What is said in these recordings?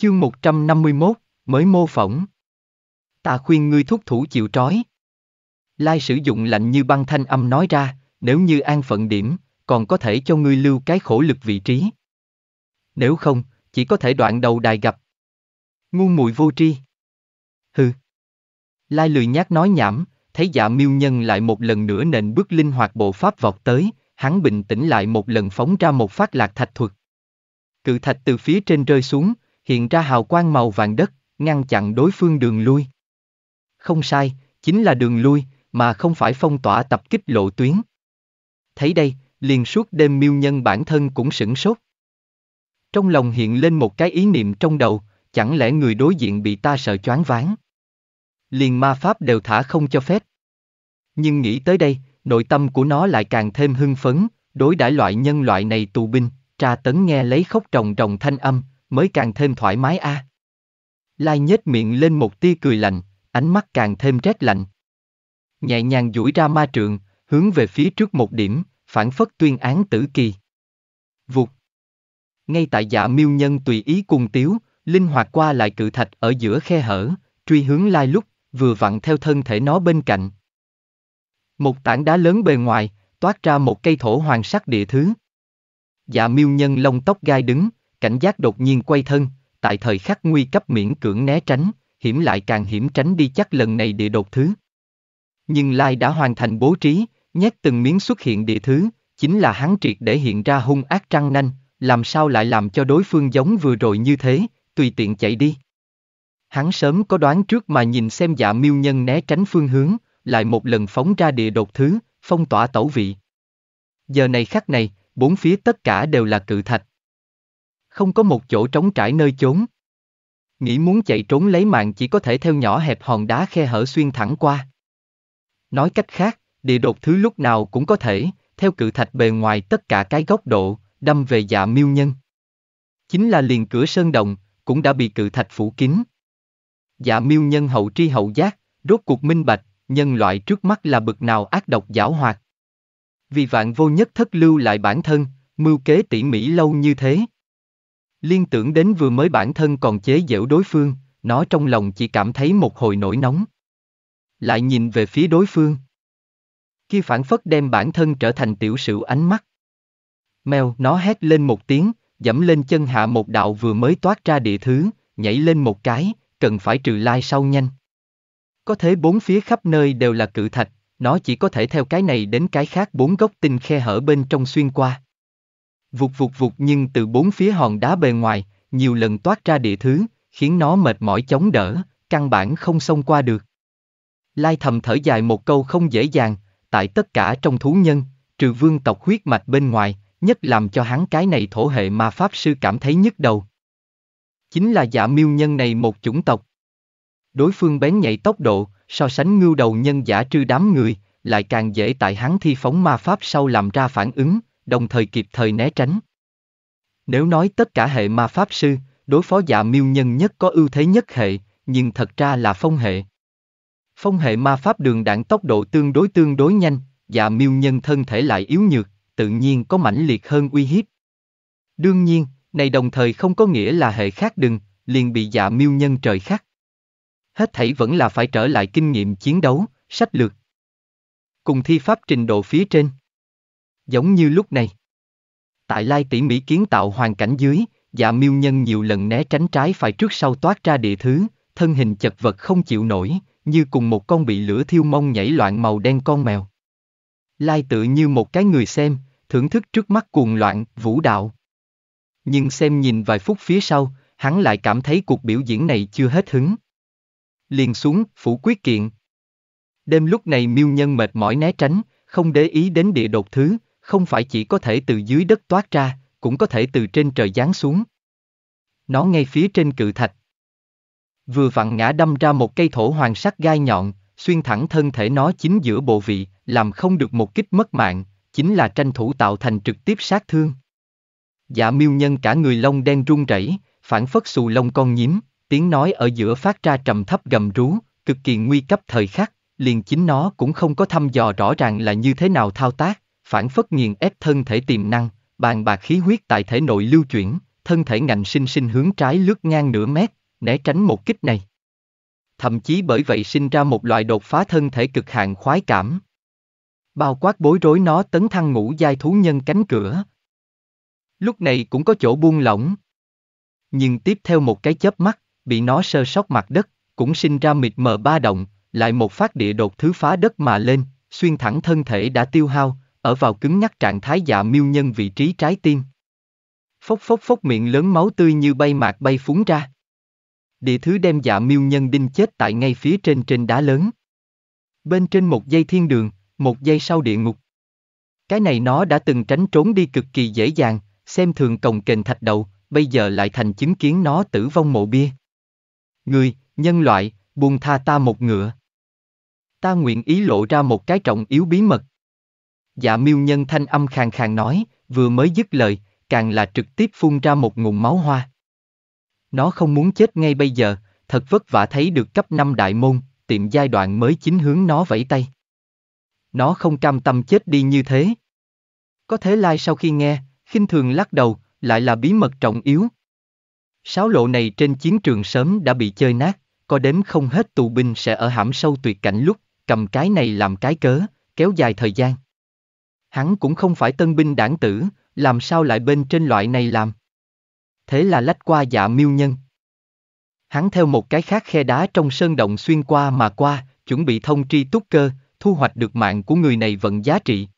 Chương 151, mới mô phỏng. Ta khuyên ngươi thúc thủ chịu trói. Lai sử dụng lạnh như băng thanh âm nói ra, nếu như an phận điểm, còn có thể cho ngươi lưu cái khổ lực vị trí. Nếu không, chỉ có thể đoạn đầu đài gặp. Ngu Mùi vô tri. Hừ. Lai lười nhác nói nhảm, thấy dạ miêu nhân lại một lần nữa nền bước linh hoạt bộ pháp vọt tới, hắn bình tĩnh lại một lần phóng ra một phát lạc thạch thuật. Cự thạch từ phía trên rơi xuống, hiện ra hào quang màu vàng đất, ngăn chặn đối phương đường lui. Không sai, chính là đường lui, mà không phải phong tỏa tập kích lộ tuyến. Thấy đây, liền suốt đêm miêu nhân bản thân cũng sửng sốt. Trong lòng hiện lên một cái ý niệm trong đầu, chẳng lẽ người đối diện bị ta sợ choáng váng. Liền ma pháp đều thả không cho phép. Nhưng nghĩ tới đây, nội tâm của nó lại càng thêm hưng phấn, đối đãi loại nhân loại này tù binh, tra tấn nghe lấy khóc trồng trồng thanh âm, mới càng thêm thoải mái a. À. Lai nhếch miệng lên một tia cười lạnh, ánh mắt càng thêm rét lạnh. Nhẹ nhàng duỗi ra ma trượng, hướng về phía trước một điểm, phản phất tuyên án tử kỳ. Vụt. Ngay tại giả dạ miêu nhân tùy ý cùng tiếu, linh hoạt qua lại cự thạch ở giữa khe hở, truy hướng lai lúc, vừa vặn theo thân thể nó bên cạnh. Một tảng đá lớn bề ngoài, toát ra một cây thổ hoàng sắc địa thứ. Dạ miêu nhân lông tóc gai đứng, cảnh giác đột nhiên quay thân, tại thời khắc nguy cấp miễn cưỡng né tránh, hiểm lại càng hiểm tránh đi chắc lần này địa đột thứ. Nhưng Lai đã hoàn thành bố trí, nhét từng miếng xuất hiện địa thứ, chính là hắn triệt để hiện ra hung ác trăng nanh, làm sao lại làm cho đối phương giống vừa rồi như thế, tùy tiện chạy đi. Hắn sớm có đoán trước mà nhìn xem dạ miêu nhân né tránh phương hướng, lại một lần phóng ra địa đột thứ, phong tỏa tẩu vị. Giờ này khắc này, bốn phía tất cả đều là cự thạch, không có một chỗ trống trải nơi chốn. Nghĩ muốn chạy trốn lấy mạng chỉ có thể theo nhỏ hẹp hòn đá khe hở xuyên thẳng qua. Nói cách khác, địa đột thứ lúc nào cũng có thể, theo cự thạch bề ngoài tất cả cái góc độ, đâm về dạ miêu nhân. Chính là liền cửa sơn động, cũng đã bị cự thạch phủ kín. Dạ miêu nhân hậu tri hậu giác, rốt cuộc minh bạch, nhân loại trước mắt là bực nào ác độc giảo hoạt. Vì vạn vô nhất thất lưu lại bản thân, mưu kế tỉ mỉ lâu như thế. Liên tưởng đến vừa mới bản thân còn chế giễu đối phương, nó trong lòng chỉ cảm thấy một hồi nổi nóng. Lại nhìn về phía đối phương. Khi phản phất đem bản thân trở thành tiểu sử ánh mắt. Mèo nó hét lên một tiếng, dẫm lên chân hạ một đạo vừa mới toát ra địa thứ, nhảy lên một cái, cần phải trừ lai sau nhanh. Có thế bốn phía khắp nơi đều là cự thạch, nó chỉ có thể theo cái này đến cái khác bốn góc tinh khe hở bên trong xuyên qua. Vụt vụt vụt nhưng từ bốn phía hòn đá bề ngoài, nhiều lần toát ra địa thứ, khiến nó mệt mỏi chống đỡ, căn bản không xông qua được. Lai thầm thở dài một câu không dễ dàng, tại tất cả trong thú nhân, trừ vương tộc huyết mạch bên ngoài, nhất làm cho hắn cái này thổ hệ mà pháp sư cảm thấy nhức đầu. Chính là giả dạ miêu nhân này một chủng tộc. Đối phương bén nhạy tốc độ, so sánh ngưu đầu nhân giả trư đám người, lại càng dễ tại hắn thi phóng ma pháp sau làm ra phản ứng, đồng thời kịp thời né tránh. Nếu nói tất cả hệ ma pháp sư, đối phó dạ miêu nhân nhất có ưu thế nhất hệ, nhưng thật ra là phong hệ. Phong hệ ma pháp đường đạn tốc độ tương đối tương đối nhanh, dạ miêu nhân thân thể lại yếu nhược, tự nhiên có mãnh liệt hơn uy hiếp. Đương nhiên, này đồng thời không có nghĩa là hệ khác đừng, liền bị dạ miêu nhân trời khắc. Hết thảy vẫn là phải trở lại kinh nghiệm chiến đấu, sách lược. Cùng thi pháp trình độ phía trên giống như lúc này. Tại Lai tỉ Mỹ kiến tạo hoàn cảnh dưới, dạ miêu nhân nhiều lần né tránh trái phải trước sau toát ra địa thứ, thân hình chật vật không chịu nổi, như cùng một con bị lửa thiêu mông nhảy loạn màu đen con mèo. Lai tự như một cái người xem, thưởng thức trước mắt cuồng loạn, vũ đạo. Nhưng xem nhìn vài phút phía sau, hắn lại cảm thấy cuộc biểu diễn này chưa hết hứng. Liền xuống, phủ quyết kiện. Đêm lúc này miêu nhân mệt mỏi né tránh, không để ý đến địa đột thứ, không phải chỉ có thể từ dưới đất toát ra, cũng có thể từ trên trời giáng xuống. Nó ngay phía trên cự thạch. Vừa vặn ngã đâm ra một cây thổ hoàng sắc gai nhọn, xuyên thẳng thân thể nó chính giữa bộ vị, làm không được một kích mất mạng, chính là tranh thủ tạo thành trực tiếp sát thương. Dạ miêu nhân cả người lông đen run rẩy, phản phất xù lông con nhím, tiếng nói ở giữa phát ra trầm thấp gầm rú, cực kỳ nguy cấp thời khắc, liền chính nó cũng không có thăm dò rõ ràng là như thế nào thao tác, phản phất nghiền ép thân thể tiềm năng, bàn bạc khí huyết tại thể nội lưu chuyển, thân thể ngạnh sinh sinh hướng trái lướt ngang nửa mét, né tránh một kích này. Thậm chí bởi vậy sinh ra một loại đột phá thân thể cực hạn khoái cảm. Bao quát bối rối nó tấn thăng ngũ giai thú nhân cánh cửa. Lúc này cũng có chỗ buông lỏng. Nhưng tiếp theo một cái chớp mắt, bị nó sơ sót mặt đất, cũng sinh ra mịt mờ ba động, lại một phát địa đột thứ phá đất mà lên, xuyên thẳng thân thể đã tiêu hao, ở vào cứng nhắc trạng thái dạ miêu nhân vị trí trái tim. Phốc phốc phốc miệng lớn máu tươi như bay mạc bay phúng ra. Địa thứ đem dạ miêu nhân đinh chết tại ngay phía trên trên đá lớn. Bên trên một dây thiên đường, một dây sau địa ngục. Cái này nó đã từng tránh trốn đi cực kỳ dễ dàng, xem thường cồng kềnh thạch đầu, bây giờ lại thành chứng kiến nó tử vong mộ bia. Người, nhân loại, buông tha ta một ngựa. Ta nguyện ý lộ ra một cái trọng yếu bí mật, Dạ miêu nhân thanh âm khàn khàn nói, vừa mới dứt lời, càng là trực tiếp phun ra một ngụm máu hoa. Nó không muốn chết ngay bây giờ, thật vất vả thấy được cấp 5 đại môn, tiệm giai đoạn mới chính hướng nó vẫy tay. Nó không cam tâm chết đi như thế. Có thế lai sau khi nghe, khinh thường lắc đầu, lại là bí mật trọng yếu. Sáu lộ này trên chiến trường sớm đã bị chơi nát, có đến không hết tù binh sẽ ở hãm sâu tuyệt cảnh lúc, cầm cái này làm cái cớ, kéo dài thời gian. Hắn cũng không phải tân binh đảng tử, làm sao lại bên trên loại này làm. Thế là lách qua dạ miêu nhân. Hắn theo một cái khác khe đá trong sơn động xuyên qua mà qua, chuẩn bị thông tri túc cơ, thu hoạch được mạng của người này vẫn giá trị.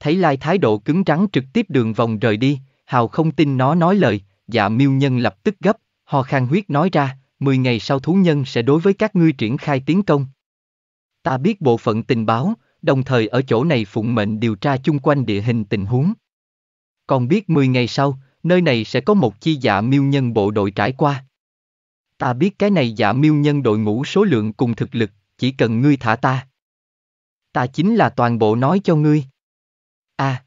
Thấy Lai thái độ cứng rắn trực tiếp đường vòng rời đi, Hào không tin nó nói lời, dạ miêu nhân lập tức gấp, ho khan huyết nói ra, 10 ngày sau thú nhân sẽ đối với các ngươi triển khai tiến công. Ta biết bộ phận tình báo, đồng thời ở chỗ này phụng mệnh điều tra chung quanh địa hình tình huống. Còn biết 10 ngày sau, nơi này sẽ có một chi dạ miêu nhân bộ đội trải qua. Ta biết cái này dạ miêu nhân đội ngũ số lượng cùng thực lực, chỉ cần ngươi thả ta. Ta chính là toàn bộ nói cho ngươi. a à.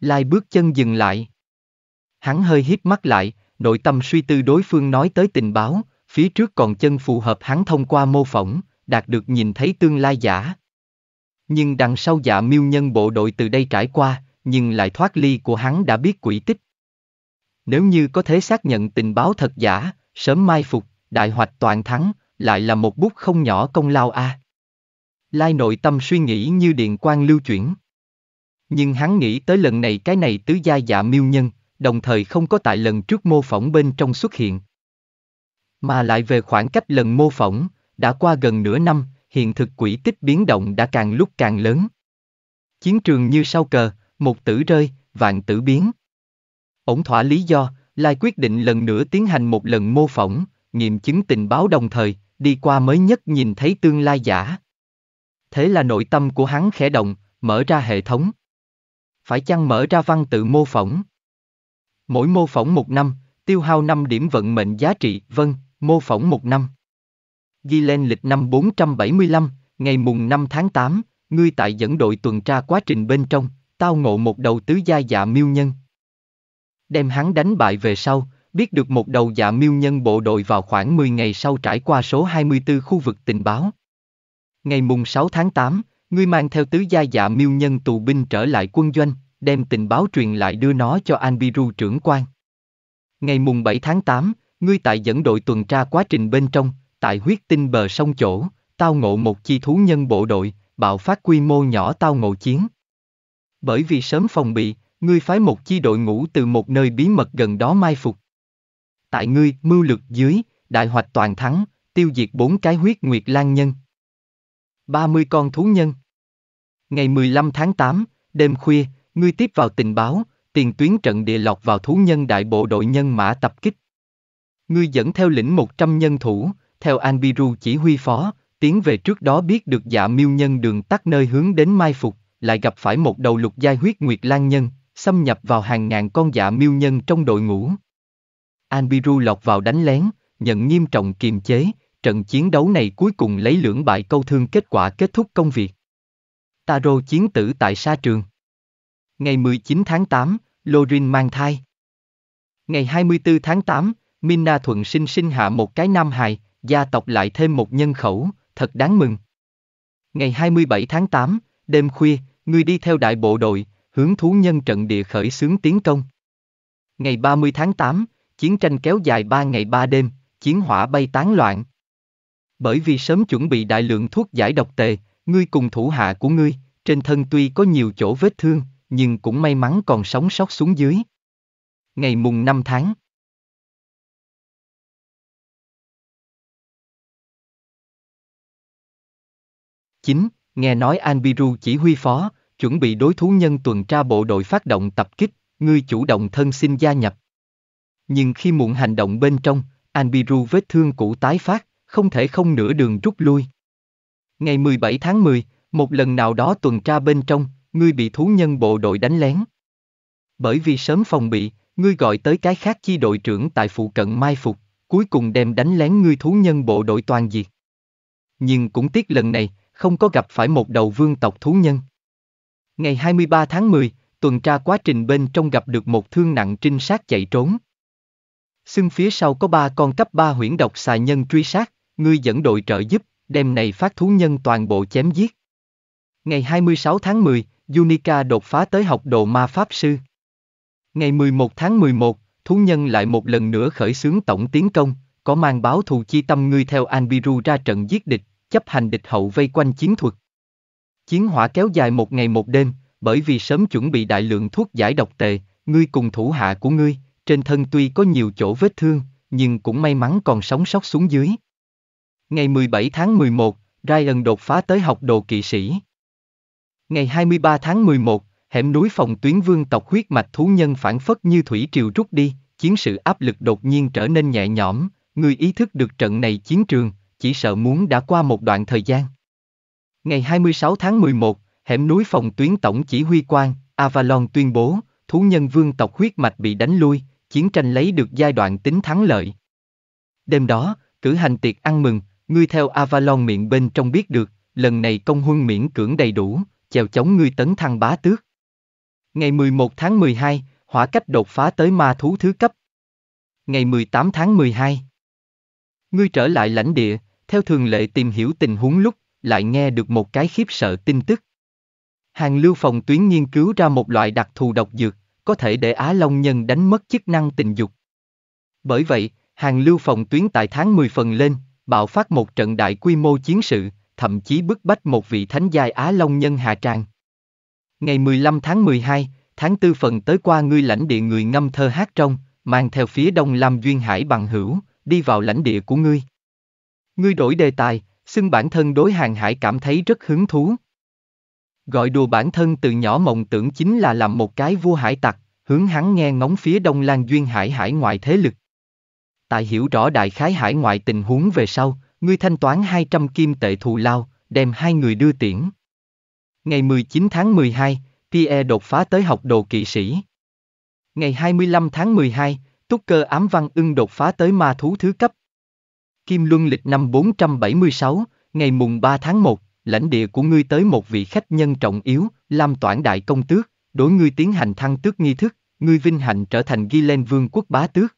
Lai bước chân dừng lại. Hắn hơi hít mắt lại, nội tâm suy tư đối phương nói tới tình báo, phía trước còn chân phù hợp hắn thông qua mô phỏng, đạt được nhìn thấy tương lai giả. Nhưng đằng sau dạ miêu nhân bộ đội từ đây trải qua, nhưng lại thoát ly của hắn đã biết quỷ tích. Nếu như có thể xác nhận tình báo thật giả, sớm mai phục, đại hoạch toàn thắng, lại là một bút không nhỏ công lao a. À. Lai nội tâm suy nghĩ như điện quang lưu chuyển. Nhưng hắn nghĩ tới lần này cái này tứ gia dạ miêu nhân, đồng thời không có tại lần trước mô phỏng bên trong xuất hiện. Mà lại về khoảng cách lần mô phỏng, đã qua gần nửa năm, hiện thực quỹ tích biến động đã càng lúc càng lớn. Chiến trường như sao cờ, một tử rơi, vạn tử biến. Ổn thỏa lý do, Lai quyết định lần nữa tiến hành một lần mô phỏng, nghiệm chứng tình báo đồng thời, đi qua mới nhất nhìn thấy tương lai giả. Thế là nội tâm của hắn khẽ động, mở ra hệ thống. Phải chăng mở ra văn tự mô phỏng? Mỗi mô phỏng một năm, tiêu hao 5 điểm vận mệnh giá trị, vân, mô phỏng một năm ghi lên lịch năm 475, ngày mùng 5 tháng 8, ngươi tại dẫn đội tuần tra quá trình bên trong, tao ngộ một đầu tứ gia dạ miêu nhân. Đem hắn đánh bại về sau, biết được một đầu dạ miêu nhân bộ đội vào khoảng 10 ngày sau trải qua số 24 khu vực tình báo. Ngày mùng 6 tháng 8, ngươi mang theo tứ gia dạ miêu nhân tù binh trở lại quân doanh, đem tình báo truyền lại đưa nó cho Anbiru trưởng quan. Ngày mùng 7 tháng 8, ngươi tại dẫn đội tuần tra quá trình bên trong, tại huyết tinh bờ sông chỗ, tao ngộ một chi thú nhân bộ đội, bạo phát quy mô nhỏ tao ngộ chiến. Bởi vì sớm phòng bị, ngươi phái một chi đội ngũ từ một nơi bí mật gần đó mai phục. Tại ngươi, mưu lược dưới, đại hoạch toàn thắng, tiêu diệt bốn cái huyết nguyệt lan nhân. 30 con thú nhân. Ngày 15 tháng 8, đêm khuya, ngươi tiếp vào tình báo, tiền tuyến trận địa lọt vào thú nhân đại bộ đội nhân mã tập kích. Ngươi dẫn theo lĩnh 100 nhân thủ, theo An Biru chỉ huy phó, tiến về trước đó biết được dạ miêu nhân đường tắt nơi hướng đến mai phục, lại gặp phải một đầu lục giai huyết nguyệt lan nhân, xâm nhập vào hàng ngàn con dạ miêu nhân trong đội ngũ. An Biru lọt vào đánh lén, nhận nghiêm trọng kiềm chế, trận chiến đấu này cuối cùng lấy lưỡng bại câu thương kết quả kết thúc công việc. Taro chiến tử tại Sa Trường Ngày 19 tháng 8, Lorin mang thai. Ngày 24 tháng 8, Minna Thuận sinh sinh hạ một cái nam hài, gia tộc lại thêm một nhân khẩu, thật đáng mừng. Ngày 27 tháng 8, đêm khuya, ngươi đi theo đại bộ đội, hướng thú nhân trận địa khởi xướng tiến công. Ngày 30 tháng 8, chiến tranh kéo dài 3 ngày 3 đêm, chiến hỏa bay tán loạn. Bởi vì sớm chuẩn bị đại lượng thuốc giải độc tề, ngươi cùng thủ hạ của ngươi, trên thân tuy có nhiều chỗ vết thương, nhưng cũng may mắn còn sống sót xuống dưới. Ngày mùng 5 tháng 9, nghe nói Anbiru chỉ huy phó, chuẩn bị đối thú nhân tuần tra bộ đội phát động tập kích, ngươi chủ động thân xin gia nhập. Nhưng khi muộn hành động bên trong, Anbiru vết thương cũ tái phát, không thể không nửa đường rút lui. Ngày 17 tháng 10, một lần nào đó tuần tra bên trong, ngươi bị thú nhân bộ đội đánh lén. Bởi vì sớm phòng bị, ngươi gọi tới cái khác chi đội trưởng tại phụ cận mai phục, cuối cùng đem đánh lén ngươi thú nhân bộ đội toàn diệt. Nhưng cũng tiếc lần này, không có gặp phải một đầu vương tộc thú nhân. Ngày 23 tháng 10, tuần tra quá trình bên trong gặp được một thương nặng trinh sát chạy trốn. Xưng phía sau có ba con cấp ba huyễn độc xà nhân truy sát, ngươi dẫn đội trợ giúp, đem này phát thú nhân toàn bộ chém giết. Ngày 26 tháng 10, Unica đột phá tới học đồ ma pháp sư. Ngày 11 tháng 11, thú nhân lại một lần nữa khởi xướng tổng tiến công, có mang báo thù chi tâm ngươi theo Anbiru ra trận giết địch, chấp hành địch hậu vây quanh chiến thuật. Chiến hỏa kéo dài một ngày một đêm, bởi vì sớm chuẩn bị đại lượng thuốc giải độc tề, ngươi cùng thủ hạ của ngươi, trên thân tuy có nhiều chỗ vết thương, nhưng cũng may mắn còn sống sót xuống dưới. Ngày 17 tháng 11, Ryan đột phá tới học đồ kỵ sĩ. Ngày 23 tháng 11, hẻm núi phòng tuyến vương tộc huyết mạch thú nhân phản phất như thủy triều rút đi, chiến sự áp lực đột nhiên trở nên nhẹ nhõm, người ý thức được trận này chiến trường, chỉ sợ muốn đã qua một đoạn thời gian. Ngày 26 tháng 11, hẻm núi phòng tuyến tổng chỉ huy quan, Avalon tuyên bố, thú nhân vương tộc huyết mạch bị đánh lui, chiến tranh lấy được giai đoạn tính thắng lợi. Đêm đó, cử hành tiệc ăn mừng, ngươi theo Avalon miệng bên trong biết được, lần này công huân miễn cưỡng đầy đủ, chèo chống ngươi tấn thăng bá tước. Ngày 11 tháng 12, hỏa cách đột phá tới ma thú thứ cấp. Ngày 18 tháng 12, ngươi trở lại lãnh địa, theo thường lệ tìm hiểu tình huống lúc, lại nghe được một cái khiếp sợ tin tức. Hàng lưu phòng tuyến nghiên cứu ra một loại đặc thù độc dược, có thể để Á Long Nhân đánh mất chức năng tình dục. Bởi vậy, hàng lưu phòng tuyến tại tháng 10 phần lên, bạo phát một trận đại quy mô chiến sự, thậm chí bức bách một vị thánh giai Á Long Nhân hạ tràng. Ngày 15 tháng 12, tháng tư phần tới qua ngươi lãnh địa người ngâm thơ hát trong, mang theo phía đông Lam Duyên Hải bằng hữu, đi vào lãnh địa của ngươi. Ngươi đổi đề tài, xưng bản thân đối hàng hải cảm thấy rất hứng thú. Gọi đùa bản thân từ nhỏ mộng tưởng chính là làm một cái vua hải tặc, hướng hắn nghe ngóng phía đông lan duyên hải hải ngoại thế lực. Tại hiểu rõ đại khái hải ngoại tình huống về sau, ngươi thanh toán 200 kim tệ thù lao, đem hai người đưa tiễn. Ngày 19 tháng 12, Pierre đột phá tới học đồ kỵ sĩ. Ngày 25 tháng 12, Túc cơ ám văn ưng đột phá tới ma thú thứ cấp, Kim Luân lịch năm 476, ngày mùng 3 tháng 1, lãnh địa của ngươi tới một vị khách nhân trọng yếu, Lam Toản Đại Công Tước, đối ngươi tiến hành thăng tước nghi thức, ngươi vinh hạnh trở thành ghi lên vương quốc bá tước.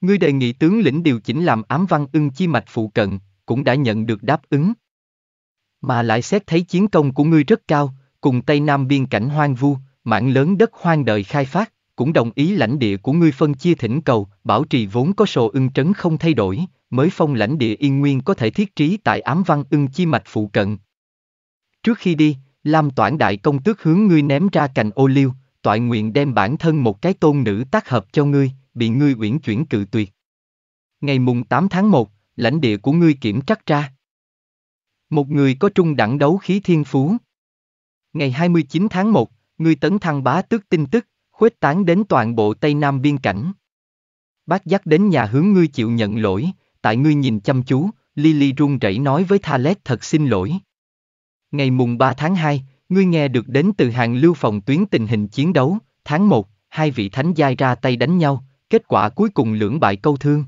Ngươi đề nghị tướng lĩnh điều chỉnh làm ám văn ưng chi mạch phụ cận, cũng đã nhận được đáp ứng. Mà lại xét thấy chiến công của ngươi rất cao, cùng Tây Nam biên cảnh hoang vu, mảng lớn đất hoang đời khai phát, cũng đồng ý lãnh địa của ngươi phân chia thỉnh cầu, bảo trì vốn có sổ ưng trấn không thay đổi, mới phong lãnh địa yên nguyên có thể thiết trí tại ám văn ưng chi mạch phụ cận. Trước khi đi, Lam Toản Đại Công Tước hướng ngươi ném ra cành ô liu, toại nguyện đem bản thân một cái tôn nữ tác hợp cho ngươi, bị ngươi uyển chuyển cự tuyệt. Ngày mùng 8 tháng 1, lãnh địa của ngươi kiểm trắc ra. Một người có trung đẳng đấu khí thiên phú. Ngày 29 tháng 1, ngươi tấn thăng bá tước tin tức, khuếch tán đến toàn bộ Tây Nam biên cảnh. Bác giác đến nhà hướng ngươi chịu nhận lỗi, tại ngươi nhìn chăm chú, Lily run rẩy nói với Thalet thật xin lỗi. Ngày mùng 3 tháng 2, ngươi nghe được đến từ hàng lưu phòng tuyến tình hình chiến đấu, tháng 1, hai vị thánh giai ra tay đánh nhau, kết quả cuối cùng lưỡng bại câu thương.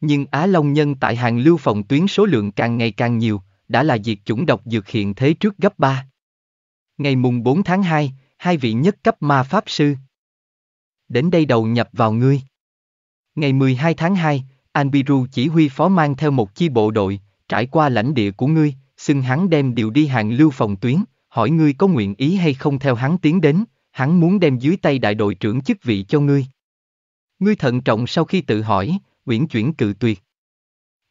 Nhưng Á Long Nhân tại hàng lưu phòng tuyến số lượng càng ngày càng nhiều, đã là diệt chủng độc dược hiện thế trước gấp 3. Ngày mùng 4 tháng 2, hai vị nhất cấp ma pháp sư. Đến đây đầu nhập vào ngươi. Ngày 12 tháng 2, Anbiru chỉ huy phó mang theo một chi bộ đội, trải qua lãnh địa của ngươi, xưng hắn đem điều đi hàng lưu phòng tuyến, hỏi ngươi có nguyện ý hay không theo hắn tiến đến, hắn muốn đem dưới tay đại đội trưởng chức vị cho ngươi. Ngươi thận trọng sau khi tự hỏi, uyển chuyển cự tuyệt.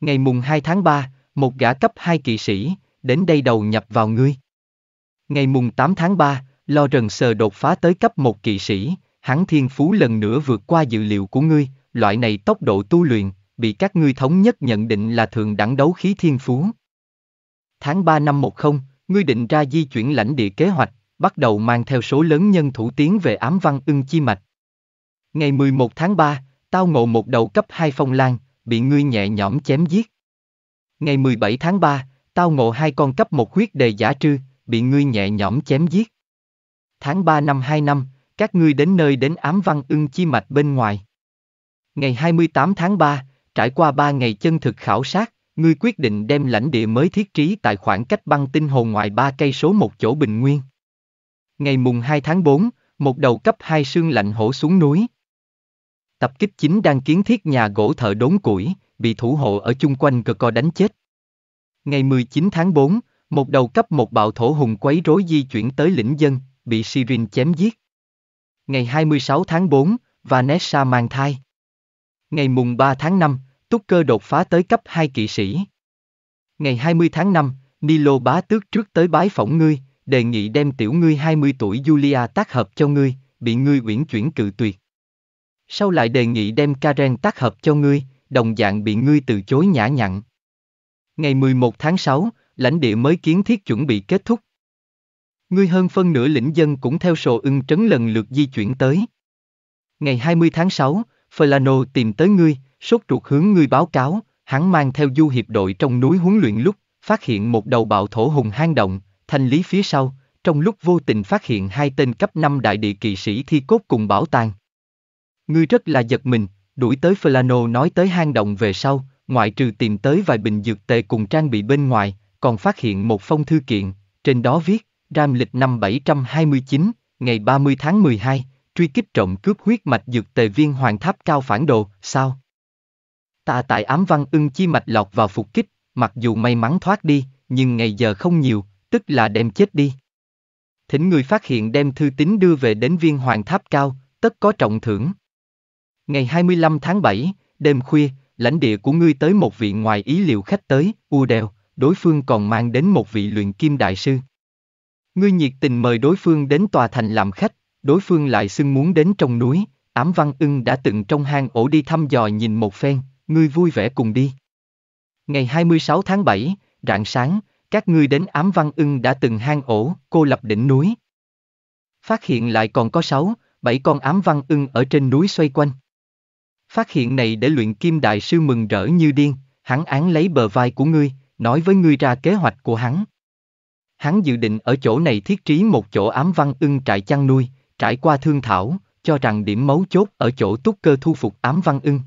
Ngày mùng 2 tháng 3, một gã cấp 2 kỵ sĩ, đến đây đầu nhập vào ngươi. Ngày mùng 8 tháng 3, lo rần sờ đột phá tới cấp 1 kỵ sĩ, hắn thiên phú lần nữa vượt qua dự liệu của ngươi, loại này tốc độ tu luyện, bị các ngươi thống nhất nhận định là thường đẳng đấu khí thiên phú. Tháng 3 năm 10, ngươi định ra di chuyển lãnh địa kế hoạch, bắt đầu mang theo số lớn nhân thủ tiến về ám văn ưng chi mạch. Ngày 11 tháng 3, tao ngộ một đầu cấp 2 phong lan, bị ngươi nhẹ nhõm chém giết. Ngày 17 tháng 3, tao ngộ hai con cấp một huyết đề giả trư, bị ngươi nhẹ nhõm chém giết. Tháng 3 năm 2 năm, các ngươi đến nơi đến ám văn ưng chi mạch bên ngoài. Ngày 28 tháng 3, Trải qua ba ngày chân thực khảo sát, ngươi quyết định đem lãnh địa mới thiết trí tại khoảng cách băng tinh hồ ngoài ba cây số một chỗ bình nguyên. Ngày mùng 2 tháng 4, một đầu cấp hai sương lạnh hổ xuống núi. Tập kích chính đang kiến thiết nhà gỗ thợ đốn củi, bị thủ hộ ở chung quanh cờ co đánh chết. Ngày 19 tháng 4, một đầu cấp một bạo thổ hùng quấy rối di chuyển tới lĩnh dân, bị Sirin chém giết. Ngày 26 tháng 4, Vanessa mang thai. Ngày mùng 3 tháng 5, Túc cơ đột phá tới cấp 2 kỵ sĩ. Ngày 20 tháng 5, Nilo bá tước trước tới bái phỏng ngươi, đề nghị đem tiểu ngươi 20 tuổi Julia tác hợp cho ngươi, bị ngươi uyển chuyển cự tuyệt. Sau lại đề nghị đem Karen tác hợp cho ngươi, đồng dạng bị ngươi từ chối nhã nhặn. Ngày 11 tháng 6, lãnh địa mới kiến thiết chuẩn bị kết thúc. Ngươi hơn phân nửa lĩnh dân cũng theo sổ ưng trấn lần lượt di chuyển tới. Ngày 20 tháng 6, Flano tìm tới ngươi, sốt ruột hướng ngươi báo cáo, hắn mang theo du hiệp đội trong núi huấn luyện lúc, phát hiện một đầu bạo thổ hùng hang động, thanh lý phía sau, trong lúc vô tình phát hiện hai tên cấp 5 đại địa kỳ sĩ thi cốt cùng bảo tàng. Ngươi rất là giật mình, đuổi tới Flano nói tới hang động về sau, ngoại trừ tìm tới vài bình dược tề cùng trang bị bên ngoài, còn phát hiện một phong thư kiện, trên đó viết, Ram lịch năm 729, ngày 30 tháng 12, truy kích trộm cướp huyết mạch dược tề viên hoàng tháp cao phản đồ, sao? Ta tại ám văn ưng chi mạch lọt vào phục kích, mặc dù may mắn thoát đi, nhưng ngày giờ không nhiều, tức là đem chết đi. Thỉnh người phát hiện đem thư tín đưa về đến viên hoàng tháp cao, tất có trọng thưởng. Ngày 25 tháng 7, đêm khuya, lãnh địa của ngươi tới một vị ngoài ý liệu khách tới, u đèo, đối phương còn mang đến một vị luyện kim đại sư. Ngươi nhiệt tình mời đối phương đến tòa thành làm khách, đối phương lại xưng muốn đến trong núi, ám văn ưng đã từng trong hang ổ đi thăm dò nhìn một phen, ngươi vui vẻ cùng đi. Ngày 26 tháng 7, rạng sáng, các ngươi đến ám văn ưng đã từng hang ổ, cô lập đỉnh núi. Phát hiện lại còn có 6, 7 con ám văn ưng ở trên núi xoay quanh. Phát hiện này để luyện kim đại sư mừng rỡ như điên, hắn án lấy bờ vai của ngươi, nói với ngươi ra kế hoạch của hắn. Hắn dự định ở chỗ này thiết trí một chỗ ám văn ưng trại chăn nuôi, trải qua thương thảo, cho rằng điểm mấu chốt ở chỗ túc cơ thu phục ám văn ưng.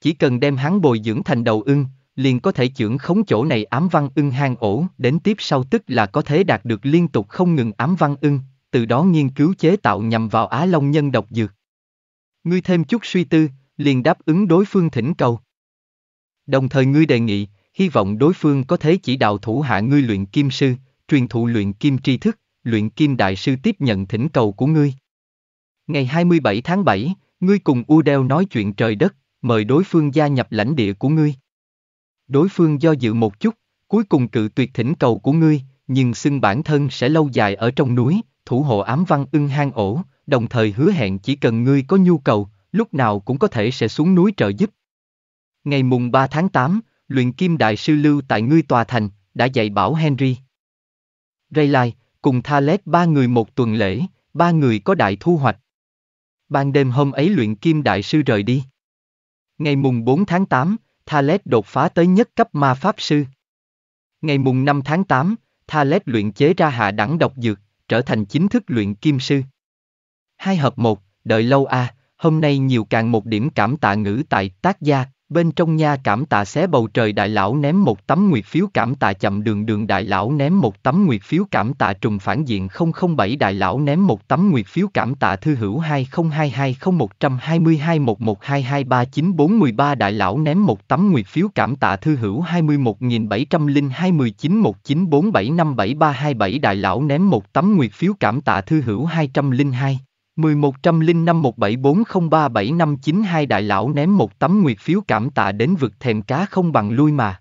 Chỉ cần đem hắn bồi dưỡng thành đầu ưng, liền có thể trưởng khống chỗ này ám văn ưng hang ổ, đến tiếp sau tức là có thể đạt được liên tục không ngừng ám văn ưng, từ đó nghiên cứu chế tạo nhằm vào Á Long nhân độc dược. Ngươi thêm chút suy tư, liền đáp ứng đối phương thỉnh cầu. Đồng thời ngươi đề nghị, hy vọng đối phương có thể chỉ đạo thủ hạ ngươi luyện kim sư, truyền thụ luyện kim tri thức, luyện kim đại sư tiếp nhận thỉnh cầu của ngươi. Ngày 27 tháng 7, ngươi cùng Udel nói chuyện trời đất, mời đối phương gia nhập lãnh địa của ngươi. Đối phương do dự một chút, cuối cùng cự tuyệt thỉnh cầu của ngươi, nhưng xưng bản thân sẽ lâu dài ở trong núi, thủ hộ ám văn ưng hang ổ, đồng thời hứa hẹn chỉ cần ngươi có nhu cầu, lúc nào cũng có thể sẽ xuống núi trợ giúp. Ngày mùng 3 tháng 8, luyện kim đại sư lưu tại ngươi tòa thành, đã dạy bảo Henry. Rayleigh, cùng Thalet ba người một tuần lễ, ba người có đại thu hoạch. Ban đêm hôm ấy luyện kim đại sư rời đi. Ngày mùng 4 tháng 8, Thalet đột phá tới nhất cấp ma pháp sư. Ngày mùng 5 tháng 8, Thalet luyện chế ra hạ đẳng độc dược, trở thành chính thức luyện kim sư. Hai hợp một, đợi lâu a, à, hôm nay nhiều càng một điểm cảm tạ ngữ tại tác gia, Bên trong nha cảm tạ xé bầu trời đại lão ném một tấm nguyệt phiếu cảm tạ chậm đường đường đại lão ném một tấm nguyệt phiếu cảm tạ trùng phản diện 007 đại lão ném một tấm nguyệt phiếu cảm tạ thư hữu 202201221122239413 đại lão ném một tấm nguyệt phiếu cảm tạ thư hữu 21702919194757327 đại lão ném một tấm nguyệt phiếu cảm tạ thư hữu 202 1105174037592 Đại lão ném một tấm nguyệt phiếu cảm tạ đến vực thèm cá không bằng lui mà.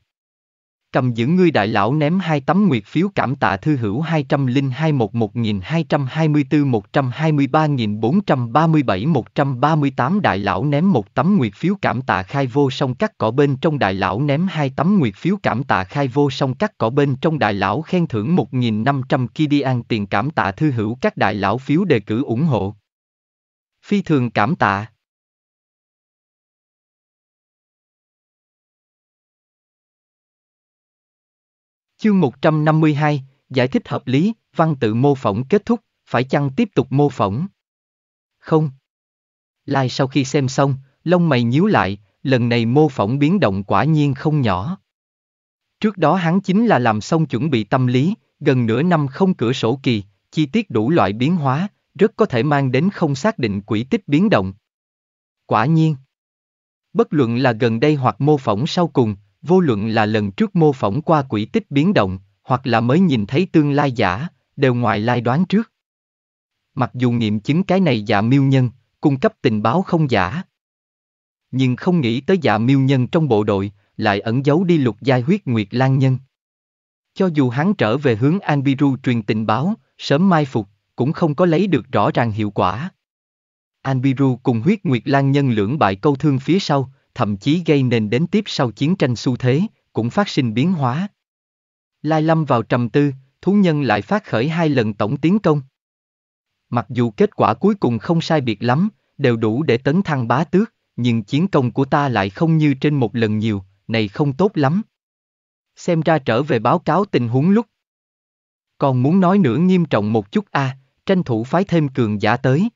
Cầm giữ ngươi đại lão ném hai tấm nguyệt phiếu cảm tạ thư hữu 202111224123123437138 đại lão ném một tấm nguyệt phiếu cảm tạ khai vô song cắt cỏ bên trong đại lão ném hai tấm nguyệt phiếu cảm tạ khai vô song cắt cỏ bên trong đại lão khen thưởng 1.500 an tiền cảm tạ thư hữu các đại lão phiếu đề cử ủng hộ. Phi thường cảm tạ. Chương 152, giải thích hợp lý, văn tự mô phỏng kết thúc, phải chăng tiếp tục mô phỏng? Không. Lai sau khi xem xong, lông mày nhíu lại, lần này mô phỏng biến động quả nhiên không nhỏ. Trước đó hắn chính là làm xong chuẩn bị tâm lý, gần nửa năm không cửa sổ kỳ, chi tiết đủ loại biến hóa, rất có thể mang đến không xác định quỹ tích biến động. Quả nhiên, bất luận là gần đây hoặc mô phỏng sau cùng, vô luận là lần trước mô phỏng qua quỹ tích biến động, hoặc là mới nhìn thấy tương lai giả, đều ngoài lai đoán trước. Mặc dù nghiệm chứng cái này giả miêu nhân, cung cấp tình báo không giả. Nhưng không nghĩ tới giả miêu nhân trong bộ đội, lại ẩn giấu đi lục giai huyết nguyệt lan nhân. Cho dù hắn trở về hướng Anbiru truyền tình báo, sớm mai phục, cũng không có lấy được rõ ràng hiệu quả. Anbiru cùng huyết nguyệt lan nhân lưỡng bại câu thương phía sau, thậm chí gây nên đến tiếp sau chiến tranh xu thế, cũng phát sinh biến hóa. Lai lâm vào trầm tư, thú nhân lại phát khởi hai lần tổng tiến công. Mặc dù kết quả cuối cùng không sai biệt lắm, đều đủ để tấn thăng bá tước, nhưng chiến công của ta lại không như trên một lần nhiều, này không tốt lắm. Xem ra trở về báo cáo tình huống lúc. Còn muốn nói nữa nghiêm trọng một chút a, à, tranh thủ phái thêm cường giả tới.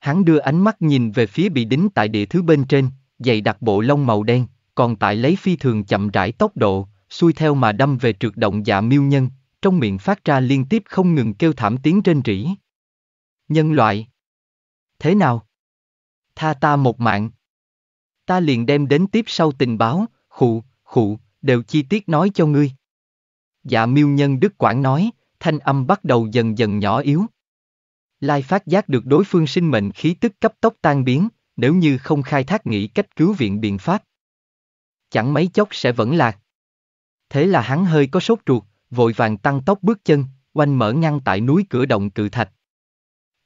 Hắn đưa ánh mắt nhìn về phía bị đính tại địa thứ bên trên, dày đặc bộ lông màu đen, còn tại lấy phi thường chậm rãi tốc độ, xuôi theo mà đâm về trượt động dạ miêu nhân, trong miệng phát ra liên tiếp không ngừng kêu thảm tiếng trên rỉ. Nhân loại! Thế nào? Tha ta một mạng! Ta liền đem đến tiếp sau tình báo, khụ, khụ, đều chi tiết nói cho ngươi. Dạ miêu nhân Đức Quảng nói, thanh âm bắt đầu dần dần nhỏ yếu, Lai phát giác được đối phương sinh mệnh khí tức cấp tốc tan biến, nếu như không khai thác nghĩ cách cứu viện biện pháp. Chẳng mấy chốc sẽ vẫn lạc. Thế là hắn hơi có sốt ruột, vội vàng tăng tốc bước chân, oanh mở ngăn tại núi cửa động cự thạch.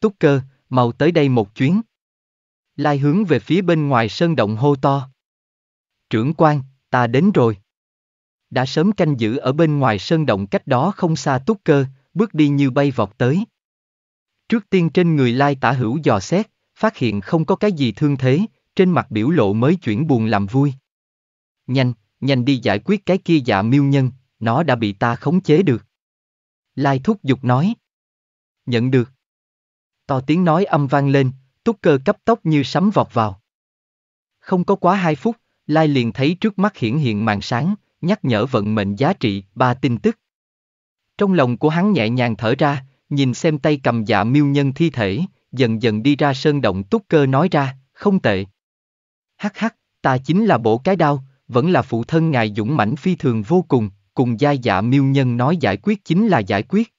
Túc cơ, mau tới đây một chuyến. Lai hướng về phía bên ngoài sơn động hô to. Trưởng quan, ta đến rồi. Đã sớm canh giữ ở bên ngoài sơn động cách đó không xa túc cơ, bước đi như bay vọt tới. Trước tiên trên người Lai tả hữu dò xét, phát hiện không có cái gì thương thế, trên mặt biểu lộ mới chuyển buồn làm vui. Nhanh, nhanh đi giải quyết cái kia dạ miêu nhân, nó đã bị ta khống chế được. Lai thúc giục nói. Nhận được. To tiếng nói âm vang lên, túc cơ cấp tốc như sấm vọt vào. Không có quá hai phút, Lai liền thấy trước mắt hiển hiện màn sáng, nhắc nhở vận mệnh giá trị, ba tin tức. Trong lòng của hắn nhẹ nhàng thở ra, nhìn xem tay cầm dạ miêu nhân thi thể, dần dần đi ra sơn động túc cơ nói ra, không tệ. Hắc hắc, ta chính là bổ cái đao, vẫn là phụ thân ngài dũng mãnh phi thường vô cùng, cùng gia dạ miêu nhân nói giải quyết chính là giải quyết.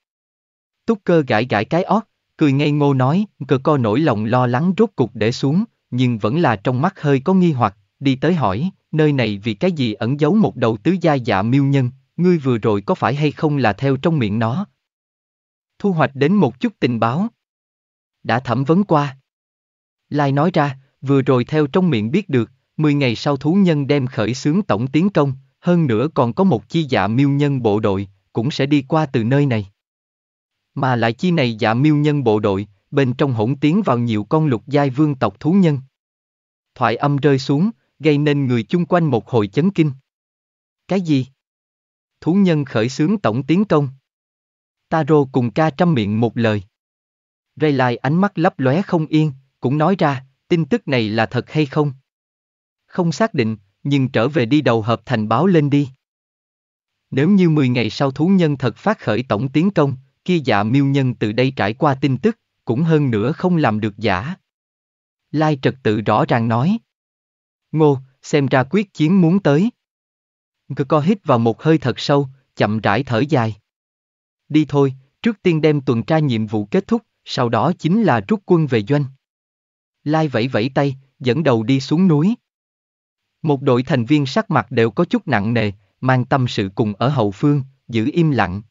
Túc cơ gãi gãi cái ót, cười ngây ngô nói, cơ co nổi lòng lo lắng rốt cục để xuống, nhưng vẫn là trong mắt hơi có nghi hoặc, đi tới hỏi, nơi này vì cái gì ẩn giấu một đầu tứ gia dạ miêu nhân, ngươi vừa rồi có phải hay không là theo trong miệng nó, thu hoạch đến một chút tình báo. Đã thẩm vấn qua. Lai nói ra, vừa rồi theo trong miệng biết được, 10 ngày sau thú nhân đem khởi xướng tổng tiến công, hơn nữa còn có một chi dạ miêu nhân bộ đội, cũng sẽ đi qua từ nơi này. Mà lại chi này dạ miêu nhân bộ đội, bên trong hỗn tiến vào nhiều con lục giai vương tộc thú nhân. Thoại âm rơi xuống, gây nên người chung quanh một hồi chấn kinh. Cái gì? Thú nhân khởi xướng tổng tiến công. Taro cùng ca trăm miệng một lời. Ray Lai ánh mắt lấp lóe không yên, cũng nói ra, tin tức này là thật hay không? Không xác định, nhưng trở về đi đầu hợp thành báo lên đi. Nếu như 10 ngày sau thú nhân thật phát khởi tổng tiến công, kia dạ miêu nhân từ đây trải qua tin tức, cũng hơn nữa không làm được giả. Lai trật tự rõ ràng nói. Ngô, xem ra quyết chiến muốn tới. Cơ co hít vào một hơi thật sâu, chậm rãi thở dài đi thôi, trước tiên đem tuần tra nhiệm vụ kết thúc, sau đó chính là rút quân về doanh. Lai vẫy vẫy tay, dẫn đầu đi xuống núi. Một đội thành viên sắc mặt đều có chút nặng nề, mang tâm sự cùng ở hậu phương, giữ im lặng.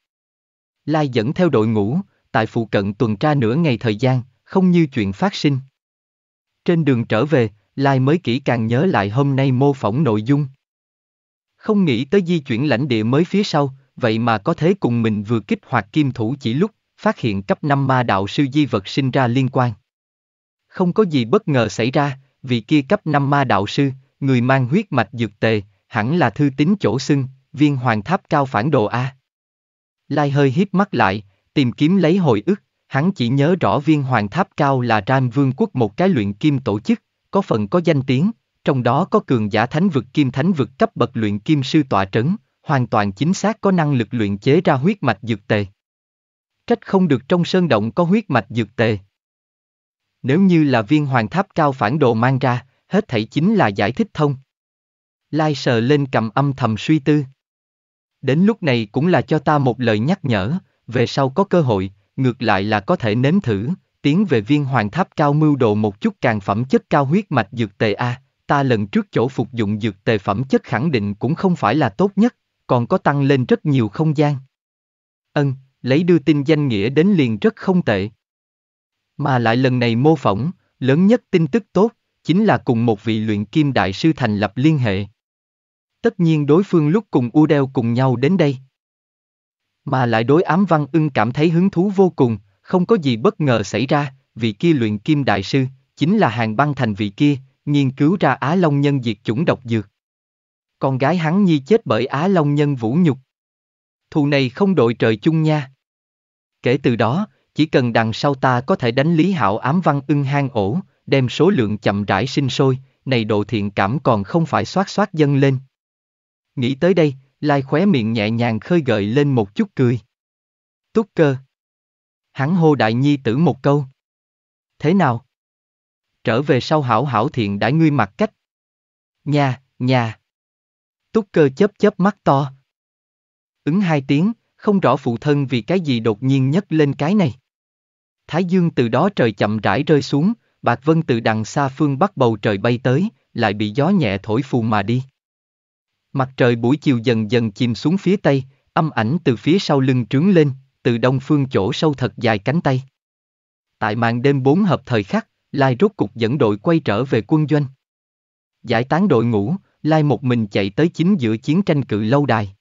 Lai dẫn theo đội ngũ, tại phụ cận tuần tra nửa ngày thời gian, không như chuyện phát sinh. Trên đường trở về, Lai mới kỹ càng nhớ lại hôm nay mô phỏng nội dung. Không nghĩ tới di chuyển lãnh địa mới phía sau, vậy mà có thế cùng mình vừa kích hoạt kim thủ chỉ lúc, phát hiện cấp 5 ma đạo sư di vật sinh ra liên quan. Không có gì bất ngờ xảy ra, vì kia cấp 5 ma đạo sư, người mang huyết mạch dược tề, hẳn là thư tính chỗ xưng, viên hoàng tháp cao phản đồ A. Lai hơi hiếp mắt lại, tìm kiếm lấy hồi ức, hắn chỉ nhớ rõ viên hoàng tháp cao là Ram Vương quốc một cái luyện kim tổ chức, có phần có danh tiếng, trong đó có cường giả thánh vực kim thánh vực cấp bậc luyện kim sư tọa trấn, hoàn toàn chính xác có năng lực luyện chế ra huyết mạch dược tề. Trách không được trong sơn động có huyết mạch dược tề. Nếu như là viên hoàng tháp cao phản đồ mang ra, hết thảy chính là giải thích thông. Lai sờ lên cầm âm thầm suy tư. Đến lúc này cũng là cho ta một lời nhắc nhở, về sau có cơ hội, ngược lại là có thể nếm thử, tiến về viên hoàng tháp cao mưu đồ một chút càng phẩm chất cao huyết mạch dược tề A, ta lần trước chỗ phục dụng dược tề phẩm chất khẳng định cũng không phải là tốt nhất còn có tăng lên rất nhiều không gian. Ân, lấy đưa tin danh nghĩa đến liền rất không tệ. Mà lại lần này mô phỏng, lớn nhất tin tức tốt, chính là cùng một vị luyện kim đại sư thành lập liên hệ. Tất nhiên đối phương lúc cùng U Đeo cùng nhau đến đây. Mà lại đối ám văn ưng cảm thấy hứng thú vô cùng, không có gì bất ngờ xảy ra, vị kia luyện kim đại sư, chính là hàng băng thành vị kia, nghiên cứu ra Á Long nhân diệt chủng độc dược con gái hắn nhi chết bởi Á Long nhân vũ nhục. Thù này không đội trời chung nha. Kể từ đó, chỉ cần đằng sau ta có thể đánh Lý Hạo ám văn ưng hang ổ, đem số lượng chậm rãi sinh sôi, này độ thiện cảm còn không phải xoát xoát dâng lên. Nghĩ tới đây, Lai khóe miệng nhẹ nhàng khơi gợi lên một chút cười. Túc cơ. Hắn hô đại nhi tử một câu. Thế nào? Trở về sau hảo hảo thiện đã ngươi mặt cách. Nhà, nhà. Túc cơ chớp chớp mắt to. Ứng hai tiếng, không rõ phụ thân vì cái gì đột nhiên nhấc lên cái này. Thái dương từ đó trời chậm rãi rơi xuống, Bạc Vân từ đằng xa phương bắt bầu trời bay tới, lại bị gió nhẹ thổi phù mà đi. Mặt trời buổi chiều dần dần chìm xuống phía tây, âm ảnh từ phía sau lưng trướng lên, từ đông phương chỗ sâu thật dài cánh tay. Tại màn đêm bốn hợp thời khắc, Lai rốt cục dẫn đội quay trở về quân doanh. Giải tán đội ngũ, Lai một mình chạy tới chính giữa chiến tranh cự lâu đài.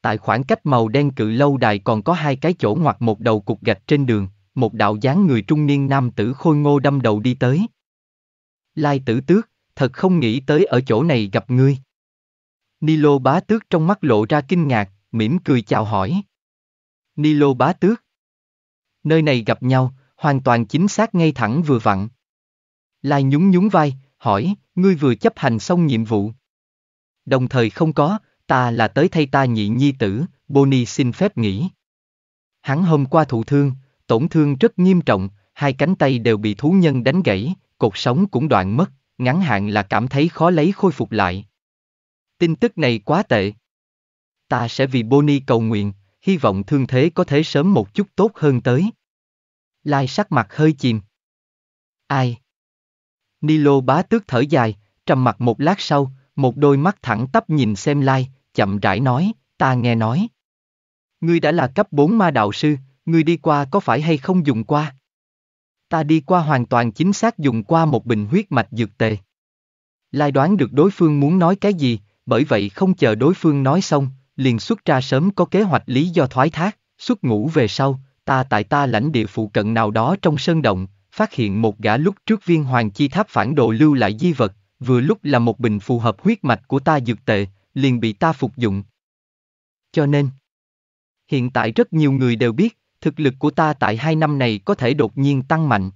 Tại khoảng cách màu đen cự lâu đài còn có hai cái chỗ ngoặt một đầu cục gạch trên đường, một đạo dáng người trung niên nam tử khôi ngô đâm đầu đi tới. Lai tử tước, thật không nghĩ tới ở chỗ này gặp ngươi. Nilo bá tước trong mắt lộ ra kinh ngạc, mỉm cười chào hỏi. Nilo bá tước. Nơi này gặp nhau, hoàn toàn chính xác ngay thẳng vừa vặn. Lai nhún nhún vai, hỏi, ngươi vừa chấp hành xong nhiệm vụ. Đồng thời không có, ta là tới thay ta nhị nhi tử, Bonnie xin phép nghỉ. Hắn hôm qua thụ thương, tổn thương rất nghiêm trọng, hai cánh tay đều bị thú nhân đánh gãy, cột sống cũng đoạn mất, ngắn hạn là cảm thấy khó lấy khôi phục lại. Tin tức này quá tệ. Ta sẽ vì Bonnie cầu nguyện, hy vọng thương thế có thể sớm một chút tốt hơn tới. Lai sắc mặt hơi chìm. Ai? Nilo bá tước thở dài, trầm mặt một lát sau, một đôi mắt thẳng tắp nhìn xem lai, chậm rãi nói, ta nghe nói. Ngươi đã là cấp 4 ma đạo sư, ngươi đi qua có phải hay không dùng qua? Ta đi qua hoàn toàn chính xác dùng qua một bình huyết mạch dược tề. Lai đoán được đối phương muốn nói cái gì, bởi vậy không chờ đối phương nói xong, liền xuất ra sớm có kế hoạch lý do thoái thác, xuất ngủ về sau, ta tại ta lãnh địa phụ cận nào đó trong sơn động, phát hiện một gã lúc trước viên hoàng chi tháp phản đồ lưu lại di vật, vừa lúc là một bình phù hợp huyết mạch của ta dược tệ, liền bị ta phục dụng. Cho nên, hiện tại rất nhiều người đều biết, thực lực của ta tại hai năm này có thể đột nhiên tăng mạnh.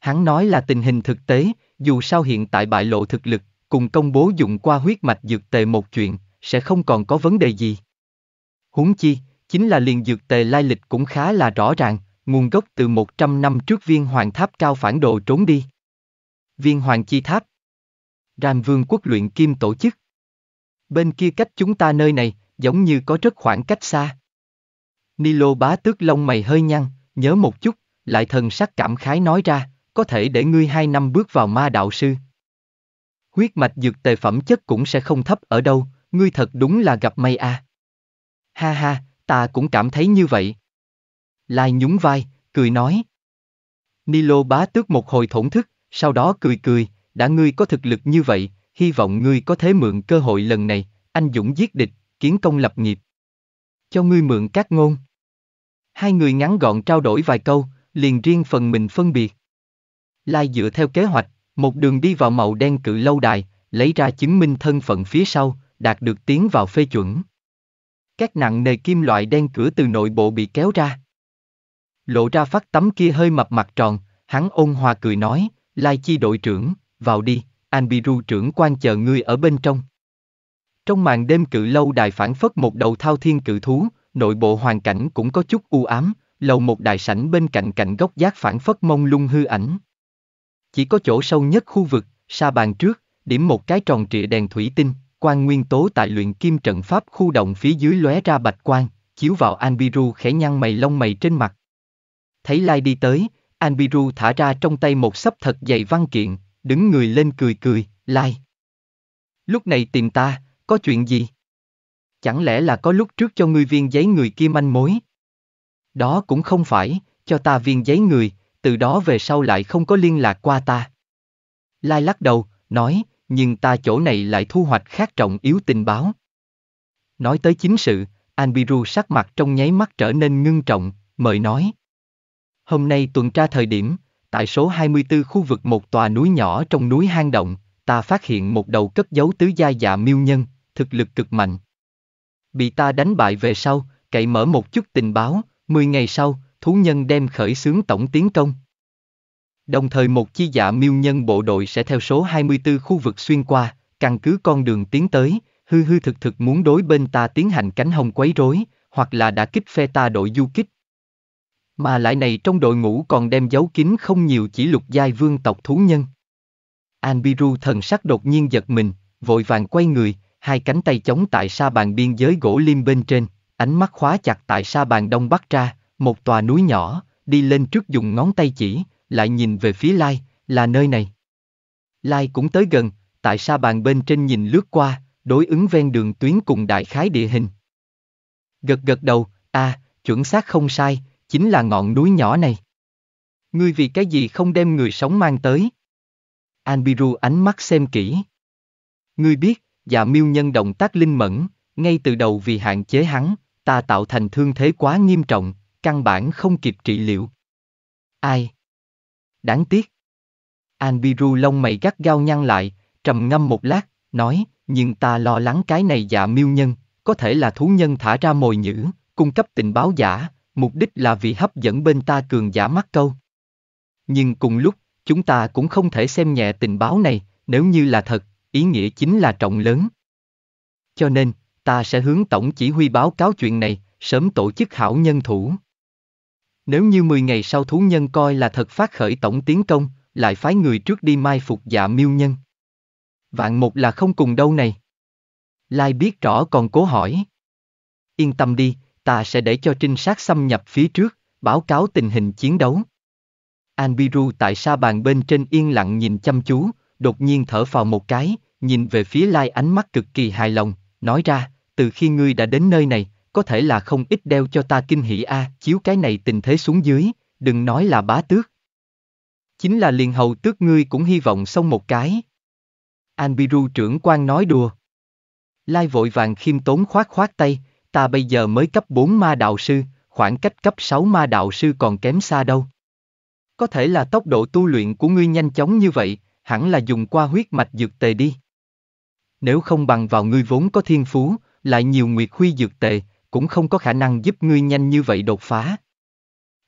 Hắn nói là tình hình thực tế, dù sao hiện tại bại lộ thực lực, cùng công bố dụng qua huyết mạch dược tề một chuyện, sẽ không còn có vấn đề gì. Huống chi, chính là liền dược tề lai lịch cũng khá là rõ ràng, nguồn gốc từ 100 năm trước viên hoàng tháp cao phản đồ trốn đi. Viên hoàng chi tháp. Ram vương quốc luyện kim tổ chức. Bên kia cách chúng ta nơi này, giống như có rất khoảng cách xa. Nilo bá tước lông mày hơi nhăn, nhớ một chút, lại thần sắc cảm khái nói ra, có thể để ngươi hai năm bước vào ma đạo sư. Huyết mạch dược tề phẩm chất cũng sẽ không thấp ở đâu, ngươi thật đúng là gặp may a. À. Ha ha, ta cũng cảm thấy như vậy. Lai nhún vai, cười nói. Nilo bá tước một hồi thổn thức, sau đó cười cười, đã ngươi có thực lực như vậy, hy vọng ngươi có thể mượn cơ hội lần này, anh dũng giết địch, kiến công lập nghiệp. Cho ngươi mượn các ngôn. Hai người ngắn gọn trao đổi vài câu, liền riêng phần mình phân biệt. Lai dựa theo kế hoạch, một đường đi vào màu đen cự lâu đài, lấy ra chứng minh thân phận phía sau, đạt được tiến vào phê chuẩn. Các nặng nề kim loại đen cửa từ nội bộ bị kéo ra lộ ra phát tấm kia hơi mập mặt tròn, hắn ôn hòa cười nói, Lai Chi đội trưởng, vào đi, Anbiru trưởng quan chờ ngươi ở bên trong. Trong màn đêm cự lâu đài phản phất một đầu thao thiên cự thú, nội bộ hoàn cảnh cũng có chút u ám, lầu một đại sảnh bên cạnh cạnh góc giác phản phất mông lung hư ảnh. Chỉ có chỗ sâu nhất khu vực, xa bàn trước, điểm một cái tròn trịa đèn thủy tinh, quan nguyên tố tại luyện kim trận pháp khu động phía dưới lóe ra bạch quang, chiếu vào Anbiru khẽ nhăn mày lông mày trên mặt, Thấy Lai đi tới, Anbiru thả ra trong tay một sấp thật dày văn kiện, đứng người lên cười cười, Lai. Lúc này tìm ta, có chuyện gì? Chẳng lẽ là có lúc trước cho ngươi viên giấy người kia manh mối? Đó cũng không phải, cho ta viên giấy người, từ đó về sau lại không có liên lạc qua ta. Lai lắc đầu, nói, nhưng ta chỗ này lại thu hoạch khác trọng yếu tình báo. Nói tới chính sự, Anbiru sắc mặt trong nháy mắt trở nên ngưng trọng, mời nói. Hôm nay tuần tra thời điểm, tại số 24 khu vực một tòa núi nhỏ trong núi hang động, ta phát hiện một đầu cất giấu tứ gia dạ miêu nhân, thực lực cực mạnh. Bị ta đánh bại về sau, cậy mở một chút tình báo, 10 ngày sau, thú nhân đem khởi xướng tổng tiến công. Đồng thời một chi dạ miêu nhân bộ đội sẽ theo số 24 khu vực xuyên qua, căn cứ con đường tiến tới, hư hư thực thực muốn đối bên ta tiến hành cánh hồng quấy rối, hoặc là đã kích phe ta đội du kích, mà lại này trong đội ngũ còn đem dấu kín không nhiều chỉ lục giai vương tộc thú nhân. Anbiru thần sắc đột nhiên giật mình, vội vàng quay người, hai cánh tay chống tại sa bàn biên giới gỗ lim bên trên, ánh mắt khóa chặt tại sa bàn đông bắc ra, một tòa núi nhỏ, đi lên trước dùng ngón tay chỉ, lại nhìn về phía Lai, là nơi này. Lai cũng tới gần, tại sa bàn bên trên nhìn lướt qua, đối ứng ven đường tuyến cùng đại khái địa hình. Gật gật đầu, a, à, chuẩn xác không sai, chính là ngọn núi nhỏ này. Ngươi vì cái gì không đem người sống mang tới? Anbiru ánh mắt xem kỹ. Ngươi biết, dạ miêu nhân động tác linh mẫn, ngay từ đầu vì hạn chế hắn, ta tạo thành thương thế quá nghiêm trọng, căn bản không kịp trị liệu. Ai? Đáng tiếc. Anbiru lông mày gắt gao nhăn lại, trầm ngâm một lát, nói, nhưng ta lo lắng cái này dạ miêu nhân, có thể là thú nhân thả ra mồi nhữ, cung cấp tình báo giả, mục đích là vì hấp dẫn bên ta cường giả mắc câu. Nhưng cùng lúc, chúng ta cũng không thể xem nhẹ tình báo này, nếu như là thật, ý nghĩa chính là trọng lớn. Cho nên, ta sẽ hướng tổng chỉ huy báo cáo chuyện này, sớm tổ chức hảo nhân thủ. Nếu như 10 ngày sau thú nhân coi là thật phát khởi tổng tiến công, lại phái người trước đi mai phục dạ miêu nhân. Vạn một là không cùng đâu này. Lai biết rõ còn cố hỏi. Yên tâm đi, ta sẽ để cho trinh sát xâm nhập phía trước, báo cáo tình hình chiến đấu. Anbiru tại sa bàn bên trên yên lặng nhìn chăm chú, đột nhiên thở vào một cái, nhìn về phía Lai ánh mắt cực kỳ hài lòng, nói ra, từ khi ngươi đã đến nơi này, có thể là không ít đeo cho ta kinh hỉ a, à, chiếu cái này tình thế xuống dưới, đừng nói là bá tước. Chính là liền hầu tước ngươi cũng hy vọng xong một cái. Anbiru trưởng quan nói đùa. Lai vội vàng khiêm tốn khoát khoát tay, ta bây giờ mới cấp 4 ma đạo sư, khoảng cách cấp 6 ma đạo sư còn kém xa đâu. Có thể là tốc độ tu luyện của ngươi nhanh chóng như vậy, hẳn là dùng qua huyết mạch dược tề đi. Nếu không bằng vào ngươi vốn có thiên phú, lại nhiều nguyệt huy dược tề, cũng không có khả năng giúp ngươi nhanh như vậy đột phá.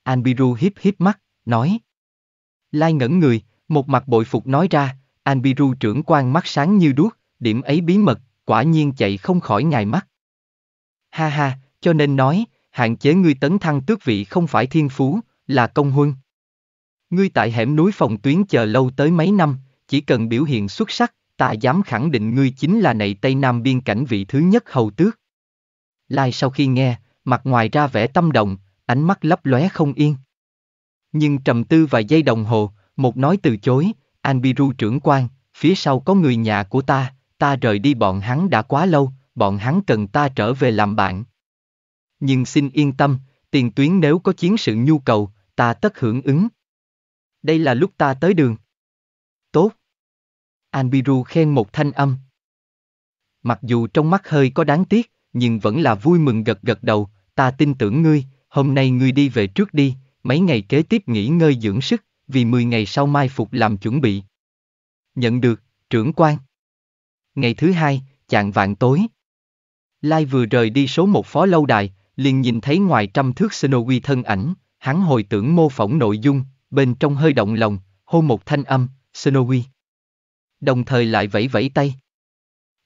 Anbiru híp híp mắt, nói. Lai ngẩn người, một mặt bội phục nói ra, Anbiru trưởng quan mắt sáng như đuốc, điểm ấy bí mật, quả nhiên chạy không khỏi ngài mắt. Ha ha, cho nên nói, hạn chế ngươi tấn thăng tước vị không phải thiên phú, là công huân. Ngươi tại hẻm núi phòng tuyến chờ lâu tới mấy năm, chỉ cần biểu hiện xuất sắc, ta dám khẳng định ngươi chính là này Tây Nam biên cảnh vị thứ nhất hầu tước. Lai sau khi nghe, mặt ngoài ra vẻ tâm động, ánh mắt lấp lóe không yên. Nhưng trầm tư vài giây đồng hồ, một nói từ chối, Anbiru trưởng quan, phía sau có người nhà của ta, ta rời đi bọn hắn đã quá lâu, bọn hắn cần ta trở về làm bạn. Nhưng xin yên tâm, tiền tuyến nếu có chiến sự nhu cầu, ta tất hưởng ứng. Đây là lúc ta tới đường. Tốt. Anbiru khen một thanh âm. Mặc dù trong mắt hơi có đáng tiếc, nhưng vẫn là vui mừng gật gật đầu, ta tin tưởng ngươi, hôm nay ngươi đi về trước đi, mấy ngày kế tiếp nghỉ ngơi dưỡng sức, vì 10 ngày sau mai phục làm chuẩn bị. Nhận được, trưởng quan. Ngày thứ hai, chạng vạn tối. Lai vừa rời đi số một phó lâu đài, liền nhìn thấy ngoài trăm thước Snowy thân ảnh, hắn hồi tưởng mô phỏng nội dung, bên trong hơi động lòng, hô một thanh âm, Snowy. Đồng thời lại vẫy vẫy tay.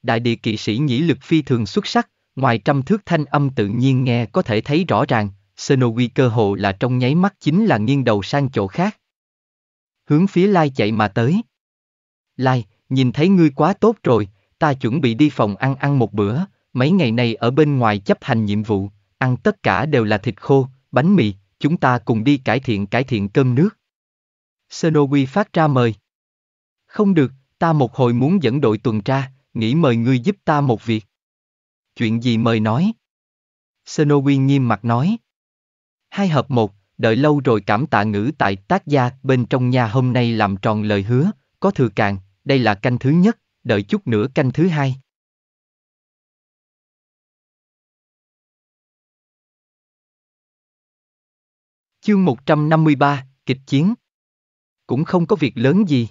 Đại địa kỵ sĩ nhĩ lực phi thường xuất sắc, ngoài trăm thước thanh âm tự nhiên nghe có thể thấy rõ ràng, Snowy cơ hồ là trong nháy mắt chính là nghiêng đầu sang chỗ khác. Hướng phía Lai chạy mà tới. Lai, nhìn thấy ngươi quá tốt rồi, ta chuẩn bị đi phòng ăn ăn một bữa, mấy ngày này ở bên ngoài chấp hành nhiệm vụ, ăn tất cả đều là thịt khô, bánh mì, chúng ta cùng đi cải thiện cải thiện cơm nước. Sonowi phát ra mời. Không được, ta một hồi muốn dẫn đội tuần tra, nghĩ mời ngươi giúp ta một việc. Chuyện gì mời nói? Sonowi nghiêm mặt nói. Hai hợp một, đợi lâu rồi cảm tạ ngữ tại tác gia bên trong nhà hôm nay làm tròn lời hứa, có thừa càng, đây là canh thứ nhất, đợi chút nữa canh thứ hai. Chương 153, kịch chiến. Cũng không có việc lớn gì.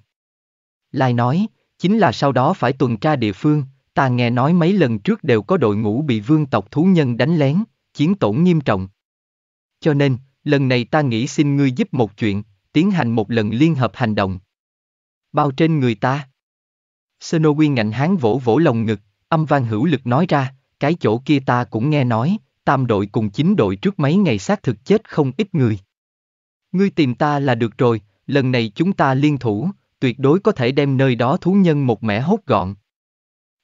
Lai nói, chính là sau đó phải tuần tra địa phương, ta nghe nói mấy lần trước đều có đội ngũ bị vương tộc thú nhân đánh lén, chiến tổn nghiêm trọng. Cho nên, lần này ta nghĩ xin ngươi giúp một chuyện, tiến hành một lần liên hợp hành động. Bao trên người ta. Snowy ngạnh hán vỗ vỗ lồng ngực, âm vang hữu lực nói ra, cái chỗ kia ta cũng nghe nói, tam đội cùng chín đội trước mấy ngày xác thực chết không ít người. Ngươi tìm ta là được rồi, lần này chúng ta liên thủ, tuyệt đối có thể đem nơi đó thú nhân một mẻ hốt gọn.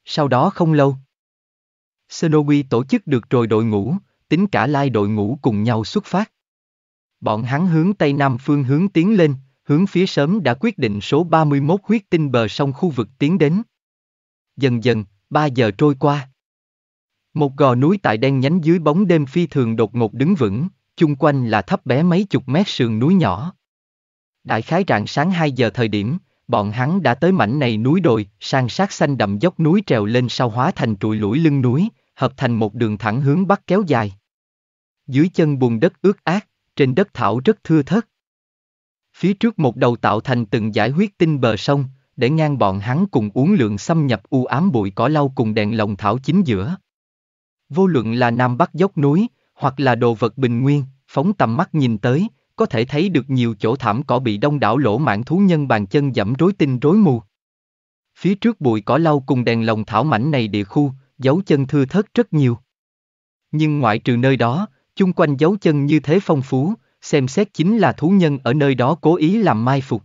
Sau đó không lâu, Shinobi tổ chức được rồi đội ngũ, tính cả lai đội ngũ cùng nhau xuất phát. Bọn hắn hướng Tây Nam phương hướng tiến lên, hướng phía sớm đã quyết định số 31 huyết tinh bờ sông khu vực tiến đến. Dần dần, 3 giờ trôi qua. Một gò núi tại đen nhánh dưới bóng đêm phi thường đột ngột đứng vững, chung quanh là thấp bé mấy chục mét sườn núi nhỏ. Đại khái rạng sáng 2 giờ thời điểm, bọn hắn đã tới mảnh này núi đồi, sang sát xanh đậm dốc núi trèo lên sau hóa thành trụi lũi lưng núi, hợp thành một đường thẳng hướng bắc kéo dài. Dưới chân bùn đất ướt át, trên đất thảo rất thưa thớt. Phía trước một đầu tạo thành từng giải huyết tinh bờ sông, để ngang bọn hắn cùng uống lượng xâm nhập u ám bụi cỏ lau cùng đèn lồng thảo chính giữa. Vô luận là Nam Bắc dốc núi, hoặc là đồ vật bình nguyên, phóng tầm mắt nhìn tới, có thể thấy được nhiều chỗ thảm cỏ bị đông đảo lỗ mãn thú nhân bàn chân dẫm rối tinh rối mù. Phía trước bụi cỏ lau cùng đèn lồng thảo mảnh này địa khu, dấu chân thưa thớt rất nhiều. Nhưng ngoại trừ nơi đó, chung quanh dấu chân như thế phong phú, xem xét chính là thú nhân ở nơi đó cố ý làm mai phục.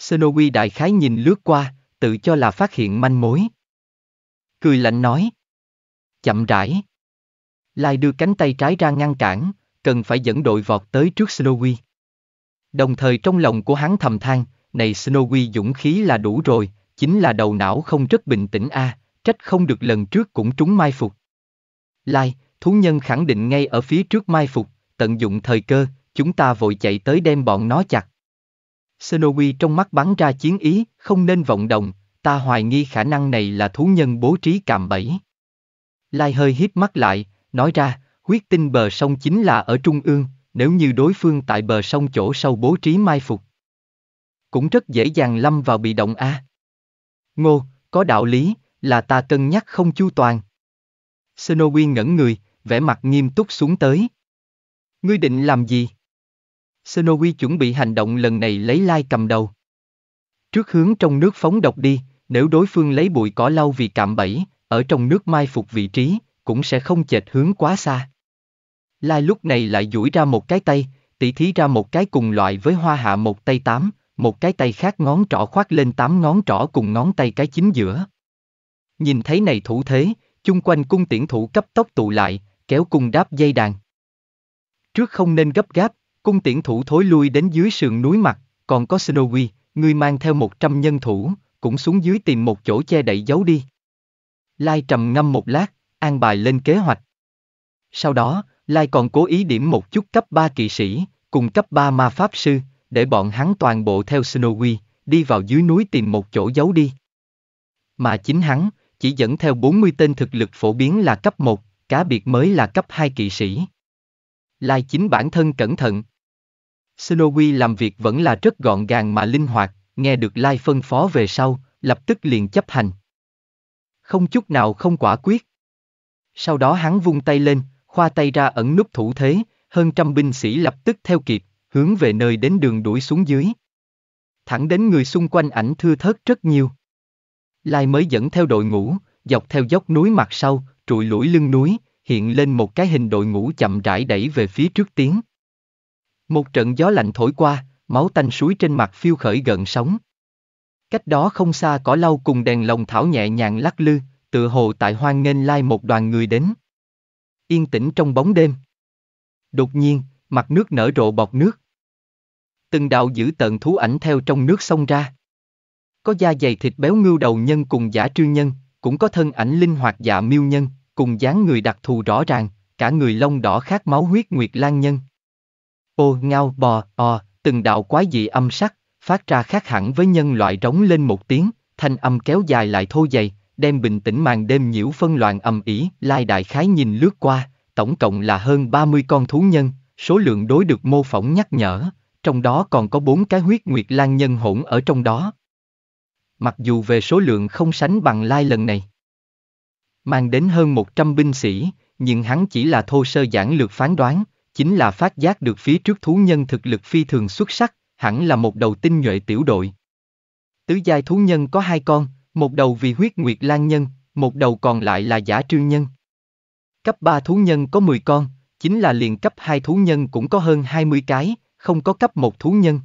Snowy đại khái nhìn lướt qua, tự cho là phát hiện manh mối. Cười lạnh nói chậm rãi. Lai đưa cánh tay trái ra ngăn cản, cần phải dẫn đội vọt tới trước Snowy. Đồng thời trong lòng của hắn thầm than, này Snowy dũng khí là đủ rồi, chính là đầu não không rất bình tĩnh a, à, trách không được lần trước cũng trúng mai phục. Lai, thú nhân khẳng định ngay ở phía trước mai phục, tận dụng thời cơ, chúng ta vội chạy tới đem bọn nó chặt. Snowy trong mắt bắn ra chiến ý, không nên vọng động, ta hoài nghi khả năng này là thú nhân bố trí cạm bẫy. Lai hơi hít mắt lại, nói ra, huyết tinh bờ sông chính là ở trung ương, nếu như đối phương tại bờ sông chỗ sâu bố trí mai phục. Cũng rất dễ dàng lâm vào bị động a. Ngô, có đạo lý, là ta cân nhắc không chu toàn. Snowy ngẩn người, vẻ mặt nghiêm túc xuống tới. Ngươi định làm gì? Snowy chuẩn bị hành động lần này lấy lai cầm đầu. Trước hướng trong nước phóng độc đi, nếu đối phương lấy bụi cỏ lau vì cạm bẫy, ở trong nước mai phục vị trí, cũng sẽ không chệch hướng quá xa. Lai lúc này lại duỗi ra một cái tay, tỉ thí ra một cái cùng loại với hoa hạ một tay tám, một cái tay khác ngón trỏ khoác lên tám ngón trỏ cùng ngón tay cái chính giữa. Nhìn thấy này thủ thế, chung quanh cung tiễn thủ cấp tốc tụ lại, kéo cung đáp dây đàn. Trước không nên gấp gáp, cung tiễn thủ thối lui đến dưới sườn núi mặt, còn có Snowy, người mang theo một trăm nhân thủ, cũng xuống dưới tìm một chỗ che đậy giấu đi. Lai trầm ngâm một lát, an bài lên kế hoạch. Sau đó, Lai còn cố ý điểm một chút cấp 3 kỵ sĩ, cùng cấp 3 ma pháp sư, để bọn hắn toàn bộ theo Snowy, đi vào dưới núi tìm một chỗ giấu đi. Mà chính hắn, chỉ dẫn theo 40 tên thực lực phổ biến là cấp 1, cá biệt mới là cấp 2 kỵ sĩ. Lai chính bản thân cẩn thận. Snowy làm việc vẫn là rất gọn gàng mà linh hoạt, nghe được Lai phân phó về sau, lập tức liền chấp hành không chút nào không quả quyết. Sau đó hắn vung tay lên, khoa tay ra ẩn núp thủ thế, hơn trăm binh sĩ lập tức theo kịp, hướng về nơi đến đường đuổi xuống dưới. Thẳng đến người xung quanh ảnh thưa thớt rất nhiều. Lai mới dẫn theo đội ngũ, dọc theo dốc núi mặt sau, trụi lũi lưng núi, hiện lên một cái hình đội ngũ chậm rãi đẩy về phía trước tiến. Một trận gió lạnh thổi qua, máu tanh suối trên mặt phiêu khởi gần sóng, Cách đó không xa cỏ lau cùng đèn lồng thảo nhẹ nhàng lắc lư, tựa hồ tại hoang nghênh lai một đoàn người đến. Yên tĩnh trong bóng đêm. Đột nhiên, mặt nước nở rộ bọt nước. Từng đạo giữ tận thú ảnh theo trong nước sông ra. Có da dày thịt béo ngưu đầu nhân cùng giả trư nhân, cũng có thân ảnh linh hoạt dạ miêu nhân, cùng dáng người đặc thù rõ ràng, cả người lông đỏ khát máu huyết nguyệt lan nhân. Ô ngao bò, ò, từng đạo quái dị âm sắc, phát ra khác hẳn với nhân loại rống lên một tiếng, thanh âm kéo dài lại thô dày, đem bình tĩnh màn đêm nhiễu phân loạn ầm ĩ, Lai Đại Khái nhìn lướt qua, tổng cộng là hơn 30 con thú nhân, số lượng đối được mô phỏng nhắc nhở, trong đó còn có bốn cái huyết nguyệt lan nhân hỗn ở trong đó. Mặc dù về số lượng không sánh bằng Lai lần này, mang đến hơn 100 binh sĩ, nhưng hắn chỉ là thô sơ giản lược phán đoán, chính là phát giác được phía trước thú nhân thực lực phi thường xuất sắc, hẳn là một đầu tinh nhuệ tiểu đội. Tứ giai thú nhân có hai con, một đầu vì huyết nguyệt lan nhân, một đầu còn lại là giả trương nhân. Cấp 3 thú nhân có 10 con, chính là liền cấp 2 thú nhân cũng có hơn 20 cái, không có cấp 1 thú nhân.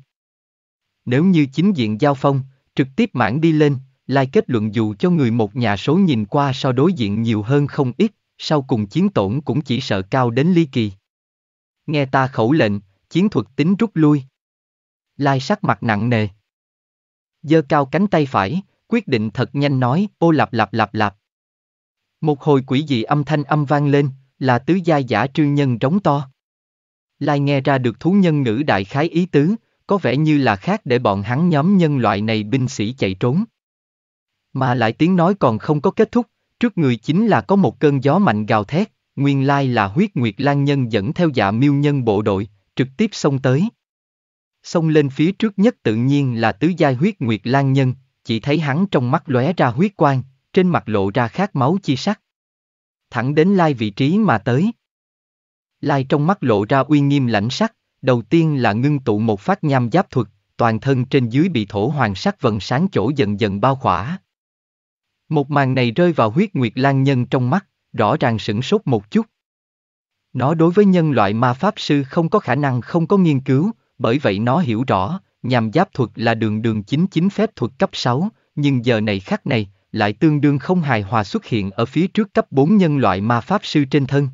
Nếu như chính diện giao phong, trực tiếp mãn đi lên, lai kết luận dù cho người một nhà số nhìn qua so đối diện nhiều hơn không ít, sau cùng chiến tổn cũng chỉ sợ cao đến ly kỳ. Nghe ta khẩu lệnh, chiến thuật tính rút lui. Lai sắc mặt nặng nề. Giơ cao cánh tay phải, quyết định thật nhanh nói, ô lạp lạp lạp lạp. Một hồi quỷ dị âm thanh âm vang lên, là tứ gia giả trư nhân trống to. Lai nghe ra được thú nhân ngữ đại khái ý tứ, có vẻ như là khác để bọn hắn nhóm nhân loại này binh sĩ chạy trốn. Mà lại tiếng nói còn không có kết thúc, trước người chính là có một cơn gió mạnh gào thét, nguyên lai là huyết nguyệt lan nhân dẫn theo dạ miêu nhân bộ đội, trực tiếp xông tới. Xông lên phía trước nhất tự nhiên là tứ giai huyết nguyệt lan nhân, chỉ thấy hắn trong mắt lóe ra huyết quang, trên mặt lộ ra khát máu chi sắc. Thẳng đến lai vị trí mà tới. Lai trong mắt lộ ra uy nghiêm lãnh sắc, đầu tiên là ngưng tụ một phát nham giáp thuật, toàn thân trên dưới bị thổ hoàng sắc vần sáng chỗ dần dần bao khỏa. Một màn này rơi vào huyết nguyệt lan nhân trong mắt, rõ ràng sửng sốt một chút. Nó đối với nhân loại ma pháp sư không có khả năng không có nghiên cứu, bởi vậy nó hiểu rõ, nhằm giáp thuật là đường đường chính chính phép thuật cấp 6, nhưng giờ này khác này, lại tương đương không hài hòa xuất hiện ở phía trước cấp 4 nhân loại ma pháp sư trên thân.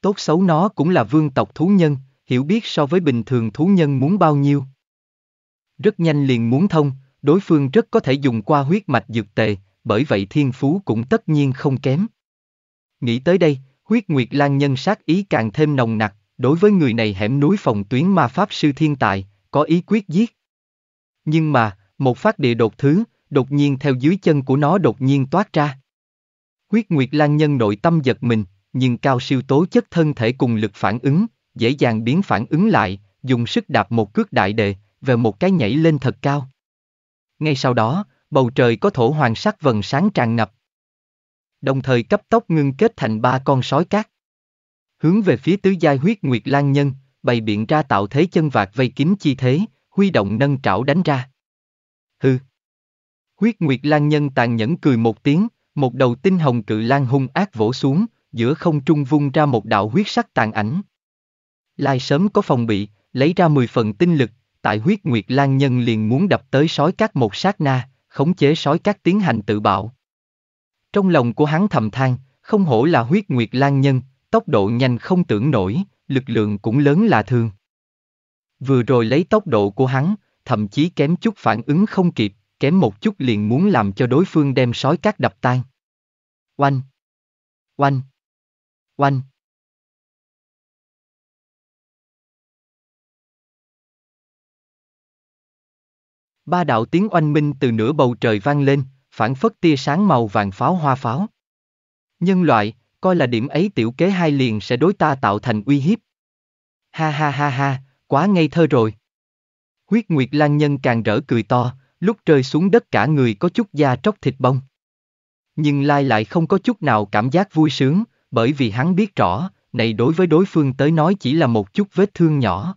Tốt xấu nó cũng là vương tộc thú nhân, hiểu biết so với bình thường thú nhân muốn bao nhiêu. Rất nhanh liền muốn thông, đối phương rất có thể dùng qua huyết mạch dược tề, bởi vậy thiên phú cũng tất nhiên không kém. Nghĩ tới đây, huyết nguyệt lan nhân sát ý càng thêm nồng nặc, Đối với người này hẻm núi phòng tuyến ma pháp sư thiên tài, có ý quyết giết. Nhưng mà, một phát địa đột thứ, đột nhiên theo dưới chân của nó đột nhiên toát ra. quyết Nguyệt Lan Nhân nội tâm giật mình, nhưng cao siêu tố chất thân thể cùng lực phản ứng, dễ dàng biến phản ứng lại, dùng sức đạp một cước đại đệ về một cái nhảy lên thật cao. Ngay sau đó, bầu trời có thổ hoàng sắc vần sáng tràn ngập. Đồng thời cấp tốc ngưng kết thành ba con sói cát hướng về phía tứ giai huyết nguyệt lan nhân, bày biện ra tạo thế chân vạc vây kín chi thế, huy động nâng trảo đánh ra. hư Huyết nguyệt lan nhân tàn nhẫn cười một tiếng, một đầu tinh hồng cự lan hung ác vỗ xuống, giữa không trung vung ra một đạo huyết sắc tàn ảnh. Lai sớm có phòng bị, lấy ra 10 phần tinh lực, tại huyết nguyệt lan nhân liền muốn đập tới sói cát một sát na, khống chế sói cát tiến hành tự bạo. Trong lòng của hắn thầm than, không hổ là huyết nguyệt lan nhân, tốc độ nhanh không tưởng nổi, lực lượng cũng lớn là thường. Vừa rồi lấy tốc độ của hắn, thậm chí kém chút phản ứng không kịp, kém một chút liền muốn làm cho đối phương đem sói cát đập tan. Oanh! Oanh! Oanh! Ba đạo tiếng oanh minh từ nửa bầu trời vang lên, phản phất tia sáng màu vàng pháo hoa pháo. Nhân loại, coi là điểm ấy tiểu kế hai liền sẽ đối ta tạo thành uy hiếp. Ha ha ha ha, quá ngây thơ rồi. Huyết Nguyệt Lan Nhân càng rỡ cười to, lúc rơi xuống đất cả người có chút da tróc thịt bông. Nhưng Lai lại không có chút nào cảm giác vui sướng, bởi vì hắn biết rõ, này đối với đối phương tới nói chỉ là một chút vết thương nhỏ.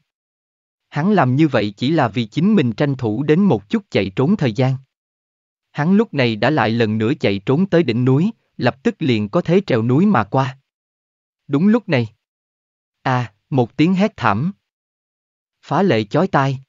Hắn làm như vậy chỉ là vì chính mình tranh thủ đến một chút chạy trốn thời gian. Hắn lúc này đã lại lần nữa chạy trốn tới đỉnh núi, lập tức liền có thể trèo núi mà qua. Đúng lúc này. À, một tiếng hét thảm. Phá lệ chói tai.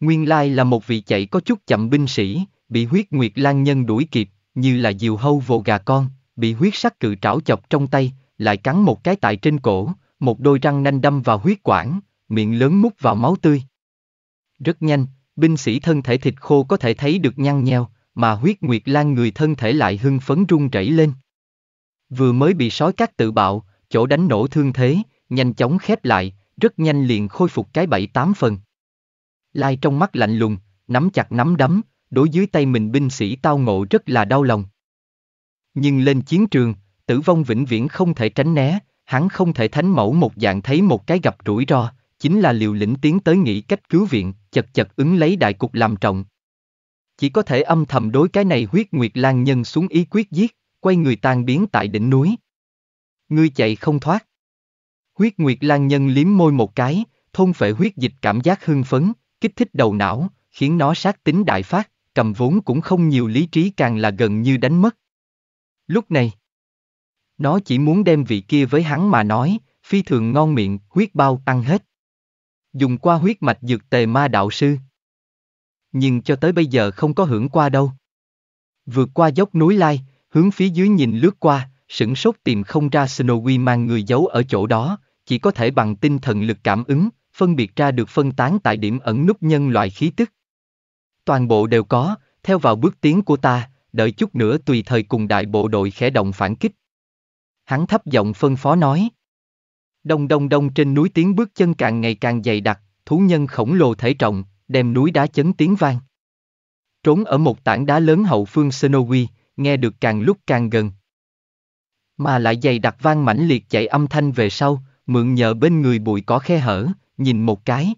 Nguyên lai là một vị chạy có chút chậm binh sĩ, bị huyết nguyệt lan nhân đuổi kịp, như là diều hâu vồ gà con, bị huyết sắc cự trảo chọc trong tay, lại cắn một cái tại trên cổ, một đôi răng nanh đâm vào huyết quản, miệng lớn mút vào máu tươi. Rất nhanh, binh sĩ thân thể thịt khô có thể thấy được nhăn nheo, mà huyết nguyệt lan người thân thể lại hưng phấn run rẩy lên. Vừa mới bị sói cát tự bạo, chỗ đánh nổ thương thế, nhanh chóng khép lại, rất nhanh liền khôi phục cái bảy tám phần. Lai trong mắt lạnh lùng, nắm chặt nắm đấm, đối dưới tay mình binh sĩ tao ngộ rất là đau lòng. Nhưng lên chiến trường, tử vong vĩnh viễn không thể tránh né, hắn không thể thánh mẫu một dạng thấy một cái gặp rủi ro, chính là liều lĩnh tiến tới nghĩ cách cứu viện, chật chật ứng lấy đại cục làm trọng, chỉ có thể âm thầm đối cái này huyết nguyệt lang nhân xuống ý quyết giết, quay người tan biến tại đỉnh núi. Ngươi chạy không thoát. Huyết nguyệt lang nhân liếm môi một cái, thôn phệ huyết dịch cảm giác hưng phấn, kích thích đầu não, khiến nó sát tính đại phát, cầm vốn cũng không nhiều lý trí càng là gần như đánh mất. Lúc này, nó chỉ muốn đem vị kia với hắn mà nói, phi thường ngon miệng, huyết bao ăn hết. Dùng qua huyết mạch dược tề ma đạo sư nhưng cho tới bây giờ không có hưởng qua đâu. Vượt qua dốc núi Lai, hướng phía dưới nhìn lướt qua, sửng sốt tìm không ra Snowy mang người giấu ở chỗ đó, chỉ có thể bằng tinh thần lực cảm ứng, phân biệt ra được phân tán tại điểm ẩn nút nhân loại khí tức. Toàn bộ đều có, theo vào bước tiến của ta, đợi chút nữa tùy thời cùng đại bộ đội khẽ động phản kích. Hắn thấp giọng phân phó nói. Đông đông đông trên núi tiếng bước chân càng ngày càng dày đặc, thú nhân khổng lồ thể trọng, đem núi đá chấn tiếng vang. Trốn ở một tảng đá lớn hậu phương Senowi, nghe được càng lúc càng gần. Mà lại dày đặc vang mãnh liệt chạy âm thanh về sau, mượn nhờ bên người bụi có khe hở, nhìn một cái.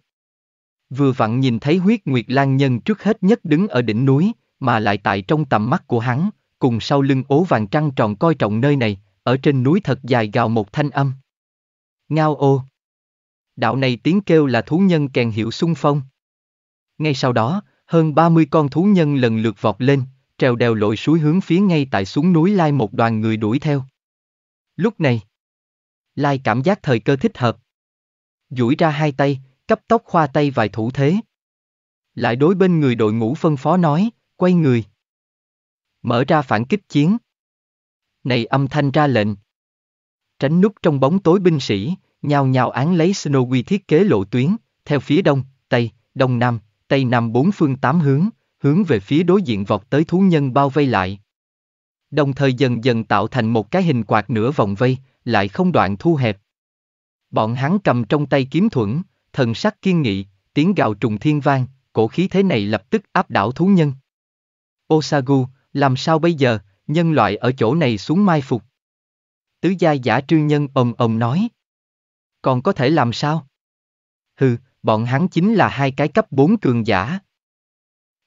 Vừa vặn nhìn thấy huyết nguyệt lan nhân trước hết nhất đứng ở đỉnh núi, mà lại tại trong tầm mắt của hắn, cùng sau lưng ố vàng trăng tròn coi trọng nơi này, ở trên núi thật dài gào một thanh âm. Ngao ô! Đạo này tiếng kêu là thú nhân kèn hiệu sung phong. Ngay sau đó, hơn 30 con thú nhân lần lượt vọt lên, trèo đèo lội suối hướng phía ngay tại xuống núi Lai một đoàn người đuổi theo. Lúc này, Lai cảm giác thời cơ thích hợp. duỗi ra hai tay, cấp tóc khoa tay vài thủ thế. Lại đối bên người đội ngũ phân phó nói, quay người. Mở ra phản kích chiến. Này âm thanh ra lệnh. Tránh núp trong bóng tối binh sĩ, nhào nhào án lấy Snowy thiết kế lộ tuyến, theo phía đông, tây, đông nam, Tây Nam bốn phương tám hướng, hướng về phía đối diện vọt tới thú nhân bao vây lại. Đồng thời dần dần tạo thành một cái hình quạt nửa vòng vây, lại không đoạn thu hẹp. Bọn hắn cầm trong tay kiếm thuẫn, thần sắc kiên nghị, tiếng gào trùng thiên vang, cổ khí thế này lập tức áp đảo thú nhân. Osagu, làm sao bây giờ, nhân loại ở chỗ này xuống mai phục. Tứ gia giả trương nhân ồm ồm nói. Còn có thể làm sao? Hừ, bọn hắn chính là hai cái cấp 4 cường giả.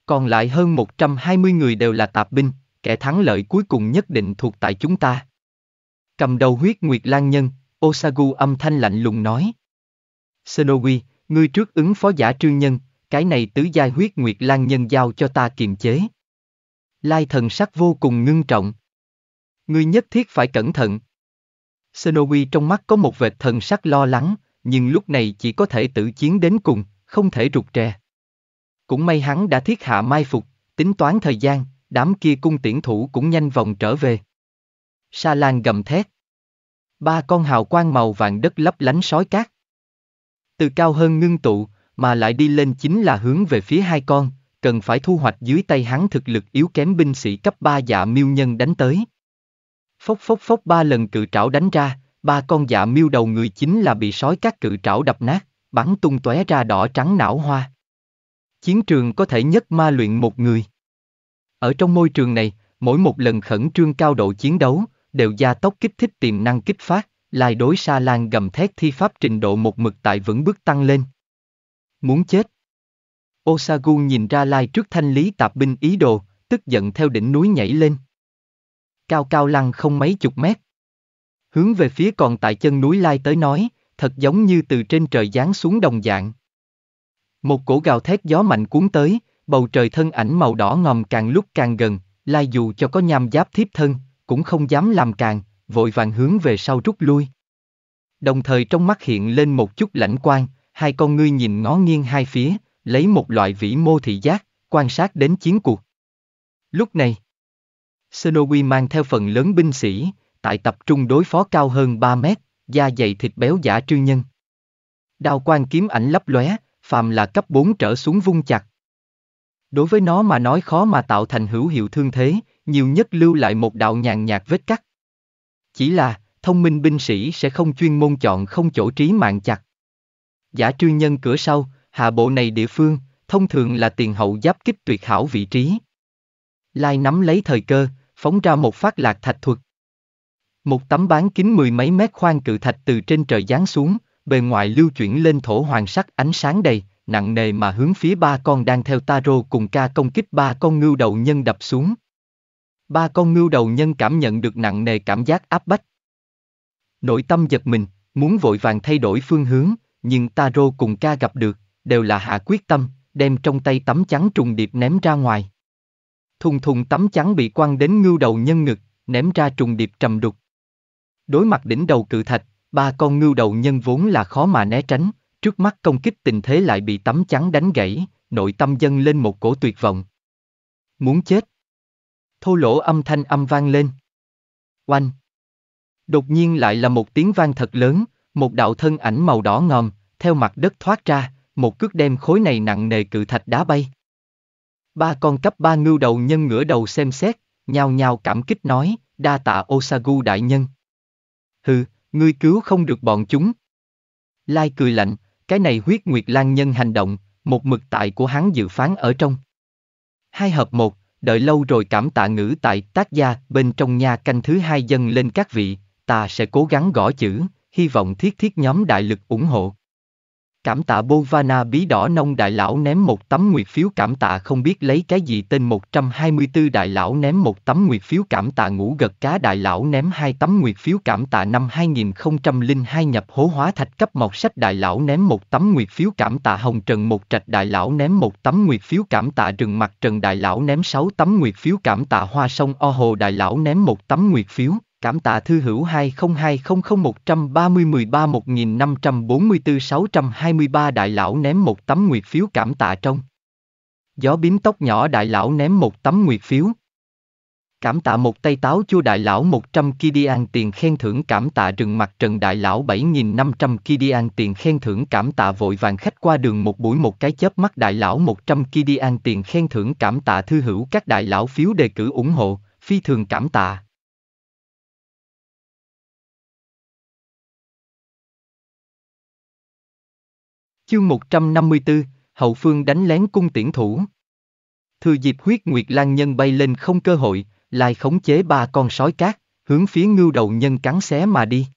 Còn lại hơn 120 người đều là tạp binh, kẻ thắng lợi cuối cùng nhất định thuộc tại chúng ta. Cầm đầu huyết nguyệt lan nhân, Osagu âm thanh lạnh lùng nói. Senowi, ngươi trước ứng phó giả trương nhân, cái này tứ giai huyết nguyệt lan nhân giao cho ta kiềm chế. Lai thần sắc vô cùng ngưng trọng. Ngươi nhất thiết phải cẩn thận. Senowi trong mắt có một vệt thần sắc lo lắng, nhưng lúc này chỉ có thể tự chiến đến cùng, không thể rụt rè. Cũng may hắn đã thiết hạ mai phục, tính toán thời gian, đám kia cung tiễn thủ cũng nhanh vòng trở về. Sa Lan gầm thét. Ba con hào quang màu vàng đất lấp lánh sói cát. Từ cao hơn ngưng tụ, mà lại đi lên chính là hướng về phía hai con, cần phải thu hoạch dưới tay hắn thực lực yếu kém binh sĩ cấp ba dạ miêu nhân đánh tới. Phốc phốc phốc ba lần cự trảo đánh ra, Ba con dạ miêu đầu người chính là bị sói các cự trảo đập nát, bắn tung tóe ra đỏ trắng não hoa. Chiến trường có thể nhất ma luyện một người. Ở trong môi trường này, mỗi một lần khẩn trương cao độ chiến đấu, đều gia tốc kích thích tiềm năng kích phát, lai đối sa lan gầm thét thi pháp trình độ một mực tại vững bước tăng lên. Muốn chết. Osagu nhìn ra lai trước thanh lý tạp binh ý đồ, tức giận theo đỉnh núi nhảy lên. Cao cao lăn không mấy chục mét hướng về phía còn tại chân núi lai tới nói, thật giống như từ trên trời giáng xuống đồng dạng. Một cổ gào thét gió mạnh cuốn tới, bầu trời thân ảnh màu đỏ ngòm càng lúc càng gần, lai dù cho có nham giáp thiếp thân, cũng không dám làm càng, vội vàng hướng về sau rút lui. Đồng thời trong mắt hiện lên một chút lãnh quan, hai con ngươi nhìn ngó nghiêng hai phía, lấy một loại vĩ mô thị giác, quan sát đến chiến cuộc. Lúc này, Snowy mang theo phần lớn binh sĩ, tại tập trung đối phó cao hơn 3 mét, da dày thịt béo giả trư nhân. Đao quan kiếm ảnh lấp lóe, phàm là cấp 4 trở xuống vung chặt. Đối với nó mà nói khó mà tạo thành hữu hiệu thương thế, nhiều nhất lưu lại một đạo nhàn nhạt vết cắt. Chỉ là, thông minh binh sĩ sẽ không chuyên môn chọn không chỗ trí mạng chặt. Giả trư nhân cửa sau, hạ bộ này địa phương, thông thường là tiền hậu giáp kích tuyệt hảo vị trí. Lai nắm lấy thời cơ, phóng ra một phát lạc thạch thuật. Một tấm bán kính mười mấy mét khoan cự thạch từ trên trời giáng xuống, bề ngoài lưu chuyển lên thổ hoàng sắc ánh sáng đầy, nặng nề mà hướng phía ba con đang theo Taro cùng ca công kích ba con ngưu đầu nhân đập xuống. Ba con ngưu đầu nhân cảm nhận được nặng nề cảm giác áp bách. Nội tâm giật mình, muốn vội vàng thay đổi phương hướng, nhưng Taro cùng ca gặp được, đều là hạ quyết tâm, đem trong tay tấm trắng trùng điệp ném ra ngoài. Thùng thùng tấm trắng bị quăng đến ngưu đầu nhân ngực, ném ra trùng điệp trầm đục, Đối mặt đỉnh đầu cự thạch, ba con ngưu đầu nhân vốn là khó mà né tránh, trước mắt công kích tình thế lại bị tấm chắn đánh gãy, nội tâm dâng lên một cổ tuyệt vọng. Muốn chết. Thô lỗ âm thanh âm vang lên. Oanh. Đột nhiên lại là một tiếng vang thật lớn, một đạo thân ảnh màu đỏ ngòm, theo mặt đất thoát ra, một cước đem khối này nặng nề cự thạch đá bay. Ba con cấp ba ngưu đầu nhân ngửa đầu xem xét, nhao nhao cảm kích nói, đa tạ Osagu đại nhân hừ, ngươi cứu không được bọn chúng. Lai cười lạnh, cái này huyết nguyệt lan nhân hành động, một mực tại của hắn dự phán ở trong. Hai hợp một, đợi lâu rồi cảm tạ ngữ tại tác gia bên trong nhà canh thứ hai dâng lên các vị, ta sẽ cố gắng gõ chữ, hy vọng thiết thiết nhóm đại lực ủng hộ. Cảm tạ Bovana bí đỏ nông đại lão ném một tấm nguyệt phiếu cảm tạ không biết lấy cái gì tên 124 đại lão ném một tấm nguyệt phiếu cảm tạ ngũ gật cá đại lão ném hai tấm nguyệt phiếu cảm tạ năm 2002 nhập hố hóa thạch cấp mọc sách đại lão ném một tấm nguyệt phiếu cảm tạ hồng trần một trạch đại lão ném một tấm nguyệt phiếu cảm tạ rừng mặt trần đại lão ném sáu tấm nguyệt phiếu cảm tạ hoa sông o hồ đại lão ném một tấm nguyệt phiếu cảm tạ thư hữu 20200130131544 đại lão ném một tấm nguyệt phiếu cảm tạ trong. Gió bím tóc nhỏ đại lão ném một tấm nguyệt phiếu. Cảm tạ một tay táo chua đại lão 100 Kidian tiền khen thưởng cảm tạ rừng mặt trần đại lão 7500 Kidian tiền khen thưởng cảm tạ vội vàng khách qua đường một buổi một cái chớp mắt đại lão 100 Kidian tiền khen thưởng cảm tạ thư hữu các đại lão phiếu đề cử ủng hộ, phi thường cảm tạ. Chương 154, Hậu phương đánh lén cung tiễn thủ. Thừa dịp huyết nguyệt lan nhân bay lên không cơ hội, lại khống chế ba con sói cát, hướng phía ngưu đầu nhân cắn xé mà đi.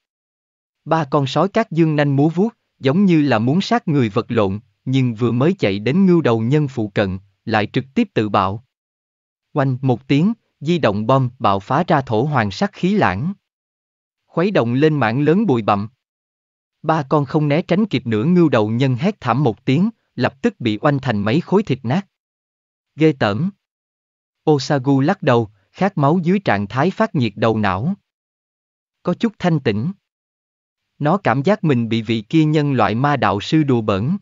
Ba con sói cát dương nanh múa vuốt, giống như là muốn sát người vật lộn, nhưng vừa mới chạy đến ngưu đầu nhân phụ cận, lại trực tiếp tự bạo. Oanh một tiếng, di động bom bạo phá ra thổ hoàng sắc khí lãng. Khuấy động lên mảng lớn bụi bặm, Ba con không né tránh kịp nữa ngưu đầu nhân hét thảm một tiếng, lập tức bị oanh thành mấy khối thịt nát. Ghê tởm. Osagu lắc đầu, khát máu dưới trạng thái phát nhiệt đầu não. Có chút thanh tĩnh. Nó cảm giác mình bị vị kia nhân loại ma đạo sư đùa bẩn.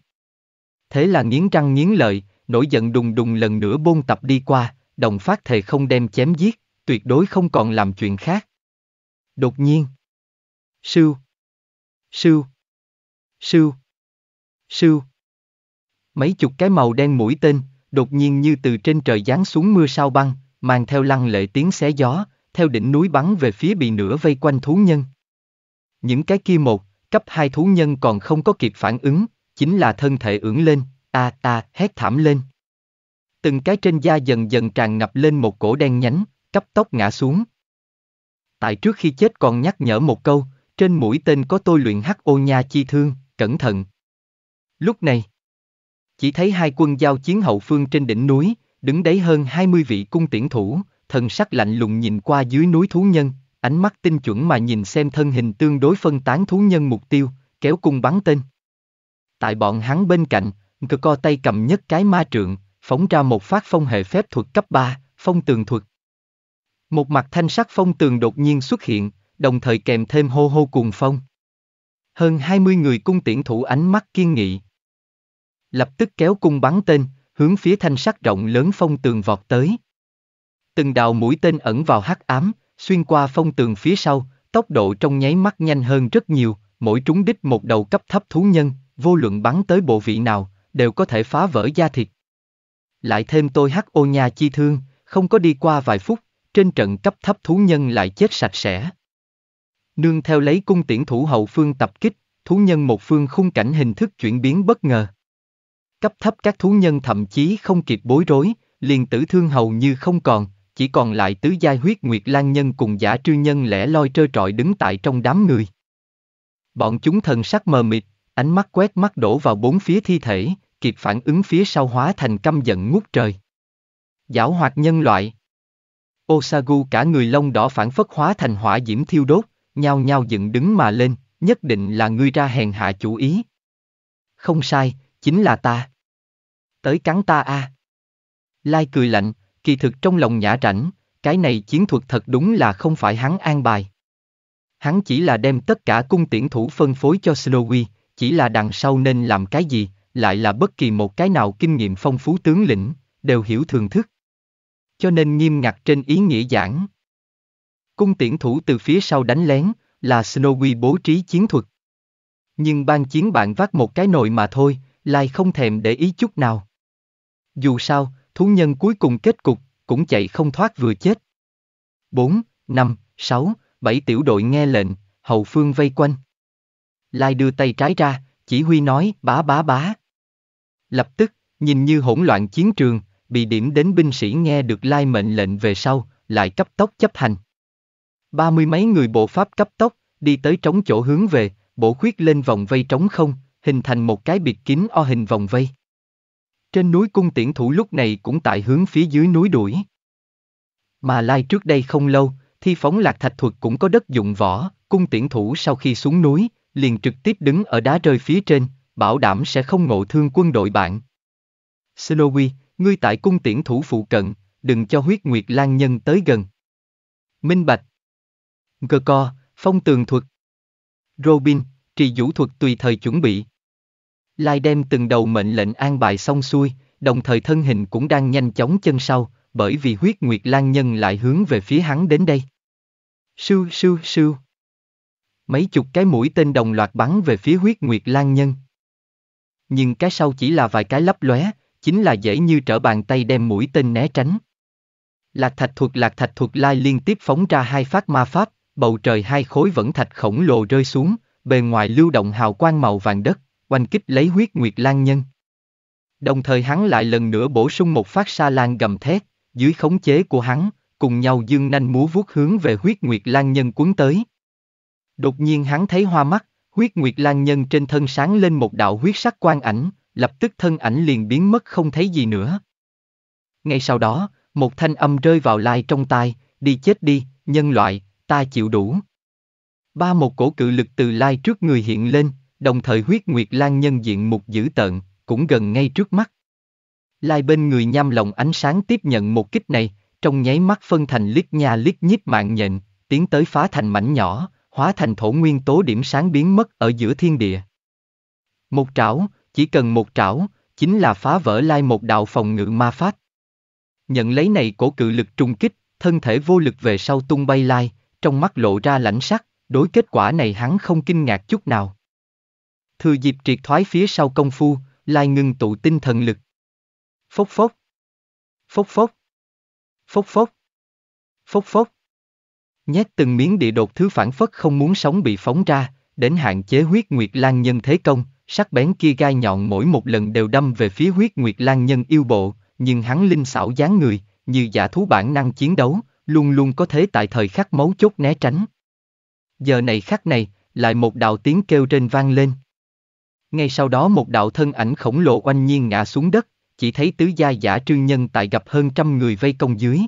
Thế là nghiến răng nghiến lợi, nổi giận đùng đùng lần nữa bôn tập đi qua, đồng phát thề không đem chém giết, tuyệt đối không còn làm chuyện khác. Đột nhiên. Sưu. Sưu. Sưu. Sưu. Mấy chục cái màu đen mũi tên, đột nhiên như từ trên trời giáng xuống mưa sao băng, mang theo lăng lệ tiếng xé gió, theo đỉnh núi bắn về phía bị nửa vây quanh thú nhân. Những cái kia một, cấp hai thú nhân còn không có kịp phản ứng, chính là thân thể ưỡng lên, ta ta hét thảm lên. Từng cái trên da dần dần tràn ngập lên một cổ đen nhánh, cấp tốc ngã xuống. Tại trước khi chết còn nhắc nhở một câu, trên mũi tên có tôi luyện hắc ô nha chi thương cẩn thận. Lúc này, chỉ thấy hai quân giao chiến hậu phương trên đỉnh núi, đứng đấy hơn 20 vị cung tiễn thủ, thần sắc lạnh lùng nhìn qua dưới núi thú nhân, ánh mắt tinh chuẩn mà nhìn xem thân hình tương đối phân tán thú nhân mục tiêu, kéo cung bắn tên. Tại bọn hắn bên cạnh, cơ co tay cầm nhất cái ma trượng, phóng ra một phát phong hệ phép thuật cấp 3, phong tường thuật. Một mặt thanh sắc phong tường đột nhiên xuất hiện, đồng thời kèm thêm hô hô cuồng phong. Hơn 20 người cung tiễn thủ ánh mắt kiên nghị. Lập tức kéo cung bắn tên, hướng phía thanh sắc rộng lớn phong tường vọt tới. Từng đào mũi tên ẩn vào hắc ám, xuyên qua phong tường phía sau, tốc độ trong nháy mắt nhanh hơn rất nhiều, mỗi trúng đích một đầu cấp thấp thú nhân, vô luận bắn tới bộ vị nào, đều có thể phá vỡ da thịt. Lại thêm tôi hắc ô nhà chi thương, không có đi qua vài phút, trên trận cấp thấp thú nhân lại chết sạch sẽ nương theo lấy cung tiễn thủ hậu phương tập kích, thú nhân một phương khung cảnh hình thức chuyển biến bất ngờ. Cấp thấp các thú nhân thậm chí không kịp bối rối, liền tử thương hầu như không còn, chỉ còn lại tứ giai huyết nguyệt lan nhân cùng giả trư nhân lẻ loi trơ trọi đứng tại trong đám người. Bọn chúng thần sắc mờ mịt, ánh mắt quét mắt đổ vào bốn phía thi thể, kịp phản ứng phía sau hóa thành căm giận ngút trời. Giảo hoạt nhân loại Osagu cả người lông đỏ phản phất hóa thành hỏa diễm thiêu đốt, nhao nhao dựng đứng mà lên, nhất định là ngươi ra hèn hạ chủ ý. Không sai, chính là ta. Tới cắn ta a. À. Lai cười lạnh, kỳ thực trong lòng nhã rảnh, cái này chiến thuật thật đúng là không phải hắn an bài. Hắn chỉ là đem tất cả cung tiễn thủ phân phối cho Snowy, chỉ là đằng sau nên làm cái gì, lại là bất kỳ một cái nào kinh nghiệm phong phú tướng lĩnh, đều hiểu thường thức. Cho nên nghiêm ngặt trên ý nghĩa giảng. Cung tiễn thủ từ phía sau đánh lén, là Snowy bố trí chiến thuật. Nhưng ban chiến bạn vác một cái nồi mà thôi, lại không thèm để ý chút nào. Dù sao, thú nhân cuối cùng kết cục, cũng chạy không thoát vừa chết. 4, 5, 6, 7 tiểu đội nghe lệnh, hậu phương vây quanh. Lai đưa tay trái ra, chỉ huy nói bá bá bá. Lập tức, nhìn như hỗn loạn chiến trường, bị điểm đến binh sĩ nghe được Lai mệnh lệnh về sau, lại cấp tốc chấp hành. Ba mươi mấy người bộ pháp cấp tốc, đi tới trống chỗ hướng về, bổ khuyết lên vòng vây trống không, hình thành một cái biệt kín o hình vòng vây. Trên núi cung tiễn thủ lúc này cũng tại hướng phía dưới núi đuổi. Mà lai trước đây không lâu, thi phóng lạc thạch thuật cũng có đất dụng võ, cung tiễn thủ sau khi xuống núi, liền trực tiếp đứng ở đá rơi phía trên, bảo đảm sẽ không ngộ thương quân đội bạn. Snowy, ngươi tại cung tiễn thủ phụ cận, đừng cho huyết nguyệt lan nhân tới gần. Minh Bạch, Gờ co, phong tường thuật. Robin, trì vũ thuật tùy thời chuẩn bị. Lai đem từng đầu mệnh lệnh an bài xong xuôi, đồng thời thân hình cũng đang nhanh chóng chân sau, bởi vì huyết nguyệt lan nhân lại hướng về phía hắn đến đây. Sư sư sư, Mấy chục cái mũi tên đồng loạt bắn về phía huyết nguyệt lan nhân. Nhưng cái sau chỉ là vài cái lấp lóe, chính là dễ như trở bàn tay đem mũi tên né tránh. Lạc thạch thuật lạc thạch thuật lai liên tiếp phóng ra hai phát ma pháp, bầu trời hai khối vẫn thạch khổng lồ rơi xuống, bề ngoài lưu động hào quang màu vàng đất, oanh kích lấy huyết nguyệt lan nhân. Đồng thời hắn lại lần nữa bổ sung một phát sa lan gầm thét, dưới khống chế của hắn, cùng nhau dương nanh múa vuốt hướng về huyết nguyệt lan nhân cuốn tới. Đột nhiên hắn thấy hoa mắt, huyết nguyệt lan nhân trên thân sáng lên một đạo huyết sắc quang ảnh, lập tức thân ảnh liền biến mất không thấy gì nữa. Ngay sau đó, một thanh âm rơi vào lai trong tai, đi chết đi, nhân loại, ta chịu đủ. Ba một cổ cự lực từ lai trước người hiện lên, đồng thời huyết nguyệt lan nhân diện mục dữ tợn, cũng gần ngay trước mắt. Lai bên người nham lòng ánh sáng tiếp nhận một kích này, trong nháy mắt phân thành lít nha lít nhíp mạng nhện, tiến tới phá thành mảnh nhỏ, hóa thành thổ nguyên tố điểm sáng biến mất ở giữa thiên địa. Một trảo, chỉ cần một trảo, chính là phá vỡ lai một đạo phòng ngự ma pháp. Nhận lấy này cổ cự lực trung kích, thân thể vô lực về sau tung bay lai, trong mắt lộ ra lãnh sắc, đối kết quả này hắn không kinh ngạc chút nào. Thừa dịp triệt thoái phía sau công phu, lai ngưng tụ tinh thần lực. Phốc phốc. Phốc phốc. Phốc phốc. Phốc phốc. Nhét từng miếng địa đột thứ phản phất không muốn sống bị phóng ra, đến hạn chế huyết nguyệt lan nhân thế công, sắc bén kia gai nhọn mỗi một lần đều đâm về phía huyết nguyệt lan nhân yêu bộ, nhưng hắn linh xảo dáng người, như giả thú bản năng chiến đấu, luôn luôn có thế tại thời khắc máu chốt né tránh. Giờ này khắc này, lại một đạo tiếng kêu trên vang lên. Ngay sau đó một đạo thân ảnh khổng lồ oanh nhiên ngã xuống đất, chỉ thấy tứ gia giả trương nhân tại gặp hơn trăm người vây công dưới.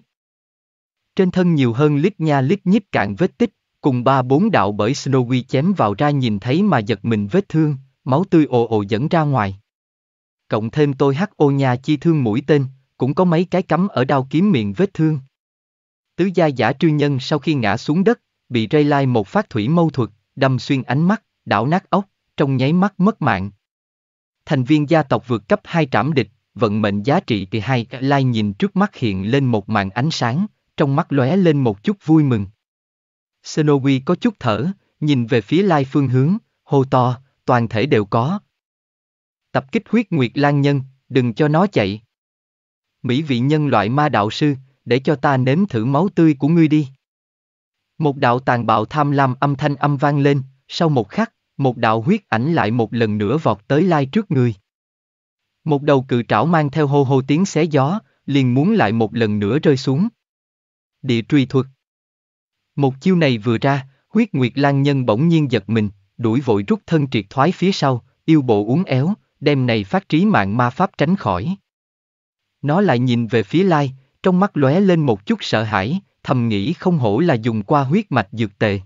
Trên thân nhiều hơn lít nha lít nhíp cạn vết tích, cùng ba bốn đạo bởi Snowy chém vào ra nhìn thấy mà giật mình vết thương, máu tươi ồ ồ dẫn ra ngoài. Cộng thêm tôi hắc ô nha chi thương mũi tên, cũng có mấy cái cắm ở đao kiếm miệng vết thương. Tứ gia giả trư nhân sau khi ngã xuống đất, bị Ray Lai một phát thủy mâu thuật, đâm xuyên ánh mắt, đảo nát ốc, trong nháy mắt mất mạng. Thành viên gia tộc vượt cấp hai trảm địch, vận mệnh giá trị thì hai Lai nhìn trước mắt hiện lên một màn ánh sáng, trong mắt lóe lên một chút vui mừng. Senowi có chút thở, nhìn về phía Lai phương hướng, hô to, toàn thể đều có. Tập kích huyết nguyệt lan nhân, đừng cho nó chạy. Mỹ vị nhân loại ma đạo sư, để cho ta nếm thử máu tươi của ngươi đi. Một đạo tàn bạo tham lam âm thanh âm vang lên, sau một khắc, một đạo huyết ảnh lại một lần nữa vọt tới lai trước ngươi. Một đầu cự trảo mang theo hô hô tiếng xé gió, liền muốn lại một lần nữa rơi xuống. Địa truy thuật Một chiêu này vừa ra, huyết nguyệt lan nhân bỗng nhiên giật mình, đuổi vội rút thân triệt thoái phía sau, yêu bộ uốn éo, đem này phát trí mạng ma pháp tránh khỏi. Nó lại nhìn về phía lai, trong mắt lóe lên một chút sợ hãi, thầm nghĩ không hổ là dùng qua huyết mạch dược tề.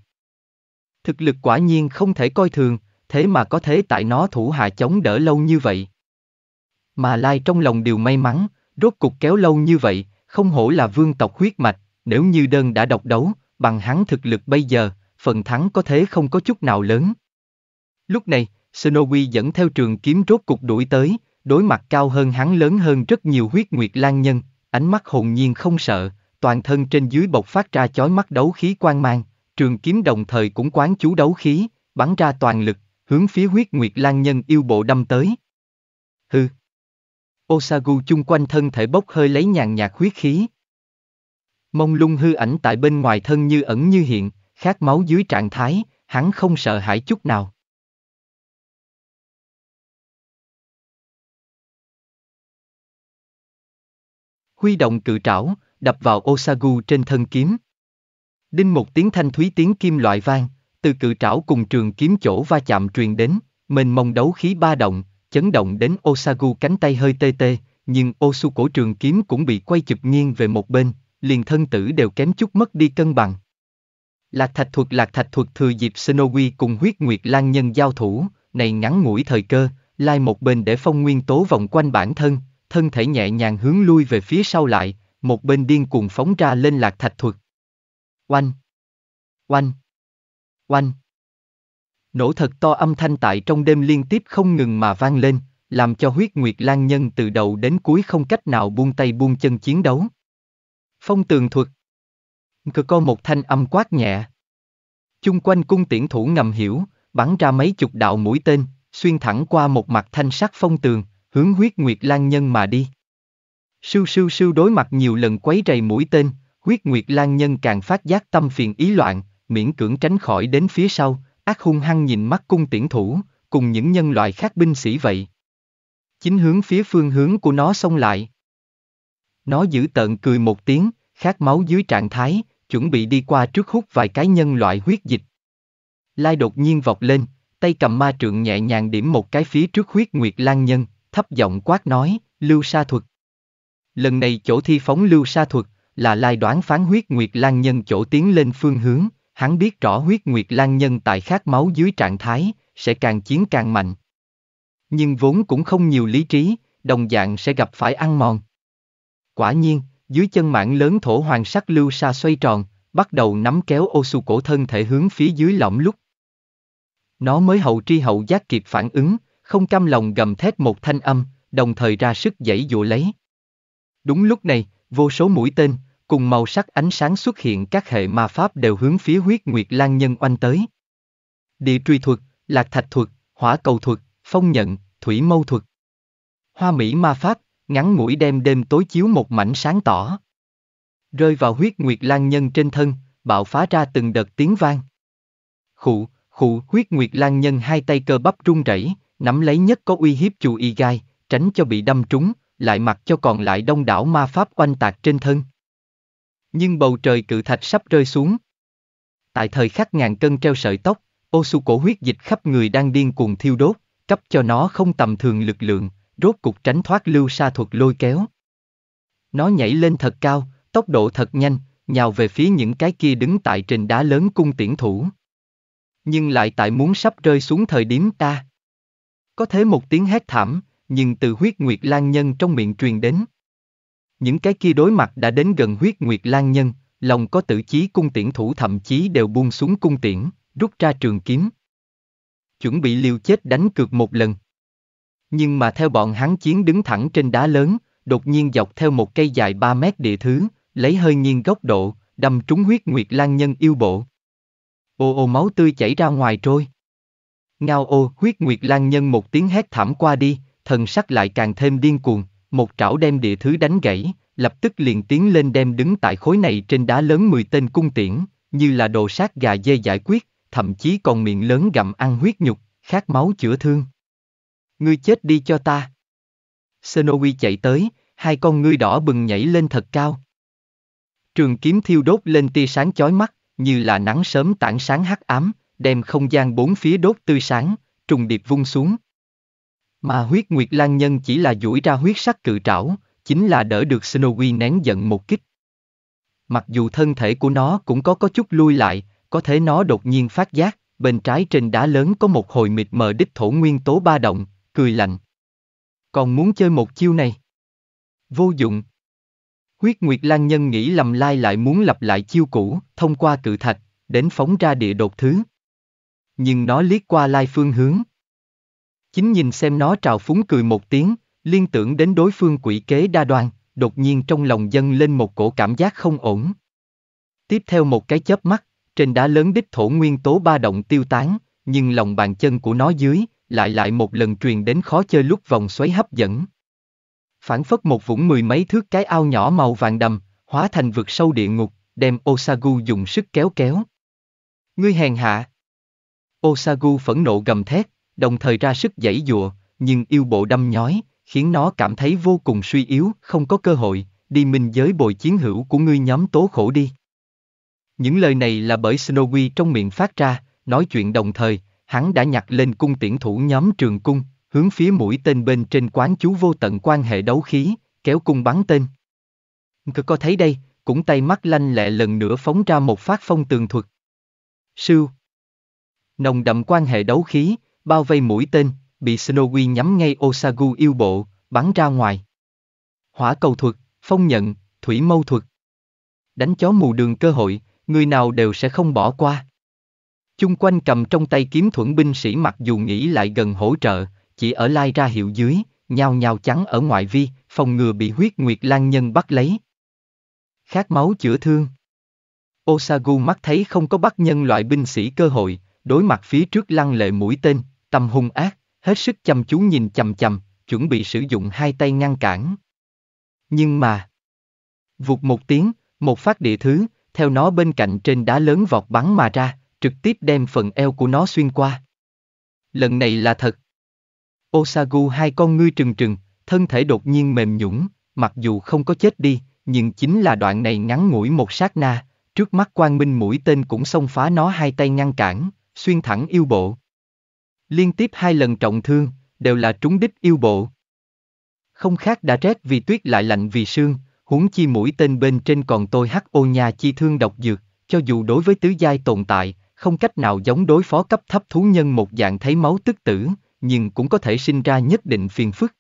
Thực lực quả nhiên không thể coi thường, thế mà có thế tại nó thủ hạ chống đỡ lâu như vậy. Mà Lai trong lòng đều may mắn, rốt cục kéo lâu như vậy, không hổ là vương tộc huyết mạch, nếu như đơn đã độc đấu, bằng hắn thực lực bây giờ, phần thắng có thế không có chút nào lớn. Lúc này, Snowy dẫn theo trường kiếm rốt cục đuổi tới, đối mặt cao hơn hắn lớn hơn rất nhiều huyết nguyệt lan nhân, ánh mắt hồn nhiên không sợ, toàn thân trên dưới bộc phát ra chói mắt đấu khí quang mang, trường kiếm đồng thời cũng quán chú đấu khí, bắn ra toàn lực, hướng phía huyết nguyệt lan nhân yêu bộ đâm tới. Hư. Osagu chung quanh thân thể bốc hơi lấy nhàn nhạt huyết khí. Mông lung hư ảnh tại bên ngoài thân như ẩn như hiện, khát máu dưới trạng thái, hắn không sợ hãi chút nào. huy động cự trảo, đập vào Osagu trên thân kiếm. Đinh một tiếng thanh thúy tiếng kim loại vang, từ cự trảo cùng trường kiếm chỗ va chạm truyền đến, mênh mong đấu khí ba động, chấn động đến Osagu cánh tay hơi tê tê, nhưng Osu cổ trường kiếm cũng bị quay chụp nghiêng về một bên, liền thân tử đều kém chút mất đi cân bằng. Lạc thạch thuật lạc thạch thuật thừa dịp Snowy cùng huyết nguyệt lan nhân giao thủ, này ngắn ngủi thời cơ, lai một bên để phong nguyên tố vòng quanh bản thân, thân thể nhẹ nhàng hướng lui về phía sau lại, một bên điên cuồng phóng ra lên lạc thạch thuật. Oanh! Oanh! Oanh! Nổ thật to âm thanh tại trong đêm liên tiếp không ngừng mà vang lên, làm cho huyết nguyệt lan nhân từ đầu đến cuối không cách nào buông tay buông chân chiến đấu. Phong tường thuật Cơ co một thanh âm quát nhẹ. Chung quanh cung tiễn thủ ngầm hiểu, bắn ra mấy chục đạo mũi tên, xuyên thẳng qua một mặt thanh sắc phong tường, hướng huyết nguyệt lan nhân mà đi. Sưu sưu sưu đối mặt nhiều lần quấy rầy mũi tên, huyết nguyệt lan nhân càng phát giác tâm phiền ý loạn, miễn cưỡng tránh khỏi đến phía sau, ác hung hăng nhìn mắt cung tiễn thủ, cùng những nhân loại khác binh sĩ vậy. Chính hướng phía phương hướng của nó xông lại. Nó giữ tợn cười một tiếng, khát máu dưới trạng thái, chuẩn bị đi qua trước hút vài cái nhân loại huyết dịch. Lai đột nhiên vọt lên, tay cầm ma trượng nhẹ nhàng điểm một cái phía trước huyết nguyệt lan nhân, thấp giọng quát nói, lưu sa thuật. Lần này chỗ thi phóng lưu sa thuật, là lai đoán phán huyết nguyệt lan nhân chỗ tiến lên phương hướng, hắn biết rõ huyết nguyệt lan nhân tại khát máu dưới trạng thái, sẽ càng chiến càng mạnh. Nhưng vốn cũng không nhiều lý trí, đồng dạng sẽ gặp phải ăn mòn. Quả nhiên, dưới chân mạng lớn thổ hoàng sắc lưu sa xoay tròn, bắt đầu nắm kéo ô su cổ thân thể hướng phía dưới lõm lúc. Nó mới hậu tri hậu giác kịp phản ứng, không cam lòng gầm thét một thanh âm, đồng thời ra sức giãy dụ lấy. Đúng lúc này, vô số mũi tên, cùng màu sắc ánh sáng xuất hiện các hệ ma pháp đều hướng phía huyết nguyệt lan nhân oanh tới. Địa truy thuật, lạc thạch thuật, hỏa cầu thuật, phong nhận, thủy mâu thuật. Hoa mỹ ma pháp, ngắn mũi đem đêm tối chiếu một mảnh sáng tỏ. Rơi vào huyết nguyệt lan nhân trên thân, bạo phá ra từng đợt tiếng vang. Khụ, khụ huyết nguyệt lan nhân hai tay cơ bắp run rẩy, nắm lấy nhất có uy hiếp chù y gai, tránh cho bị đâm trúng, lại mặc cho còn lại đông đảo ma pháp oanh tạc trên thân. Nhưng bầu trời cự thạch sắp rơi xuống. Tại thời khắc ngàn cân treo sợi tóc, ô su cổ huyết dịch khắp người đang điên cuồng thiêu đốt, cấp cho nó không tầm thường lực lượng, rốt cục tránh thoát lưu sa thuật lôi kéo. Nó nhảy lên thật cao, tốc độ thật nhanh, nhào về phía những cái kia đứng tại trên đá lớn cung tiễn thủ. Nhưng lại tại muốn sắp rơi xuống thời điểm ta, có thế một tiếng hét thảm, nhưng từ huyết nguyệt lan nhân trong miệng truyền đến. Những cái kia đối mặt đã đến gần huyết nguyệt lan nhân, lòng có tử chí cung tiễn thủ thậm chí đều buông xuống cung tiễn, rút ra trường kiếm. Chuẩn bị liều chết đánh cược một lần. Nhưng mà theo bọn hắn chiến đứng thẳng trên đá lớn, đột nhiên dọc theo một cây dài 3 mét địa thứ, lấy hơi nghiêng góc độ, đâm trúng huyết nguyệt lan nhân yêu bộ. Ô ô máu tươi chảy ra ngoài trôi. Ngao ô huyết nguyệt lang nhân một tiếng hét thảm qua đi, thần sắc lại càng thêm điên cuồng, một trảo đem địa thứ đánh gãy, lập tức liền tiến lên đem đứng tại khối này trên đá lớn 10 tên cung tiễn, như là đồ sát gà dê giải quyết, thậm chí còn miệng lớn gặm ăn huyết nhục, khát máu chữa thương. Ngươi chết đi cho ta. Senowi chạy tới, hai con ngươi đỏ bừng nhảy lên thật cao. Trường kiếm thiêu đốt lên tia sáng chói mắt, như là nắng sớm tảng sáng hắc ám, đem không gian bốn phía đốt tươi sáng, trùng điệp vung xuống. Mà huyết nguyệt lan nhân chỉ là duỗi ra huyết sắc cự trảo, chính là đỡ được Snowy nén giận một kích. Mặc dù thân thể của nó cũng có có chút lui lại, có thể nó đột nhiên phát giác, bên trái trên đá lớn có một hồi mịt mờ đích thổ nguyên tố ba động, cười lạnh. Còn muốn chơi một chiêu này? Vô dụng. Huyết Nguyệt Lan Nhân nghĩ lầm lai lại muốn lặp lại chiêu cũ, thông qua cự thạch, đến phóng ra địa đột thứ, nhưng nó liếc qua lai phương hướng. Chính nhìn xem nó trào phúng cười một tiếng, liên tưởng đến đối phương quỷ kế đa đoan, đột nhiên trong lòng dâng lên một cổ cảm giác không ổn. Tiếp theo một cái chớp mắt, trên đá lớn đích thổ nguyên tố ba động tiêu tán, nhưng lòng bàn chân của nó dưới, lại lại một lần truyền đến khó chơi lúc vòng xoáy hấp dẫn. Phản phất một vũng mười mấy thước cái ao nhỏ màu vàng đầm, hóa thành vực sâu địa ngục, đem Osagu dùng sức kéo kéo. Ngươi hèn hạ. Osagu phẫn nộ gầm thét, đồng thời ra sức giãy dụa, nhưng yêu bộ đâm nhói, khiến nó cảm thấy vô cùng suy yếu, không có cơ hội, đi minh giới bồi chiến hữu của ngươi nhóm tố khổ đi. Những lời này là bởi Snowy trong miệng phát ra, nói chuyện đồng thời, hắn đã nhặt lên cung tiễn thủ nhóm trường cung, hướng phía mũi tên bên trên quán chú vô tận quan hệ đấu khí, kéo cung bắn tên. Cứ có thấy đây, cũng tay mắt lanh lẹ lần nữa phóng ra một phát phong tường thuật. Sưu, nồng đậm quan hệ đấu khí, bao vây mũi tên, bị Snowy nhắm ngay Osagu yêu bộ, bắn ra ngoài. Hỏa cầu thuật, phong nhận, thủy mâu thuật. Đánh chó mù đường cơ hội, người nào đều sẽ không bỏ qua. Chung quanh cầm trong tay kiếm thuẫn binh sĩ mặc dù nghĩ lại gần hỗ trợ, chỉ ở lai ra hiệu dưới, nhào nhào trắng ở ngoại vi, phòng ngừa bị huyết nguyệt lan nhân bắt lấy. Khát máu chữa thương. Osagu mắt thấy không có bắt nhân loại binh sĩ cơ hội, đối mặt phía trước lăng lệ mũi tên, tâm hung ác, hết sức chăm chú nhìn chầm chầm, chuẩn bị sử dụng hai tay ngăn cản. Nhưng mà... Vụt một tiếng, một phát địa thứ, theo nó bên cạnh trên đá lớn vọt bắn mà ra, trực tiếp đem phần eo của nó xuyên qua. Lần này là thật. Osagu hai con ngươi trừng trừng, thân thể đột nhiên mềm nhũn, mặc dù không có chết đi, nhưng chính là đoạn này ngắn ngủi một sát na, trước mắt quang minh mũi tên cũng xông phá nó hai tay ngăn cản, xuyên thẳng yêu bộ. Liên tiếp hai lần trọng thương, đều là trúng đích yêu bộ. Không khác đã rét vì tuyết lại lạnh vì sương, huống chi mũi tên bên trên còn tôi hắc ô nhà chi thương độc dược, cho dù đối với tứ giai tồn tại, không cách nào giống đối phó cấp thấp thú nhân một dạng thấy máu tức tử, nhưng cũng có thể sinh ra nhất định phiền phức.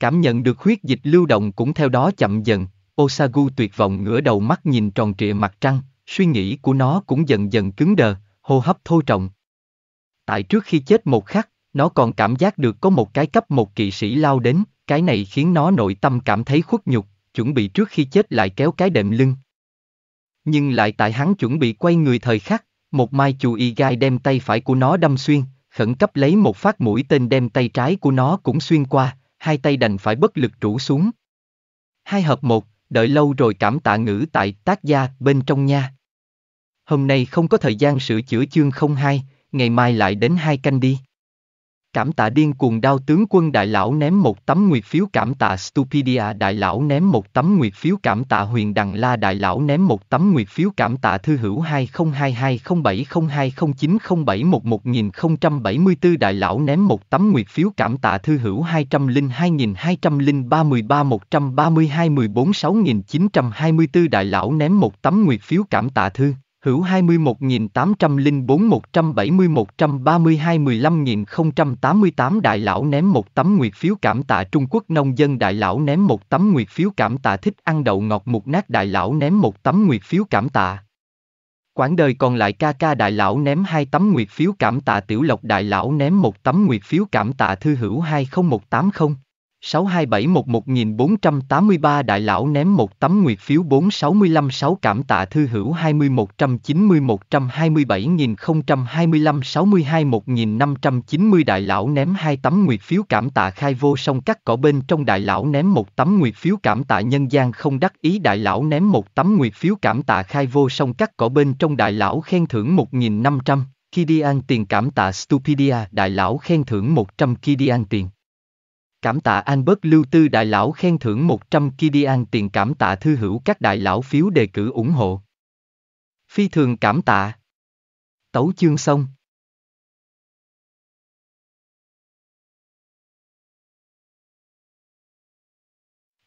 Cảm nhận được huyết dịch lưu động cũng theo đó chậm dần, Osagu tuyệt vọng ngửa đầu mắt nhìn tròn trịa mặt trăng, suy nghĩ của nó cũng dần dần cứng đờ, hô hấp thô trọng. Tại trước khi chết một khắc, nó còn cảm giác được có một cái cấp một kỵ sĩ lao đến, cái này khiến nó nội tâm cảm thấy khuất nhục, chuẩn bị trước khi chết lại kéo cái đệm lưng. Nhưng lại tại hắn chuẩn bị quay người thời khắc, một mai chù y gai đem tay phải của nó đâm xuyên, khẩn cấp lấy một phát mũi tên đem tay trái của nó cũng xuyên qua, hai tay đành phải bất lực rủ xuống. Hai hợp một, đợi lâu rồi cảm tạ ngữ tại tác gia bên trong nha hôm nay không có thời gian sửa chữa chương không hai, ngày mai lại đến hai canh đi. Cảm tạ điên cuồng đao tướng quân đại lão ném một tấm nguyệt phiếu cảm tạ Stupidia đại lão ném một tấm nguyệt phiếu cảm tạ huyền đằng la đại lão ném một tấm nguyệt phiếu cảm tạ thư hữu hai hai hai nghìn trăm bảy bảy bảy mươi chín một bốn đại lão ném một tấm nguyệt phiếu cảm tạ thư hữu hai hai hai hai hai trăm trăm trăm trăm linh linh nghìn nghìn ba ba ba mươi mươi mươi một mười bốn sáu chín bốn đại lão ném một tấm nguyệt phiếu cảm tạ thư hữu 21 804 171 132 088 đại lão ném một tấm nguyệt phiếu cảm tạ Trung Quốc nông dân đại lão ném một tấm nguyệt phiếu cảm tạ thích ăn đậu ngọt mục nát đại lão ném một tấm nguyệt phiếu cảm tạ. Quãng đời còn lại ca ca đại lão ném hai tấm nguyệt phiếu cảm tạ tiểu lộc đại lão ném một tấm nguyệt phiếu cảm tạ thư hữu 20180. 627111483 Đại Lão ném một tấm nguyệt phiếu 4656 cảm tạ thư hữu 201901272025621590 Đại Lão ném hai tấm nguyệt phiếu cảm tạ khai vô song cắt cỏ bên trong Đại Lão ném một tấm nguyệt phiếu cảm tạ nhân gian không đắc ý Đại Lão ném một tấm nguyệt phiếu cảm tạ khai vô song cắt cỏ bên trong Đại Lão khen thưởng 1500 Kidian tiền cảm tạ Stupidia Đại Lão khen thưởng 100 Kidian tiền Cảm tạ an Albert Lưu Tư Đại Lão khen thưởng 100 Kidian tiền cảm tạ thư hữu các đại lão phiếu đề cử ủng hộ. Phi thường cảm tạ. Tấu chương xong.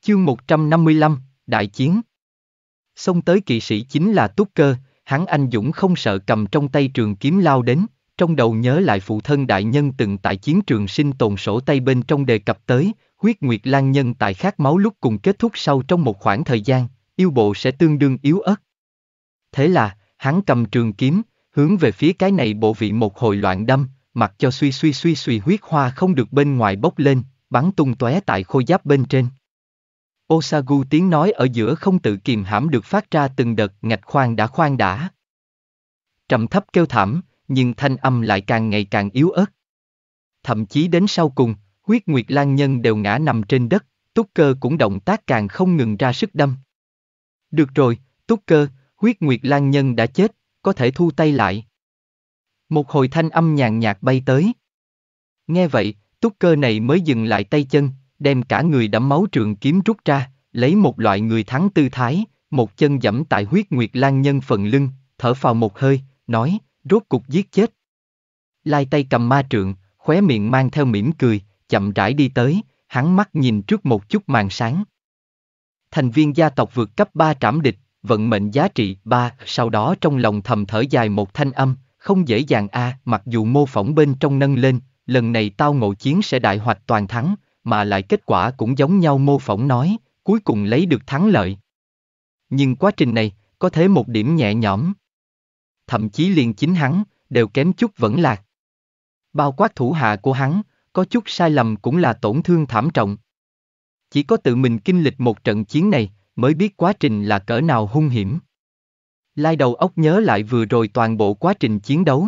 Chương 155, Đại chiến. Xông tới kỵ sĩ chính là Túc Cơ, hắn anh dũng không sợ cầm trong tay trường kiếm lao đến trong đầu nhớ lại phụ thân đại nhân từng tại chiến trường sinh tồn sổ tay bên trong đề cập tới, huyết nguyệt lan nhân tại khát máu lúc cùng kết thúc sau trong một khoảng thời gian, yêu bộ sẽ tương đương yếu ớt. Thế là, hắn cầm trường kiếm, hướng về phía cái này bộ vị một hồi loạn đâm, mặc cho suy suy suy suy huyết hoa không được bên ngoài bốc lên, bắn tung tóe tại khôi giáp bên trên. Osagu tiếng nói ở giữa không tự kiềm hãm được phát ra từng đợt ngạch khoan đã khoan đã. Trầm thấp kêu thảm, nhưng thanh âm lại càng ngày càng yếu ớt. Thậm chí đến sau cùng, huyết nguyệt lan nhân đều ngã nằm trên đất, túc cơ cũng động tác càng không ngừng ra sức đâm. Được rồi, túc cơ, huyết nguyệt lan nhân đã chết, có thể thu tay lại. Một hồi thanh âm nhàn nhạt bay tới. Nghe vậy, túc cơ này mới dừng lại tay chân, đem cả người đẫm máu trường kiếm rút ra, lấy một loại người thắng tư thái, một chân dẫm tại huyết nguyệt lan nhân phần lưng, thở phào một hơi, nói, rốt cục giết chết. Lai tay cầm ma trượng, khóe miệng mang theo mỉm cười, chậm rãi đi tới, hắn mắt nhìn trước một chút màn sáng. Thành viên gia tộc vượt cấp 3 trảm địch, vận mệnh giá trị 3, sau đó trong lòng thầm thở dài một thanh âm, không dễ dàng a, à, mặc dù mô phỏng bên trong nâng lên, lần này tao ngộ chiến sẽ đại hoạch toàn thắng, mà lại kết quả cũng giống nhau mô phỏng nói, cuối cùng lấy được thắng lợi. Nhưng quá trình này, có thể một điểm nhẹ nhõm thậm chí liền chính hắn, đều kém chút vẫn lạc. Bao quát thủ hạ của hắn, có chút sai lầm cũng là tổn thương thảm trọng. Chỉ có tự mình kinh lịch một trận chiến này, mới biết quá trình là cỡ nào hung hiểm. Lai đầu óc nhớ lại vừa rồi toàn bộ quá trình chiến đấu.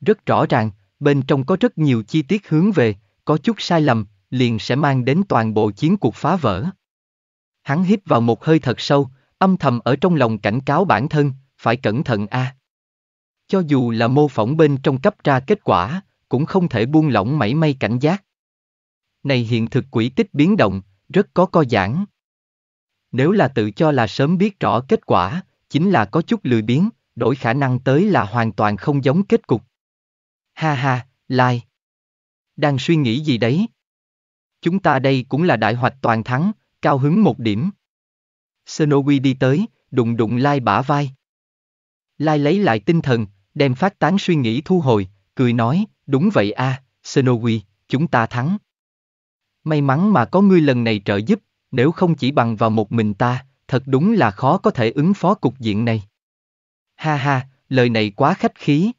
Rất rõ ràng, bên trong có rất nhiều chi tiết hướng về, có chút sai lầm, liền sẽ mang đến toàn bộ chiến cuộc phá vỡ. Hắn hít vào một hơi thật sâu, âm thầm ở trong lòng cảnh cáo bản thân, phải cẩn thận a. À. Cho dù là mô phỏng bên trong cấp ra kết quả, cũng không thể buông lỏng mảy may cảnh giác. Này hiện thực quỷ tích biến động, rất có co giãn. Nếu là tự cho là sớm biết rõ kết quả, chính là có chút lười biến đổi khả năng tới là hoàn toàn không giống kết cục. Ha ha, Lai. Like. Đang suy nghĩ gì đấy? Chúng ta đây cũng là đại hoạch toàn thắng, cao hứng một điểm. Snowy đi tới, đụng đụng Lai like bả vai. Lai lấy lại tinh thần, đem phát tán suy nghĩ thu hồi, cười nói, đúng vậy a, à, Senowi, chúng ta thắng. May mắn mà có ngươi lần này trợ giúp, nếu không chỉ bằng vào một mình ta, thật đúng là khó có thể ứng phó cục diện này. Ha ha, lời này quá khách khí.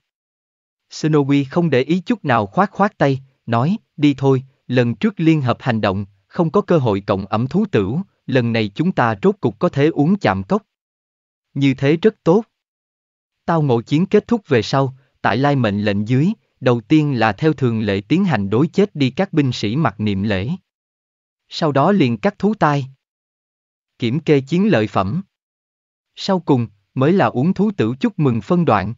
Snowy không để ý chút nào khoát khoát tay, nói, đi thôi, lần trước liên hợp hành động, không có cơ hội cộng ẩm thú tửu, lần này chúng ta rốt cục có thể uống chạm cốc. Như thế rất tốt. Tao ngộ chiến kết thúc về sau, tại lai mệnh lệnh dưới, đầu tiên là theo thường lệ tiến hành đối chết đi các binh sĩ mặc niệm lễ. Sau đó liền cắt thú tai. Kiểm kê chiến lợi phẩm. Sau cùng, mới là uống thú tử chúc mừng phân đoạn.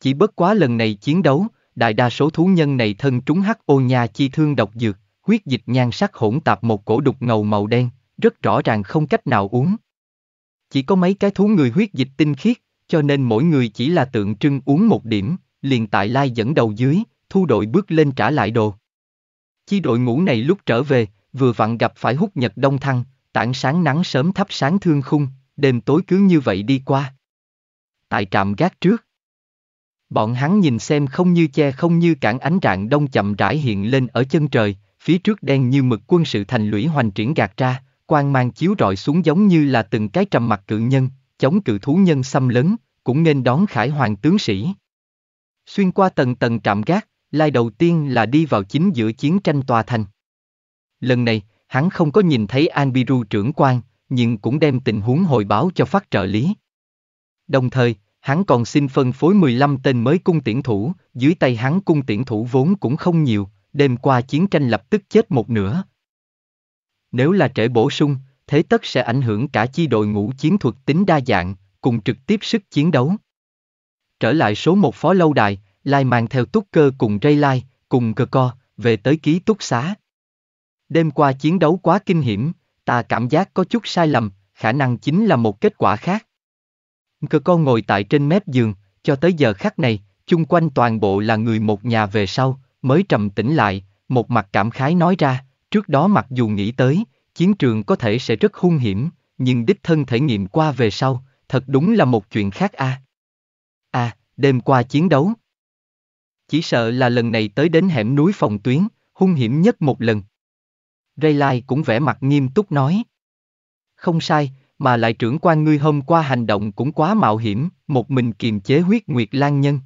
Chỉ bất quá lần này chiến đấu, đại đa số thú nhân này thân trúng hắc ô nhà chi thương độc dược, huyết dịch nhan sắc hỗn tạp một cổ đục ngầu màu đen, rất rõ ràng không cách nào uống. Chỉ có mấy cái thú người huyết dịch tinh khiết, cho nên mỗi người chỉ là tượng trưng uống một điểm, liền tại lai dẫn đầu dưới, thu đội bước lên trả lại đồ. Chi đội ngũ này lúc trở về, vừa vặn gặp phải hút nhật đông thăng, tảng sáng nắng sớm thắp sáng thương khung, đêm tối cứ như vậy đi qua. Tại trạm gác trước, bọn hắn nhìn xem không như che không như cản ánh rạng đông chậm rãi hiện lên ở chân trời, phía trước đen như mực quân sự thành lũy hoành triển gạt ra, quang mang chiếu rọi xuống giống như là từng cái trầm mặt cự nhân, chống cự thú nhân xâm lấn, cũng nên đón khải hoàng tướng sĩ. Xuyên qua tầng tầng trạm gác, lai đầu tiên là đi vào chính giữa chiến tranh tòa thành. Lần này, hắn không có nhìn thấy Anbiru trưởng quan, nhưng cũng đem tình huống hồi báo cho phát trợ lý. Đồng thời, hắn còn xin phân phối 15 tên mới cung tiễn thủ, dưới tay hắn cung tiễn thủ vốn cũng không nhiều, đêm qua chiến tranh lập tức chết một nửa. Nếu là trễ bổ sung, thế tất sẽ ảnh hưởng cả chi đội ngũ chiến thuật tính đa dạng, cùng trực tiếp sức chiến đấu. Trở lại số một phó lâu đài, Lai mang theo túc cơ cùng Ray Lai, cùng cơ co, về tới ký túc xá. Đêm qua chiến đấu quá kinh hiểm, ta cảm giác có chút sai lầm, khả năng chính là một kết quả khác. Cơ co ngồi tại trên mép giường, cho tới giờ khắc này, chung quanh toàn bộ là người một nhà về sau, mới trầm tĩnh lại, một mặt cảm khái nói ra, trước đó mặc dù nghĩ tới, chiến trường có thể sẽ rất hung hiểm, nhưng đích thân thể nghiệm qua về sau, thật đúng là một chuyện khác a. À. À, đêm qua chiến đấu. Chỉ sợ là lần này tới đến hẻm núi phòng tuyến, hung hiểm nhất một lần. Ray Lai cũng vẻ mặt nghiêm túc nói. Không sai, mà lại trưởng quan ngươi hôm qua hành động cũng quá mạo hiểm, một mình kiềm chế huyết nguyệt lan nhân.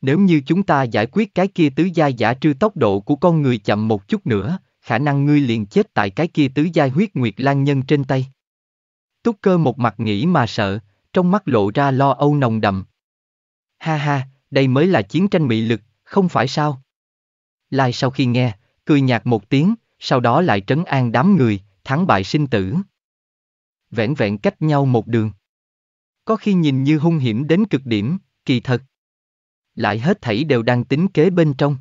Nếu như chúng ta giải quyết cái kia tứ gia giả trư tốc độ của con người chậm một chút nữa, khả năng ngươi liền chết tại cái kia tứ giai huyết nguyệt lan nhân trên tay. Túc cơ một mặt nghĩ mà sợ, trong mắt lộ ra lo âu nồng đậm. Ha ha, đây mới là chiến tranh mị lực, không phải sao? Lai sau khi nghe, cười nhạt một tiếng, sau đó lại trấn an đám người, thắng bại sinh tử. Vẹn vẹn cách nhau một đường. Có khi nhìn như hung hiểm đến cực điểm, kỳ thật. Lại hết thảy đều đang tính kế bên trong.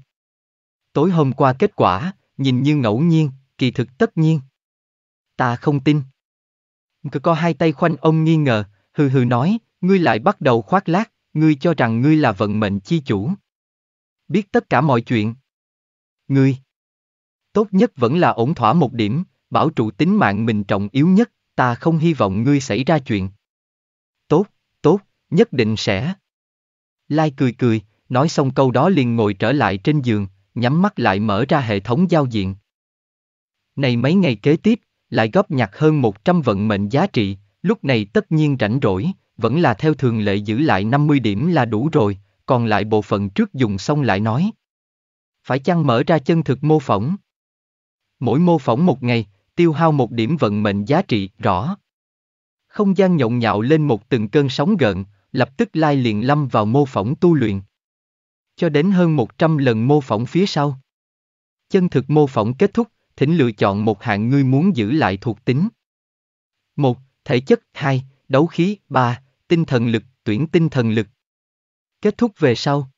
Tối hôm qua kết quả, nhìn như ngẫu nhiên, kỳ thực tất nhiên. Ta không tin. Cứ có hai tay khoanh ông nghi ngờ, hừ hừ nói, ngươi lại bắt đầu khoác lác, ngươi cho rằng ngươi là vận mệnh chi chủ. Biết tất cả mọi chuyện. Ngươi. Tốt nhất vẫn là ổn thỏa một điểm, bảo trụ tính mạng mình trọng yếu nhất, ta không hy vọng ngươi xảy ra chuyện. Tốt, tốt, nhất định sẽ. Lai cười cười, nói xong câu đó liền ngồi trở lại trên giường, nhắm mắt lại mở ra hệ thống giao diện. Này mấy ngày kế tiếp, lại góp nhặt hơn 100 vận mệnh giá trị, lúc này tất nhiên rảnh rỗi, vẫn là theo thường lệ giữ lại 50 điểm là đủ rồi, còn lại bộ phận trước dùng xong lại nói. Phải chăng mở ra chân thực mô phỏng? Mỗi mô phỏng một ngày, tiêu hao một điểm vận mệnh giá trị, rõ. Không gian nhộn nhạo lên một từng cơn sóng gợn, lập tức lai liền lâm vào mô phỏng tu luyện cho đến hơn 100 lần mô phỏng phía sau. Chân thực mô phỏng kết thúc, thỉnh lựa chọn một hạng ngươi muốn giữ lại thuộc tính. 1. Thể chất 2. Đấu khí 3. Tinh thần lực, tuyển tinh thần lực. Kết thúc về sau.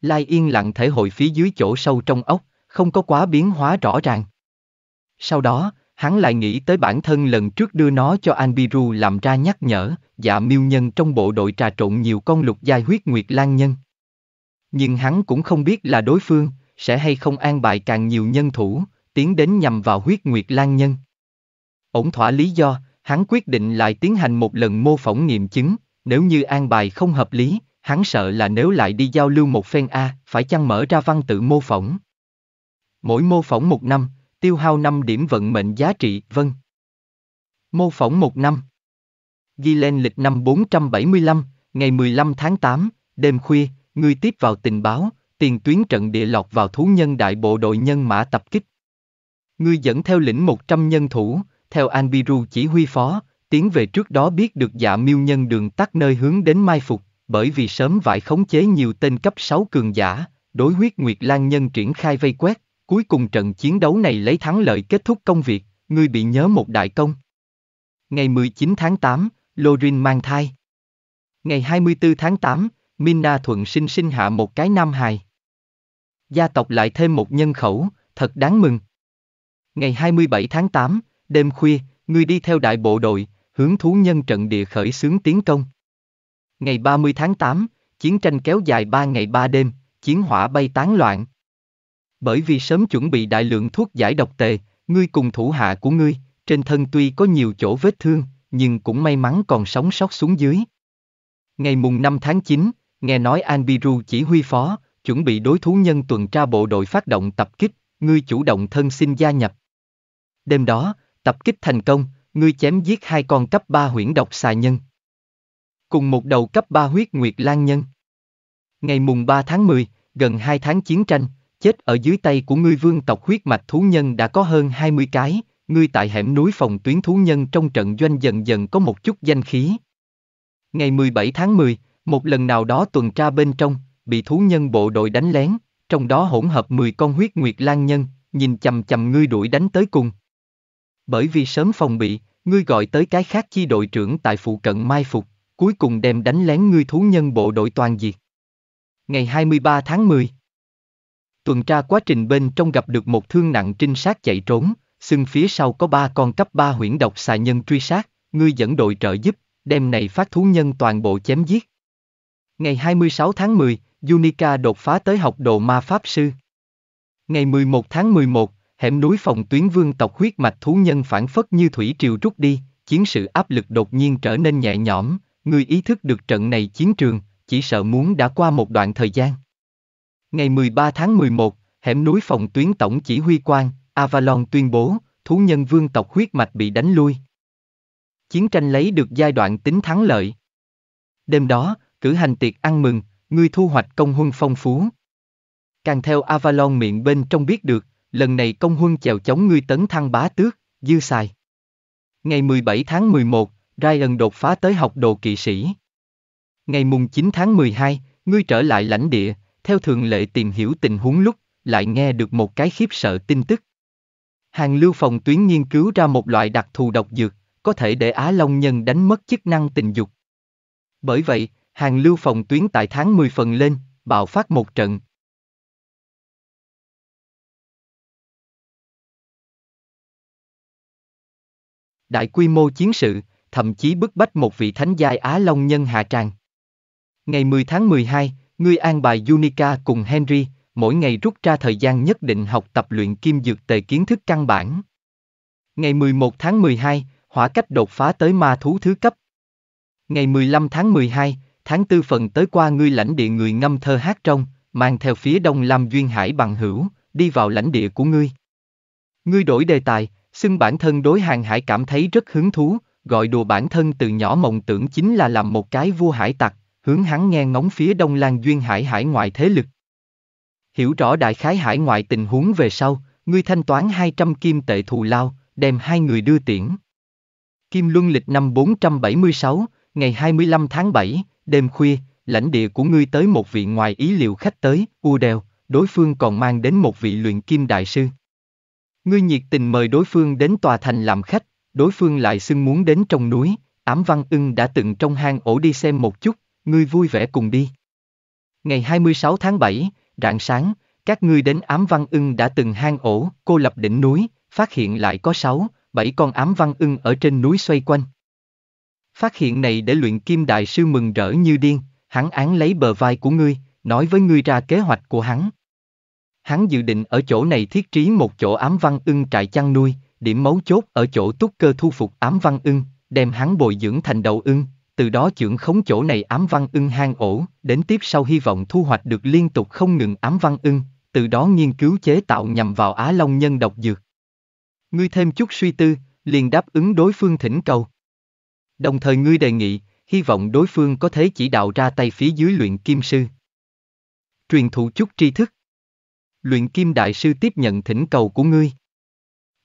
Lai yên lặng thể hội phía dưới chỗ sâu trong ốc, không có quá biến hóa rõ ràng. Sau đó, hắn lại nghĩ tới bản thân lần trước đưa nó cho Anbiru làm ra nhắc nhở, dạ miêu nhân trong bộ đội trà trộn nhiều con lục giai huyết nguyệt lan nhân. Nhưng hắn cũng không biết là đối phương, sẽ hay không an bài càng nhiều nhân thủ, tiến đến nhằm vào huyết nguyệt lan nhân. Ổn thỏa lý do, hắn quyết định lại tiến hành một lần mô phỏng nghiệm chứng, nếu như an bài không hợp lý, hắn sợ là nếu lại đi giao lưu một phen A, phải chăng mở ra văn tự mô phỏng. Mỗi mô phỏng một năm, tiêu hao năm điểm vận mệnh giá trị, vân. Mô phỏng một năm. Ghi lên lịch năm 475, ngày 15 tháng 8, đêm khuya, Ngươi tiếp vào tình báo, tiền tuyến trận địa lọt vào thú nhân đại bộ đội nhân mã tập kích. Ngươi dẫn theo lĩnh 100 nhân thủ, theo Anbiru chỉ huy phó, tiến về trước đó biết được dạ miêu nhân đường tắt nơi hướng đến mai phục, bởi vì sớm vải khống chế nhiều tên cấp 6 cường giả, đối huyết nguyệt lan nhân triển khai vây quét, cuối cùng trận chiến đấu này lấy thắng lợi kết thúc công việc, ngươi bị nhớ một đại công. Ngày 19 tháng 8, Lorin mang thai. Ngày 24 tháng 8, Minna thuận sinh sinh hạ một cái nam hài. Gia tộc lại thêm một nhân khẩu, thật đáng mừng. Ngày 27 tháng 8, đêm khuya, ngươi đi theo đại bộ đội, hướng thú nhân trận địa khởi xướng tiến công. Ngày 30 tháng 8, chiến tranh kéo dài 3 ngày 3 đêm, chiến hỏa bay tán loạn. Bởi vì sớm chuẩn bị đại lượng thuốc giải độc tề, ngươi cùng thủ hạ của ngươi, trên thân tuy có nhiều chỗ vết thương, nhưng cũng may mắn còn sống sót xuống dưới. Ngày mùng 5 tháng 9, nghe nói Anbiru chỉ huy phó, chuẩn bị đối thú nhân tuần tra bộ đội phát động tập kích, ngươi chủ động thân xin gia nhập. Đêm đó, tập kích thành công, ngươi chém giết hai con cấp 3 huyễn độc xài nhân. Cùng một đầu cấp 3 huyết nguyệt lan nhân. Ngày mùng 3 tháng 10, gần 2 tháng chiến tranh, chết ở dưới tay của ngươi vương tộc huyết mạch thú nhân đã có hơn 20 cái, ngươi tại hẻm núi phòng tuyến thú nhân trong trận doanh dần dần có một chút danh khí. Ngày 17 tháng 10, một lần nào đó tuần tra bên trong, bị thú nhân bộ đội đánh lén, trong đó hỗn hợp 10 con huyết nguyệt lan nhân, nhìn chầm chầm ngươi đuổi đánh tới cùng. Bởi vì sớm phòng bị, ngươi gọi tới cái khác chi đội trưởng tại phụ cận mai phục, cuối cùng đem đánh lén ngươi thú nhân bộ đội toàn diệt. Ngày 23 tháng 10 Tuần tra quá trình bên trong gặp được một thương nặng trinh sát chạy trốn, xưng phía sau có ba con cấp 3 huyễn độc xà nhân truy sát, ngươi dẫn đội trợ giúp, đem này phát thú nhân toàn bộ chém giết. Ngày 26 tháng 10, Unica đột phá tới học độ ma pháp sư. Ngày 11 tháng 11, hẻm núi phòng tuyến vương tộc huyết mạch thú nhân phản phất như thủy triều rút đi, chiến sự áp lực đột nhiên trở nên nhẹ nhõm, người ý thức được trận này chiến trường, chỉ sợ muốn đã qua một đoạn thời gian. Ngày 13 tháng 11, hẻm núi phòng tuyến tổng chỉ huy quan, Avalon tuyên bố, thú nhân vương tộc huyết mạch bị đánh lui. Chiến tranh lấy được giai đoạn tính thắng lợi. Đêm đó, cử hành tiệc ăn mừng, ngươi thu hoạch công huân phong phú. Càng theo Avalon miệng bên trong biết được, lần này công huân chèo chống ngươi tấn thăng bá tước, dư xài. Ngày 17 tháng 11, Ryan đột phá tới học đồ kỵ sĩ. Ngày mùng 9 tháng 12, ngươi trở lại lãnh địa, theo thường lệ tìm hiểu tình huống lúc, lại nghe được một cái khiếp sợ tin tức. Hàng lưu phòng tuyến nghiên cứu ra một loại đặc thù độc dược, có thể để Á Long Nhân đánh mất chức năng tình dục. Bởi vậy, hàng lưu phòng tuyến tại tháng 10 phần lên, bạo phát một trận. Đại quy mô chiến sự, thậm chí bức bách một vị thánh giai Á Long nhân hạ tràng. Ngày 10 tháng 12, ngươi an bài Unica cùng Henry, mỗi ngày rút ra thời gian nhất định học tập luyện kim dược tề kiến thức căn bản. Ngày 11 tháng 12, hỏa cách đột phá tới ma thú thứ cấp. Ngày 15 tháng 12, tháng tư phần tới qua ngươi lãnh địa người ngâm thơ hát trong, mang theo phía đông Lam Duyên Hải bằng hữu, đi vào lãnh địa của ngươi. Ngươi đổi đề tài, xưng bản thân đối hàng hải cảm thấy rất hứng thú, gọi đùa bản thân từ nhỏ mộng tưởng chính là làm một cái vua hải tặc, hướng hắn nghe ngóng phía đông Lan Duyên Hải hải ngoại thế lực. Hiểu rõ đại khái hải ngoại tình huống về sau, ngươi thanh toán 200 kim tệ thù lao, đem hai người đưa tiễn. Kim Luân lịch năm 476, ngày 25 tháng 7, Đêm khuya, lãnh địa của ngươi tới một vị ngoài ý liệu khách tới, u đèo, đối phương còn mang đến một vị luyện kim đại sư. Ngươi nhiệt tình mời đối phương đến tòa thành làm khách, đối phương lại xưng muốn đến trong núi, ám văn ưng đã từng trong hang ổ đi xem một chút, ngươi vui vẻ cùng đi. Ngày 26 tháng 7, rạng sáng, các ngươi đến ám văn ưng đã từng hang ổ, cô lập đỉnh núi, phát hiện lại có 6, 7 con ám văn ưng ở trên núi xoay quanh. Phát hiện này để luyện kim đại sư mừng rỡ như điên, hắn án lấy bờ vai của ngươi, nói với ngươi ra kế hoạch của hắn. Hắn dự định ở chỗ này thiết trí một chỗ ám văn ưng trại chăn nuôi, điểm mấu chốt ở chỗ túc cơ thu phục ám văn ưng, đem hắn bồi dưỡng thành đầu ưng, từ đó trưởng khống chỗ này ám văn ưng hang ổ, đến tiếp sau hy vọng thu hoạch được liên tục không ngừng ám văn ưng, từ đó nghiên cứu chế tạo nhằm vào Á Long nhân độc dược. Ngươi thêm chút suy tư, liền đáp ứng đối phương thỉnh cầu. Đồng thời ngươi đề nghị, hy vọng đối phương có thể chỉ đạo ra tay phía dưới luyện kim sư. Truyền thụ chút tri thức. Luyện kim đại sư tiếp nhận thỉnh cầu của ngươi.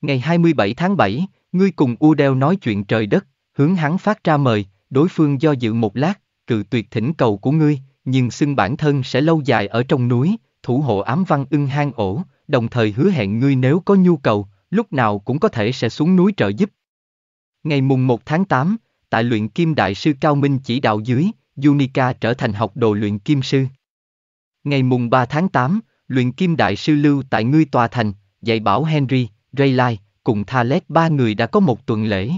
Ngày 27 tháng 7, ngươi cùng U Đeo nói chuyện trời đất, hướng hắn phát ra mời, đối phương do dự một lát, cự tuyệt thỉnh cầu của ngươi, nhưng xưng bản thân sẽ lâu dài ở trong núi, thủ hộ ám văn ưng hang ổ, đồng thời hứa hẹn ngươi nếu có nhu cầu, lúc nào cũng có thể sẽ xuống núi trợ giúp. Ngày mùng 1 tháng 8, tại luyện kim đại sư Cao Minh chỉ đạo dưới, Unica trở thành học đồ luyện kim sư. Ngày mùng 3 tháng 8, luyện kim đại sư lưu tại ngươi tòa thành, dạy bảo Henry, Rayleigh, cùng Thalet ba người đã có một tuần lễ.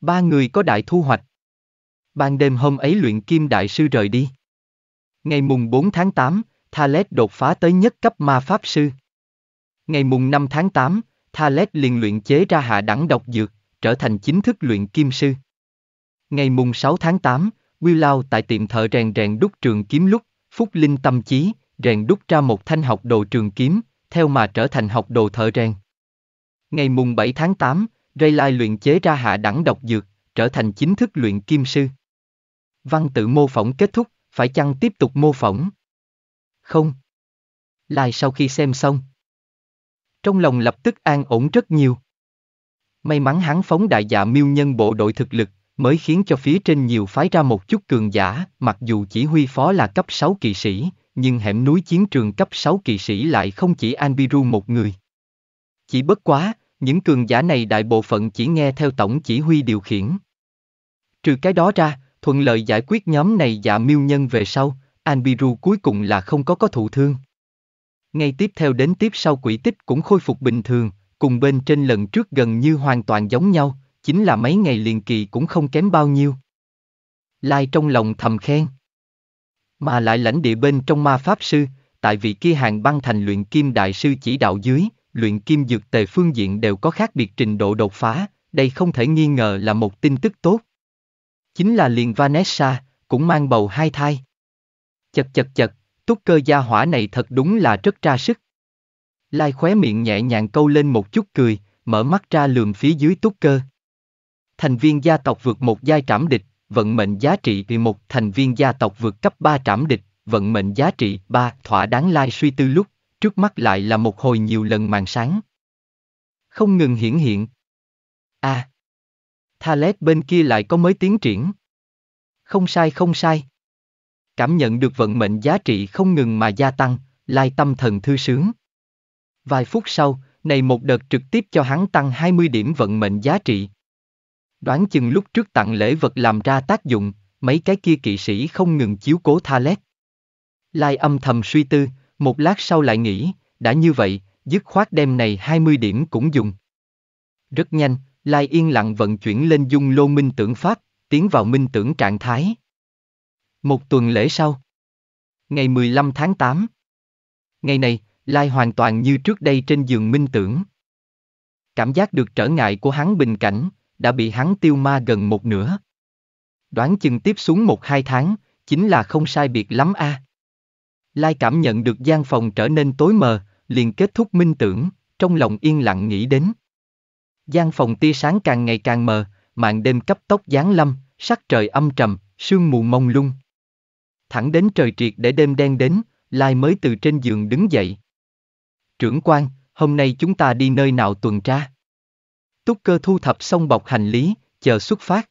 Ba người có đại thu hoạch. Ban đêm hôm ấy luyện kim đại sư rời đi. Ngày mùng 4 tháng 8, Thalet đột phá tới nhất cấp ma pháp sư. Ngày mùng 5 tháng 8, Thalet liền luyện chế ra hạ đẳng độc dược, trở thành chính thức luyện kim sư. Ngày mùng 6 tháng 8, Will Lao tại tiệm thợ rèn rèn đúc trường kiếm lúc, Phúc Linh tâm trí, rèn đúc ra một thanh học đồ trường kiếm, theo mà trở thành học đồ thợ rèn. Ngày mùng 7 tháng 8, Ray Lai luyện chế ra hạ đẳng độc dược, trở thành chính thức luyện kim sư. Văn tự mô phỏng kết thúc, phải chăng tiếp tục mô phỏng? Không. Lai sau khi xem xong. Trong lòng lập tức an ổn rất nhiều. May mắn hắn phóng đại dạ miêu nhân bộ đội thực lực, mới khiến cho phía trên nhiều phái ra một chút cường giả, mặc dù chỉ huy phó là cấp 6 kỵ sĩ, nhưng hẻm núi chiến trường cấp 6 kỵ sĩ lại không chỉ Anbiru một người. Chỉ bất quá, những cường giả này đại bộ phận chỉ nghe theo tổng chỉ huy điều khiển. Trừ cái đó ra, thuận lợi giải quyết nhóm này dạ miêu nhân về sau, Anbiru cuối cùng là không có có thụ thương. Ngay tiếp theo đến tiếp sau quỷ tích cũng khôi phục bình thường, cùng bên trên lần trước gần như hoàn toàn giống nhau, chính là mấy ngày liền kỳ cũng không kém bao nhiêu. Lai trong lòng thầm khen. Mà lại lãnh địa bên trong ma pháp sư, tại vị kia hàng băng thành luyện kim đại sư chỉ đạo dưới, luyện kim dược tề phương diện đều có khác biệt trình độ đột phá, đây không thể nghi ngờ là một tin tức tốt. Chính là liền Vanessa, cũng mang bầu hai thai. Chật chật chật, túc cơ gia hỏa này thật đúng là rất ra sức. Lai khóe miệng nhẹ nhàng câu lên một chút cười, mở mắt ra lườm phía dưới túc cơ thành viên gia tộc vượt một giai trảm địch, vận mệnh giá trị vì một thành viên gia tộc vượt cấp 3 trảm địch, vận mệnh giá trị 3 thỏa đáng lai suy tư lúc, trước mắt lại là một hồi nhiều lần màn sáng. Không ngừng hiển hiện. a à, Thalet bên kia lại có mới tiến triển. Không sai không sai. Cảm nhận được vận mệnh giá trị không ngừng mà gia tăng, lai tâm thần thư sướng. Vài phút sau, này một đợt trực tiếp cho hắn tăng 20 điểm vận mệnh giá trị. Đoán chừng lúc trước tặng lễ vật làm ra tác dụng, mấy cái kia kỵ sĩ không ngừng chiếu cố Thalet. Lai âm thầm suy tư, một lát sau lại nghĩ, đã như vậy, dứt khoát đem này 20 điểm cũng dùng. Rất nhanh, Lai yên lặng vận chuyển lên dung lô minh tưởng pháp, tiến vào minh tưởng trạng thái. Một tuần lễ sau, ngày 15 tháng 8, ngày này, Lai hoàn toàn như trước đây trên giường minh tưởng. Cảm giác được trở ngại của hắn bình cảnh, đã bị hắn tiêu ma gần một nửa. Đoán chừng tiếp xuống một hai tháng, chính là không sai biệt lắm a. À. Lai cảm nhận được gian phòng trở nên tối mờ, liền kết thúc minh tưởng, trong lòng yên lặng nghĩ đến. Gian phòng tia sáng càng ngày càng mờ, màn đêm cấp tốc giáng lâm, sắc trời âm trầm, sương mù mông lung. Thẳng đến trời triệt để đêm đen đến, Lai mới từ trên giường đứng dậy. Trưởng quan, hôm nay chúng ta đi nơi nào tuần tra? Túc cơ thu thập xong bọc hành lý, chờ xuất phát.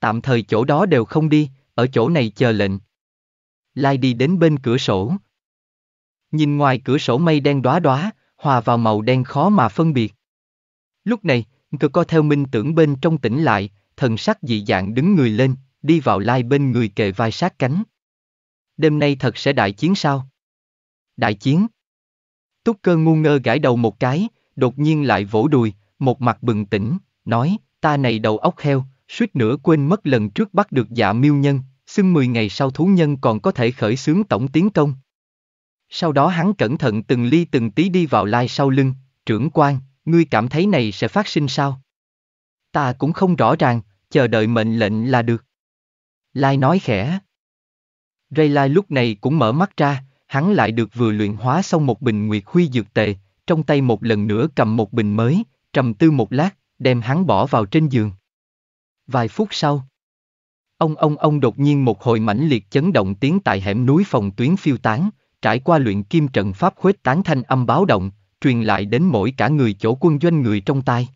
Tạm thời chỗ đó đều không đi, ở chỗ này chờ lệnh. Lai đi đến bên cửa sổ. Nhìn ngoài cửa sổ mây đen đóa đóa, hòa vào màu đen khó mà phân biệt. Lúc này, cơ co theo minh tưởng bên trong tỉnh lại, thần sắc dị dạng đứng người lên, đi vào lai bên người kề vai sát cánh. Đêm nay thật sẽ đại chiến sao? Đại chiến. Túc cơ ngu ngơ gãi đầu một cái, đột nhiên lại vỗ đùi, một mặt bừng tỉnh, nói, ta này đầu óc heo, suýt nữa quên mất lần trước bắt được dạ miêu nhân, xưng 10 ngày sau thú nhân còn có thể khởi xướng tổng tiến công. Sau đó hắn cẩn thận từng ly từng tí đi vào lai sau lưng, trưởng quan, ngươi cảm thấy này sẽ phát sinh sao? Ta cũng không rõ ràng, chờ đợi mệnh lệnh là được. Lai nói khẽ. Ray Lai lúc này cũng mở mắt ra, hắn lại được vừa luyện hóa xong một bình nguyệt huy dược tệ, trong tay một lần nữa cầm một bình mới, trầm tư một lát, đem hắn bỏ vào trên giường. Vài phút sau, ông ông ông đột nhiên một hồi mãnh liệt chấn động tiếng tại hẻm núi phòng tuyến phiêu tán, trải qua luyện kim trận pháp khuếch tán thanh âm báo động, truyền lại đến mỗi cả người chỗ quân doanh người trong tai.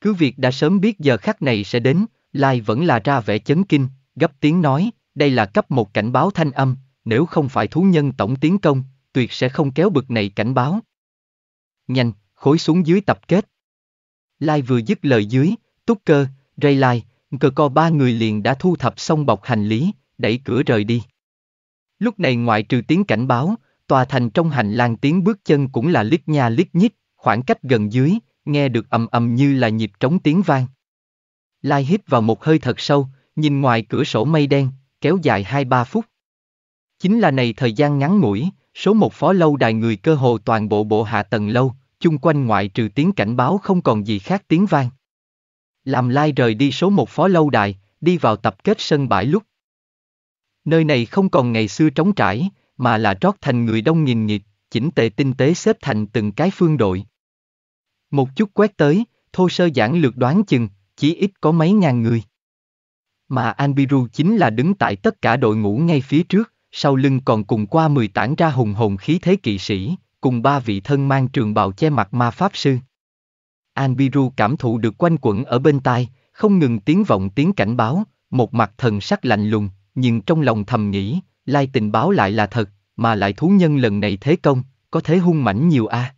Cứ việc đã sớm biết giờ khắc này sẽ đến, Lai vẫn là ra vẻ chấn kinh, gấp tiếng nói, đây là cấp một cảnh báo thanh âm, nếu không phải thú nhân tổng tiến công, tuyệt sẽ không kéo bực này cảnh báo. Nhanh, khối xuống dưới tập kết. Lai vừa dứt lời dưới, túc cơ, Ray lai, cờ co ba người liền đã thu thập xong bọc hành lý, đẩy cửa rời đi. Lúc này ngoại trừ tiếng cảnh báo, tòa thành trong hành lang tiếng bước chân cũng là lít nha lít nhít, khoảng cách gần dưới, nghe được ầm ầm như là nhịp trống tiếng vang. Lai hít vào một hơi thật sâu, nhìn ngoài cửa sổ mây đen, kéo dài 2-3 phút. Chính là này thời gian ngắn ngủi, số một phó lâu đài người cơ hồ toàn bộ bộ hạ tầng lâu, chung quanh ngoại trừ tiếng cảnh báo không còn gì khác tiếng vang. Làm lai rời đi số một phó lâu đài, đi vào tập kết sân bãi lúc. Nơi này không còn ngày xưa trống trải, mà là trót thành người đông nghìn nghịt, chỉnh tề tinh tế xếp thành từng cái phương đội. Một chút quét tới, thô sơ giản lược đoán chừng, chỉ ít có mấy ngàn người. Mà Anbiru chính là đứng tại tất cả đội ngũ ngay phía trước, sau lưng còn cùng qua mười tảng ra hùng hồn khí thế kỵ sĩ, cùng ba vị thân mang trường bào che mặt ma pháp sư. Anbiru cảm thụ được quanh quẩn ở bên tai, không ngừng tiếng vọng tiếng cảnh báo, một mặt thần sắc lạnh lùng, nhưng trong lòng thầm nghĩ, lai tình báo lại là thật, mà lại thú nhân lần này thế công, có thế hung mãnh nhiều a. À.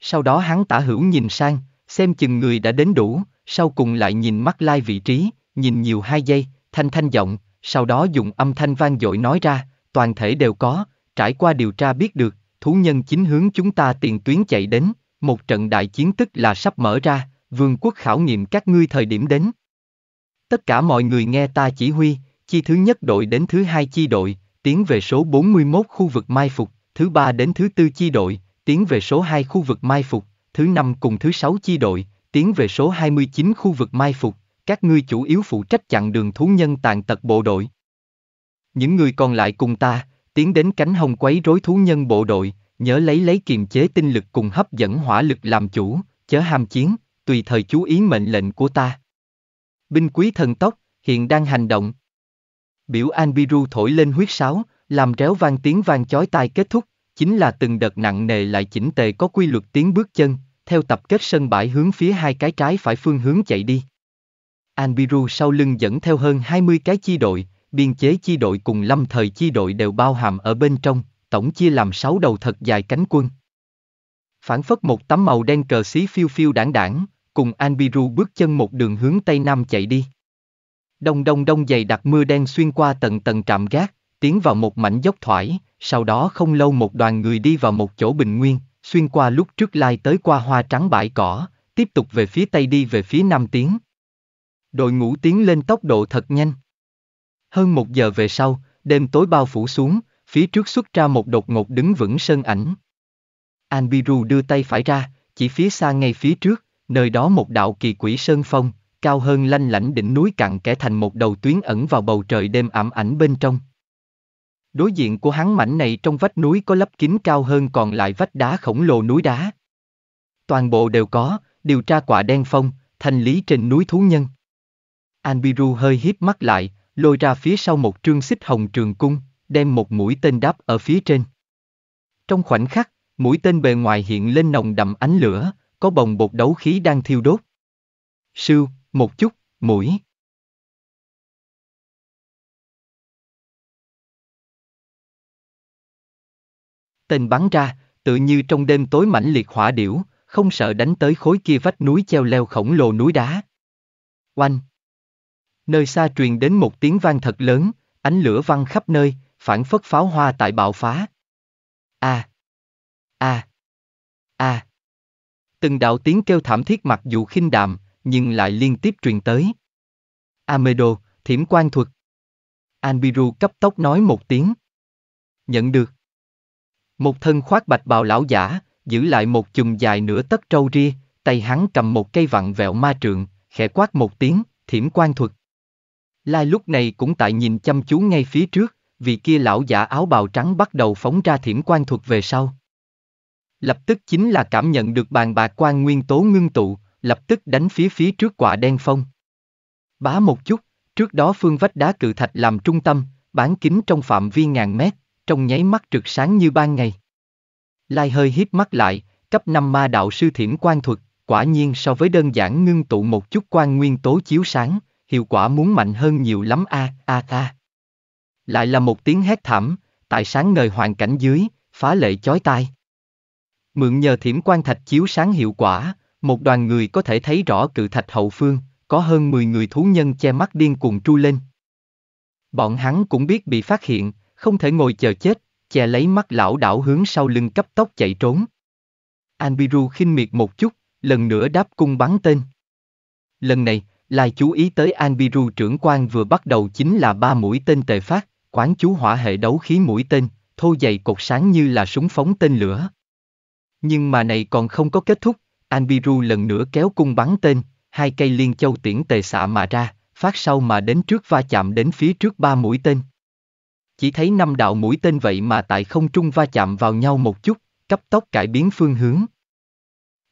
Sau đó hắn tả hữu nhìn sang, xem chừng người đã đến đủ, sau cùng lại nhìn mắt lai vị trí, nhìn nhiều hai giây, thanh thanh giọng, sau đó dùng âm thanh vang dội nói ra, toàn thể đều có, trải qua điều tra biết được, thú nhân chính hướng chúng ta tiền tuyến chạy đến, một trận đại chiến tức là sắp mở ra, vương quốc khảo nghiệm các ngươi thời điểm đến. Tất cả mọi người nghe ta chỉ huy, chi thứ nhất đội đến thứ hai chi đội, tiến về số 41 khu vực mai phục, thứ ba đến thứ tư chi đội, tiến về số 2 khu vực mai phục, thứ năm cùng thứ sáu chi đội, tiến về số 29 khu vực mai phục, các ngươi chủ yếu phụ trách chặn đường thú nhân tàn tật bộ đội. Những người còn lại cùng ta, tiến đến cánh hồng quấy rối thú nhân bộ đội, nhớ lấy lấy kiềm chế tinh lực cùng hấp dẫn hỏa lực làm chủ, chớ ham chiến, tùy thời chú ý mệnh lệnh của ta. Binh quý thần tốc, hiện đang hành động. Biểu Anbiru thổi lên huyết sáo, làm réo vang tiếng vang chói tai kết thúc, chính là từng đợt nặng nề lại chỉnh tề có quy luật tiến bước chân, theo tập kết sân bãi hướng phía hai cái trái phải phương hướng chạy đi. Anbiru sau lưng dẫn theo hơn 20 cái chi đội, biên chế chi đội cùng lâm thời chi đội đều bao hàm ở bên trong, tổng chia làm sáu đầu thật dài cánh quân. Phản phất một tấm màu đen cờ xí phiêu phiêu đảng đảng, cùng Anbiru bước chân một đường hướng Tây Nam chạy đi. Đông đông đông dày đặc mưa đen xuyên qua tầng tầng trạm gác, tiến vào một mảnh dốc thoải, sau đó không lâu một đoàn người đi vào một chỗ bình nguyên, xuyên qua lúc trước lai tới qua hoa trắng bãi cỏ, tiếp tục về phía Tây đi về phía Nam tiến. Đội ngũ tiến lên tốc độ thật nhanh. Hơn một giờ về sau, đêm tối bao phủ xuống, phía trước xuất ra một đột ngột đứng vững sơn ảnh. Anbiru đưa tay phải ra, chỉ phía xa ngay phía trước, nơi đó một đạo kỳ quỷ sơn phong, cao hơn lanh lãnh đỉnh núi cặn kẽ thành một đầu tuyến ẩn vào bầu trời đêm ảm ảnh bên trong. Đối diện của hắn mảnh này trong vách núi có lấp kín cao hơn còn lại vách đá khổng lồ núi đá. Toàn bộ đều có, điều tra quả đen phong, thanh lý trên núi thú nhân. Anbiru hơi hiếp mắt lại, lôi ra phía sau một trương xích hồng trường cung, đem một mũi tên đáp ở phía trên. Trong khoảnh khắc, mũi tên bề ngoài hiện lên nồng đậm ánh lửa, có bồng bột đấu khí đang thiêu đốt. Sư, một chút, mũi. Tên bắn ra, tự như trong đêm tối mãnh liệt hỏa điểu, không sợ đánh tới khối kia vách núi treo leo khổng lồ núi đá. Oanh! Nơi xa truyền đến một tiếng vang thật lớn, ánh lửa văng khắp nơi, phản phất pháo hoa tại bạo phá. A. A. A. Từng đạo tiếng kêu thảm thiết mặc dù khinh đạm, nhưng lại liên tiếp truyền tới. Amedo, thiểm quan thuật. Anbiru cấp tốc nói một tiếng. Nhận được. Một thân khoác bạch bào lão giả, giữ lại một chùm dài nửa tất trâu ria, tay hắn cầm một cây vặn vẹo ma trượng, khẽ quát một tiếng, thiểm quan thuật. Lai lúc này cũng tại nhìn chăm chú ngay phía trước, vì kia lão giả áo bào trắng bắt đầu phóng ra thiểm quan thuật về sau. Lập tức chính là cảm nhận được bàn bạc quan nguyên tố ngưng tụ, lập tức đánh phía phía trước quả đen phong. Bá một chút, trước đó phương vách đá cự thạch làm trung tâm, bán kính trong phạm vi ngàn mét, trong nháy mắt trực sáng như ban ngày. Lai hơi hít mắt lại, cấp 5 ma đạo sư thiểm quan thuật, quả nhiên so với đơn giản ngưng tụ một chút quan nguyên tố chiếu sáng, hiệu quả muốn mạnh hơn nhiều lắm a a a. Lại là một tiếng hét thảm, tại sáng ngời hoàn cảnh dưới, phá lệ chói tai. Mượn nhờ thiểm quan thạch chiếu sáng hiệu quả, một đoàn người có thể thấy rõ cự thạch hậu phương, có hơn 10 người thú nhân che mắt điên cuồng tru lên. Bọn hắn cũng biết bị phát hiện, không thể ngồi chờ chết, che lấy mắt lão đảo hướng sau lưng cấp tốc chạy trốn. Anbiru khinh miệt một chút, lần nữa đáp cung bắn tên. Lần này, Lai chú ý tới Anbiru trưởng quan vừa bắt đầu chính là ba mũi tên tề phát, quán chú hỏa hệ đấu khí mũi tên, thô dày cột sáng như là súng phóng tên lửa. Nhưng mà này còn không có kết thúc, Anbiru lần nữa kéo cung bắn tên, hai cây liên châu tiễn tề xạ mà ra, phát sau mà đến trước va chạm đến phía trước ba mũi tên. Chỉ thấy năm đạo mũi tên vậy mà tại không trung va chạm vào nhau một chút, cấp tốc cải biến phương hướng.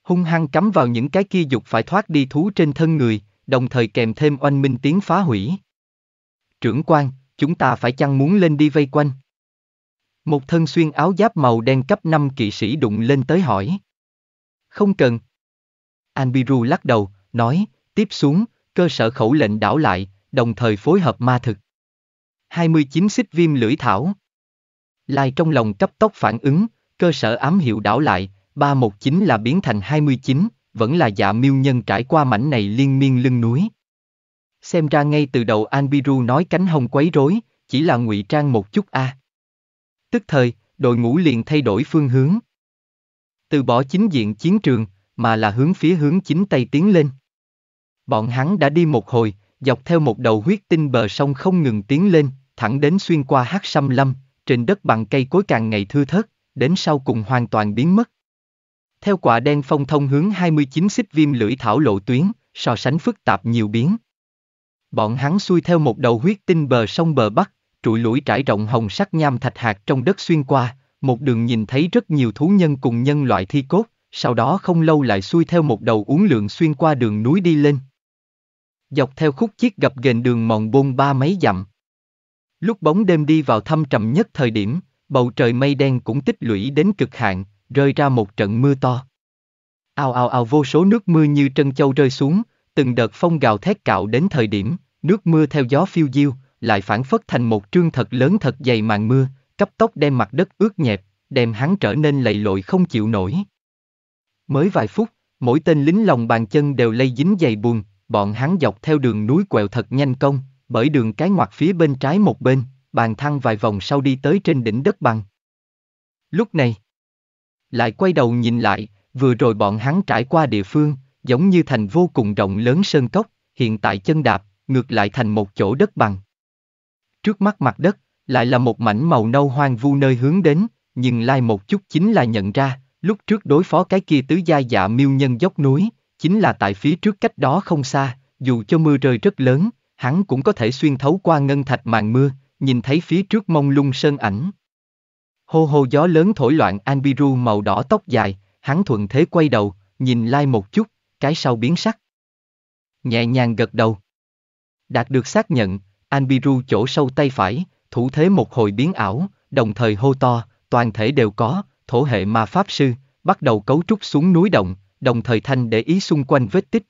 Hung hăng cắm vào những cái kia dục phải thoát đi thú trên thân người, đồng thời kèm thêm oanh minh tiếng phá hủy. Trưởng quan, chúng ta phải chăng muốn lên đi vây quanh? Một thân xuyên áo giáp màu đen cấp 5 kỵ sĩ đụng lên tới hỏi. Không cần. Anbiru lắc đầu, nói, tiếp xuống, cơ sở khẩu lệnh đảo lại, đồng thời phối hợp ma thực. 29 xích viêm lưỡi thảo. Lai trong lòng cấp tốc phản ứng, cơ sở ám hiệu đảo lại, 319 là biến thành 29, vẫn là dạ miêu nhân trải qua mảnh này liên miên lưng núi. Xem ra ngay từ đầu Anbiru nói cánh hồng quấy rối, chỉ là ngụy trang một chút a. À. Tức thời, đội ngũ liền thay đổi phương hướng. Từ bỏ chính diện chiến trường, mà là hướng phía hướng chính tây tiến lên. Bọn hắn đã đi một hồi, dọc theo một đầu huyết tinh bờ sông không ngừng tiến lên, thẳng đến xuyên qua hát sâm lâm, trên đất bằng cây cối càng ngày thưa thớt, đến sau cùng hoàn toàn biến mất. Theo quả đen phong thông hướng 29 xích viêm lưỡi thảo lộ tuyến, so sánh phức tạp nhiều biến. Bọn hắn xuôi theo một đầu huyết tinh bờ sông bờ bắc, trụi lũi trải rộng hồng sắc nham thạch hạt trong đất xuyên qua, một đường nhìn thấy rất nhiều thú nhân cùng nhân loại thi cốt, sau đó không lâu lại xuôi theo một đầu uống lượng xuyên qua đường núi đi lên. Dọc theo khúc chiếc gặp ghềnh đường mòn bôn ba mấy dặm. Lúc bóng đêm đi vào thâm trầm nhất thời điểm, bầu trời mây đen cũng tích lũy đến cực hạn, rơi ra một trận mưa to. Ao ao ao vô số nước mưa như trân châu rơi xuống, từng đợt phong gào thét cạo đến thời điểm, nước mưa theo gió phiêu diêu, lại phản phất thành một trương thật lớn thật dày màn mưa, cấp tốc đem mặt đất ướt nhẹp, đem hắn trở nên lầy lội không chịu nổi. Mới vài phút, mỗi tên lính lòng bàn chân đều lây dính dày buồn, bọn hắn dọc theo đường núi quẹo thật nhanh công, bởi đường cái ngoặt phía bên trái một bên, bàn thăng vài vòng sau đi tới trên đỉnh đất bằng. Lúc này, lại quay đầu nhìn lại, vừa rồi bọn hắn trải qua địa phương, giống như thành vô cùng rộng lớn sơn cốc, hiện tại chân đạp, ngược lại thành một chỗ đất bằng. Trước mắt mặt đất, lại là một mảnh màu nâu hoang vu nơi hướng đến, nhưng lai một chút chính là nhận ra, lúc trước đối phó cái kia tứ gia dạ miêu nhân dốc núi, chính là tại phía trước cách đó không xa, dù cho mưa rơi rất lớn, hắn cũng có thể xuyên thấu qua ngân thạch màn mưa, nhìn thấy phía trước mông lung sơn ảnh. Hô hô gió lớn thổi loạn Anbiru màu đỏ tóc dài, hắn thuận thế quay đầu, nhìn Lai một chút, cái sau biến sắc. Nhẹ nhàng gật đầu. Đạt được xác nhận, Anbiru chỗ sâu tay phải, thủ thế một hồi biến ảo, đồng thời hô to, toàn thể đều có, thổ hệ ma pháp sư, bắt đầu cấu trúc xuống núi động, đồng thời thanh để ý xung quanh vết tích.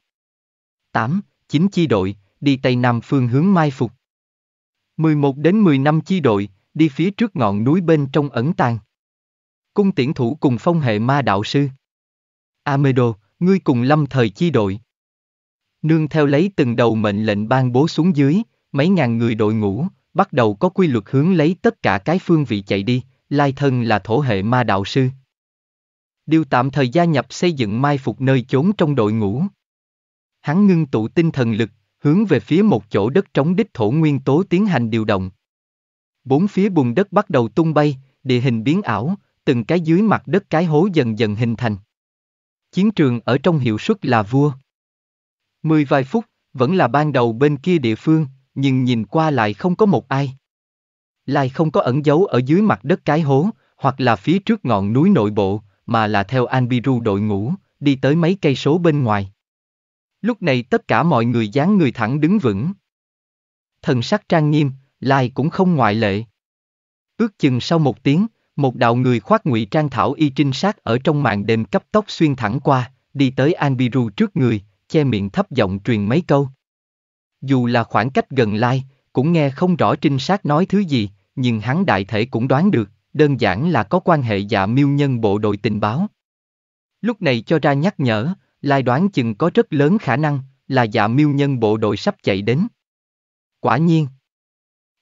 8. Chính chi đội, đi Tây Nam phương hướng mai phục. 11 đến năm chi đội, đi phía trước ngọn núi bên trong ẩn tàng. Cung tiễn thủ cùng phong hệ ma đạo sư. Amedo, ngươi cùng lâm thời chi đội. Nương theo lấy từng đầu mệnh lệnh ban bố xuống dưới, mấy ngàn người đội ngũ, bắt đầu có quy luật hướng lấy tất cả cái phương vị chạy đi, lai thân là thổ hệ ma đạo sư. Điều tạm thời gia nhập xây dựng mai phục nơi chốn trong đội ngũ. Hắn ngưng tụ tinh thần lực, hướng về phía một chỗ đất trống đích thổ nguyên tố tiến hành điều động. Bốn phía bùn đất bắt đầu tung bay, địa hình biến ảo, từng cái dưới mặt đất cái hố dần dần hình thành. Chiến trường ở trong hiệu suất là vua. Mười vài phút, vẫn là ban đầu bên kia địa phương, nhưng nhìn qua lại không có một ai. Lại không có ẩn dấu ở dưới mặt đất cái hố, hoặc là phía trước ngọn núi nội bộ, mà là theo Anbiru đội ngũ, đi tới mấy cây số bên ngoài. Lúc này tất cả mọi người dáng người thẳng đứng vững. Thần sắc trang nghiêm, Lai cũng không ngoại lệ. Ước chừng sau một tiếng, một đạo người khoác ngụy trang thảo y trinh sát ở trong màn đêm cấp tốc xuyên thẳng qua, đi tới Anbiru trước người, che miệng thấp giọng truyền mấy câu. Dù là khoảng cách gần Lai, cũng nghe không rõ trinh sát nói thứ gì, nhưng hắn đại thể cũng đoán được, đơn giản là có quan hệ dạ miêu nhân bộ đội tình báo. Lúc này cho ra nhắc nhở, Lai đoán chừng có rất lớn khả năng là dạ miêu nhân bộ đội sắp chạy đến. Quả nhiên,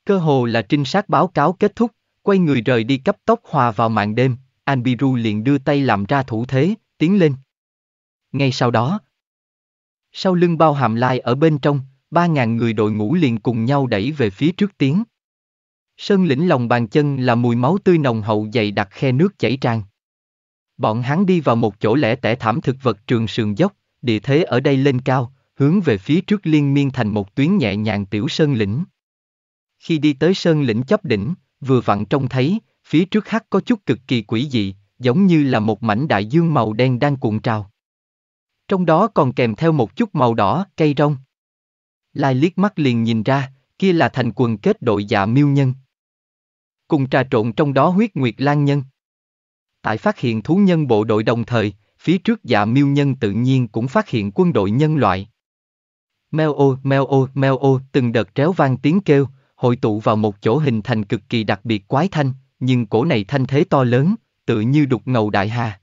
Cơ hồ là trinh sát báo cáo kết thúc, quay người rời đi cấp tốc hòa vào màn đêm, Anbiru liền đưa tay làm ra thủ thế, tiến lên. Ngay sau đó, sau lưng bao hàm lai ở bên trong, ba ngàn người đội ngũ liền cùng nhau đẩy về phía trước tiến. Sơn lĩnh lòng bàn chân là mùi máu tươi nồng hậu dày đặc khe nước chảy tràn. Bọn hắn đi vào một chỗ lẻ tẻ thảm thực vật trường sườn dốc, địa thế ở đây lên cao, hướng về phía trước liên miên thành một tuyến nhẹ nhàng tiểu sơn lĩnh khi đi tới sơn lĩnh chóp đỉnh, vừa vặn trông thấy, phía trước hắc có chút cực kỳ quỷ dị, giống như là một mảnh đại dương màu đen đang cuộn trào. Trong đó còn kèm theo một chút màu đỏ, cây rong. Lai liếc mắt liền nhìn ra, kia là thành quần kết đội dạ miêu nhân. Cùng trà trộn trong đó huyết nguyệt lan nhân. Tại phát hiện thú nhân bộ đội đồng thời, phía trước dạ miêu nhân tự nhiên cũng phát hiện quân đội nhân loại. Meo ô, meo ô, meo ô, từng đợt tréo vang tiếng kêu, hội tụ vào một chỗ hình thành cực kỳ đặc biệt quái thanh, nhưng cổ này thanh thế to lớn, tự như đục ngầu đại hà.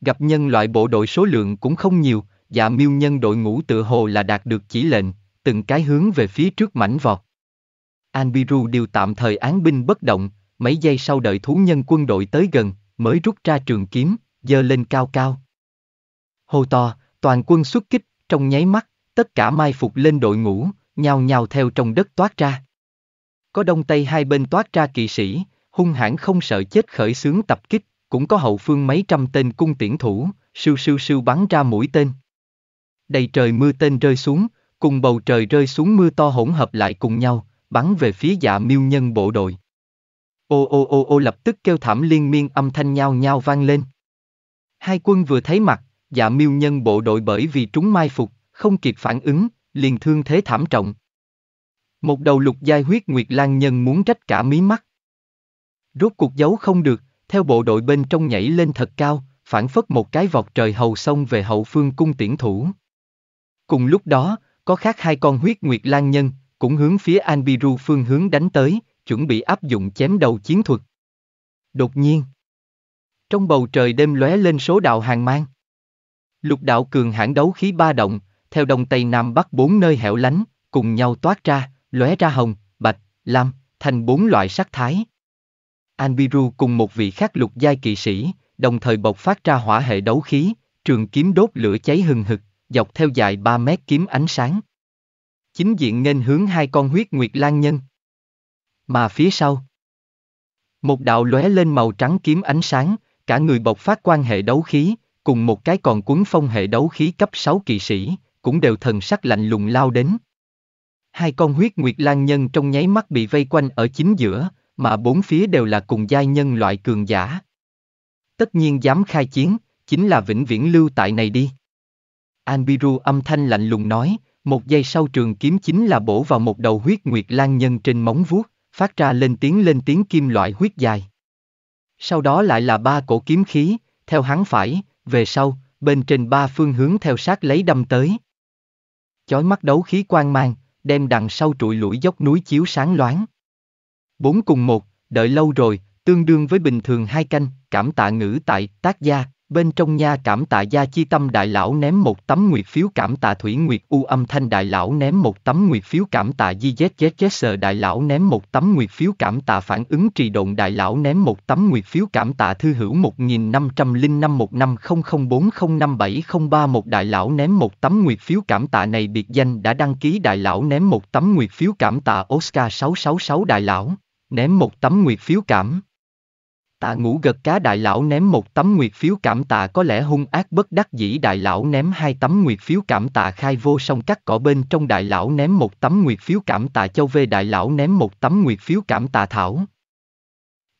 Gặp nhân loại bộ đội số lượng cũng không nhiều, dạ miêu nhân đội ngũ tự hồ là đạt được chỉ lệnh, từng cái hướng về phía trước mảnh vọt. Anbiru đều tạm thời án binh bất động, mấy giây sau đợi thú nhân quân đội tới gần, mới rút ra trường kiếm, giơ lên cao cao. Hô to, toàn quân xuất kích, trong nháy mắt, tất cả mai phục lên đội ngũ, nhào nhào theo trong đất toát ra. Có đông tây hai bên toát ra kỵ sĩ, hung hãn không sợ chết khởi xướng tập kích, cũng có hậu phương mấy trăm tên cung tiễn thủ, sưu sưu sưu bắn ra mũi tên. Đầy trời mưa tên rơi xuống, cùng bầu trời rơi xuống mưa to hỗn hợp lại cùng nhau, bắn về phía dạ miêu nhân bộ đội. Ô ô ô ô lập tức kêu thảm liên miên âm thanh nhao nhao vang lên. Hai quân vừa thấy mặt, dạ miêu nhân bộ đội bởi vì trúng mai phục, không kịp phản ứng, liền thương thế thảm trọng. Một đầu lục giai huyết nguyệt lang nhân muốn trách cả mí mắt. Rốt cuộc giấu không được, theo bộ đội bên trong nhảy lên thật cao, phản phất một cái vọt trời hầu sông về hậu phương cung tiễn thủ. Cùng lúc đó, có khác hai con huyết nguyệt lang nhân, cũng hướng phía Anbiru phương hướng đánh tới, chuẩn bị áp dụng chém đầu chiến thuật. Đột nhiên, trong bầu trời đêm lóe lên số đạo hàng mang. Lục đạo cường hãn đấu khí ba động, theo đông Tây Nam Bắc bốn nơi hẻo lánh, cùng nhau toát ra, lóe ra hồng, bạch, lam, thành bốn loại sắc thái. Anbiru cùng một vị khác lục giai kỵ sĩ, đồng thời bộc phát ra hỏa hệ đấu khí, trường kiếm đốt lửa cháy hừng hực, dọc theo dài 3 mét kiếm ánh sáng. Chính diện nên hướng hai con huyết nguyệt lan nhân. Mà phía sau, một đạo lóe lên màu trắng kiếm ánh sáng, cả người bộc phát quan hệ đấu khí, cùng một cái còn cuốn phong hệ đấu khí cấp 6 kỵ sĩ, cũng đều thần sắc lạnh lùng lao đến hai con huyết nguyệt lang nhân trong nháy mắt bị vây quanh ở chính giữa, mà bốn phía đều là cùng giai nhân loại cường giả. Tất nhiên dám khai chiến, chính là vĩnh viễn lưu tại này đi. Anbiru âm thanh lạnh lùng nói, một giây sau trường kiếm chính là bổ vào một đầu huyết nguyệt lang nhân trên móng vuốt, phát ra lên tiếng lên tiếng kim loại huyết dài. Sau đó lại là ba cổ kiếm khí, theo hắn phải, về sau, bên trên ba phương hướng theo sát lấy đâm tới. Chói mắt đấu khí quang mang, đem đằng sau trụi lũi dốc núi chiếu sáng loáng. Bốn cùng một, đợi lâu rồi, tương đương với bình thường hai canh, cảm tạ ngữ tại tác gia, Bên trong nha cảm tạ gia chi tâm đại lão ném một tấm nguyệt phiếu cảm tạ thủy nguyệt u âm thanh đại lão ném một tấm nguyệt phiếu cảm tạ di sờ đại lão ném một tấm nguyệt phiếu cảm tạ phản ứng trì độn đại lão ném một tấm nguyệt phiếu cảm tạ thư hữu một nghìn năm trăm linh năm một năm không không bốn không năm bảy không ba một đại lão ném một tấm nguyệt phiếu cảm tạ này biệt danh đã đăng ký đại lão ném một tấm nguyệt phiếu cảm tạ Oscar sáu sáu sáu đại lão ném một tấm nguyệt phiếu cảm Tạ ngũ gật cá đại lão ném một tấm nguyệt phiếu cảm tạ có lẽ hung ác bất đắc dĩ đại lão ném hai tấm nguyệt phiếu cảm tạ khai vô song cắt cỏ bên trong đại lão ném một tấm nguyệt phiếu cảm tạ châu vê đại lão ném một tấm nguyệt phiếu cảm tạ thảo.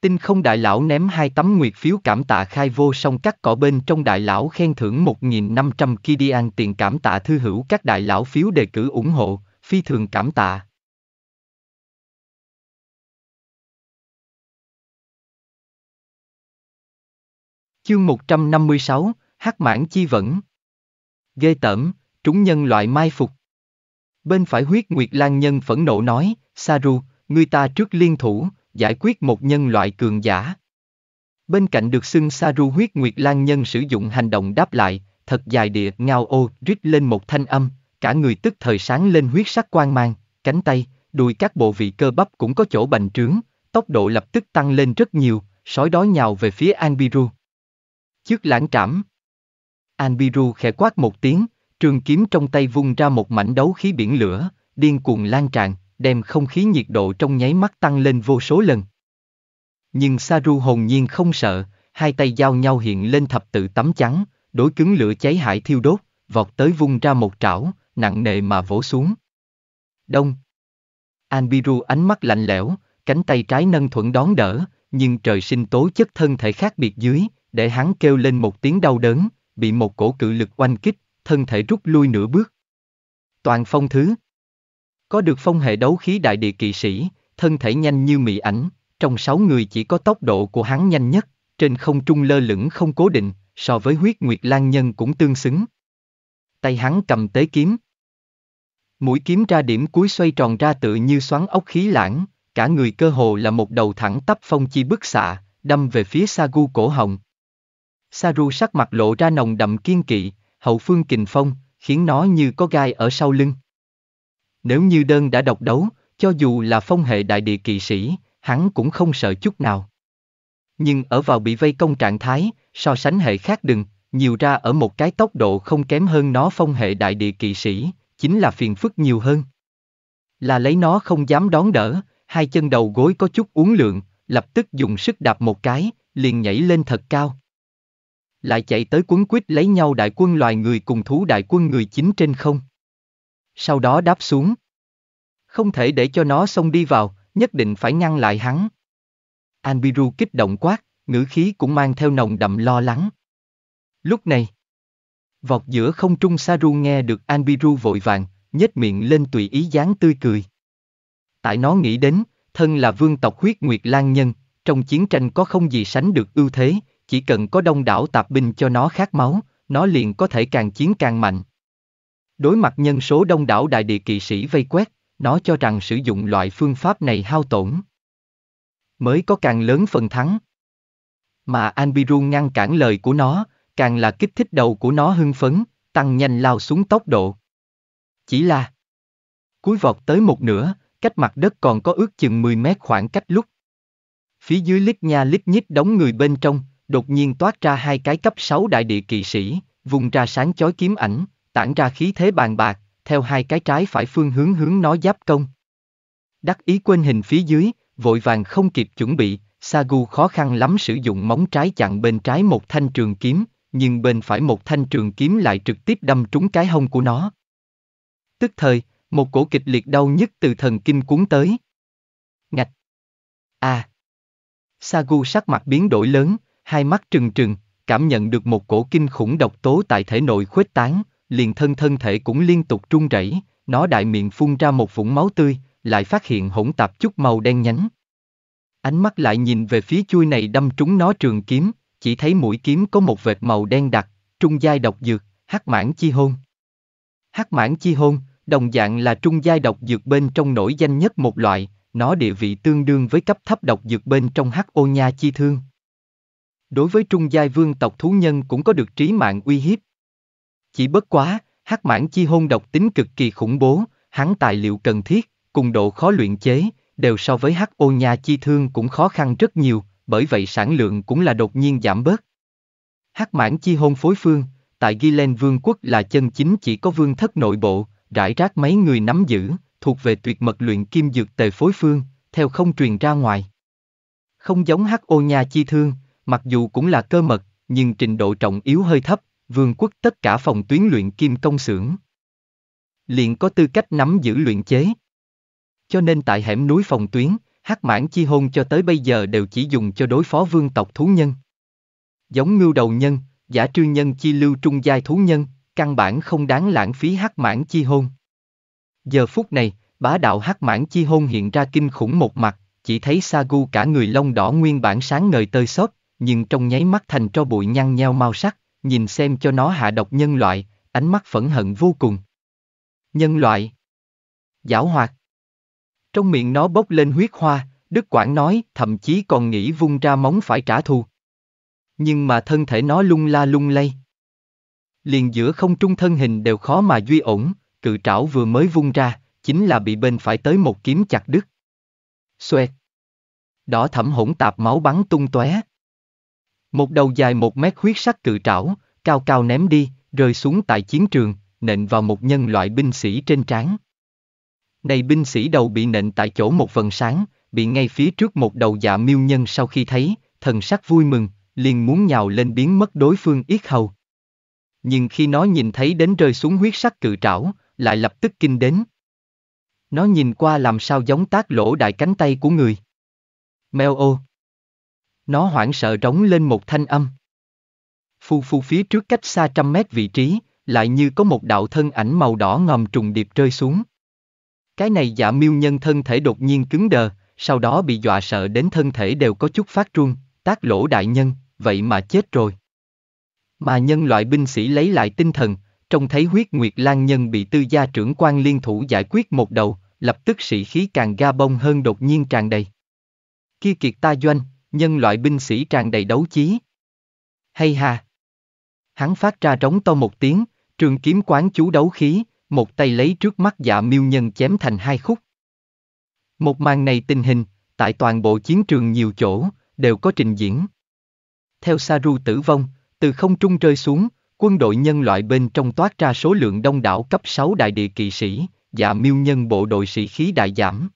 Tinh không đại lão ném hai tấm nguyệt phiếu cảm tạ khai vô song cắt cỏ bên trong đại lão khen thưởng 1.500 kidian tiền cảm tạ thư hữu các đại lão phiếu đề cử ủng hộ, phi thường cảm tạ. Chương 156, Hắc mãn chi vẫn. Ghê tởm, trúng nhân loại mai phục. Bên phải huyết nguyệt lan nhân phẫn nộ nói, Saru, người ta trước liên thủ, giải quyết một nhân loại cường giả. Bên cạnh được xưng Saru huyết nguyệt lan nhân sử dụng hành động đáp lại, thật dài địa ngao ô rít lên một thanh âm, cả người tức thời sáng lên huyết sắc quang mang, cánh tay, đùi các bộ vị cơ bắp cũng có chỗ bành trướng, tốc độ lập tức tăng lên rất nhiều, sói đói nhào về phía Anbiru. Chước lãng trảm. Anbiru khẽ quát một tiếng, trường kiếm trong tay vung ra một mảnh đấu khí biển lửa, điên cuồng lan tràn, đem không khí nhiệt độ trong nháy mắt tăng lên vô số lần. Nhưng Saru hồn nhiên không sợ, hai tay giao nhau hiện lên thập tự tấm trắng, đối cứng lửa cháy hải thiêu đốt, vọt tới vung ra một trảo, nặng nề mà vỗ xuống. Đông. Anbiru ánh mắt lạnh lẽo, cánh tay trái nâng thuận đón đỡ, nhưng trời sinh tố chất thân thể khác biệt dưới, để hắn kêu lên một tiếng đau đớn, bị một cổ cự lực oanh kích, thân thể rút lui nửa bước. Toàn phong thứ. Có được phong hệ đấu khí đại địa kỳ sĩ, thân thể nhanh như mị ảnh, trong sáu người chỉ có tốc độ của hắn nhanh nhất, trên không trung lơ lửng không cố định, so với huyết nguyệt lan nhân cũng tương xứng. Tay hắn cầm tế kiếm. Mũi kiếm ra điểm cuối xoay tròn ra tự như xoắn ốc khí lãng, cả người cơ hồ là một đầu thẳng tắp phong chi bức xạ, đâm về phía sa gu cổ hồng. Saru sắc mặt lộ ra nồng đậm kiên kỵ, hậu phương kình phong, khiến nó như có gai ở sau lưng. Nếu như đơn đã độc đấu, cho dù là phong hệ đại địa kỵ sĩ, hắn cũng không sợ chút nào. Nhưng ở vào bị vây công trạng thái, so sánh hệ khác đừng, nhiều ra ở một cái tốc độ không kém hơn nó phong hệ đại địa kỵ sĩ, chính là phiền phức nhiều hơn. Là lấy nó không dám đón đỡ, hai chân đầu gối có chút uốn lượng, lập tức dùng sức đạp một cái, liền nhảy lên thật cao lại chạy tới quấn quýt lấy nhau đại quân loài người cùng thú đại quân người chính trên không. Sau đó đáp xuống. Không thể để cho nó xông đi vào, nhất định phải ngăn lại hắn. Anbiru kích động quát, ngữ khí cũng mang theo nồng đậm lo lắng. Lúc này, vọt giữa không trung Saru nghe được Anbiru vội vàng, nhếch miệng lên tùy ý dáng tươi cười. Tại nó nghĩ đến, thân là vương tộc huyết nguyệt lan nhân, trong chiến tranh có không gì sánh được ưu thế, chỉ cần có đông đảo tạp binh cho nó khát máu, nó liền có thể càng chiến càng mạnh. Đối mặt nhân số đông đảo đại địa kỵ sĩ vây quét, nó cho rằng sử dụng loại phương pháp này hao tổn. Mới có càng lớn phần thắng. Mà Anbiru ngăn cản lời của nó, càng là kích thích đầu của nó hưng phấn, tăng nhanh lao xuống tốc độ. Chỉ là Cuối vọt tới một nửa, cách mặt đất còn có ước chừng 10 mét khoảng cách lúc. Phía dưới lít nha lít nhít đóng người bên trong, đột nhiên toát ra hai cái cấp 6 đại địa kỳ sĩ, vùng ra sáng chói kiếm ảnh, tản ra khí thế bàn bạc, theo hai cái trái phải phương hướng hướng nó giáp công. Đắc ý quên hình phía dưới, vội vàng không kịp chuẩn bị, Sagu khó khăn lắm sử dụng móng trái chặn bên trái một thanh trường kiếm, nhưng bên phải một thanh trường kiếm lại trực tiếp đâm trúng cái hông của nó. Tức thời, một cổ kịch liệt đau nhức từ thần kinh cuốn tới. Ngạch! A. À! Sagu sắc mặt biến đổi lớn, hai mắt trừng trừng, cảm nhận được một cổ kinh khủng độc tố tại thể nội khuếch tán, liền thân thân thể cũng liên tục run rẩy, nó đại miệng phun ra một vũng máu tươi, lại phát hiện hỗn tạp chút màu đen nhánh. Ánh mắt lại nhìn về phía chui này đâm trúng nó trường kiếm, chỉ thấy mũi kiếm có một vệt màu đen đặc, trung giai độc dược, hắc mãn chi hôn. Hắc mãn chi hôn, đồng dạng là trung giai độc dược bên trong nổi danh nhất một loại, nó địa vị tương đương với cấp thấp độc dược bên trong hắc ô nha chi thương, đối với trung giai vương tộc thú nhân cũng có được trí mạng uy hiếp. Chỉ bất quá, hắc mãn chi hôn độc tính cực kỳ khủng bố, hắn tài liệu cần thiết, cùng độ khó luyện chế, đều so với hắc ô nha chi thương cũng khó khăn rất nhiều, bởi vậy sản lượng cũng là đột nhiên giảm bớt. Hắc mãn chi hôn phối phương, tại Gilen Vương quốc là chân chính chỉ có vương thất nội bộ, rải rác mấy người nắm giữ, thuộc về tuyệt mật luyện kim dược tề phối phương, theo không truyền ra ngoài. Không giống hắc ô nha chi thương, Mặc dù cũng là cơ mật, nhưng trình độ trọng yếu hơi thấp, vương quốc tất cả phòng tuyến luyện kim công xưởng. Liền có tư cách nắm giữ luyện chế. Cho nên tại hẻm núi phòng tuyến, hắc mãn chi hôn cho tới bây giờ đều chỉ dùng cho đối phó vương tộc thú nhân. Giống ngưu đầu nhân, giả trư nhân chi lưu trung giai thú nhân, căn bản không đáng lãng phí hắc mãn chi hôn. Giờ phút này, bá đạo hắc mãn chi hôn hiện ra kinh khủng một mặt, chỉ thấy Sagu cả người lông đỏ nguyên bản sáng ngời tơi xót nhưng trong nháy mắt thành tro bụi nhăn nheo mau sắc, nhìn xem cho nó hạ độc nhân loại, ánh mắt phẫn hận vô cùng. Nhân loại Giảo hoạt Trong miệng nó bốc lên huyết hoa, Đức Quảng nói thậm chí còn nghĩ vung ra móng phải trả thù. Nhưng mà thân thể nó lung la lung lay. Liền giữa không trung thân hình đều khó mà duy ổn, cự trảo vừa mới vung ra, chính là bị bên phải tới một kiếm chặt đứt. Xoẹt. Đỏ thẩm hỗn tạp máu bắn tung tóe, một đầu dài một mét huyết sắc cự trảo, cao cao ném đi, rơi xuống tại chiến trường, nện vào một nhân loại binh sĩ trên trán. Này binh sĩ đầu bị nện tại chỗ một phần sáng, bị ngay phía trước một đầu dạ miêu nhân sau khi thấy, thần sắc vui mừng, liền muốn nhào lên biến mất đối phương yết hầu. Nhưng khi nó nhìn thấy đến rơi xuống huyết sắc cự trảo, lại lập tức kinh đến. Nó nhìn qua làm sao giống tác lỗ đại cánh tay của người. Mèo ô. Nó hoảng sợ trống lên một thanh âm. Phu phu phía trước cách xa trăm mét vị trí, lại như có một đạo thân ảnh màu đỏ ngầm trùng điệp rơi xuống. Cái này giả miêu nhân thân thể đột nhiên cứng đờ, sau đó bị dọa sợ đến thân thể đều có chút phát run, tác lỗ đại nhân, vậy mà chết rồi. Mà nhân loại binh sĩ lấy lại tinh thần, trông thấy huyết nguyệt lan nhân bị tư gia trưởng quan liên thủ giải quyết một đầu, lập tức sĩ khí càng ga bông hơn đột nhiên tràn đầy. Kia kiệt ta doanh, nhân loại binh sĩ tràn đầy đấu chí. Hay ha, Hắn phát ra trống to một tiếng, trường kiếm quán chú đấu khí, một tay lấy trước mắt dạ miêu nhân chém thành hai khúc. Một màn này tình hình, tại toàn bộ chiến trường nhiều chỗ, đều có trình diễn. Theo Saru tử vong, từ không trung rơi xuống, quân đội nhân loại bên trong toát ra số lượng đông đảo cấp 6 đại địa kỵ sĩ, dạ miêu nhân bộ đội sĩ khí đại giảm.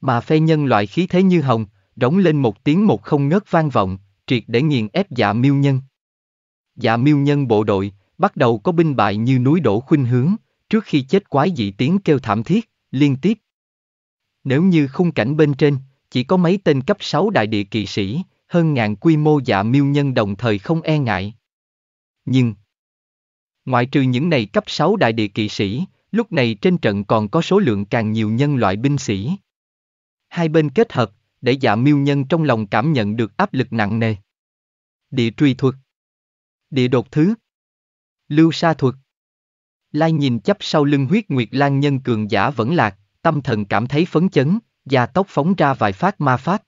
Mà phe nhân loại khí thế như hồng, rống lên một tiếng một không ngớt vang vọng, triệt để nghiền ép dạ miêu nhân. Dạ miêu nhân bộ đội, bắt đầu có binh bại như núi đổ khuynh hướng, trước khi chết quái dị tiếng kêu thảm thiết, liên tiếp. Nếu như khung cảnh bên trên, chỉ có mấy tên cấp 6 đại địa kỳ sĩ, hơn ngàn quy mô dạ miêu nhân đồng thời không e ngại. Nhưng, ngoại trừ những này cấp 6 đại địa kỵ sĩ, lúc này trên trận còn có số lượng càng nhiều nhân loại binh sĩ. Hai bên kết hợp, để dạ miêu nhân trong lòng cảm nhận được áp lực nặng nề. Địa truy thuật Địa đột thứ Lưu sa thuật Lai nhìn chấp sau lưng huyết nguyệt lan nhân cường giả vẫn lạc, tâm thần cảm thấy phấn chấn, da tóc phóng ra vài phát ma phát.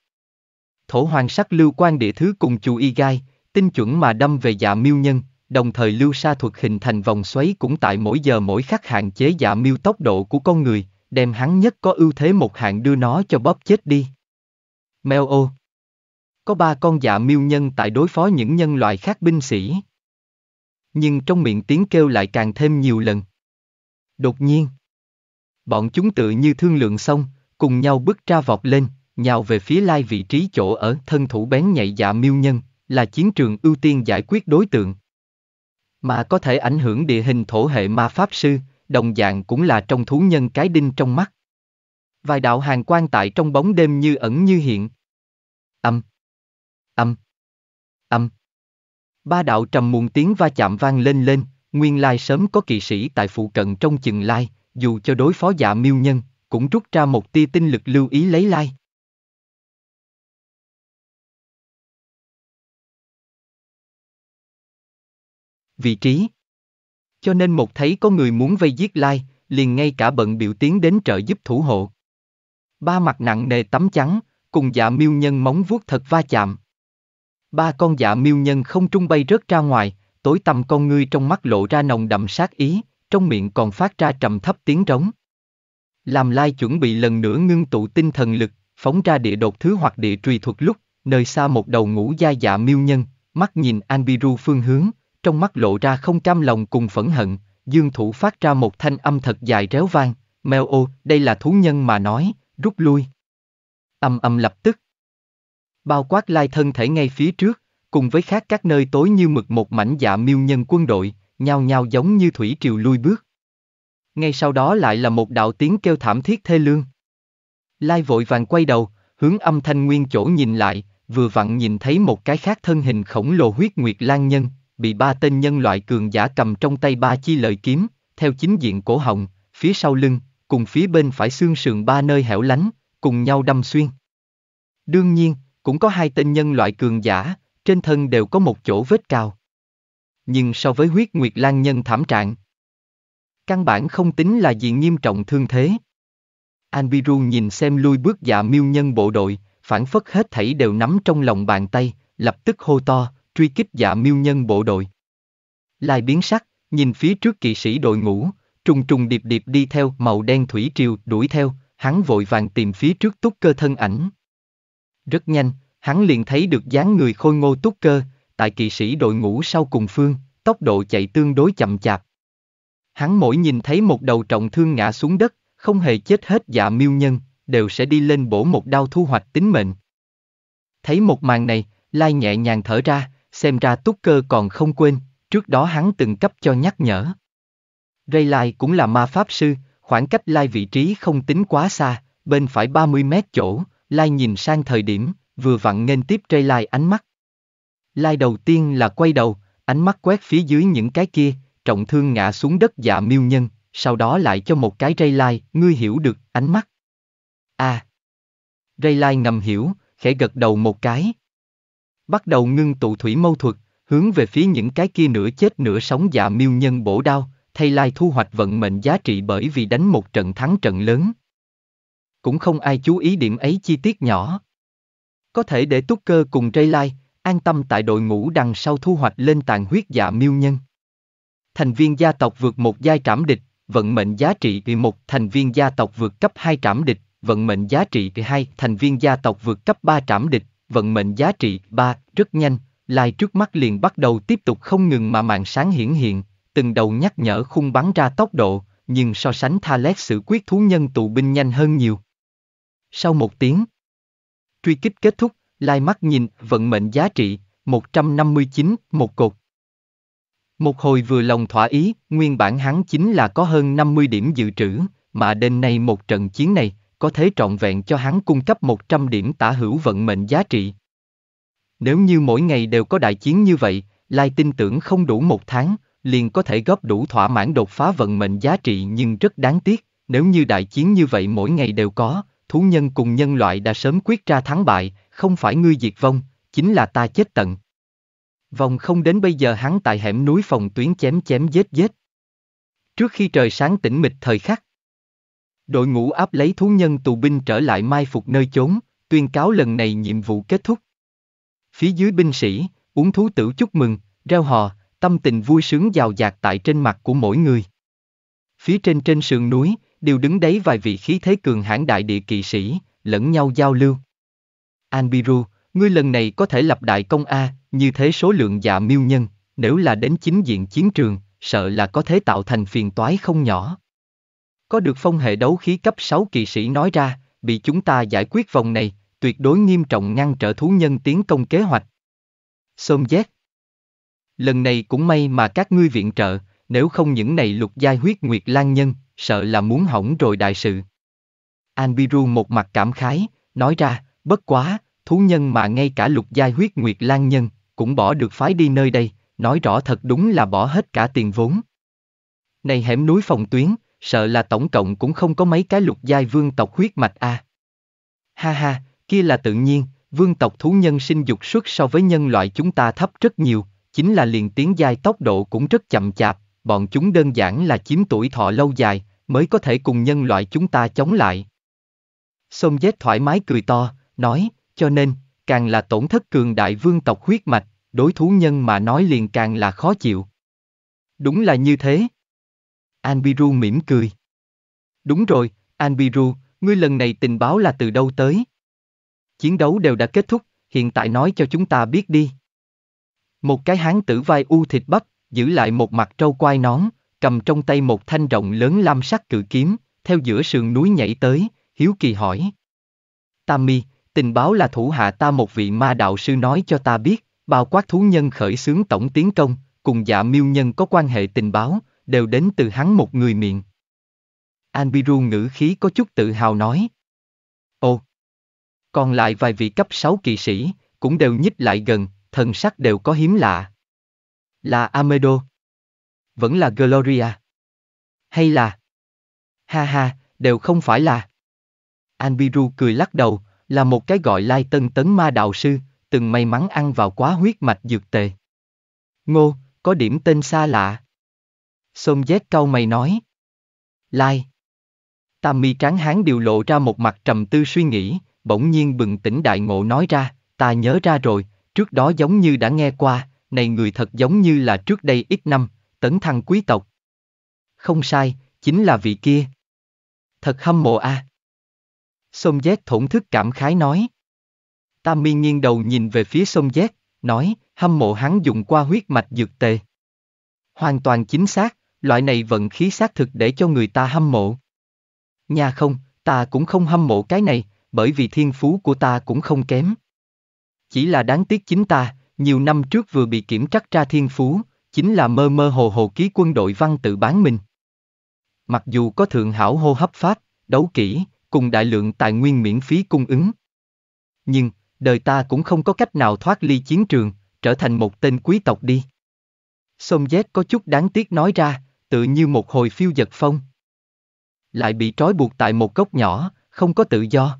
Thổ hoàng sắc lưu quan địa thứ cùng chu y gai, tinh chuẩn mà đâm về dạ miêu nhân, đồng thời lưu sa thuật hình thành vòng xoáy cũng tại mỗi giờ mỗi khắc hạn chế dạ miêu tốc độ của con người, đem hắn nhất có ưu thế một hạng đưa nó cho bóp chết đi. Mèo ô. Có ba con dạ miêu nhân tại đối phó những nhân loại khác binh sĩ. Nhưng trong miệng tiếng kêu lại càng thêm nhiều lần. Đột nhiên, bọn chúng tự như thương lượng xong, cùng nhau bước ra vọt lên, nhào về phía lai vị trí chỗ ở thân thủ bén nhạy dạ miêu nhân, là chiến trường ưu tiên giải quyết đối tượng. Mà có thể ảnh hưởng địa hình thổ hệ ma pháp sư, đồng dạng cũng là trong thú nhân cái đinh trong mắt vài đạo hàng quan tại trong bóng đêm như ẩn như hiện. Âm, âm, âm. Ba đạo trầm muộn tiếng va chạm vang lên lên, nguyên lai sớm có kỵ sĩ tại phụ cận trong chừng lai, dù cho đối phó giả dạ miêu nhân, cũng rút ra một tia tinh lực lưu ý lấy lai. Vị trí Cho nên một thấy có người muốn vây giết lai, liền ngay cả bận biểu tiến đến trợ giúp thủ hộ. Ba mặt nặng nề tấm trắng, cùng dạ miêu nhân móng vuốt thật va chạm. Ba con dạ miêu nhân không trung bay rớt ra ngoài, tối tầm con ngươi trong mắt lộ ra nồng đậm sát ý, trong miệng còn phát ra trầm thấp tiếng rống. Làm lai chuẩn bị lần nữa ngưng tụ tinh thần lực, phóng ra địa đột thứ hoặc địa truy thuật lúc, nơi xa một đầu ngũ gia dạ miêu nhân, mắt nhìn Anbiru phương hướng, trong mắt lộ ra không cam lòng cùng phẫn hận, dương thủ phát ra một thanh âm thật dài réo vang, mèo ô, đây là thú nhân mà nói, rút lui. Âm âm lập tức. Bao quát lai thân thể ngay phía trước, cùng với khác các nơi tối như mực một mảnh dạ miêu nhân quân đội, nhao nhao giống như thủy triều lui bước. Ngay sau đó lại là một đạo tiếng kêu thảm thiết thê lương. Lai vội vàng quay đầu, hướng âm thanh nguyên chỗ nhìn lại, vừa vặn nhìn thấy một cái khác thân hình khổng lồ huyết nguyệt lan nhân, bị ba tên nhân loại cường giả cầm trong tay ba chi lợi kiếm, theo chính diện cổ họng, phía sau lưng, cùng phía bên phải xương sườn ba nơi hẻo lánh, cùng nhau đâm xuyên. Đương nhiên, cũng có hai tên nhân loại cường giả, trên thân đều có một chỗ vết cào. Nhưng so với huyết nguyệt lan nhân thảm trạng, căn bản không tính là gì nghiêm trọng thương thế. Anbiru nhìn xem lui bước dạ miêu nhân bộ đội, phản phất hết thảy đều nắm trong lòng bàn tay, lập tức hô to, truy kích dạ miêu nhân bộ đội. Lai biến sắc, nhìn phía trước kỵ sĩ đội ngũ, trùng trùng điệp điệp đi theo màu đen thủy triều đuổi theo, hắn vội vàng tìm phía trước túc cơ thân ảnh. Rất nhanh, hắn liền thấy được dáng người khôi ngô túc cơ, tại kỵ sĩ đội ngũ sau cùng phương, tốc độ chạy tương đối chậm chạp. Hắn mỗi nhìn thấy một đầu trọng thương ngã xuống đất, không hề chết hết dạ miêu nhân, đều sẽ đi lên bổ một đao thu hoạch tính mệnh. Thấy một màn này, Lai nhẹ nhàng thở ra, xem ra túc cơ còn không quên, trước đó hắn từng cấp cho nhắc nhở. Ray Lai cũng là ma pháp sư, khoảng cách Lai vị trí không tính quá xa, bên phải 30 mét chỗ, Lai nhìn sang thời điểm, vừa vặn nên tiếp Ray Lai ánh mắt. Lai đầu tiên là quay đầu, ánh mắt quét phía dưới những cái kia, trọng thương ngã xuống đất dạ miêu nhân, sau đó lại cho một cái Ray Lai, ngươi hiểu được, ánh mắt. À. Ray Lai ngầm hiểu, khẽ gật đầu một cái. Bắt đầu ngưng tụ thủy mâu thuật, hướng về phía những cái kia nửa chết nửa sống dạ miêu nhân bổ đao, thay lai thu hoạch vận mệnh giá trị bởi vì đánh một trận thắng trận lớn. Cũng không ai chú ý điểm ấy chi tiết nhỏ. Có thể để túc cơ cùng trây lai, an tâm tại đội ngũ đằng sau thu hoạch lên tàn huyết dạ miêu nhân. Thành viên gia tộc vượt một giai trảm địch, vận mệnh giá trị vì một thành viên gia tộc vượt cấp hai trảm địch, vận mệnh giá trị vì hai thành viên gia tộc vượt cấp ba trảm địch, vận mệnh giá trị ba rất nhanh, Lai trước mắt liền bắt đầu tiếp tục không ngừng mà mạng sáng hiển hiện, từng đầu nhắc nhở khung bắn ra tốc độ, nhưng so sánh Thales sự quyết thú nhân tù binh nhanh hơn nhiều. Sau một tiếng, truy kích kết thúc, Lai mắt nhìn, vận mệnh giá trị, 159, một cột. Một hồi vừa lòng thỏa ý, nguyên bản hắn chính là có hơn 50 điểm dự trữ, mà đến nay một trận chiến này, có thể trọn vẹn cho hắn cung cấp 100 điểm tả hữu vận mệnh giá trị. Nếu như mỗi ngày đều có đại chiến như vậy, Lai tin tưởng không đủ một tháng, liền có thể góp đủ thỏa mãn đột phá vận mệnh giá trị nhưng rất đáng tiếc, nếu như đại chiến như vậy mỗi ngày đều có, thú nhân cùng nhân loại đã sớm quyết ra thắng bại, không phải ngươi diệt vong, chính là ta chết tận. Vòng không đến bây giờ hắn tại hẻm núi phòng tuyến chém chém giết giết. Trước khi trời sáng tĩnh mịch thời khắc, đội ngũ áp lấy thú nhân tù binh trở lại mai phục nơi chốn, tuyên cáo lần này nhiệm vụ kết thúc. Phía dưới binh sĩ, uống thú tử chúc mừng, reo hò, tâm tình vui sướng giàu dạt tại trên mặt của mỗi người. Phía trên trên sườn núi, đều đứng đấy vài vị khí thế cường hãn đại địa kỵ sĩ, lẫn nhau giao lưu. Anbiru, ngươi lần này có thể lập đại công A, như thế số lượng dạ miêu nhân, nếu là đến chính diện chiến trường, sợ là có thể tạo thành phiền toái không nhỏ. Có được phong hệ đấu khí cấp 6 kỵ sĩ nói ra, bị chúng ta giải quyết vòng này, tuyệt đối nghiêm trọng ngăn trở thú nhân tiến công kế hoạch. Sôm giác, lần này cũng may mà các ngươi viện trợ, nếu không những này lục giai huyết nguyệt lan nhân, sợ là muốn hỏng rồi đại sự. Anbiru một mặt cảm khái, nói ra, bất quá, thú nhân mà ngay cả lục giai huyết nguyệt lan nhân, cũng bỏ được phái đi nơi đây, nói rõ thật đúng là bỏ hết cả tiền vốn. Này hẻm núi phòng tuyến, sợ là tổng cộng cũng không có mấy cái lục giai vương tộc huyết mạch a. Ha ha, kia là tự nhiên, vương tộc thú nhân sinh dục suất so với nhân loại chúng ta thấp rất nhiều, chính là liền tiến giai tốc độ cũng rất chậm chạp, bọn chúng đơn giản là chiếm tuổi thọ lâu dài, mới có thể cùng nhân loại chúng ta chống lại. Sông Z thoải mái cười to, nói, cho nên, càng là tổn thất cường đại vương tộc huyết mạch, đối thú nhân mà nói liền càng là khó chịu. Đúng là như thế. Anbiru mỉm cười. Đúng rồi, Anbiru, ngươi lần này tình báo là từ đâu tới? Chiến đấu đều đã kết thúc, hiện tại nói cho chúng ta biết đi. Một cái hán tử vai u thịt bắp, giữ lại một mặt trâu quai nón, cầm trong tay một thanh rộng lớn lam sắc cự kiếm, theo giữa sườn núi nhảy tới, hiếu kỳ hỏi. Tammy, tình báo là thủ hạ ta một vị ma đạo sư nói cho ta biết, bao quát thú nhân khởi xướng tổng tiến công, cùng dạ miêu nhân có quan hệ tình báo, đều đến từ hắn một người miệng. Anbiru ngữ khí có chút tự hào nói. Ồ! Còn lại vài vị cấp 6 kỵ sĩ, cũng đều nhích lại gần, thần sắc đều có hiếm lạ. Là Amedo. Vẫn là Gloria. Hay là... Ha ha, đều không phải là... Anbiru cười lắc đầu, là một cái gọi lai tân tấn ma đạo sư, từng may mắn ăn vào quá huyết mạch dược tề. Ngô, có điểm tên xa lạ. Sôm dét cau mày nói. Lai. Tammy tráng hán điều lộ ra một mặt trầm tư suy nghĩ, bỗng nhiên bừng tỉnh đại ngộ nói ra, ta nhớ ra rồi, trước đó giống như đã nghe qua, này người thật giống như là trước đây ít năm, tấn thăng quý tộc. Không sai, chính là vị kia. Thật hâm mộ a. À. Sông Giác thổn thức cảm khái nói. Tam mi nghiêng đầu nhìn về phía sông Giác, nói, hâm mộ hắn dùng qua huyết mạch dược tề. Hoàn toàn chính xác, loại này vận khí xác thực để cho người ta hâm mộ. Nhà không, ta cũng không hâm mộ cái này, bởi vì thiên phú của ta cũng không kém. Chỉ là đáng tiếc chính ta, nhiều năm trước vừa bị kiểm trắc ra thiên phú, chính là mơ mơ hồ hồ ký quân đội văn tự bán mình. Mặc dù có thượng hảo hô hấp pháp, đấu kỹ, cùng đại lượng tài nguyên miễn phí cung ứng. Nhưng, đời ta cũng không có cách nào thoát ly chiến trường, trở thành một tên quý tộc đi. Sông Z có chút đáng tiếc nói ra, tự như một hồi phiêu giật phong. Lại bị trói buộc tại một góc nhỏ, không có tự do.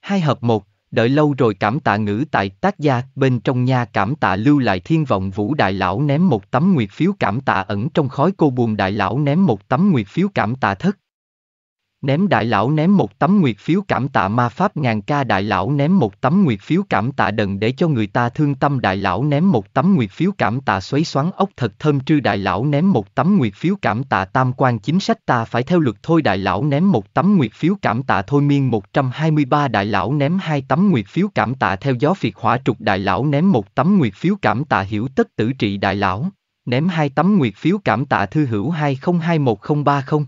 Hai hợp một, đợi lâu rồi cảm tạ ngữ tại tác gia, bên trong nha cảm tạ lưu lại thiên vọng vũ đại lão ném một tấm nguyệt phiếu cảm tạ ẩn trong khói cô buồn đại lão ném một tấm nguyệt phiếu cảm tạ thất Ném đại lão ném một tấm nguyệt phiếu cảm tạ ma pháp ngàn ca đại lão ném một tấm nguyệt phiếu cảm tạ đần để cho người ta thương tâm đại lão ném một tấm nguyệt phiếu cảm tạ xoáy xoắn ốc thật thơm trư đại lão ném một tấm nguyệt phiếu cảm tạ tam quan chính sách ta phải theo luật thôi đại lão ném một tấm nguyệt phiếu cảm tạ thôi miên 123 đại lão ném hai tấm nguyệt phiếu cảm tạ theo gió phiệt hỏa trục đại lão ném một tấm nguyệt phiếu cảm tạ hiểu tất tử trị đại lão ném hai tấm nguyệt phiếu cảm tạ thư hữu 20210330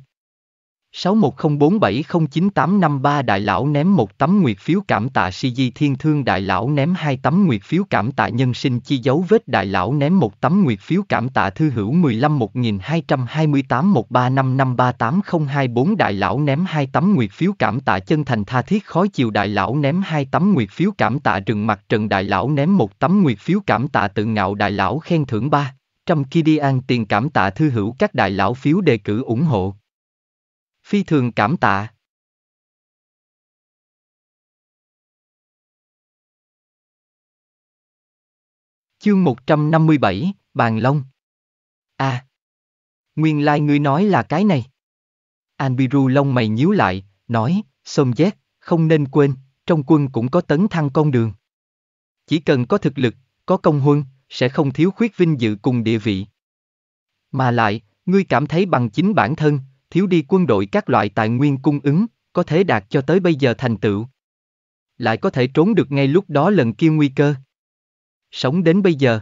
610470985 Đại Lão ném một tấm nguyệt phiếu cảm tạ si di Thiên Thương Đại Lão ném hai tấm nguyệt phiếu cảm tạ nhân sinh chi dấu vết Đại Lão ném một tấm nguyệt phiếu cảm tạ thư hữu 15 1228 13553802 Đại Lão ném hai tấm nguyệt phiếu cảm tạ chân thành tha thiết khói chiều Đại Lão ném hai tấm nguyệt phiếu cảm tạ rừng mặt trần Đại Lão ném một tấm nguyệt phiếu cảm tạ tự ngạo Đại Lão khen thưởng ba Trăm an tiền cảm tạ thư hữu các đại lão phiếu đề cử ủng hộ Phi thường cảm tạ. Chương 157, Bàn Long À, nguyên lai like ngươi nói là cái này. Anbiru lông mày nhíu lại, nói, sôm giác, không nên quên, trong quân cũng có tấn thăng con đường. Chỉ cần có thực lực, có công huân, sẽ không thiếu khuyết vinh dự cùng địa vị. Mà lại, ngươi cảm thấy bằng chính bản thân, thiếu đi quân đội các loại tài nguyên cung ứng, có thể đạt cho tới bây giờ thành tựu. Lại có thể trốn được ngay lúc đó lần kia nguy cơ. Sống đến bây giờ.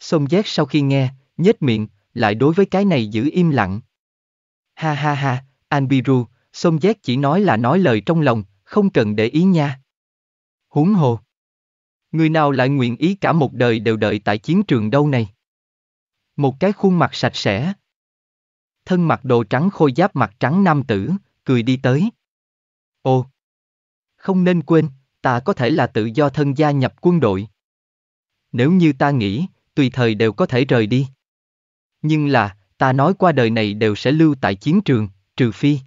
Sông Giác sau khi nghe, nhếch miệng, lại đối với cái này giữ im lặng. Ha ha ha, Anbiru, Sông Giác chỉ nói là nói lời trong lòng, không cần để ý nha. húng hồ. Người nào lại nguyện ý cả một đời đều đợi tại chiến trường đâu này? Một cái khuôn mặt sạch sẽ, thân mặc đồ trắng khôi giáp mặt trắng nam tử, cười đi tới. Ô! Không nên quên, ta có thể là tự do thân gia nhập quân đội. Nếu như ta nghĩ, tùy thời đều có thể rời đi. Nhưng là, ta nói qua đời này đều sẽ lưu tại chiến trường, trừ phi.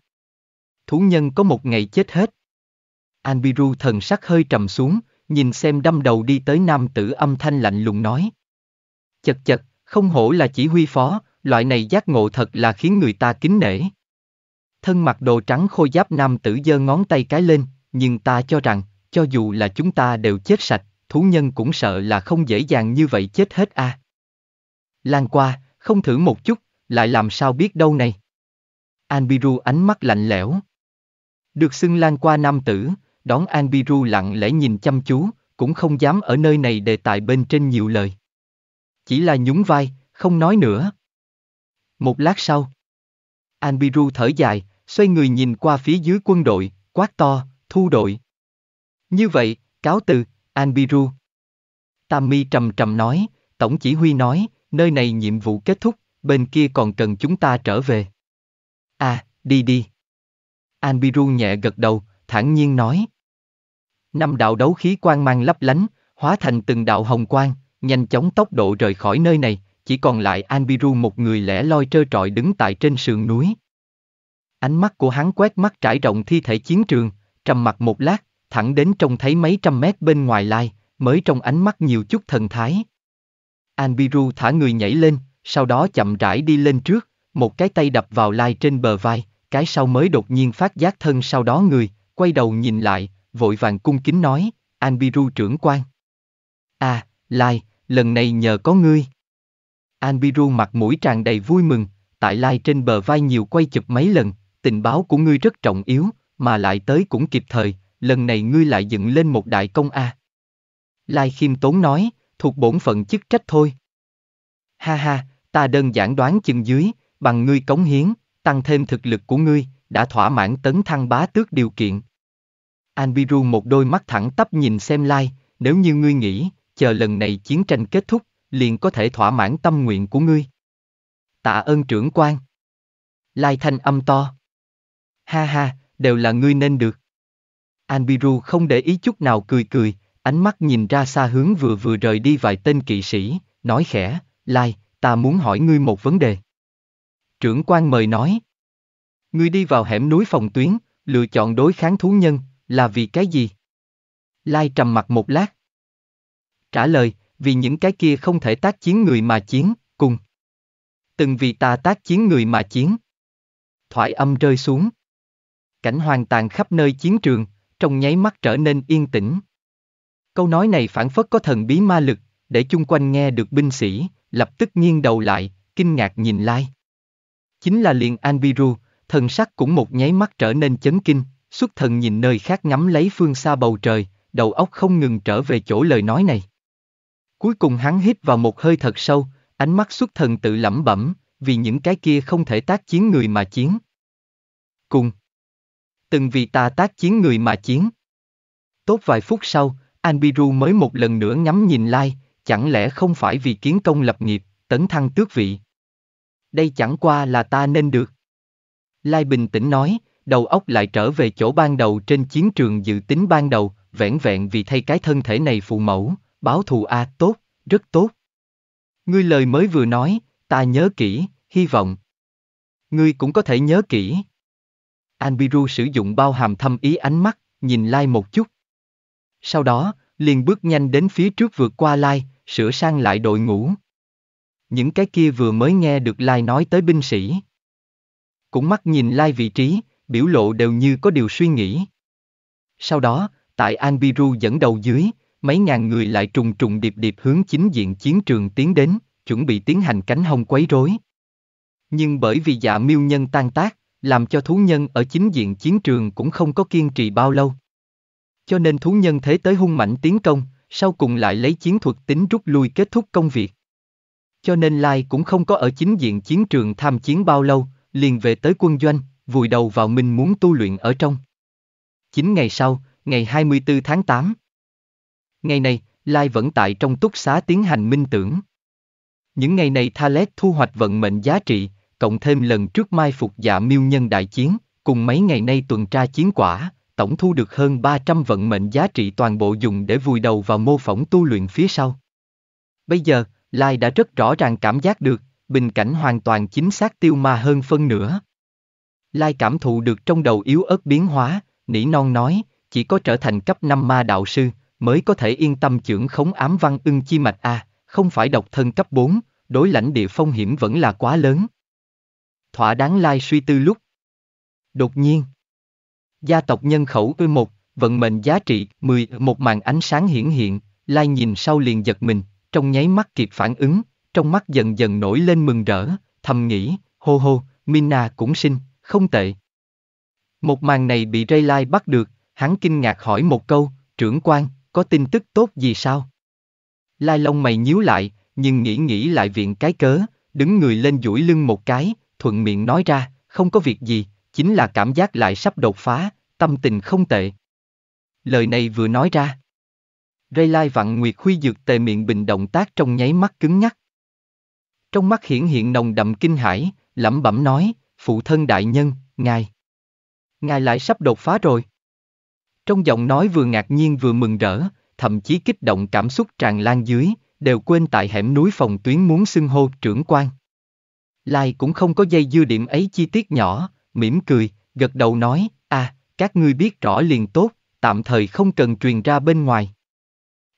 Thú nhân có một ngày chết hết. Anbiru thần sắc hơi trầm xuống, nhìn xem đâm đầu đi tới nam tử âm thanh lạnh lùng nói. Chật chật, không hổ là chỉ huy phó, loại này giác ngộ thật là khiến người ta kính nể. Thân mặc đồ trắng khôi giáp nam tử giơ ngón tay cái lên, nhưng ta cho rằng, cho dù là chúng ta đều chết sạch, thú nhân cũng sợ là không dễ dàng như vậy chết hết a. À. Lan qua, không thử một chút, lại làm sao biết đâu này. Anbiru ánh mắt lạnh lẽo. Được xưng lan qua nam tử, đón Anbiru lặng lẽ nhìn chăm chú, cũng không dám ở nơi này đề tài bên trên nhiều lời. Chỉ là nhún vai, không nói nữa. Một lát sau, Anbiru thở dài, xoay người nhìn qua phía dưới quân đội, quát to, thu đội. Như vậy, cáo từ, Anbiru. Tammy trầm trầm nói, tổng chỉ huy nói, nơi này nhiệm vụ kết thúc, bên kia còn cần chúng ta trở về. À, đi đi. Anbiru nhẹ gật đầu, thản nhiên nói. Năm đạo đấu khí quang mang lấp lánh, hóa thành từng đạo hồng quang, nhanh chóng tốc độ rời khỏi nơi này, chỉ còn lại Anbiru một người lẻ loi trơ trọi đứng tại trên sườn núi. Ánh mắt của hắn quét mắt trải rộng thi thể chiến trường, trầm mặt một lát, thẳng đến trông thấy mấy trăm mét bên ngoài lai, mới trong ánh mắt nhiều chút thần thái. Anbiru thả người nhảy lên, sau đó chậm rãi đi lên trước, một cái tay đập vào lai trên bờ vai, cái sau mới đột nhiên phát giác thân sau đó người, quay đầu nhìn lại, vội vàng cung kính nói, Anbiru trưởng quan. À, lai, lần này nhờ có ngươi. Anbiru mặt mũi tràn đầy vui mừng, tại lai trên bờ vai nhiều quay chụp mấy lần, tình báo của ngươi rất trọng yếu, mà lại tới cũng kịp thời, lần này ngươi lại dựng lên một đại công a. Lai khiêm tốn nói, thuộc bổn phận chức trách thôi. Ha ha, ta đơn giản đoán chừng dưới, bằng ngươi cống hiến, tăng thêm thực lực của ngươi, đã thỏa mãn tấn thăng bá tước điều kiện. Anbiru một đôi mắt thẳng tắp nhìn xem Lai, nếu như ngươi nghĩ, chờ lần này chiến tranh kết thúc, liền có thể thỏa mãn tâm nguyện của ngươi. Tạ ơn trưởng quan. Lai thanh âm to. Ha ha, đều là ngươi nên được. Anbiru không để ý chút nào cười cười, ánh mắt nhìn ra xa hướng vừa vừa rời đi vài tên kỵ sĩ, nói khẽ, Lai, ta muốn hỏi ngươi một vấn đề. Trưởng quan mời nói. Ngươi đi vào hẻm núi phòng tuyến, lựa chọn đối kháng thú nhân, là vì cái gì? Lai trầm mặt một lát. Trả lời, vì những cái kia không thể tác chiến người mà chiến, cùng. Từng vì ta tác chiến người mà chiến. Thoại âm rơi xuống. Cảnh hoàn tàn khắp nơi chiến trường, trong nháy mắt trở nên yên tĩnh. Câu nói này phản phất có thần bí ma lực, để chung quanh nghe được binh sĩ, lập tức nghiêng đầu lại, kinh ngạc nhìn lai. Chính là liền Anviru, thần sắc cũng một nháy mắt trở nên chấn kinh, xuất thần nhìn nơi khác ngắm lấy phương xa bầu trời, đầu óc không ngừng trở về chỗ lời nói này. Cuối cùng hắn hít vào một hơi thật sâu, ánh mắt xuất thần tự lẩm bẩm, vì những cái kia không thể tác chiến người mà chiến. Cùng. Từng vì ta tác chiến người mà chiến. Tốt vài phút sau, Anbiru mới một lần nữa ngắm nhìn Lai, chẳng lẽ không phải vì kiến công lập nghiệp, tấn thăng tước vị. Đây chẳng qua là ta nên được. Lai bình tĩnh nói, đầu óc lại trở về chỗ ban đầu trên chiến trường dự tính ban đầu, vẻn vẹn vì thay cái thân thể này phù mẫu, báo thù a à, tốt, rất tốt. Ngươi lời mới vừa nói, ta nhớ kỹ, hy vọng. Ngươi cũng có thể nhớ kỹ. Anbiru sử dụng bao hàm thâm ý ánh mắt, nhìn Lai một chút. Sau đó, liền bước nhanh đến phía trước vượt qua Lai, sửa sang lại đội ngũ. Những cái kia vừa mới nghe được Lai nói tới binh sĩ. Cũng mắt nhìn Lai vị trí, biểu lộ đều như có điều suy nghĩ. Sau đó, tại Anbiru dẫn đầu dưới, mấy ngàn người lại trùng trùng điệp điệp hướng chính diện chiến trường tiến đến, chuẩn bị tiến hành cánh hông quấy rối. Nhưng bởi vì dạ miêu nhân tan tác, làm cho thú nhân ở chính diện chiến trường cũng không có kiên trì bao lâu. Cho nên thú nhân thế tới hung mạnh tiến công, sau cùng lại lấy chiến thuật tính rút lui kết thúc công việc. Cho nên Lai cũng không có ở chính diện chiến trường tham chiến bao lâu, liền về tới quân doanh, vùi đầu vào mình muốn tu luyện ở trong. 9 ngày sau, ngày 24 tháng 8, Ngày này, Lai vẫn tại trong túc xá tiến hành minh tưởng. Những ngày này thales thu hoạch vận mệnh giá trị, cộng thêm lần trước mai phục dạ miêu nhân đại chiến, cùng mấy ngày nay tuần tra chiến quả, tổng thu được hơn 300 vận mệnh giá trị toàn bộ dùng để vùi đầu vào mô phỏng tu luyện phía sau. Bây giờ, Lai đã rất rõ ràng cảm giác được, bình cảnh hoàn toàn chính xác tiêu ma hơn phân nửa. Lai cảm thụ được trong đầu yếu ớt biến hóa, nỉ non nói, chỉ có trở thành cấp 5 ma đạo sư, mới có thể yên tâm trưởng khống ám văn ưng chi mạch a, không phải độc thân cấp 4, đối lãnh địa phong hiểm vẫn là quá lớn. Thỏa đáng lai suy tư lúc. Đột nhiên, gia tộc nhân khẩu ư một, vận mệnh giá trị 10, một màn ánh sáng hiển hiện, lai nhìn sau liền giật mình, trong nháy mắt kịp phản ứng, trong mắt dần dần nổi lên mừng rỡ, thầm nghĩ, hô hô, Minna cũng sinh, không tệ. Một màn này bị Ray Lai bắt được, hắn kinh ngạc hỏi một câu, trưởng quan, có tin tức tốt gì sao? Lai Long mày nhíu lại, nhưng nghĩ nghĩ lại viện cái cớ, đứng người lên duỗi lưng một cái, thuận miệng nói ra, không có việc gì, chính là cảm giác lại sắp đột phá, tâm tình không tệ. Lời này vừa nói ra. Ray Lai vặn Nguyệt Huy dược tề miệng bình động tác trong nháy mắt cứng nhắc. Trong mắt hiển hiện nồng đậm kinh hãi, lẩm bẩm nói, phụ thân đại nhân, ngài. Ngài lại sắp đột phá rồi. Trong giọng nói vừa ngạc nhiên vừa mừng rỡ, thậm chí kích động cảm xúc tràn lan dưới, đều quên tại hẻm núi phòng tuyến muốn xưng hô trưởng quan. Lai cũng không có dây dưa điểm ấy chi tiết nhỏ, mỉm cười, gật đầu nói, a, à, các ngươi biết rõ liền tốt, tạm thời không cần truyền ra bên ngoài.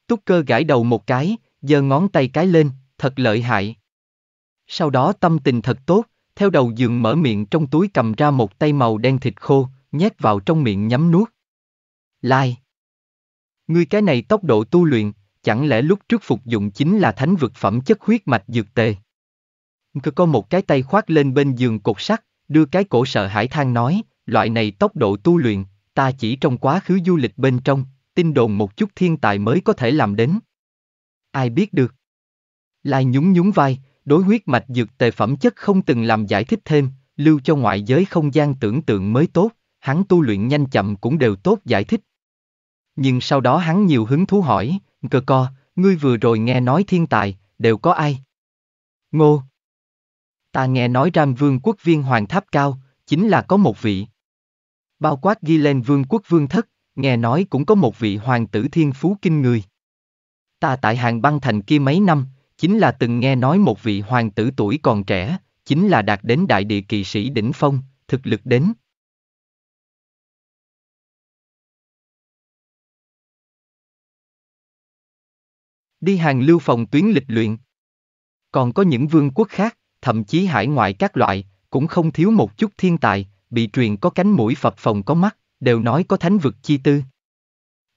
Túc cơ gãi đầu một cái, giơ ngón tay cái lên, thật lợi hại. Sau đó tâm tình thật tốt, theo đầu giường mở miệng trong túi cầm ra một tay màu đen thịt khô, nhét vào trong miệng nhắm nuốt. Lai. Ngươi cái này tốc độ tu luyện, chẳng lẽ lúc trước phục dụng chính là thánh vực phẩm chất huyết mạch dược tề? Cứ có một cái tay khoác lên bên giường cột sắt, đưa cái cổ sợ hải thang nói, loại này tốc độ tu luyện, ta chỉ trong quá khứ du lịch bên trong, tin đồn một chút thiên tài mới có thể làm đến. Ai biết được? Lai nhún nhún vai, đối huyết mạch dược tề phẩm chất không từng làm giải thích thêm, lưu cho ngoại giới không gian tưởng tượng mới tốt, hắn tu luyện nhanh chậm cũng đều tốt giải thích, nhưng sau đó hắn nhiều hứng thú hỏi, cơ co, ngươi vừa rồi nghe nói thiên tài, đều có ai? Ngô. Ta nghe nói Ram Vương quốc viên hoàng tháp cao, chính là có một vị. Bao quát ghi lên vương quốc vương thất, nghe nói cũng có một vị hoàng tử thiên phú kinh người. Ta tại hàng băng thành kia mấy năm, chính là từng nghe nói một vị hoàng tử tuổi còn trẻ, chính là đạt đến đại địa kỳ sĩ đỉnh phong, thực lực đến. đi hàng lưu phòng tuyến lịch luyện. Còn có những vương quốc khác, thậm chí hải ngoại các loại, cũng không thiếu một chút thiên tài, bị truyền có cánh mũi phập phòng có mắt, đều nói có thánh vực chi tư.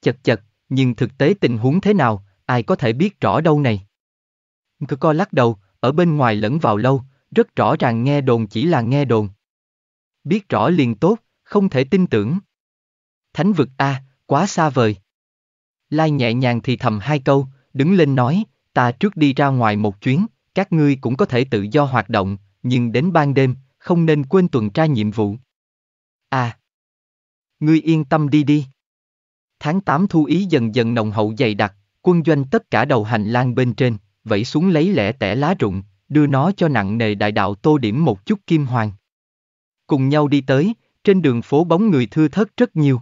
Chật chật, nhưng thực tế tình huống thế nào, ai có thể biết rõ đâu này. Cơ co lắc đầu, ở bên ngoài lẫn vào lâu, rất rõ ràng nghe đồn chỉ là nghe đồn. Biết rõ liền tốt, không thể tin tưởng. Thánh vực A, quá xa vời. Lai nhẹ nhàng thì thầm hai câu, đứng lên nói, ta trước đi ra ngoài một chuyến, các ngươi cũng có thể tự do hoạt động, nhưng đến ban đêm, không nên quên tuần tra nhiệm vụ. À, ngươi yên tâm đi đi. Tháng 8 thu ý dần dần nồng hậu dày đặc, quân doanh tất cả đầu hành lang bên trên, vẫy xuống lấy lẻ tẻ lá rụng, đưa nó cho nặng nề đại đạo tô điểm một chút kim hoàng. Cùng nhau đi tới, trên đường phố bóng người thưa thớt rất nhiều.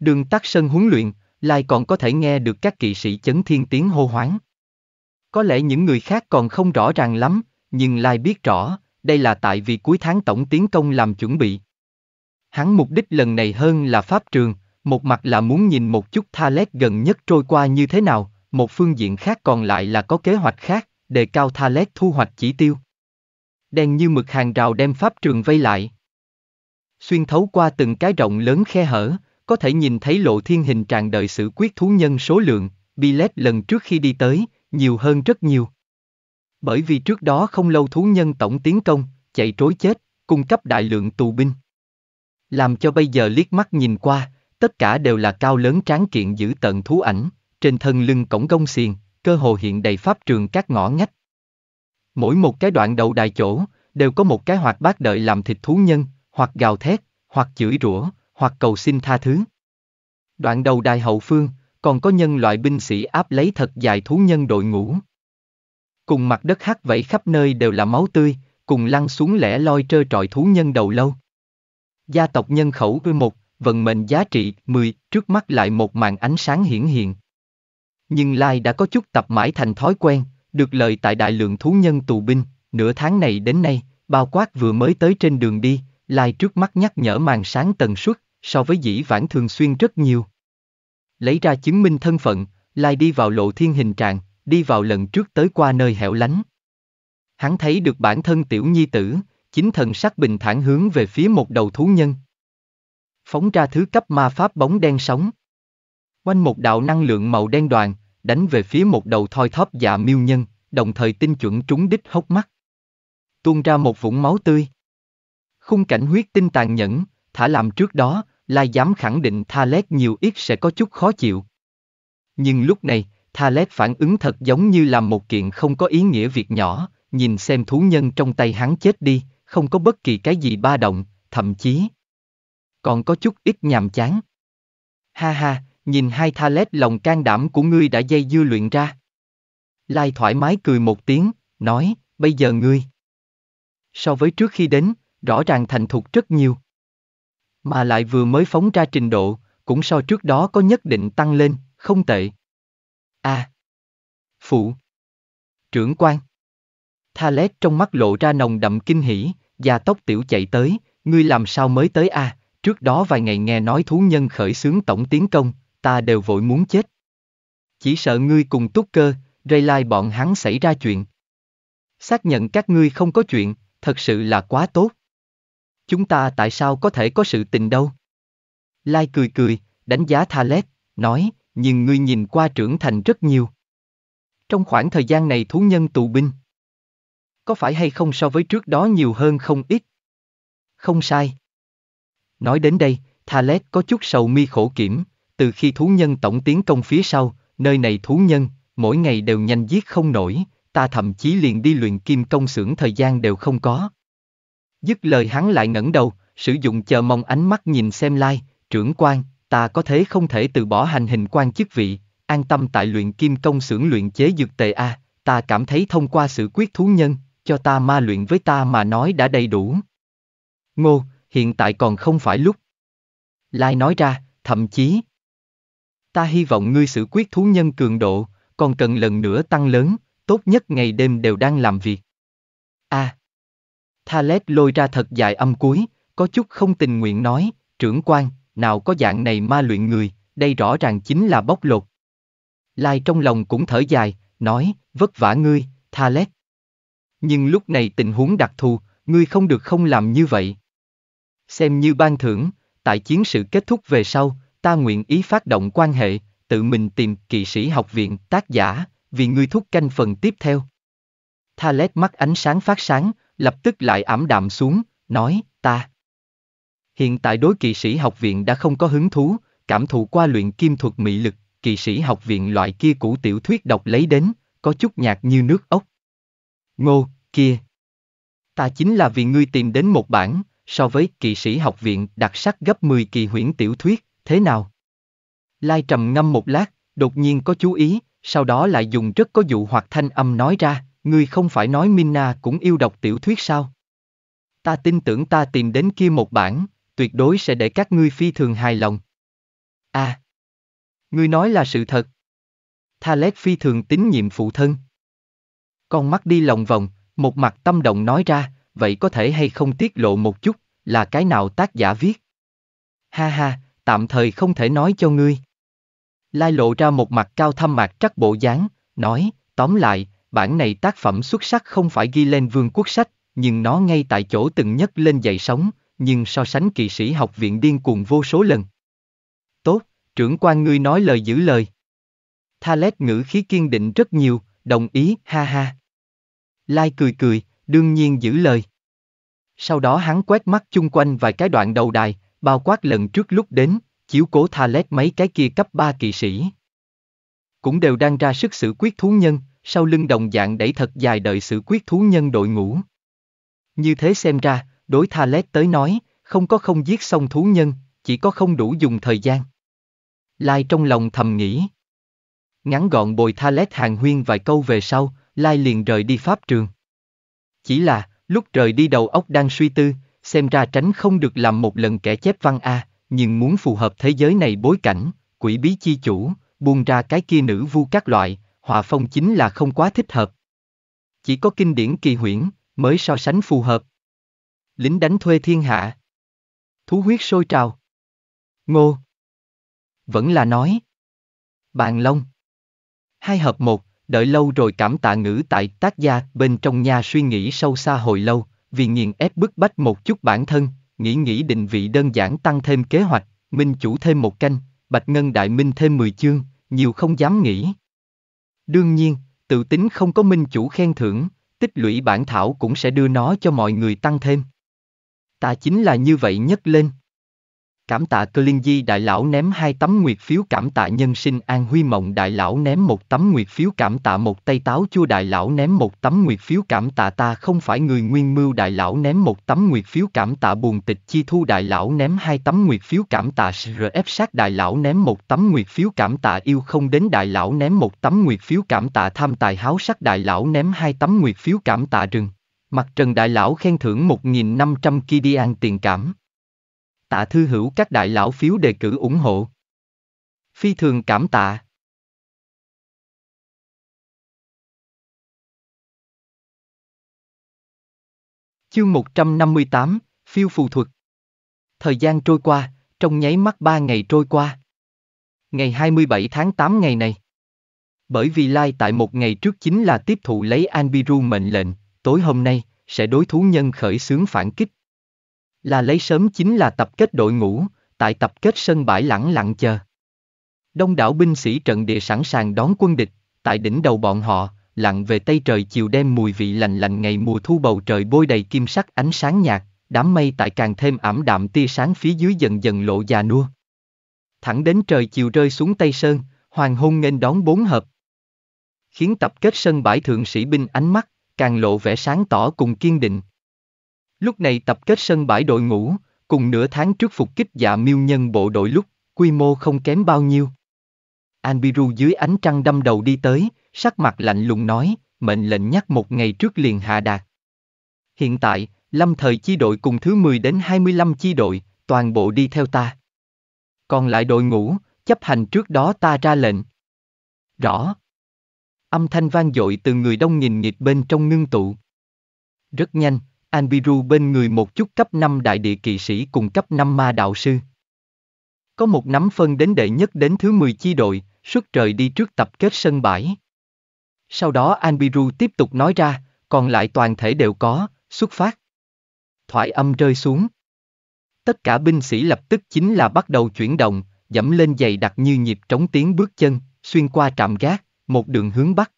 Đường tắt sân huấn luyện, Lai còn có thể nghe được các kỵ sĩ chấn thiên tiếng hô hoáng. Có lẽ những người khác còn không rõ ràng lắm, nhưng Lai biết rõ, đây là tại vì cuối tháng tổng tiến công làm chuẩn bị. Hắn mục đích lần này hơn là pháp trường, một mặt là muốn nhìn một chút Tha Lét gần nhất trôi qua như thế nào, một phương diện khác còn lại là có kế hoạch khác, đề cao Tha Lét thu hoạch chỉ tiêu. Đen như mực hàng rào đem pháp trường vây lại. Xuyên thấu qua từng cái rộng lớn khe hở, có thể nhìn thấy lộ thiên hình tràn đời sự quyết thú nhân số lượng, Billet lần trước khi đi tới, nhiều hơn rất nhiều. Bởi vì trước đó không lâu thú nhân tổng tiến công, chạy trối chết, cung cấp đại lượng tù binh. Làm cho bây giờ liếc mắt nhìn qua, tất cả đều là cao lớn tráng kiện giữ tận thú ảnh, trên thân lưng cổng gông xiền, cơ hồ hiện đầy pháp trường các ngõ ngách. Mỗi một cái đoạn đầu đài chỗ, đều có một cái hoạt bát đợi làm thịt thú nhân, hoặc gào thét, hoặc chửi rủa, hoặc cầu xin tha thứ. Đoạn đầu đài hậu phương, còn có nhân loại binh sĩ áp lấy thật dài thú nhân đội ngũ. Cùng mặt đất hắc vẫy khắp nơi đều là máu tươi, cùng lăn xuống lẻ loi trơ trọi thú nhân đầu lâu. Gia tộc nhân khẩu với một, vận mệnh giá trị 10, trước mắt lại một màn ánh sáng hiển hiện. Nhưng Lai đã có chút tập mãi thành thói quen, được lời tại đại lượng thú nhân tù binh, nửa tháng này đến nay, bao quát vừa mới tới trên đường đi, Lai trước mắt nhắc nhở màn sáng tần suất, so với dĩ vãng thường xuyên rất nhiều. Lấy ra chứng minh thân phận, lai đi vào lộ thiên hình trạng, đi vào lần trước tới qua nơi hẻo lánh. Hắn thấy được bản thân tiểu nhi tử, chính thần sắc bình thản hướng về phía một đầu thú nhân. Phóng ra thứ cấp ma pháp bóng đen sóng. Quanh một đạo năng lượng màu đen đoàn, đánh về phía một đầu thoi thóp dạ miêu nhân, đồng thời tinh chuẩn trúng đích hốc mắt. Tuôn ra một vũng máu tươi. Khung cảnh huyết tinh tàn nhẫn, thả làm trước đó, Lai dám khẳng định Thalet nhiều ít sẽ có chút khó chịu. Nhưng lúc này, Thalet phản ứng thật giống như làm một kiện không có ý nghĩa việc nhỏ, nhìn xem thú nhân trong tay hắn chết đi, không có bất kỳ cái gì ba động, thậm chí còn có chút ít nhàm chán. Ha ha, nhìn hai Thalet lòng can đảm của ngươi đã dây dưa luyện ra. Lai thoải mái cười một tiếng, nói, bây giờ ngươi. So với trước khi đến, rõ ràng thành thục rất nhiều. Mà lại vừa mới phóng ra trình độ, cũng so trước đó có nhất định tăng lên, không tệ. a à. Phụ. Trưởng quan. Thales trong mắt lộ ra nồng đậm kinh hỉ, da tốc tiểu chạy tới, ngươi làm sao mới tới a à? trước đó vài ngày nghe nói thú nhân khởi xướng tổng tiến công, ta đều vội muốn chết. Chỉ sợ ngươi cùng túc cơ, rây lai bọn hắn xảy ra chuyện. Xác nhận các ngươi không có chuyện, thật sự là quá tốt chúng ta tại sao có thể có sự tình đâu? Lai cười cười, đánh giá Thalet, nói, nhưng ngươi nhìn qua trưởng thành rất nhiều. Trong khoảng thời gian này thú nhân tù binh. Có phải hay không so với trước đó nhiều hơn không ít? Không sai. Nói đến đây, Thalet có chút sầu mi khổ kiểm, từ khi thú nhân tổng tiến công phía sau, nơi này thú nhân, mỗi ngày đều nhanh giết không nổi, ta thậm chí liền đi luyện kim công xưởng thời gian đều không có. Dứt lời hắn lại ngẩng đầu, sử dụng chờ mong ánh mắt nhìn xem lai, trưởng quan, ta có thế không thể từ bỏ hành hình quan chức vị, an tâm tại luyện kim công xưởng luyện chế dược tề A, ta cảm thấy thông qua sự quyết thú nhân, cho ta ma luyện với ta mà nói đã đầy đủ. Ngô, hiện tại còn không phải lúc. Lai nói ra, thậm chí. Ta hy vọng ngươi sự quyết thú nhân cường độ, còn cần lần nữa tăng lớn, tốt nhất ngày đêm đều đang làm việc. A, à, Thales lôi ra thật dài âm cuối, có chút không tình nguyện nói, trưởng quan, nào có dạng này ma luyện người, đây rõ ràng chính là bóc lột. Lai trong lòng cũng thở dài, nói, vất vả ngươi, Thales. Nhưng lúc này tình huống đặc thù, ngươi không được không làm như vậy. Xem như ban thưởng, tại chiến sự kết thúc về sau, ta nguyện ý phát động quan hệ, tự mình tìm kỵ sĩ học viện tác giả, vì ngươi thúc canh phần tiếp theo. Thales mắt ánh sáng phát sáng, lập tức lại ảm đạm xuống, nói, ta. Hiện tại đối kỳ sĩ học viện đã không có hứng thú, cảm thụ qua luyện kim thuật mỹ lực, kỳ sĩ học viện loại kia cũ tiểu thuyết đọc lấy đến, có chút nhạt như nước ốc. Ngô, kia. Ta chính là vì ngươi tìm đến một bản, so với kỳ sĩ học viện đặc sắc gấp 10 kỳ huyễn tiểu thuyết, thế nào? Lai trầm ngâm một lát, đột nhiên có chú ý, sau đó lại dùng rất có dụ hoặc thanh âm nói ra. Ngươi không phải nói Minna cũng yêu đọc tiểu thuyết sao? Ta tin tưởng ta tìm đến kia một bản, tuyệt đối sẽ để các ngươi phi thường hài lòng. À! Ngươi nói là sự thật. Thalet phi thường tín nhiệm phụ thân. Con mắt đi lòng vòng, một mặt tâm động nói ra, vậy có thể hay không tiết lộ một chút, là cái nào tác giả viết? Ha ha, tạm thời không thể nói cho ngươi. Lai lộ ra một mặt cao thâm mạc trắc bộ dáng, nói, tóm lại, Bản này tác phẩm xuất sắc không phải ghi lên vương quốc sách, nhưng nó ngay tại chỗ từng nhất lên dậy sóng, nhưng so sánh kỳ sĩ học viện điên cuồng vô số lần. Tốt, trưởng quan ngươi nói lời giữ lời. Thalet ngữ khí kiên định rất nhiều, đồng ý, ha ha. Lai cười cười, đương nhiên giữ lời. Sau đó hắn quét mắt chung quanh vài cái đoạn đầu đài, bao quát lần trước lúc đến, chiếu cố Thalet mấy cái kia cấp ba kỳ sĩ. Cũng đều đang ra sức xử quyết thú nhân, sau lưng đồng dạng đẩy thật dài đợi sự quyết thú nhân đội ngũ. Như thế xem ra, đối Thalet tới nói, không có không giết xong thú nhân, chỉ có không đủ dùng thời gian. Lai trong lòng thầm nghĩ. Ngắn gọn bồi Thalet hàng huyên vài câu về sau, Lai liền rời đi pháp trường. Chỉ là, lúc rời đi đầu óc đang suy tư, xem ra tránh không được làm một lần kẻ chép văn A, nhưng muốn phù hợp thế giới này bối cảnh, quỷ bí chi chủ, buông ra cái kia nữ vu các loại, Hòa phong chính là không quá thích hợp. Chỉ có kinh điển kỳ huyễn, mới so sánh phù hợp. Lính đánh thuê thiên hạ. Thú huyết sôi trào. Ngô. Vẫn là nói. Bàn Long. Hai hợp một, đợi lâu rồi cảm tạ ngữ tại tác gia bên trong nhà suy nghĩ sâu xa hồi lâu, vì nghiền ép bức bách một chút bản thân, nghĩ nghĩ định vị đơn giản tăng thêm kế hoạch, minh chủ thêm một canh, bạch ngân đại minh thêm mười chương, nhiều không dám nghĩ. Đương nhiên, tự tính không có minh chủ khen thưởng, tích lũy bản thảo cũng sẽ đưa nó cho mọi người tăng thêm. Ta chính là như vậy nhất lên. Cảm tạ Cơ Liên Di Đại Lão ném hai tấm nguyệt phiếu cảm tạ nhân sinh An Huy Mộng Đại Lão ném một tấm nguyệt phiếu cảm tạ một tay táo chua Đại Lão ném một tấm nguyệt phiếu cảm tạ ta không phải người nguyên mưu Đại Lão ném một tấm nguyệt phiếu cảm tạ buồn tịch chi thu Đại Lão ném hai tấm nguyệt phiếu cảm tạ SRF sát Đại Lão ném một tấm nguyệt phiếu cảm tạ yêu không đến Đại Lão ném một tấm nguyệt phiếu cảm tạ tham tài háo sắc Đại Lão ném hai tấm nguyệt phiếu cảm tạ rừng. Mặt Trần Đại Lão khen thưởng một nghìn năm 1.500 an tiền cảm tạ thư hữu các đại lão phiếu đề cử ủng hộ. Phi thường cảm tạ. Chương 158, phiêu phù thuật. Thời gian trôi qua, trong nháy mắt ba ngày trôi qua. Ngày 27 tháng 8 ngày này. Bởi vì Lai tại một ngày trước chính là tiếp thụ lấy Anbiru mệnh lệnh, tối hôm nay, sẽ đối thú nhân khởi xướng phản kích, là lấy sớm chính là tập kết đội ngũ, tại tập kết sân bãi lẳng lặng chờ. Đông đảo binh sĩ trận địa sẵn sàng đón quân địch, tại đỉnh đầu bọn họ, lặng về tây trời chiều đêm mùi vị lành lành ngày mùa thu bầu trời bôi đầy kim sắc ánh sáng nhạt, đám mây tại càng thêm ảm đạm tia sáng phía dưới dần dần lộ già nua. Thẳng đến trời chiều rơi xuống Tây Sơn, hoàng hôn nên đón bốn hợp. Khiến tập kết sân bãi thượng sĩ binh ánh mắt, càng lộ vẻ sáng tỏ cùng kiên định, Lúc này tập kết sân bãi đội ngũ, cùng nửa tháng trước phục kích dạ miêu nhân bộ đội lúc, quy mô không kém bao nhiêu. Anbiru dưới ánh trăng đâm đầu đi tới, sắc mặt lạnh lùng nói, mệnh lệnh nhắc một ngày trước liền hạ đạt. Hiện tại, lâm thời chi đội cùng thứ 10 đến 25 chi đội, toàn bộ đi theo ta. Còn lại đội ngũ, chấp hành trước đó ta ra lệnh. Rõ. Âm thanh vang dội từ người đông nghìn nghịt bên trong ngưng tụ. Rất nhanh, Anbiru bên người một chút cấp 5 đại địa kỵ sĩ cùng cấp 5 ma đạo sư. Có một nắm phân đến đệ nhất đến thứ 10 chi đội, xuất trời đi trước tập kết sân bãi. Sau đó Anbiru tiếp tục nói ra, còn lại toàn thể đều có, xuất phát. Thoại âm rơi xuống. Tất cả binh sĩ lập tức chính là bắt đầu chuyển động, dẫm lên giày đặc như nhịp trống tiếng bước chân, xuyên qua trạm gác, một đường hướng bắc.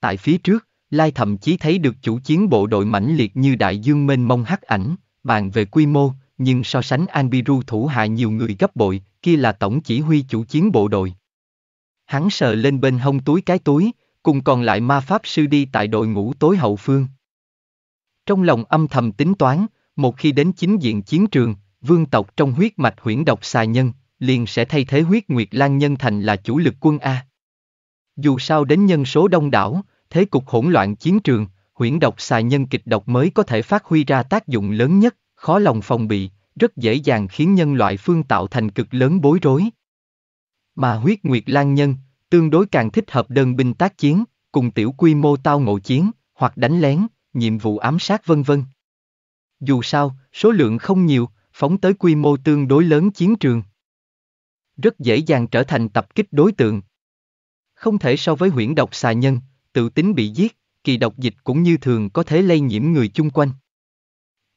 Tại phía trước, Lai thậm chí thấy được chủ chiến bộ đội mãnh liệt như đại dương mênh mông hắc ảnh, bàn về quy mô, nhưng so sánh Anbiru thủ hạ nhiều người gấp bội, kia là tổng chỉ huy chủ chiến bộ đội. Hắn sờ lên bên hông túi cái túi, cùng còn lại ma pháp sư đi tại đội ngũ tối hậu phương. Trong lòng âm thầm tính toán, một khi đến chính diện chiến trường, vương tộc trong huyết mạch huyễn độc xà nhân, liền sẽ thay thế huyết nguyệt lan nhân thành là chủ lực quân A. Dù sao đến nhân số đông đảo, thế cục hỗn loạn chiến trường, huyễn độc xài nhân kịch độc mới có thể phát huy ra tác dụng lớn nhất, khó lòng phòng bị, rất dễ dàng khiến nhân loại phương tạo thành cực lớn bối rối. Mà huyết nguyệt lan nhân, tương đối càng thích hợp đơn binh tác chiến, cùng tiểu quy mô tao ngộ chiến, hoặc đánh lén, nhiệm vụ ám sát vân vân. Dù sao, số lượng không nhiều, phóng tới quy mô tương đối lớn chiến trường. Rất dễ dàng trở thành tập kích đối tượng. Không thể so với huyễn độc xà nhân, tự tính bị giết, kỳ độc dịch cũng như thường có thể lây nhiễm người chung quanh.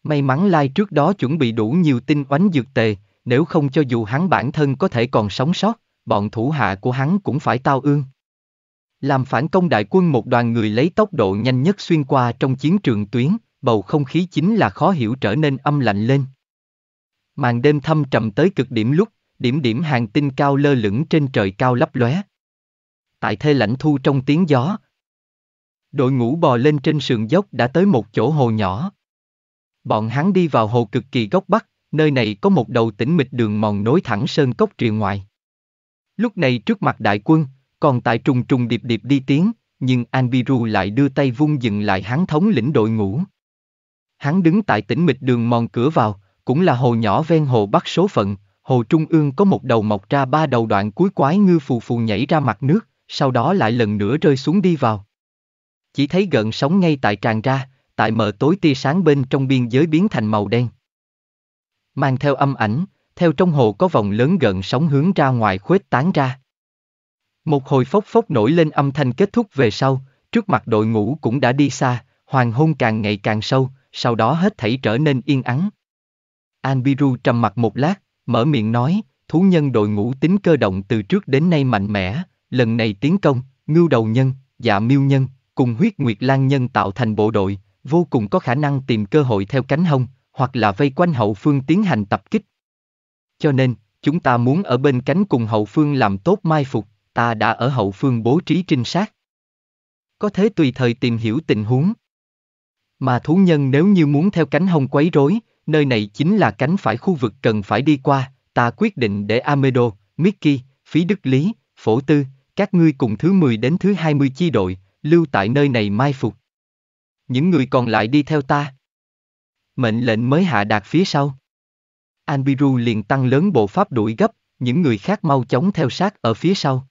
May mắn Lai trước đó chuẩn bị đủ nhiều tinh oánh dược tề, nếu không cho dù hắn bản thân có thể còn sống sót, bọn thủ hạ của hắn cũng phải tao ương. Làm phản công đại quân một đoàn người lấy tốc độ nhanh nhất xuyên qua trong chiến trường tuyến, bầu không khí chính là khó hiểu trở nên âm lạnh lên. Màn đêm thâm trầm tới cực điểm lúc, điểm điểm hàng tinh cao lơ lửng trên trời cao lấp lóe. Tại thê lãnh thu trong tiếng gió, Đội ngũ bò lên trên sườn dốc đã tới một chỗ hồ nhỏ. Bọn hắn đi vào hồ cực kỳ góc bắc, nơi này có một đầu tĩnh mịch đường mòn nối thẳng sơn cốc triền ngoài. Lúc này trước mặt đại quân, còn tại trùng trùng điệp điệp đi tiến, nhưng Anbiru lại đưa tay vung dừng lại hắn thống lĩnh đội ngũ. Hắn đứng tại tĩnh mịch đường mòn cửa vào, cũng là hồ nhỏ ven hồ bắc số phận, hồ trung ương có một đầu mọc ra ba đầu đoạn cuối quái ngư phù phù nhảy ra mặt nước, sau đó lại lần nữa rơi xuống đi vào chỉ thấy gợn sóng ngay tại tràn ra, tại mờ tối tia sáng bên trong biên giới biến thành màu đen. Mang theo âm ảnh, theo trong hồ có vòng lớn gợn sóng hướng ra ngoài khuếch tán ra. Một hồi phốc phốc nổi lên âm thanh kết thúc về sau, trước mặt đội ngũ cũng đã đi xa, hoàng hôn càng ngày càng sâu, sau đó hết thảy trở nên yên ắng. Anbiru trầm mặt một lát, mở miệng nói, thú nhân đội ngũ tính cơ động từ trước đến nay mạnh mẽ, lần này tiến công, ngưu đầu nhân, dạ miêu nhân, cùng huyết nguyệt lang nhân tạo thành bộ đội, vô cùng có khả năng tìm cơ hội theo cánh hông, hoặc là vây quanh hậu phương tiến hành tập kích. Cho nên, chúng ta muốn ở bên cánh cùng hậu phương làm tốt mai phục, ta đã ở hậu phương bố trí trinh sát. Có thể tùy thời tìm hiểu tình huống. Mà thú nhân nếu như muốn theo cánh hông quấy rối, nơi này chính là cánh phải khu vực cần phải đi qua, ta quyết định để Amedo, Mickey, Phí Đức Lý, Phổ Tư, các ngươi cùng thứ 10 đến thứ 20 chi đội, lưu tại nơi này mai phục. Những người còn lại đi theo ta. Mệnh lệnh mới hạ đạt phía sau. Anbiru liền tăng lớn bộ pháp đuổi gấp, những người khác mau chóng theo sát ở phía sau.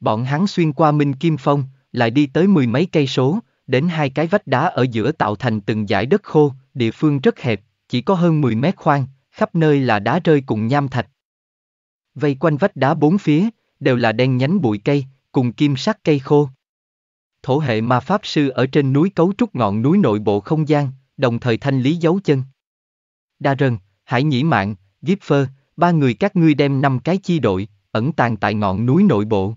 Bọn hắn xuyên qua Minh Kim Phong, lại đi tới mười mấy cây số, đến hai cái vách đá ở giữa tạo thành từng dải đất khô, địa phương rất hẹp, chỉ có hơn 10 mét khoan, khắp nơi là đá rơi cùng nham thạch. Vây quanh vách đá bốn phía, đều là đen nhánh bụi cây, cùng kim sắc cây khô thổ hệ ma pháp sư ở trên núi cấu trúc ngọn núi nội bộ không gian, đồng thời thanh lý dấu chân. Đa Rần, hãy Nhĩ Mạng, Gipfer, ba người các ngươi đem năm cái chi đội, ẩn tàng tại ngọn núi nội bộ.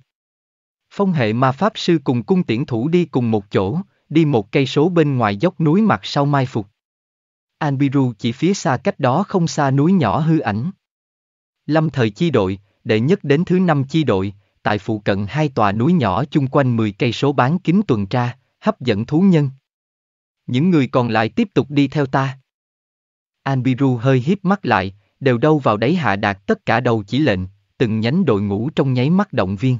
Phong hệ ma pháp sư cùng cung tiễn thủ đi cùng một chỗ, đi một cây số bên ngoài dốc núi mặt sau mai phục. Anbiru chỉ phía xa cách đó không xa núi nhỏ hư ảnh. Lâm thời chi đội, đệ nhất đến thứ năm chi đội, tại phụ cận hai tòa núi nhỏ chung quanh 10 cây số bán kính tuần tra, hấp dẫn thú nhân. Những người còn lại tiếp tục đi theo ta. Anbiru hơi híp mắt lại, đều đâu vào đấy hạ đạt tất cả đầu chỉ lệnh, từng nhánh đội ngũ trong nháy mắt động viên.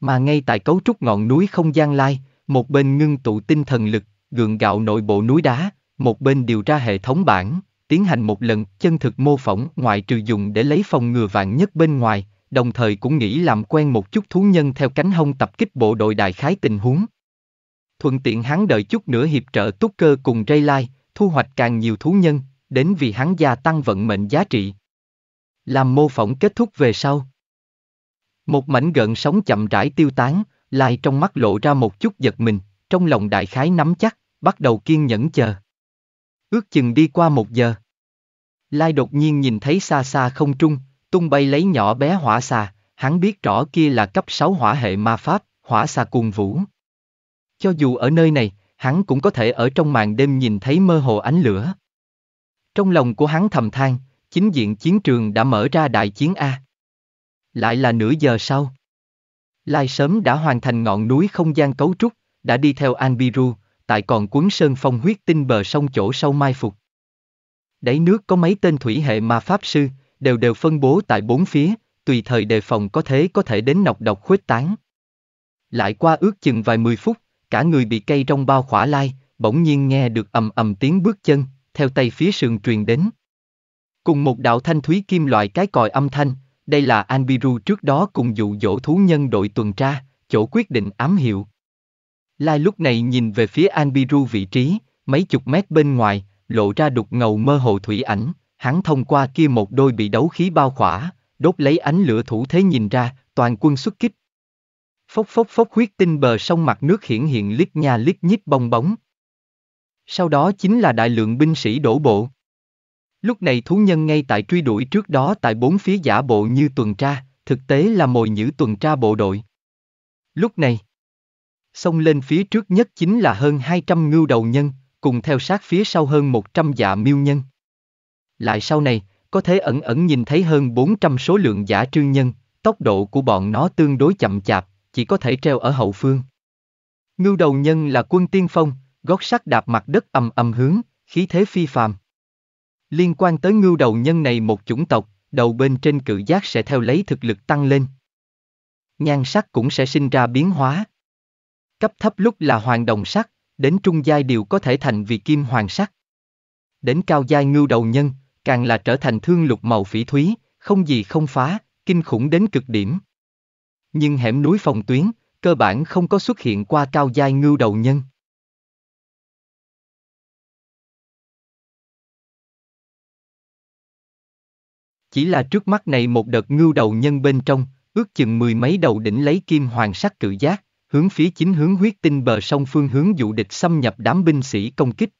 Mà ngay tại cấu trúc ngọn núi không gian lai, một bên ngưng tụ tinh thần lực, gượng gạo nội bộ núi đá, một bên điều ra hệ thống bản, tiến hành một lần chân thực mô phỏng ngoại trừ dùng để lấy phòng ngừa vạn nhất bên ngoài, đồng thời cũng nghĩ làm quen một chút thú nhân theo cánh hông tập kích bộ đội đại khái tình huống. Thuận tiện hắn đợi chút nữa hiệp trợ túc cơ cùng Ray Lai, thu hoạch càng nhiều thú nhân, đến vì hắn gia tăng vận mệnh giá trị. Làm mô phỏng kết thúc về sau. Một mảnh gợn sóng chậm rãi tiêu tán, Lai trong mắt lộ ra một chút giật mình, trong lòng đại khái nắm chắc, bắt đầu kiên nhẫn chờ. Ước chừng đi qua một giờ. Lai đột nhiên nhìn thấy xa xa không trung, tung bay lấy nhỏ bé hỏa xà, hắn biết rõ kia là cấp 6 hỏa hệ ma pháp, hỏa xà cuồng vũ. Cho dù ở nơi này, hắn cũng có thể ở trong màn đêm nhìn thấy mơ hồ ánh lửa. Trong lòng của hắn thầm than, chính diện chiến trường đã mở ra đại chiến A. Lại là nửa giờ sau. Lai sớm đã hoàn thành ngọn núi không gian cấu trúc, đã đi theo Anbiru, tại còn cuốn sơn phong huyết tinh bờ sông chỗ sâu mai phục. Đáy nước có mấy tên thủy hệ ma pháp sư, đều đều phân bố tại bốn phía, tùy thời đề phòng có thế có thể đến nọc độc khuếch tán. Lại qua ước chừng vài mười phút, cả người bị cây trong bao khỏa lai, bỗng nhiên nghe được ầm ầm tiếng bước chân, theo tay phía sườn truyền đến. Cùng một đạo thanh thúy kim loại cái còi âm thanh, đây là Anbiru trước đó cùng dụ dỗ thú nhân đội tuần tra, chỗ quyết định ám hiệu. Lai lúc này nhìn về phía Anbiru vị trí, mấy chục mét bên ngoài, lộ ra đục ngầu mơ hồ thủy ảnh, hắn thông qua kia một đôi bị đấu khí bao khỏa, đốt lấy ánh lửa thủ thế nhìn ra, toàn quân xuất kích. Phốc phốc phốc huyết tinh bờ sông mặt nước hiển hiện lít nha lít nhít bong bóng. Sau đó chính là đại lượng binh sĩ đổ bộ. Lúc này thú nhân ngay tại truy đuổi trước đó tại bốn phía giả bộ như tuần tra, thực tế là mồi nhữ tuần tra bộ đội. Lúc này, sông lên phía trước nhất chính là hơn 200 ngưu đầu nhân, cùng theo sát phía sau hơn 100 dạ miêu nhân lại sau này, có thể ẩn ẩn nhìn thấy hơn 400 số lượng giả trương nhân, tốc độ của bọn nó tương đối chậm chạp, chỉ có thể treo ở hậu phương. Ngưu đầu nhân là quân tiên phong, gót sắt đạp mặt đất ầm ầm hướng, khí thế phi phàm. Liên quan tới ngưu đầu nhân này một chủng tộc, đầu bên trên cự giác sẽ theo lấy thực lực tăng lên. Nhan sắc cũng sẽ sinh ra biến hóa. Cấp thấp lúc là hoàng đồng sắc, đến trung giai đều có thể thành vì kim hoàng sắc. Đến cao giai ngưu đầu nhân, càng là trở thành thương lục màu phỉ thúy, không gì không phá, kinh khủng đến cực điểm. Nhưng hẻm núi phòng tuyến, cơ bản không có xuất hiện qua cao giai ngưu đầu nhân. Chỉ là trước mắt này một đợt ngưu đầu nhân bên trong, ước chừng mười mấy đầu đỉnh lấy kim hoàng sắc cự giác, hướng phía chính hướng huyết tinh bờ sông phương hướng dụ địch xâm nhập đám binh sĩ công kích.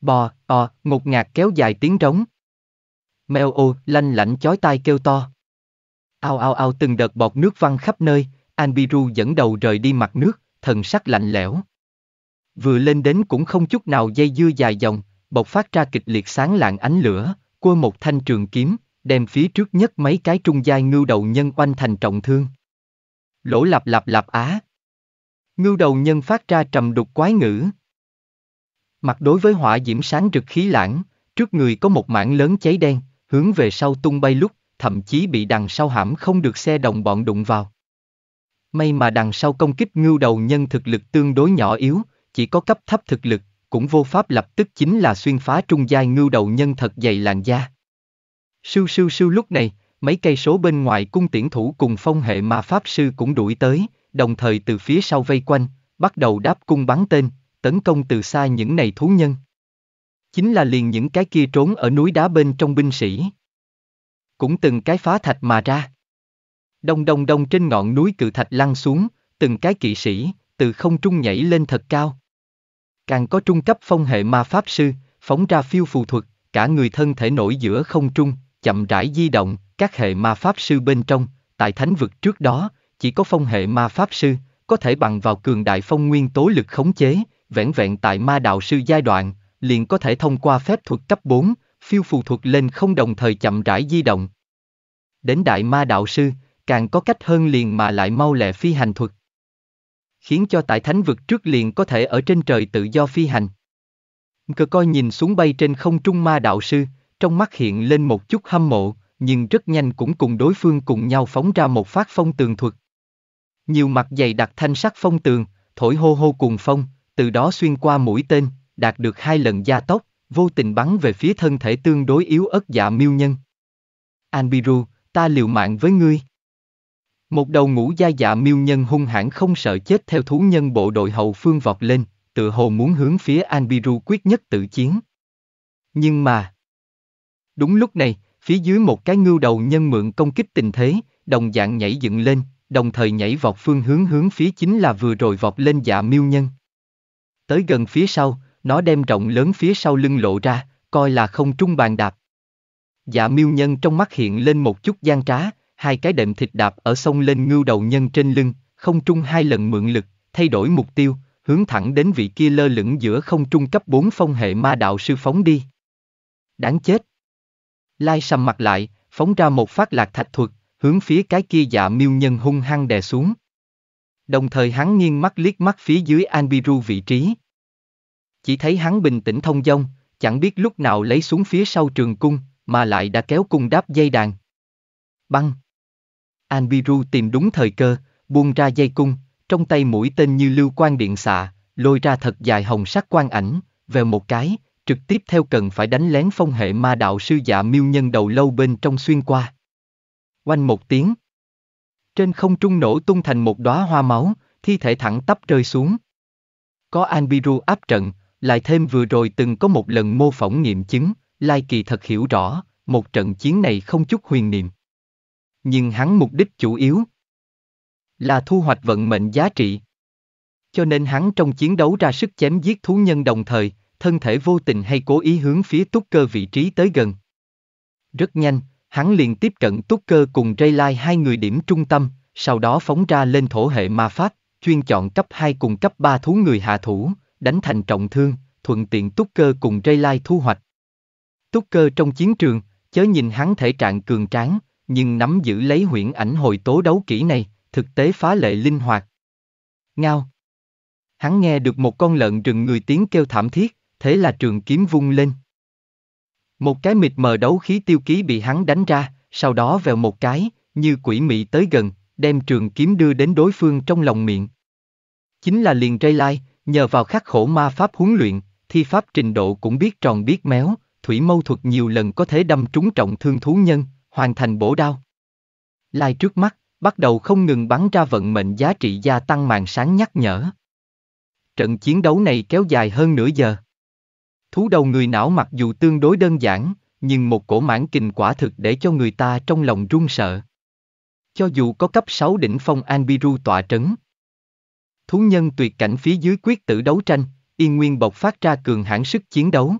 Bò, o, ngột ngạt kéo dài tiếng rống, Mèo ô, lanh lảnh chói tai kêu to. Ao ao ao từng đợt bọt nước văng khắp nơi, Anbiru dẫn đầu rời đi mặt nước, thần sắc lạnh lẽo. Vừa lên đến cũng không chút nào dây dưa dài dòng, bộc phát ra kịch liệt sáng lạng ánh lửa, cua một thanh trường kiếm, đem phía trước nhất mấy cái trung giai ngưu đầu nhân oanh thành trọng thương. Lỗ lạp lạp lạp á. Ngưu đầu nhân phát ra trầm đục quái ngữ. Mặt đối với hỏa diễm sáng rực khí lãng, trước người có một mảng lớn cháy đen, hướng về sau tung bay lúc, thậm chí bị đằng sau hãm không được xe đồng bọn đụng vào. May mà đằng sau công kích ngưu đầu nhân thực lực tương đối nhỏ yếu, chỉ có cấp thấp thực lực, cũng vô pháp lập tức chính là xuyên phá trung giai ngưu đầu nhân thật dày làn da. Sưu sưu sưu lúc này, mấy cây số bên ngoài cung tiễn thủ cùng phong hệ mà pháp sư cũng đuổi tới, đồng thời từ phía sau vây quanh, bắt đầu đáp cung bắn tên, tấn công từ xa những này thú nhân chính là liền những cái kia trốn ở núi đá bên trong binh sĩ. Cũng từng cái phá thạch mà ra. Đông đông đông trên ngọn núi cự thạch lăn xuống, từng cái kỵ sĩ, từ không trung nhảy lên thật cao. Càng có trung cấp phong hệ ma pháp sư, phóng ra phiêu phù thuật, cả người thân thể nổi giữa không trung, chậm rãi di động, các hệ ma pháp sư bên trong, tại thánh vực trước đó, chỉ có phong hệ ma pháp sư, có thể bằng vào cường đại phong nguyên tố lực khống chế, vẹn vẹn tại ma đạo sư giai đoạn, liền có thể thông qua phép thuật cấp 4, phiêu phù thuật lên không đồng thời chậm rãi di động. Đến đại ma đạo sư, càng có cách hơn liền mà lại mau lẹ phi hành thuật. Khiến cho tại thánh vực trước liền có thể ở trên trời tự do phi hành. Cơ coi nhìn xuống bay trên không trung ma đạo sư, trong mắt hiện lên một chút hâm mộ, nhưng rất nhanh cũng cùng đối phương cùng nhau phóng ra một phát phong tường thuật. Nhiều mặt dày đặc thanh sắc phong tường, thổi hô hô cùng phong, từ đó xuyên qua mũi tên, đạt được hai lần gia tốc, vô tình bắn về phía thân thể tương đối yếu ớt dạ miêu nhân. Anbiru, ta liều mạng với ngươi. Một đầu ngũ gia dạ miêu nhân hung hãn không sợ chết theo thú nhân bộ đội hậu phương vọt lên, tự hồ muốn hướng phía Anbiru quyết nhất tự chiến. Nhưng mà... Đúng lúc này, phía dưới một cái ngưu đầu nhân mượn công kích tình thế, đồng dạng nhảy dựng lên, đồng thời nhảy vọt phương hướng hướng phía chính là vừa rồi vọt lên dạ miêu nhân. Tới gần phía sau, nó đem rộng lớn phía sau lưng lộ ra, coi là không trung bàn đạp. Dạ miêu nhân trong mắt hiện lên một chút gian trá, hai cái đệm thịt đạp ở sông lên ngưu đầu nhân trên lưng, không trung hai lần mượn lực, thay đổi mục tiêu, hướng thẳng đến vị kia lơ lửng giữa không trung cấp bốn phong hệ ma đạo sư phóng đi. Đáng chết. Lai sầm mặt lại, phóng ra một phát lạc thạch thuật, hướng phía cái kia dạ miêu nhân hung hăng đè xuống. Đồng thời hắn nghiêng mắt liếc mắt phía dưới Anbiru vị trí, chỉ thấy hắn bình tĩnh thông dong, chẳng biết lúc nào lấy xuống phía sau trường cung, mà lại đã kéo cung đáp dây đàn. Băng. Anbiru tìm đúng thời cơ, buông ra dây cung, trong tay mũi tên như lưu quan điện xạ, lôi ra thật dài hồng sắc quan ảnh, về một cái, trực tiếp theo cần phải đánh lén phong hệ ma đạo sư giả miêu nhân đầu lâu bên trong xuyên qua. Oanh một tiếng. Trên không trung nổ tung thành một đóa hoa máu, thi thể thẳng tắp rơi xuống. Có Anbiru áp trận, lại thêm vừa rồi từng có một lần mô phỏng nghiệm chứng, Lai Kỳ thật hiểu rõ, một trận chiến này không chút huyền niệm. Nhưng hắn mục đích chủ yếu là thu hoạch vận mệnh giá trị. Cho nên hắn trong chiến đấu ra sức chém giết thú nhân đồng thời, thân thể vô tình hay cố ý hướng phía túc cơ vị trí tới gần. Rất nhanh, hắn liền tiếp cận túc cơ cùng Ray Lai hai người điểm trung tâm, sau đó phóng ra lên thổ hệ ma pháp, chuyên chọn cấp 2 cùng cấp 3 thú người hạ thủ, đánh thành trọng thương, thuận tiện túc cơ cùng Ray Lai thu hoạch. Túc cơ trong chiến trường, chớ nhìn hắn thể trạng cường tráng, nhưng nắm giữ lấy huyễn ảnh hồi tố đấu kỹ này, thực tế phá lệ linh hoạt. Ngao. Hắn nghe được một con lợn rừng người tiếng kêu thảm thiết, thế là trường kiếm vung lên. Một cái mịt mờ đấu khí tiêu ký bị hắn đánh ra, sau đó vèo một cái, như quỷ mị tới gần, đem trường kiếm đưa đến đối phương trong lòng miệng. Chính là liền Ray Lai, Nhờ vào khắc khổ ma pháp huấn luyện, thi pháp trình độ cũng biết tròn biết méo, thủy mâu thuật nhiều lần có thể đâm trúng trọng thương thú nhân, hoàn thành bổ đao. Lai trước mắt, bắt đầu không ngừng bắn ra vận mệnh giá trị gia tăng màn sáng nhắc nhở. Trận chiến đấu này kéo dài hơn nửa giờ. Thú đầu người não mặc dù tương đối đơn giản, nhưng một cổ mãn kình quả thực để cho người ta trong lòng run sợ. Cho dù có cấp 6 đỉnh phong Anbiru tọa trấn, thú nhân tuyệt cảnh phía dưới quyết tử đấu tranh, Y nguyên bộc phát ra cường hãn sức chiến đấu.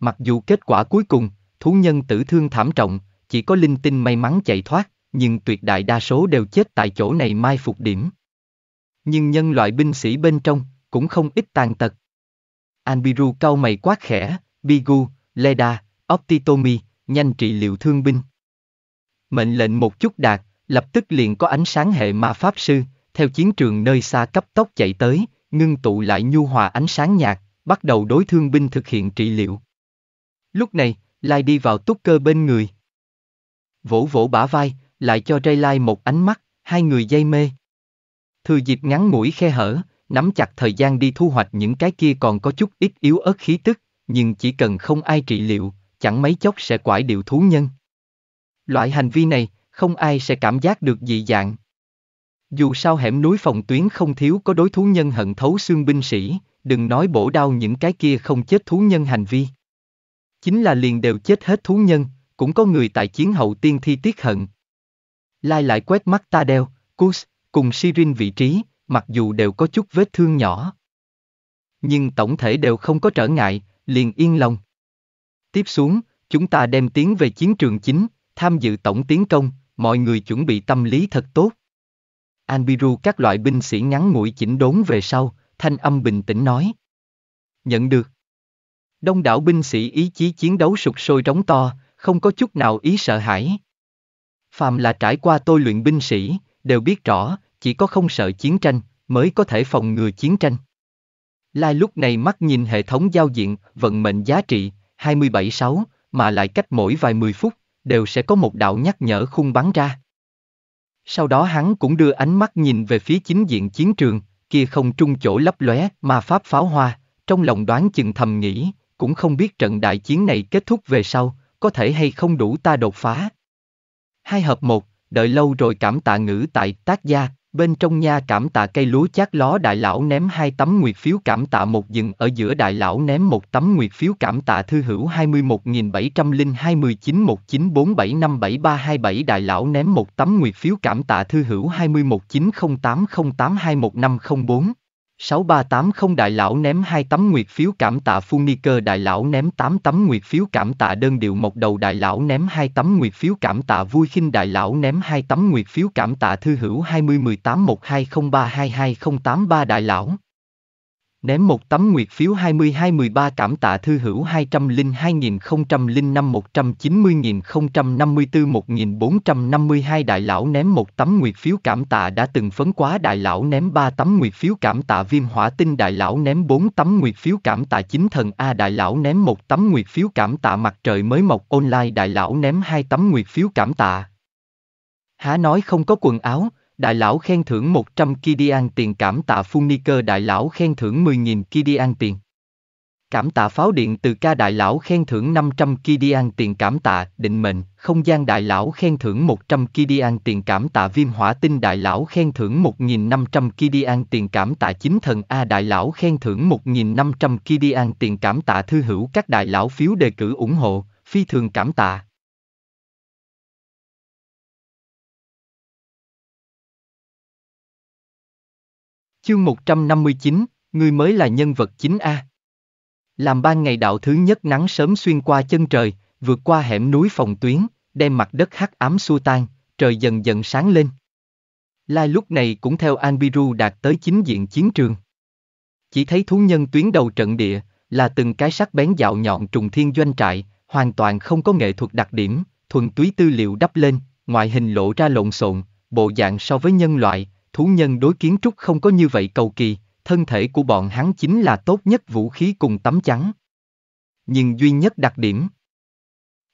Mặc dù kết quả cuối cùng, thú nhân tử thương thảm trọng, chỉ có linh tinh may mắn chạy thoát, nhưng tuyệt đại đa số đều chết tại chỗ này mai phục điểm. Nhưng nhân loại binh sĩ bên trong, cũng không ít tàn tật. Anbiru cao mày quát khẽ, Bigu, Leda, Optitomi, nhanh trị liệu thương binh. Mệnh lệnh một chút đạt, lập tức liền có ánh sáng hệ ma pháp sư, theo chiến trường nơi xa cấp tốc chạy tới, ngưng tụ lại nhu hòa ánh sáng nhạt, bắt đầu đối thương binh thực hiện trị liệu. Lúc này, Lai đi vào túc cơ bên người. Vỗ vỗ bả vai, lại cho Ray Lai một ánh mắt, hai người dây mê. Thừa dịp ngắn mũi khe hở, nắm chặt thời gian đi thu hoạch những cái kia còn có chút ít yếu ớt khí tức, nhưng chỉ cần không ai trị liệu, chẳng mấy chốc sẽ quải điệu thú nhân. Loại hành vi này, không ai sẽ cảm giác được dị dạng. Dù sao hẻm núi phòng tuyến không thiếu có đối thú nhân hận thấu xương binh sĩ, đừng nói bổ đau những cái kia không chết thú nhân hành vi. Chính là liền đều chết hết thú nhân, cũng có người tại chiến hậu tiên thi tiết hận. Lai lại quét mắt ta đeo, Kus, cùng Sirin vị trí, mặc dù đều có chút vết thương nhỏ. Nhưng tổng thể đều không có trở ngại, liền yên lòng. Tiếp xuống, chúng ta đem tiến về chiến trường chính, tham dự tổng tiến công, mọi người chuẩn bị tâm lý thật tốt. Anbiru các loại binh sĩ ngắn ngủi chỉnh đốn về sau, thanh âm bình tĩnh nói. Nhận được. Đông đảo binh sĩ ý chí chiến đấu sụt sôi trống to, không có chút nào ý sợ hãi. Phàm là trải qua tôi luyện binh sĩ, đều biết rõ, chỉ có không sợ chiến tranh, mới có thể phòng ngừa chiến tranh. Lai lúc này mắt nhìn hệ thống giao diện, vận mệnh giá trị, 276, mà lại cách mỗi vài mười phút, đều sẽ có một đạo nhắc nhở khung bắn ra. Sau đó hắn cũng đưa ánh mắt nhìn về phía chính diện chiến trường, kia không trung chỗ lấp lóe mà pháp pháo hoa, trong lòng đoán chừng thầm nghĩ, cũng không biết trận đại chiến này kết thúc về sau, có thể hay không đủ ta đột phá. Hai hợp một, đợi lâu rồi cảm tạ ngữ tại tác gia, Bên trong nhà cảm tạ cây lúa chát ló đại lão ném hai tấm nguyệt phiếu cảm tạ một dừng ở giữa đại lão ném một tấm nguyệt phiếu cảm tạ thư hữu 21.702-19194757 đại lão ném một tấm nguyệt phiếu cảm tạ thư hữu 219080821504 6380 đại lão ném hai tấm nguyệt phiếu cảm tạ Funiker đại lão ném 8 tấm nguyệt phiếu cảm tạ đơn điệu một đầu đại lão ném hai tấm nguyệt phiếu cảm tạ vui khinh đại lão ném hai tấm nguyệt phiếu cảm tạ thư hữu 201812032208 đại lão Ném một tấm nguyệt phiếu 22 13 cảm tạ thư hữu 202.005 190.054-1452 đại lão ném một tấm nguyệt phiếu cảm tạ đã từng phấn quá đại lão ném ba tấm nguyệt phiếu cảm tạ viêm hỏa tinh đại lão ném bốn tấm nguyệt phiếu cảm tạ chính thần A đại lão ném một tấm nguyệt phiếu cảm tạ mặt trời mới mọc online đại lão ném hai tấm nguyệt phiếu cảm tạ. Há nói không có quần áo, Đại lão khen thưởng 100 Kidian tiền cảm tạ phun đại lão khen thưởng 10.000 Kidian tiền. Cảm tạ pháo điện từ ca đại lão khen thưởng 500 Kidian tiền cảm tạ định mệnh, không gian đại lão khen thưởng 100 Kidian tiền cảm tạ viêm hỏa tinh đại lão khen thưởng 1.500 Kidian tiền cảm tạ chính thần A đại lão khen thưởng 1.500 Kidian tiền cảm tạ thư hữu các đại lão phiếu đề cử ủng hộ, phi thường cảm tạ. Chương 159, người mới là nhân vật chính A. Làm ban ngày đạo thứ nhất nắng sớm xuyên qua chân trời, vượt qua hẻm núi phòng tuyến, đem mặt đất hắc ám xua tan, trời dần dần sáng lên. Lai lúc này cũng theo Anbiru đạt tới chính diện chiến trường. Chỉ thấy thú nhân tuyến đầu trận địa, là từng cái sắc bén dạo nhọn trùng thiên doanh trại, hoàn toàn không có nghệ thuật đặc điểm, thuần túy tư liệu đắp lên, ngoại hình lộ ra lộn xộn, bộ dạng so với nhân loại, thú nhân đối kiến trúc không có như vậy cầu kỳ, thân thể của bọn hắn chính là tốt nhất vũ khí cùng tấm chắn. Nhưng duy nhất đặc điểm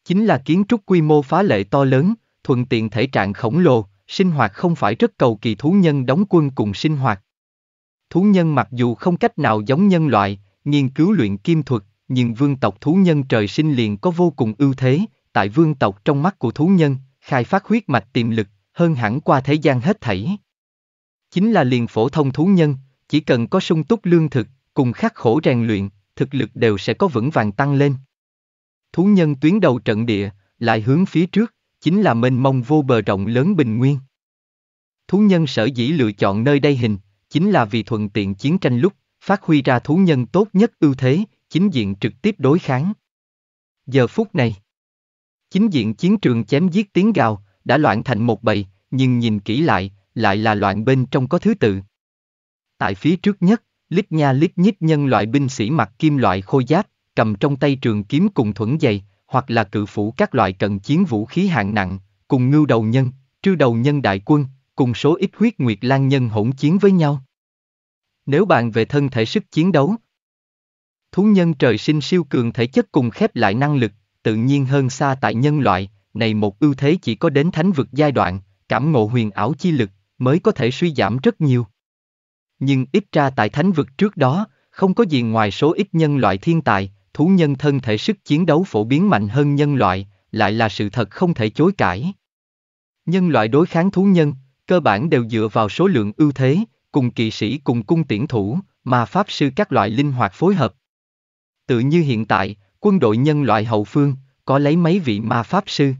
chính là kiến trúc quy mô phá lệ to lớn, thuận tiện thể trạng khổng lồ, sinh hoạt không phải rất cầu kỳ thú nhân đóng quân cùng sinh hoạt. Thú nhân mặc dù không cách nào giống nhân loại, nghiên cứu luyện kim thuật, nhưng vương tộc thú nhân trời sinh liền có vô cùng ưu thế, tại vương tộc trong mắt của thú nhân, khai phát huyết mạch tiềm lực, hơn hẳn qua thế gian hết thảy chính là liền phổ thông thú nhân, chỉ cần có sung túc lương thực, cùng khắc khổ rèn luyện, thực lực đều sẽ có vững vàng tăng lên. Thú nhân tuyến đầu trận địa, lại hướng phía trước, chính là mênh mông vô bờ rộng lớn bình nguyên. Thú nhân sở dĩ lựa chọn nơi đây hình, chính là vì thuận tiện chiến tranh lúc, phát huy ra thú nhân tốt nhất ưu thế, chính diện trực tiếp đối kháng. Giờ phút này, chính diện chiến trường chém giết tiếng gào, đã loạn thành một bầy, nhưng nhìn kỹ lại, lại là loạn bên trong có thứ tự. Tại phía trước nhất, lít nha lít nhít nhân loại binh sĩ mặc kim loại khôi giáp, cầm trong tay trường kiếm cùng thuẫn dày, hoặc là cự phủ các loại cận chiến vũ khí hạng nặng, cùng ngưu đầu nhân, trư đầu nhân đại quân, cùng số ít huyết nguyệt lan nhân hỗn chiến với nhau. Nếu bạn về thân thể sức chiến đấu, thú nhân trời sinh siêu cường thể chất cùng khép lại năng lực, tự nhiên hơn xa tại nhân loại, này một ưu thế chỉ có đến thánh vực giai đoạn, cảm ngộ huyền ảo chi lực, mới có thể suy giảm rất nhiều. Nhưng ít ra tại thánh vực trước đó, không có gì ngoài số ít nhân loại thiên tài, thú nhân thân thể sức chiến đấu phổ biến mạnh hơn nhân loại, lại là sự thật không thể chối cãi. Nhân loại đối kháng thú nhân, cơ bản đều dựa vào số lượng ưu thế, cùng kỵ sĩ cùng cung tiễn thủ, mà pháp sư các loại linh hoạt phối hợp. Tự như hiện tại, quân đội nhân loại hậu phương, có lấy mấy vị ma pháp sư.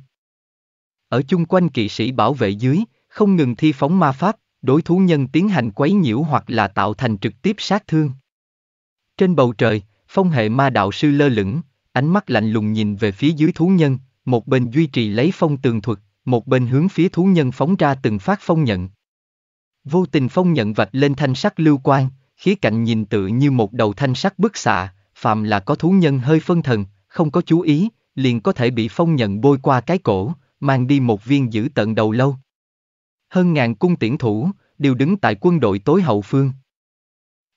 Ở chung quanh kỵ sĩ bảo vệ dưới, không ngừng thi phóng ma pháp, đối thú nhân tiến hành quấy nhiễu hoặc là tạo thành trực tiếp sát thương. Trên bầu trời, phong hệ ma đạo sư lơ lửng, ánh mắt lạnh lùng nhìn về phía dưới thú nhân, một bên duy trì lấy phong tường thuật, một bên hướng phía thú nhân phóng ra từng phát phong nhận. Vô tình phong nhận vạch lên thanh sắc lưu quang, khí cạnh nhìn tự như một đầu thanh sắc bức xạ, phạm là có thú nhân hơi phân thần, không có chú ý, liền có thể bị phong nhận bôi qua cái cổ, mang đi một viên giữ tận đầu lâu hơn ngàn cung tiễn thủ, đều đứng tại quân đội tối hậu phương.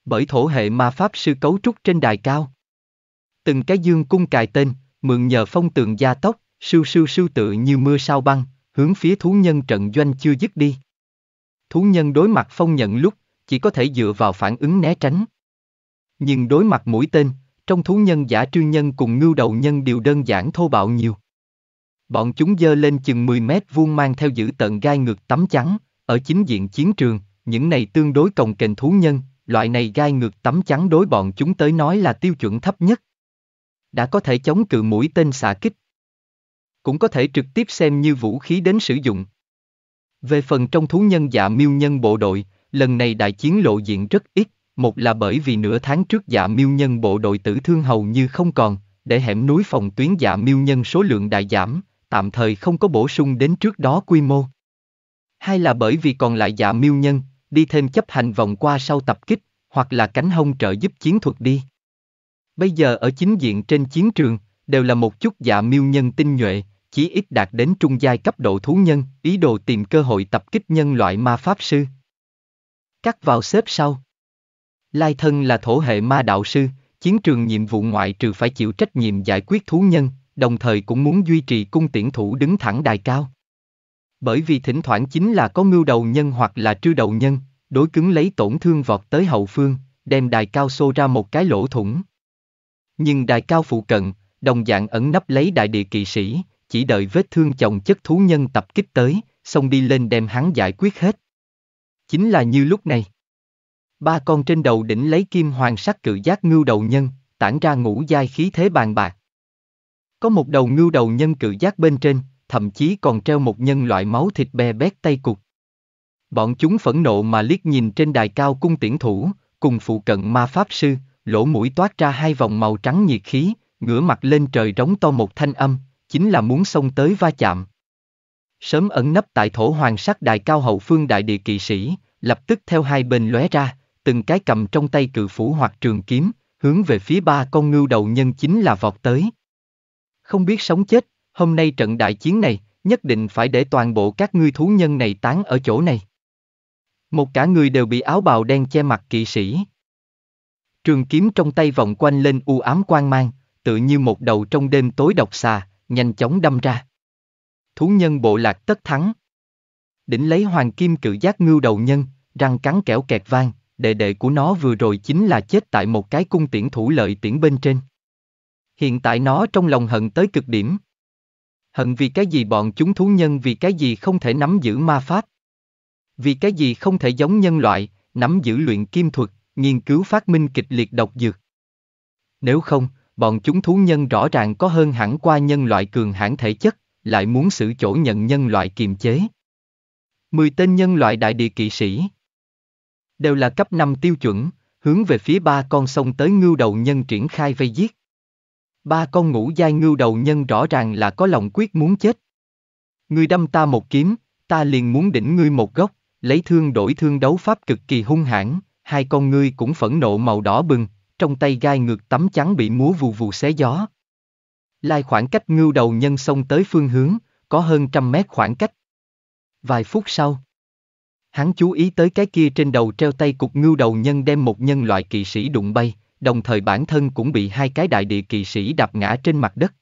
Bởi thổ hệ ma pháp sư cấu trúc trên đài cao. Từng cái dương cung cài tên, mượn nhờ phong tường gia tốc, sưu sưu sưu tự như mưa sao băng, hướng phía thú nhân trận doanh chưa dứt đi. Thú nhân đối mặt phong nhận lúc, chỉ có thể dựa vào phản ứng né tránh. Nhưng đối mặt mũi tên, trong thú nhân giả trư nhân cùng ngưu đầu nhân đều đơn giản thô bạo nhiều. Bọn chúng dơ lên chừng 10 mét vuông mang theo giữ tận gai ngược tắm trắng, ở chính diện chiến trường, những này tương đối cồng kềnh thú nhân, loại này gai ngược tắm trắng đối bọn chúng tới nói là tiêu chuẩn thấp nhất. Đã có thể chống cự mũi tên xạ kích. Cũng có thể trực tiếp xem như vũ khí đến sử dụng. Về phần trong thú nhân dạ miêu nhân bộ đội, lần này đại chiến lộ diện rất ít, một là bởi vì nửa tháng trước dạ miêu nhân bộ đội tử thương hầu như không còn, để hẻm núi phòng tuyến dạ miêu nhân số lượng đại giảm, tạm thời không có bổ sung đến trước đó quy mô. Hay là bởi vì còn lại dạ miêu nhân, đi thêm chấp hành vòng qua sau tập kích, hoặc là cánh hông trợ giúp chiến thuật đi. Bây giờ ở chính diện trên chiến trường, đều là một chút dạ miêu nhân tinh nhuệ, chỉ ít đạt đến trung giai cấp độ thú nhân, ý đồ tìm cơ hội tập kích nhân loại ma pháp sư. Cắt vào xếp sau. Lai thân là thổ hệ ma đạo sư, chiến trường nhiệm vụ ngoại trừ phải chịu trách nhiệm giải quyết thú nhân, đồng thời cũng muốn duy trì cung tiễn thủ đứng thẳng đài cao. Bởi vì thỉnh thoảng chính là có ngưu đầu nhân hoặc là trư đầu nhân, đối cứng lấy tổn thương vọt tới hậu phương, đem đài cao xô ra một cái lỗ thủng. Nhưng đài cao phụ cận, đồng dạng ẩn nấp lấy đại địa kỵ sĩ, chỉ đợi vết thương chồng chất thú nhân tập kích tới, xông đi lên đem hắn giải quyết hết. Chính là như lúc này. Ba con trên đầu đỉnh lấy kim hoàng sắc cự giác ngưu đầu nhân, tản ra ngũ giai khí thế bàn bạc. Có một đầu ngưu đầu nhân cự giác bên trên, thậm chí còn treo một nhân loại máu thịt bè bét tay cục. Bọn chúng phẫn nộ mà liếc nhìn trên đài cao cung tiễn thủ, cùng phụ cận ma pháp sư, lỗ mũi toát ra hai vòng màu trắng nhiệt khí, ngửa mặt lên trời rống to một thanh âm, chính là muốn xông tới va chạm. Sớm ẩn nấp tại thổ hoàng sắc đài cao hậu phương đại địa kỵ sĩ, lập tức theo hai bên lóe ra, từng cái cầm trong tay cự phủ hoặc trường kiếm, hướng về phía ba con ngưu đầu nhân chính là vọt tới không biết sống chết, hôm nay trận đại chiến này, nhất định phải để toàn bộ các ngươi thú nhân này tán ở chỗ này. Một cả người đều bị áo bào đen che mặt kỵ sĩ. Trường kiếm trong tay vòng quanh lên u ám quang mang, tự như một đầu trong đêm tối độc xà, nhanh chóng đâm ra. Thú nhân bộ lạc tất thắng. Đỉnh lấy hoàng kim cự giác ngưu đầu nhân, răng cắn kẻo kẹt vang, đệ đệ của nó vừa rồi chính là chết tại một cái cung tiễn thủ lợi tiễn bên trên. Hiện tại nó trong lòng hận tới cực điểm. Hận vì cái gì bọn chúng thú nhân vì cái gì không thể nắm giữ ma pháp. Vì cái gì không thể giống nhân loại, nắm giữ luyện kim thuật, nghiên cứu phát minh kịch liệt độc dược. Nếu không, bọn chúng thú nhân rõ ràng có hơn hẳn qua nhân loại cường hãn thể chất, lại muốn xử chỗ nhận nhân loại kiềm chế. Mười tên nhân loại đại địa kỵ sĩ đều là cấp 5 tiêu chuẩn, hướng về phía ba con sông tới ngưu đầu nhân triển khai vây giết. Ba con ngũ giai ngưu đầu nhân rõ ràng là có lòng quyết muốn chết. Người đâm ta một kiếm, ta liền muốn đỉnh ngươi một gốc, lấy thương đổi thương đấu pháp cực kỳ hung hãn, hai con ngươi cũng phẫn nộ màu đỏ bừng, trong tay gai ngược tấm trắng bị múa vù vù xé gió. Lai khoảng cách ngưu đầu nhân xông tới phương hướng, có hơn trăm mét khoảng cách. Vài phút sau, hắn chú ý tới cái kia trên đầu treo tay cục ngưu đầu nhân đem một nhân loại kỵ sĩ đụng bay, đồng thời bản thân cũng bị hai cái đại địa kỳ sĩ đạp ngã trên mặt đất.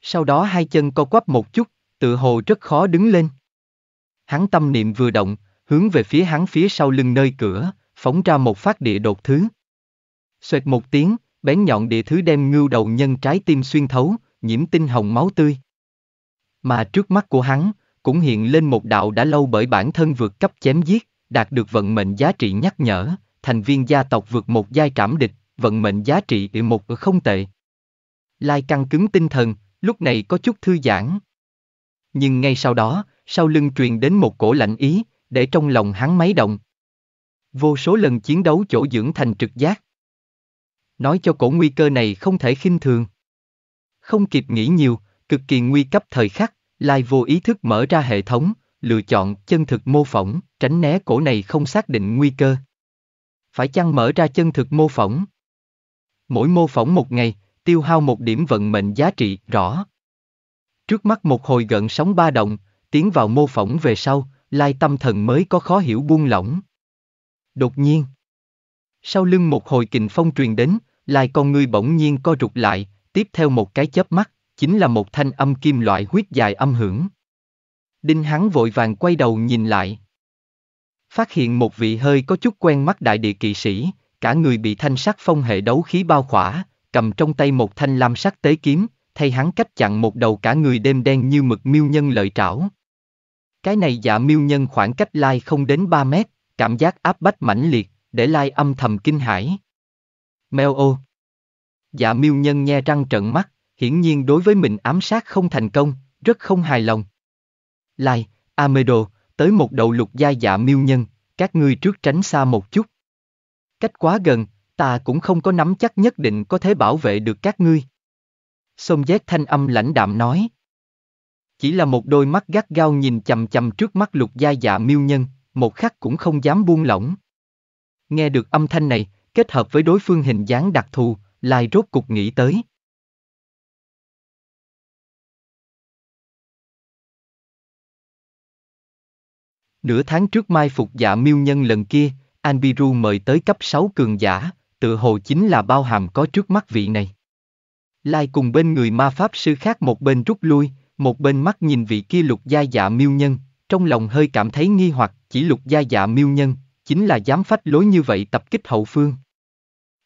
Sau đó hai chân co quắp một chút, tự hồ rất khó đứng lên. Hắn tâm niệm vừa động, hướng về phía hắn phía sau lưng nơi cửa, phóng ra một phát địa đột thứ. Xoẹt một tiếng, bén nhọn địa thứ đem ngưu đầu nhân trái tim xuyên thấu, nhiễm tinh hồng máu tươi. Mà trước mắt của hắn, cũng hiện lên một đạo đã lâu bởi bản thân vượt cấp chém giết, đạt được vận mệnh giá trị nhắc nhở, thành viên gia tộc vượt một giai trảm địch, vận mệnh giá trị địa một ở không tệ. Lai căng cứng tinh thần, lúc này có chút thư giãn. Nhưng ngay sau đó, sau lưng truyền đến một cổ lạnh ý, để trong lòng hắn máy động. Vô số lần chiến đấu chỗ dưỡng thành trực giác. Nói cho cổ nguy cơ này không thể khinh thường. Không kịp nghĩ nhiều, cực kỳ nguy cấp thời khắc, Lai vô ý thức mở ra hệ thống, lựa chọn chân thực mô phỏng, tránh né cổ này không xác định nguy cơ phải chăng mở ra chân thực mô phỏng? Mỗi mô phỏng một ngày, tiêu hao một điểm vận mệnh giá trị, rõ. Trước mắt một hồi gợn sóng ba động, tiến vào mô phỏng về sau, lai tâm thần mới có khó hiểu buông lỏng. Đột nhiên, sau lưng một hồi kình phong truyền đến, lai con người bỗng nhiên co rụt lại, tiếp theo một cái chớp mắt, chính là một thanh âm kim loại huyết dài âm hưởng. Đinh hắn vội vàng quay đầu nhìn lại. Phát hiện một vị hơi có chút quen mắt đại địa kỵ sĩ, cả người bị thanh sắc phong hệ đấu khí bao khỏa, cầm trong tay một thanh lam sắc tế kiếm, thay hắn cách chặn một đầu cả người đêm đen như mực miêu nhân lợi trảo. Cái này dạ miêu nhân khoảng cách lai không đến 3 mét, cảm giác áp bách mãnh liệt, để lai âm thầm kinh hãi. Mèo ô. Dạ miêu nhân nghe răng trận mắt, hiển nhiên đối với mình ám sát không thành công, rất không hài lòng. Lai, Amedo, tới một đầu lục gia dạ miêu nhân, các ngươi trước tránh xa một chút. Cách quá gần, ta cũng không có nắm chắc nhất định có thể bảo vệ được các ngươi. Sông giác thanh âm lãnh đạm nói. Chỉ là một đôi mắt gắt gao nhìn chầm chầm trước mắt lục gia dạ miêu nhân, một khắc cũng không dám buông lỏng. Nghe được âm thanh này, kết hợp với đối phương hình dáng đặc thù, lại rốt cục nghĩ tới. Nửa tháng trước mai phục giả miêu nhân lần kia, Anbiru mời tới cấp 6 cường giả, tự hồ chính là bao hàm có trước mắt vị này. Lai cùng bên người ma pháp sư khác một bên rút lui, một bên mắt nhìn vị kia lục gia dạ miêu nhân, trong lòng hơi cảm thấy nghi hoặc chỉ lục gia dạ miêu nhân, chính là dám phách lối như vậy tập kích hậu phương.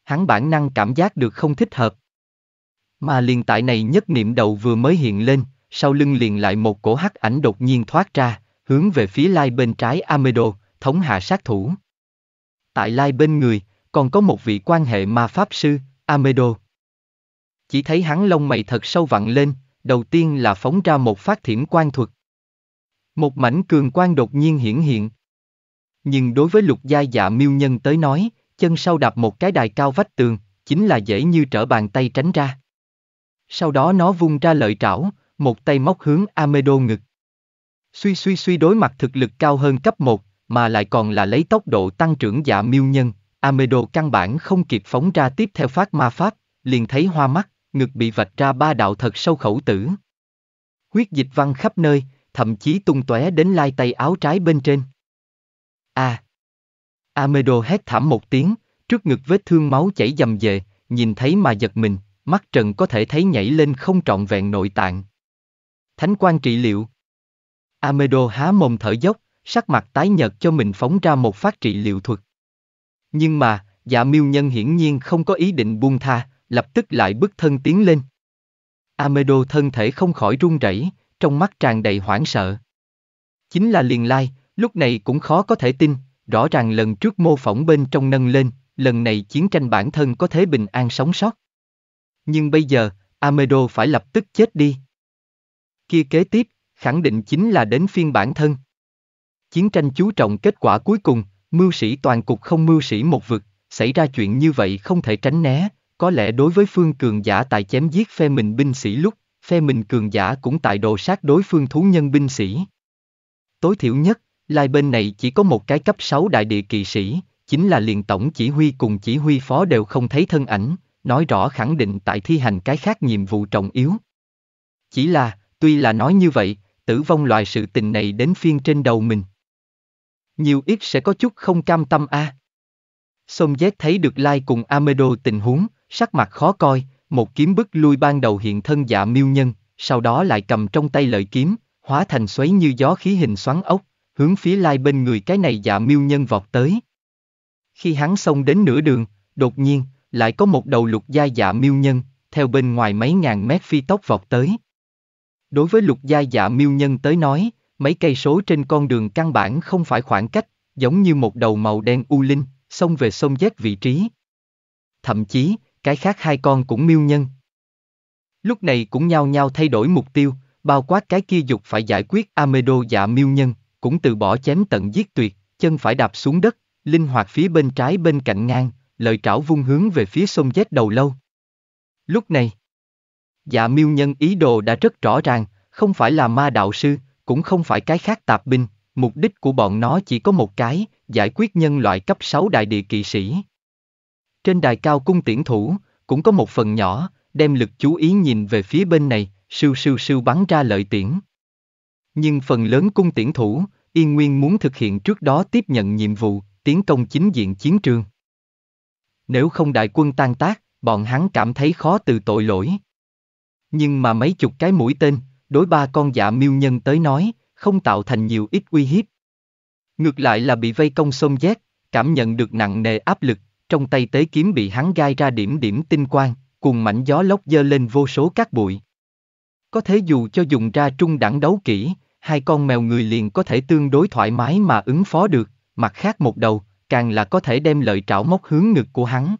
Hắn bản năng cảm giác được không thích hợp. Mà liền tại này nhất niệm đầu vừa mới hiện lên, sau lưng liền lại một cổ hắc ảnh đột nhiên thoát ra, hướng về phía lai bên trái Amedo, thống hạ sát thủ. Tại lai bên người, còn có một vị quan hệ ma pháp sư, Amedo. Chỉ thấy hắn lông mày thật sâu vặn lên, đầu tiên là phóng ra một phát thiểm quan thuật. Một mảnh cường quan đột nhiên hiển hiện. Nhưng đối với lục gia dạ miêu nhân tới nói, chân sau đạp một cái đài cao vách tường, chính là dễ như trở bàn tay tránh ra. Sau đó nó vung ra lợi trảo, một tay móc hướng Amedo ngực. Suy suy suy đối mặt thực lực cao hơn cấp 1, mà lại còn là lấy tốc độ tăng trưởng giả miêu nhân, Amedo căn bản không kịp phóng ra tiếp theo phát ma pháp, liền thấy hoa mắt, ngực bị vạch ra ba đạo thật sâu khẩu tử. Huyết dịch văng khắp nơi, thậm chí tung tóe đến lai tay áo trái bên trên. A. À. Amedo hét thảm một tiếng, trước ngực vết thương máu chảy dầm dề, nhìn thấy mà giật mình, mắt trần có thể thấy nhảy lên không trọn vẹn nội tạng. Thánh quan trị liệu Amedo há mồm thở dốc, sắc mặt tái nhợt cho mình phóng ra một phát trị liệu thuật. Nhưng mà, dạ miêu nhân hiển nhiên không có ý định buông tha, lập tức lại bước thân tiến lên. Amedo thân thể không khỏi run rẩy, trong mắt tràn đầy hoảng sợ. Chính là liền lai, lúc này cũng khó có thể tin, rõ ràng lần trước mô phỏng bên trong nâng lên, lần này chiến tranh bản thân có thế bình an sống sót. Nhưng bây giờ, Amedo phải lập tức chết đi. Kia kế tiếp, khẳng định chính là đến phiên bản thân. Chiến tranh chú trọng kết quả cuối cùng, mưu sĩ toàn cục không mưu sĩ một vực, xảy ra chuyện như vậy không thể tránh né, có lẽ đối với phương cường giả tại chém giết phe mình binh sĩ lúc, phe mình cường giả cũng tại đồ sát đối phương thú nhân binh sĩ. Tối thiểu nhất, lai bên này chỉ có một cái cấp 6 đại địa kỳ sĩ, chính là liền tổng chỉ huy cùng chỉ huy phó đều không thấy thân ảnh, nói rõ khẳng định tại thi hành cái khác nhiệm vụ trọng yếu. Chỉ là, tuy là nói như vậy, tử vong loại sự tình này đến phiên trên đầu mình. Nhiều ít sẽ có chút không cam tâm a. À. Sông Giác thấy được Lai cùng Amedo tình huống, sắc mặt khó coi, một kiếm bức lui ban đầu hiện thân dạ miêu nhân, sau đó lại cầm trong tay lợi kiếm, hóa thành xoáy như gió khí hình xoắn ốc, hướng phía Lai bên người cái này dạ miêu nhân vọt tới. Khi hắn xông đến nửa đường, đột nhiên, lại có một đầu lục gia dạ miêu nhân, theo bên ngoài mấy ngàn mét phi tốc vọt tới. Đối với lục gia dạ miêu nhân tới nói, mấy cây số trên con đường căn bản không phải khoảng cách, giống như một đầu màu đen u linh, xông về sông Z vị trí. Thậm chí, cái khác hai con cũng miêu nhân. Lúc này cũng nhao nhao thay đổi mục tiêu, bao quát cái kia dục phải giải quyết Amedo dạ miêu nhân, cũng từ bỏ chém tận giết tuyệt, chân phải đạp xuống đất, linh hoạt phía bên trái bên cạnh ngang, lợi trảo vung hướng về phía sông Z đầu lâu. Lúc này, Dạ miêu nhân ý đồ đã rất rõ ràng, không phải là ma đạo sư, cũng không phải cái khác tạp binh, mục đích của bọn nó chỉ có một cái, giải quyết nhân loại cấp 6 đại địa kỵ sĩ. Trên đài cao cung tiễn thủ, cũng có một phần nhỏ, đem lực chú ý nhìn về phía bên này, sưu sưu sưu bắn ra lợi tiễn. Nhưng phần lớn cung tiễn thủ, yên nguyên muốn thực hiện trước đó tiếp nhận nhiệm vụ, tiến công chính diện chiến trường. Nếu không đại quân tan tác, bọn hắn cảm thấy khó từ tội lỗi. Nhưng mà mấy chục cái mũi tên, đối ba con dạ miêu nhân tới nói, không tạo thành nhiều ít uy hiếp. Ngược lại là bị vây công sông giác, cảm nhận được nặng nề áp lực, trong tay tế kiếm bị hắn gai ra điểm điểm tinh quang, cùng mảnh gió lốc dơ lên vô số cát bụi. Có thế dù cho dùng ra trung đẳng đấu kỹ, hai con mèo người liền có thể tương đối thoải mái mà ứng phó được, mặt khác một đầu, càng là có thể đem lợi trảo móc hướng ngực của hắn.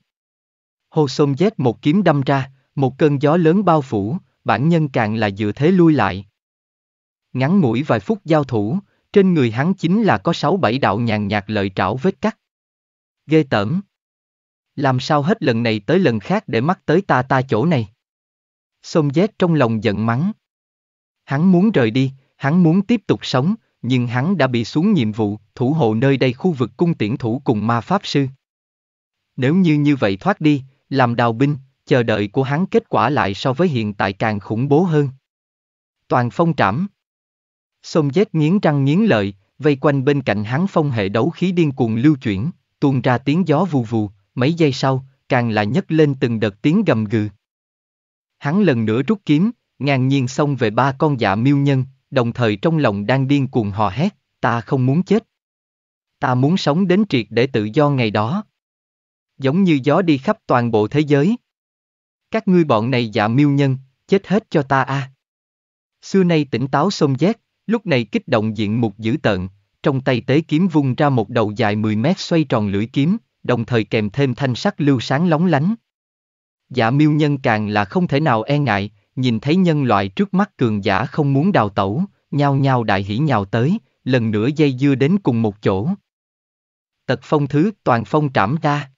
Hồ Sông Dết một kiếm đâm ra, một cơn gió lớn bao phủ, bản nhân càng là dựa thế lui lại. Ngắn mũi vài phút giao thủ, trên người hắn chính là có sáu bảy đạo nhàn nhạt lợi trảo vết cắt. Ghê tởm. Làm sao hết lần này tới lần khác để mắc tới ta ta chỗ này. Sông dét trong lòng giận mắng. Hắn muốn rời đi, hắn muốn tiếp tục sống, nhưng hắn đã bị xuống nhiệm vụ, thủ hộ nơi đây khu vực cung tiễn thủ cùng ma pháp sư. Nếu như như vậy thoát đi, làm đào binh, chờ đợi của hắn kết quả lại so với hiện tại càng khủng bố hơn. Toàn phong trảm. Sông dết nghiến răng nghiến lợi, vây quanh bên cạnh hắn phong hệ đấu khí điên cuồng lưu chuyển, tuôn ra tiếng gió vù vù, mấy giây sau, càng là nhấc lên từng đợt tiếng gầm gừ. Hắn lần nữa rút kiếm, ngang nhiên xông về ba con dạ miêu nhân, đồng thời trong lòng đang điên cuồng hò hét, ta không muốn chết. Ta muốn sống đến triệt để tự do ngày đó. Giống như gió đi khắp toàn bộ thế giới, các ngươi bọn này dạ miêu nhân, chết hết cho ta a. À. Xưa nay tỉnh táo sông giác, lúc này kích động diện mục dữ tợn, trong tay tế kiếm vung ra một đầu dài 10 mét xoay tròn lưỡi kiếm, đồng thời kèm thêm thanh sắc lưu sáng lóng lánh. Dạ miêu nhân càng là không thể nào e ngại, nhìn thấy nhân loại trước mắt cường giả không muốn đào tẩu, nhao nhao đại hỉ nhào tới, lần nữa dây dưa đến cùng một chỗ. Tật phong thứ toàn phong trảm ra.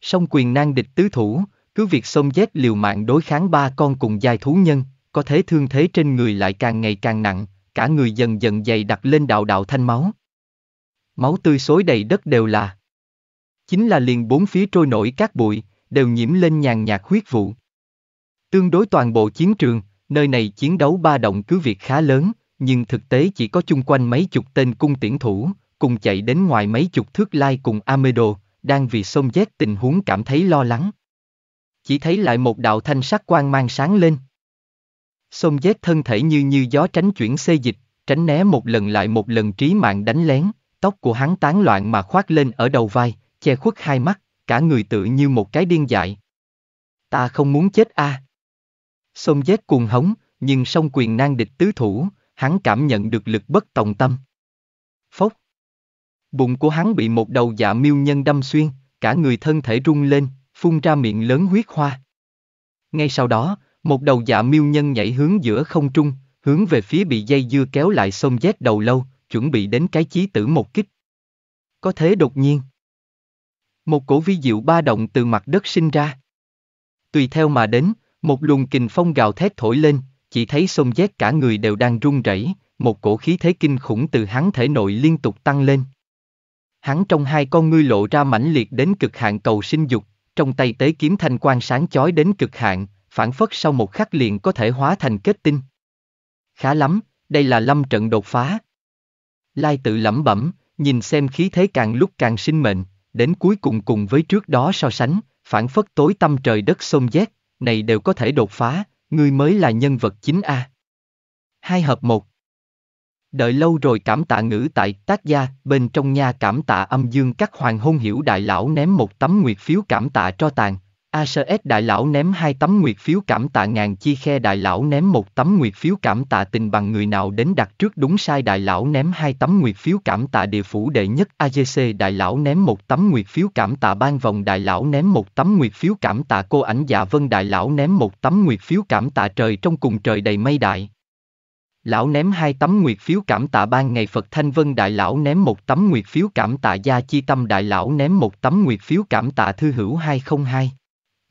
Song quyền nan địch tứ thủ, cứ việc xông Z liều mạng đối kháng ba con cùng dài thú nhân, có thế thương thế trên người lại càng ngày càng nặng, cả người dần dần dày đặc lên đạo đạo thanh máu. Máu tươi xối đầy đất đều là. Chính là liền bốn phía trôi nổi các bụi, đều nhiễm lên nhàn nhạt huyết vụ. Tương đối toàn bộ chiến trường, nơi này chiến đấu ba động cứ việc khá lớn, nhưng thực tế chỉ có chung quanh mấy chục tên cung tiễn thủ, cùng chạy đến ngoài mấy chục thước lai cùng Amedo, đang vì sông Z tình huống cảm thấy lo lắng chỉ thấy lại một đạo thanh sắc quang mang sáng lên. Sông dết thân thể như như gió tránh chuyển xê dịch, tránh né một lần lại một lần trí mạng đánh lén, tóc của hắn tán loạn mà khoác lên ở đầu vai, che khuất hai mắt, cả người tự như một cái điên dại. Ta không muốn chết a. À. Xông dết cuồng hống, nhưng song quyền nan địch tứ thủ, hắn cảm nhận được lực bất tòng tâm. Phốc. Bụng của hắn bị một đầu dạ miêu nhân đâm xuyên, cả người thân thể rung lên, phun ra miệng lớn huyết hoa. Ngay sau đó, một đầu dạ miêu nhân nhảy hướng giữa không trung, hướng về phía bị dây dưa kéo lại sông Z đầu lâu, chuẩn bị đến cái chí tử một kích. Có thế đột nhiên. Một cổ vi diệu ba động từ mặt đất sinh ra. Tùy theo mà đến, một luồng kình phong gào thét thổi lên, chỉ thấy sông Z cả người đều đang run rẩy, một cổ khí thế kinh khủng từ hắn thể nội liên tục tăng lên. Hắn trong hai con ngươi lộ ra mãnh liệt đến cực hạn cầu sinh dục, trong tay tế kiếm thanh quang sáng chói đến cực hạn, phản phất sau một khắc liền có thể hóa thành kết tinh. Khá lắm, đây là lâm trận đột phá. Lai tự lẩm bẩm, nhìn xem khí thế càng lúc càng sinh mệnh, đến cuối cùng cùng với trước đó so sánh, phản phất tối tâm trời đất xôn rét, này đều có thể đột phá, ngươi mới là nhân vật chính a. Hai hợp một, Đợi lâu rồi cảm tạ ngữ tại tác gia, bên trong nhà cảm tạ âm dương các hoàng hôn hiểu đại lão ném một tấm nguyệt phiếu cảm tạ cho tàn. ASS đại lão ném hai tấm nguyệt phiếu cảm tạ ngàn chi khe đại lão ném một tấm nguyệt phiếu cảm tạ tình bằng người nào đến đặt trước đúng sai đại lão ném hai tấm nguyệt phiếu cảm tạ địa phủ đệ nhất AGC đại lão ném một tấm nguyệt phiếu cảm tạ ban vòng đại lão ném một tấm nguyệt phiếu cảm tạ cô ảnh dạ vân đại lão ném một tấm nguyệt phiếu cảm tạ trời trong cùng trời đầy mây đại. Lão ném hai tấm nguyệt phiếu cảm tạ ban ngày Phật Thanh Vân Đại Lão ném một tấm nguyệt phiếu cảm tạ Gia Chi Tâm Đại Lão ném một tấm nguyệt phiếu cảm tạ Thư Hữu 202. 10301064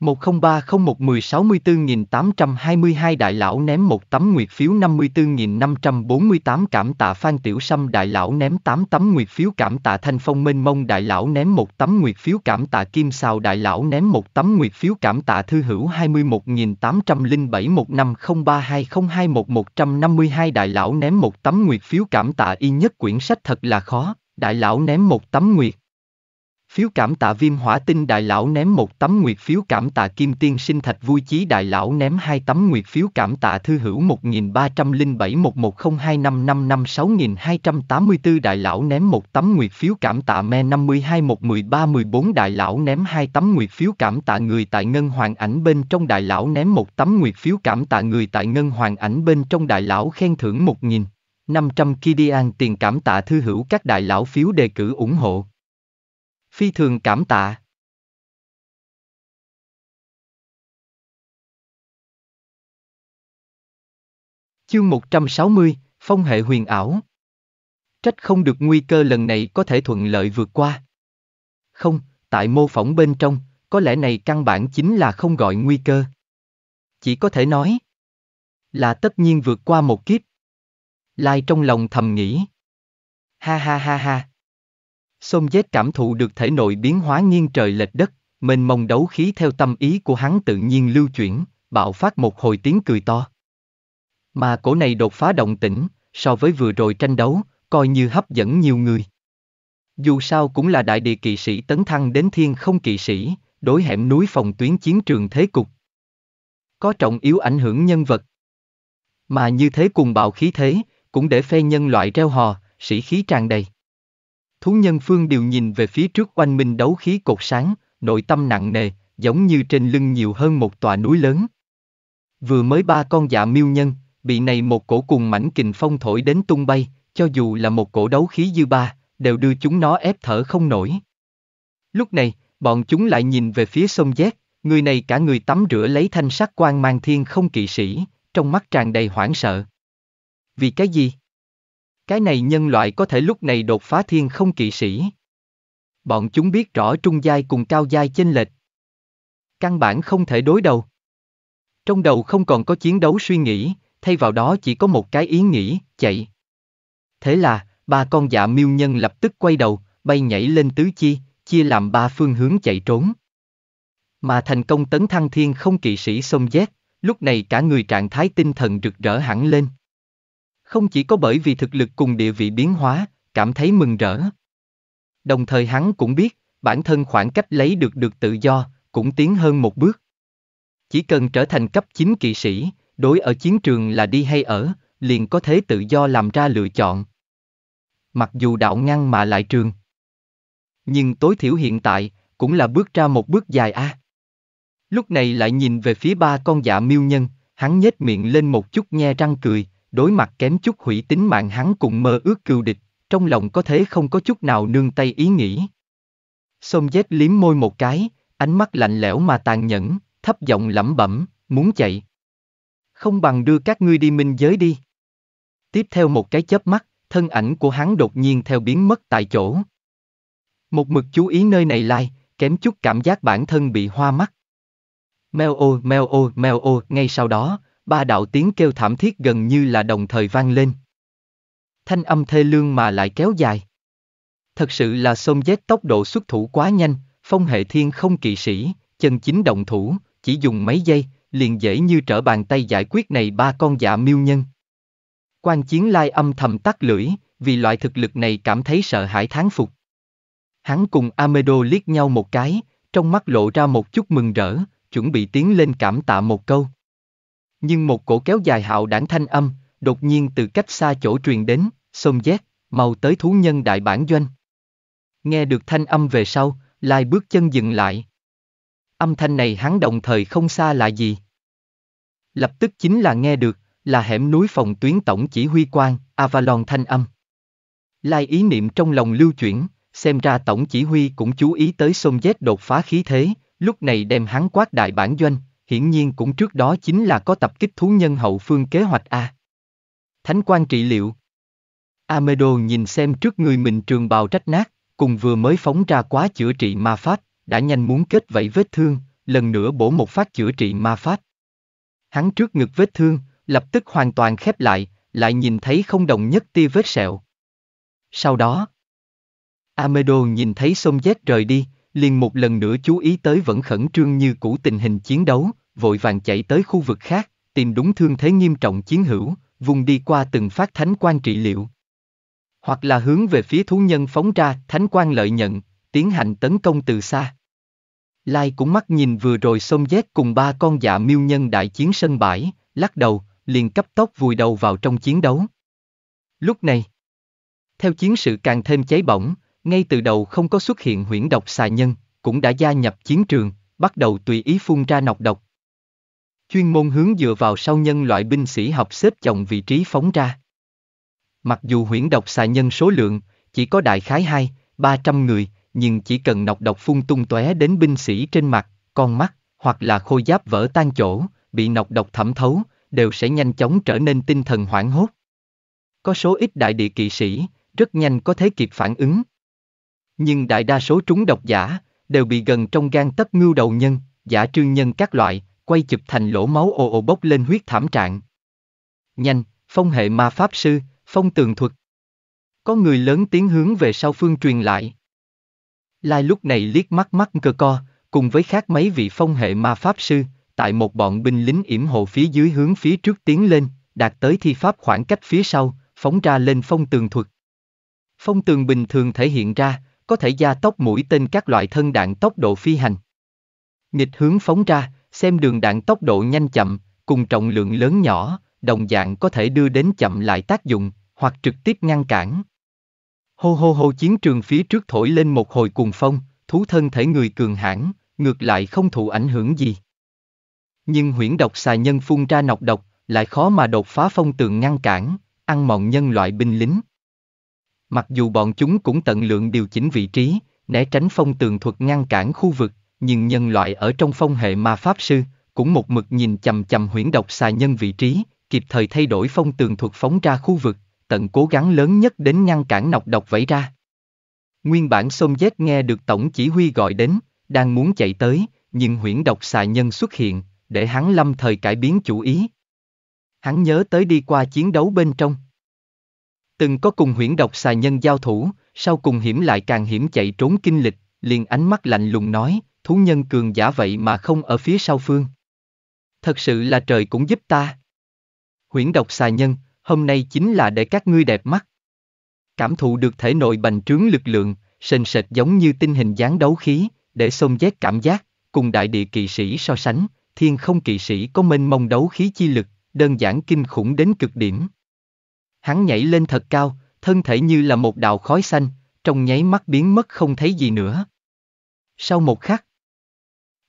Đại Lão ném một tấm nguyệt phiếu 54.548 cảm tạ Phan Tiểu Sâm Đại Lão ném 8 tấm nguyệt phiếu cảm tạ Thanh Phong Minh Mông Đại Lão ném một tấm nguyệt phiếu cảm tạ Kim Sào Đại Lão ném một tấm nguyệt phiếu cảm tạ Thư Hữu 21 807 Đại Lão ném một tấm nguyệt phiếu cảm tạ y nhất quyển sách thật là khó Đại Lão ném một tấm nguyệt Phiếu cảm tạ viêm hỏa tinh đại lão ném một tấm nguyệt phiếu cảm tạ kim tiên sinh thạch vui chí đại lão ném hai tấm nguyệt phiếu cảm tạ thư hữu một một một nghìn nghìn ba trăm trăm linh bảy không hai hai năm năm năm sáu tám mươi 1307110255556284 đại lão ném một tấm nguyệt phiếu cảm tạ me năm mươi hai một mười mười ba bốn đại lão ném hai tấm nguyệt phiếu cảm tạ người tại ngân hoàng ảnh bên trong đại lão ném một tấm nguyệt phiếu cảm tạ người tại ngân hoàng ảnh bên trong đại lão khen thưởng một nghìn 1000. 500 Kidian tiền cảm tạ thư hữu các đại lão phiếu đề cử ủng hộ. Phi thường cảm tạ. Chương 160, Phong hệ huyền ảo. Trách không được nguy cơ lần này có thể thuận lợi vượt qua. Không, tại mô phỏng bên trong, có lẽ này căn bản chính là không gọi nguy cơ. Chỉ có thể nói là tất nhiên vượt qua một kiếp. Lai trong lòng thầm nghĩ. Ha ha ha ha. Sông Dết cảm thụ được thể nội biến hóa nghiêng trời lệch đất, mênh mông đấu khí theo tâm ý của hắn tự nhiên lưu chuyển, bạo phát một hồi tiếng cười to. Mà cổ này đột phá động tĩnh, so với vừa rồi tranh đấu, coi như hấp dẫn nhiều người. Dù sao cũng là đại địa kỵ sĩ tấn thăng đến thiên không kỵ sĩ, đối hẻm núi phòng tuyến chiến trường thế cục. Có trọng yếu ảnh hưởng nhân vật. Mà như thế cùng bạo khí thế, cũng để phe nhân loại reo hò, sĩ khí tràn đầy. Thú nhân phương đều nhìn về phía trước oanh minh đấu khí cột sáng, nội tâm nặng nề, giống như trên lưng nhiều hơn một tòa núi lớn. Vừa mới ba con dạ miêu nhân, bị này một cổ cùng mảnh kình phong thổi đến tung bay, cho dù là một cổ đấu khí dư ba, đều đưa chúng nó ép thở không nổi. Lúc này, bọn chúng lại nhìn về phía sông Giác, người này cả người tắm rửa lấy thanh sắc quan mang thiên không kỵ sĩ, trong mắt tràn đầy hoảng sợ. Vì cái gì? Cái này nhân loại có thể lúc này đột phá thiên không kỵ sĩ. Bọn chúng biết rõ trung giai cùng cao giai chênh lệch. Căn bản không thể đối đầu. Trong đầu không còn có chiến đấu suy nghĩ, thay vào đó chỉ có một cái ý nghĩ, chạy. Thế là, ba con dạ miêu nhân lập tức quay đầu, bay nhảy lên tứ chi, chia làm ba phương hướng chạy trốn. Mà thành công tấn thăng thiên không kỵ sĩ sông Z, lúc này cả người trạng thái tinh thần rực rỡ hẳn lên không chỉ có bởi vì thực lực cùng địa vị biến hóa, cảm thấy mừng rỡ. Đồng thời hắn cũng biết, bản thân khoảng cách lấy được được tự do, cũng tiến hơn một bước. Chỉ cần trở thành cấp 9 kỵ sĩ, đối ở chiến trường là đi hay ở, liền có thế tự do làm ra lựa chọn. Mặc dù đạo ngăn mà lại trường. Nhưng tối thiểu hiện tại, cũng là bước ra một bước dài a. À. Lúc này lại nhìn về phía ba con dạ miêu nhân, hắn nhếch miệng lên một chút nhe răng cười, đối mặt kém chút hủy tính mạng hắn cùng mơ ước cừu địch, trong lòng có thế không có chút nào nương tay ý nghĩ. Sông Z liếm môi một cái, ánh mắt lạnh lẽo mà tàn nhẫn, thấp giọng lẩm bẩm, muốn chạy. Không bằng đưa các ngươi đi minh giới đi. Tiếp theo một cái chớp mắt, thân ảnh của hắn đột nhiên theo biến mất tại chỗ. Một mực chú ý nơi này lai, kém chút cảm giác bản thân bị hoa mắt. Mèo ô, mèo ô, mèo ô, ngay sau đó, ba đạo tiếng kêu thảm thiết gần như là đồng thời vang lên. Thanh âm thê lương mà lại kéo dài. Thật sự là xông dết tốc độ xuất thủ quá nhanh, phong hệ thiên không kỵ sĩ, chân chính động thủ, chỉ dùng mấy giây, liền dễ như trở bàn tay giải quyết này ba con dạ miêu nhân. Quan chiến lai âm thầm tắt lưỡi, vì loại thực lực này cảm thấy sợ hãi thán phục. Hắn cùng Amedo liếc nhau một cái, trong mắt lộ ra một chút mừng rỡ, chuẩn bị tiến lên cảm tạ một câu. Nhưng một cổ kéo dài hạo đảng thanh âm, đột nhiên từ cách xa chỗ truyền đến, sông dét, mau tới thú nhân đại bản doanh. Nghe được thanh âm về sau, Lai bước chân dừng lại. Âm thanh này hắn đồng thời không xa là gì. Lập tức chính là nghe được, là hẻm núi phòng tuyến tổng chỉ huy quan, Avalon thanh âm. Lai ý niệm trong lòng lưu chuyển, xem ra tổng chỉ huy cũng chú ý tới Sông Z đột phá khí thế, lúc này đem hắn quát đại bản doanh, hiển nhiên cũng trước đó chính là có tập kích thú nhân hậu phương kế hoạch A. Thánh quan trị liệu Amedo nhìn xem trước người mình trường bào trách nát, cùng vừa mới phóng ra quá chữa trị ma pháp, đã nhanh muốn kết vẫy vết thương, lần nữa bổ một phát chữa trị ma pháp. Hắn trước ngực vết thương, lập tức hoàn toàn khép lại, lại nhìn thấy không đồng nhất tia vết sẹo. Sau đó, Amedo nhìn thấy Sông Giác rời đi, liền một lần nữa chú ý tới vẫn khẩn trương như cũ tình hình chiến đấu, vội vàng chạy tới khu vực khác, tìm đúng thương thế nghiêm trọng chiến hữu, vùng đi qua từng phát thánh quan trị liệu. Hoặc là hướng về phía thú nhân phóng ra thánh quan lợi nhận, tiến hành tấn công từ xa. Lai cũng mắt nhìn vừa rồi xông Z cùng ba con dạ miêu nhân đại chiến sân bãi, lắc đầu, liền cấp tốc vùi đầu vào trong chiến đấu. Lúc này, theo chiến sự càng thêm cháy bỏng, ngay từ đầu không có xuất hiện huyễn độc xà nhân, cũng đã gia nhập chiến trường, bắt đầu tùy ý phun ra nọc độc, chuyên môn hướng dựa vào sau nhân loại binh sĩ học xếp chồng vị trí phóng ra. Mặc dù huyễn độc xà nhân số lượng, chỉ có đại khái 2, 300 người, nhưng chỉ cần nọc độc phun tung tóe đến binh sĩ trên mặt, con mắt, hoặc là khôi giáp vỡ tan chỗ, bị nọc độc thẩm thấu, đều sẽ nhanh chóng trở nên tinh thần hoảng hốt. Có số ít đại địa kỵ sĩ, rất nhanh có thể kịp phản ứng. Nhưng đại đa số trúng độc giả, đều bị gần trong gan tất ngưu đầu nhân, giả trương nhân các loại, quay chụp thành lỗ máu ồ ồ bốc lên huyết thảm trạng. Nhanh, phong hệ ma pháp sư, phong tường thuật. Có người lớn tiếng hướng về sau phương truyền lại. Lai lúc này liếc mắt mắt cơ co, cùng với khác mấy vị phong hệ ma pháp sư, tại một bọn binh lính yểm hộ phía dưới hướng phía trước tiến lên, đạt tới thi pháp khoảng cách phía sau, phóng ra lên phong tường thuật. Phong tường bình thường thể hiện ra, có thể gia tốc mũi tên các loại thân đạn tốc độ phi hành. Nghịch hướng phóng ra, xem đường đạn tốc độ nhanh chậm, cùng trọng lượng lớn nhỏ, đồng dạng có thể đưa đến chậm lại tác dụng, hoặc trực tiếp ngăn cản. Hô hô hô chiến trường phía trước thổi lên một hồi cuồng phong, thú thân thể người cường hãn, ngược lại không thụ ảnh hưởng gì. Nhưng huyễn độc xà nhân phun ra nọc độc, lại khó mà đột phá phong tường ngăn cản, ăn mòn nhân loại binh lính. Mặc dù bọn chúng cũng tận lượng điều chỉnh vị trí, né tránh phong tường thuật ngăn cản khu vực, nhưng nhân loại ở trong phong hệ ma pháp sư, cũng một mực nhìn chầm chầm huyễn độc xà nhân vị trí, kịp thời thay đổi phong tường thuật phóng ra khu vực, tận cố gắng lớn nhất đến ngăn cản nọc độc vẫy ra. Nguyên bản sông Z nghe được tổng chỉ huy gọi đến, đang muốn chạy tới, nhưng huyễn độc xà nhân xuất hiện, để hắn lâm thời cải biến chủ ý. Hắn nhớ tới đi qua chiến đấu bên trong. Từng có cùng huyễn độc xà nhân giao thủ, sau cùng hiểm lại càng hiểm chạy trốn kinh lịch, liền ánh mắt lạnh lùng nói, thú nhân cường giả vậy mà không ở phía sau phương. Thật sự là trời cũng giúp ta. Huyễn độc xà nhân, hôm nay chính là để các ngươi đẹp mắt. Cảm thụ được thể nội bành trướng lực lượng, sền sệt giống như tinh hình dáng đấu khí, để xông giác cảm giác, cùng đại địa kỳ sĩ so sánh, thiên không kỳ sĩ có mênh mông đấu khí chi lực, đơn giản kinh khủng đến cực điểm. Hắn nhảy lên thật cao, thân thể như là một đạo khói xanh, trong nháy mắt biến mất không thấy gì nữa. Sau một khắc,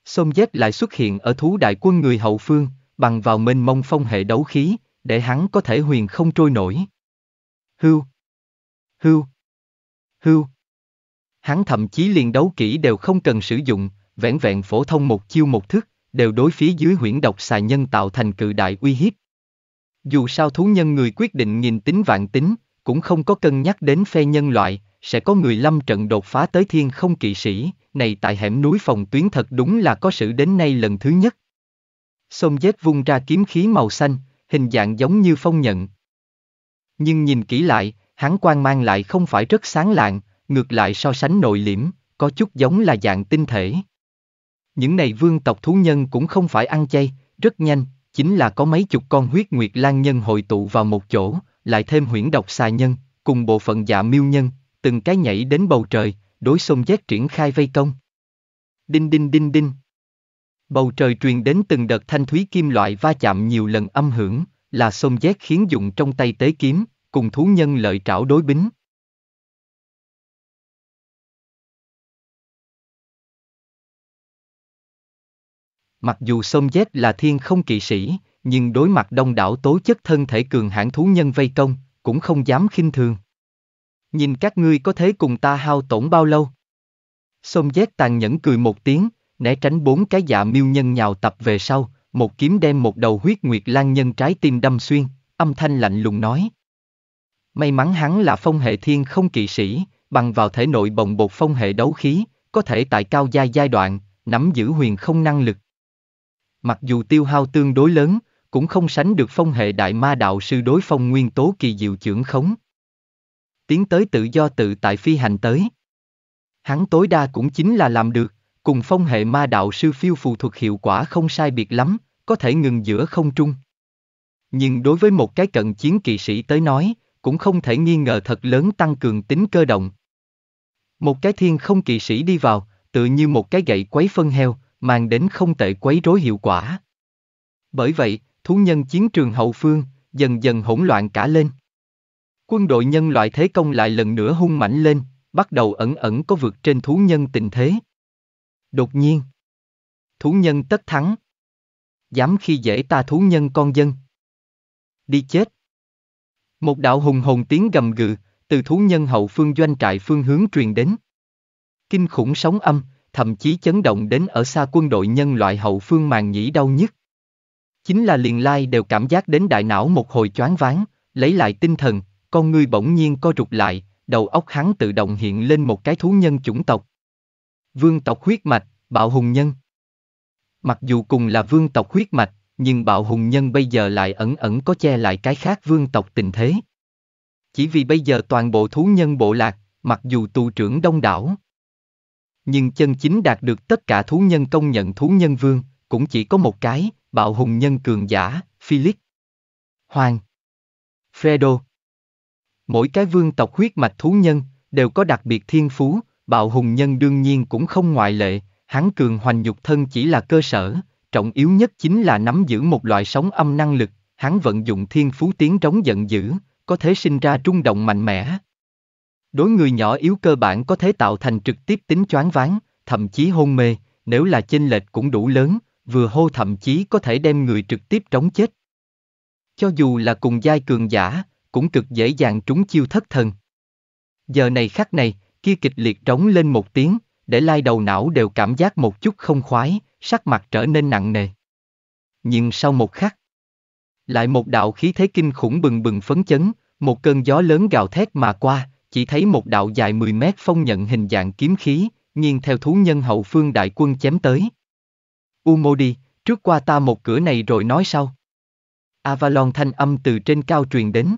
Sôm Dết lại xuất hiện ở thú đại quân người hậu phương, bằng vào mênh mông phong hệ đấu khí, để hắn có thể huyền không trôi nổi. Hưu! Hưu! Hưu! Hắn thậm chí liền đấu kỹ đều không cần sử dụng, vẻn vẹn phổ thông một chiêu một thức, đều đối phía dưới huyễn độc xài nhân tạo thành cự đại uy hiếp. Dù sao thú nhân người quyết định nghìn tính vạn tính, cũng không có cân nhắc đến phe nhân loại, sẽ có người lâm trận đột phá tới thiên không kỵ sĩ, này tại hẻm núi phòng tuyến thật đúng là có sự đến nay lần thứ nhất. Sông dết vung ra kiếm khí màu xanh, hình dạng giống như phong nhận. Nhưng nhìn kỹ lại, hắn quan mang lại không phải rất sáng lạng, ngược lại so sánh nội liễm, có chút giống là dạng tinh thể. Những này vương tộc thú nhân cũng không phải ăn chay, rất nhanh, chính là có mấy chục con huyết nguyệt lan nhân hội tụ vào một chỗ, lại thêm huyễn độc xà nhân, cùng bộ phận dạ miêu nhân, từng cái nhảy đến bầu trời, đối sông Z triển khai vây công. Đinh đinh đinh đinh. Bầu trời truyền đến từng đợt thanh thúy kim loại va chạm nhiều lần âm hưởng, là sông Z khiến dụng trong tay tế kiếm, cùng thú nhân lợi trảo đối bính. Mặc dù sông Z là thiên không kỵ sĩ, nhưng đối mặt đông đảo tố chất thân thể cường hãn thú nhân vây công, cũng không dám khinh thường. Nhìn các ngươi có thế cùng ta hao tổn bao lâu? Sông Giác tàn nhẫn cười một tiếng, né tránh bốn cái dạ miêu nhân nhào tập về sau, một kiếm đem một đầu huyết nguyệt lan nhân trái tim đâm xuyên, âm thanh lạnh lùng nói. May mắn hắn là phong hệ thiên không kỵ sĩ, bằng vào thể nội bồng bột phong hệ đấu khí, có thể tại cao giai giai đoạn, nắm giữ huyền không năng lực. Mặc dù tiêu hao tương đối lớn, cũng không sánh được phong hệ đại ma đạo sư đối phong nguyên tố kỳ diệu trưởng khống, tiến tới tự do tự tại phi hành tới. Hắn tối đa cũng chính là làm được, cùng phong hệ ma đạo sư phiêu phù thuộc hiệu quả không sai biệt lắm, có thể ngừng giữa không trung. Nhưng đối với một cái cận chiến kỳ sĩ tới nói, cũng không thể nghi ngờ thật lớn tăng cường tính cơ động. Một cái thiên không kỳ sĩ đi vào, tự như một cái gậy quấy phân heo, mang đến không tệ quấy rối hiệu quả. Bởi vậy, thú nhân chiến trường hậu phương, dần dần hỗn loạn cả lên. Quân đội nhân loại thế công lại lần nữa hung mãnh lên, bắt đầu ẩn ẩn có vượt trên thú nhân tình thế. Đột nhiên, thú nhân tất thắng. Dám khi dễ ta thú nhân con dân. Đi chết. Một đạo hùng hồn tiếng gầm gừ, từ thú nhân hậu phương doanh trại phương hướng truyền đến. Kinh khủng sóng âm, thậm chí chấn động đến ở xa quân đội nhân loại hậu phương màng nhĩ đau nhất. Chính là liền lai đều cảm giác đến đại não một hồi choáng váng, lấy lại tinh thần, con ngươi bỗng nhiên co rụt lại, đầu óc hắn tự động hiện lên một cái thú nhân chủng tộc. Vương tộc huyết mạch, bạo hùng nhân. Mặc dù cùng là vương tộc huyết mạch, nhưng bạo hùng nhân bây giờ lại ẩn ẩn có che lại cái khác vương tộc tình thế. Chỉ vì bây giờ toàn bộ thú nhân bộ lạc, mặc dù tù trưởng đông đảo. Nhưng chân chính đạt được tất cả thú nhân công nhận thú nhân vương, cũng chỉ có một cái, bạo hùng nhân cường giả, Philip. Hoàng. Fredo. Mỗi cái vương tộc huyết mạch thú nhân, đều có đặc biệt thiên phú, bạo hùng nhân đương nhiên cũng không ngoại lệ, hắn cường hoành nhục thân chỉ là cơ sở, trọng yếu nhất chính là nắm giữ một loại sóng âm năng lực, hắn vận dụng thiên phú tiếng trống giận dữ, có thể sinh ra trung động mạnh mẽ. Đối người nhỏ yếu cơ bản có thể tạo thành trực tiếp tính choáng váng, thậm chí hôn mê, nếu là chênh lệch cũng đủ lớn, vừa hô thậm chí có thể đem người trực tiếp trống chết. Cho dù là cùng giai cường giả, cũng cực dễ dàng trúng chiêu thất thần. Giờ này khắc này, kia kịch liệt trống lên một tiếng, để lai đầu não đều cảm giác một chút không khoái, sắc mặt trở nên nặng nề. Nhưng sau một khắc, lại một đạo khí thế kinh khủng bừng bừng phấn chấn, một cơn gió lớn gào thét mà qua, chỉ thấy một đạo dài 10 mét phong nhận hình dạng kiếm khí, nghiêng theo thú nhân hậu phương đại quân chém tới. U mô đi, trước qua ta một cửa này rồi nói sau. Avalon thanh âm từ trên cao truyền đến.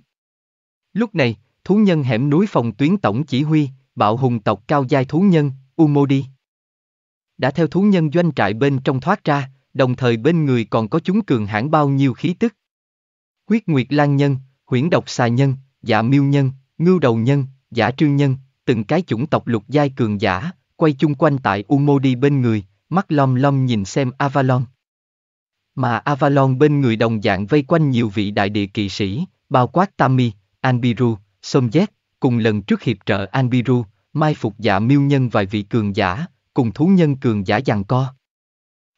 Lúc này, thú nhân hẻm núi phòng tuyến tổng chỉ huy, bạo hùng tộc cao giai thú nhân, Umodi. Đã theo thú nhân doanh trại bên trong thoát ra, đồng thời bên người còn có chúng cường hãn bao nhiêu khí tức. quyết nguyệt lan nhân, huyễn độc xà nhân, dạ miêu nhân, ngưu đầu nhân, giả trương nhân, từng cái chủng tộc lục giai cường giả, quay chung quanh tại Umodi bên người, mắt lom lom nhìn xem Avalon. Mà Avalon bên người đồng dạng vây quanh nhiều vị đại địa kỵ sĩ, bao quát Tammy, Anbiru, Somjet, cùng lần trước hiệp trợ Anbiru, mai phục giả dạ miêu nhân vài vị cường giả, cùng thú nhân cường giả giằng co.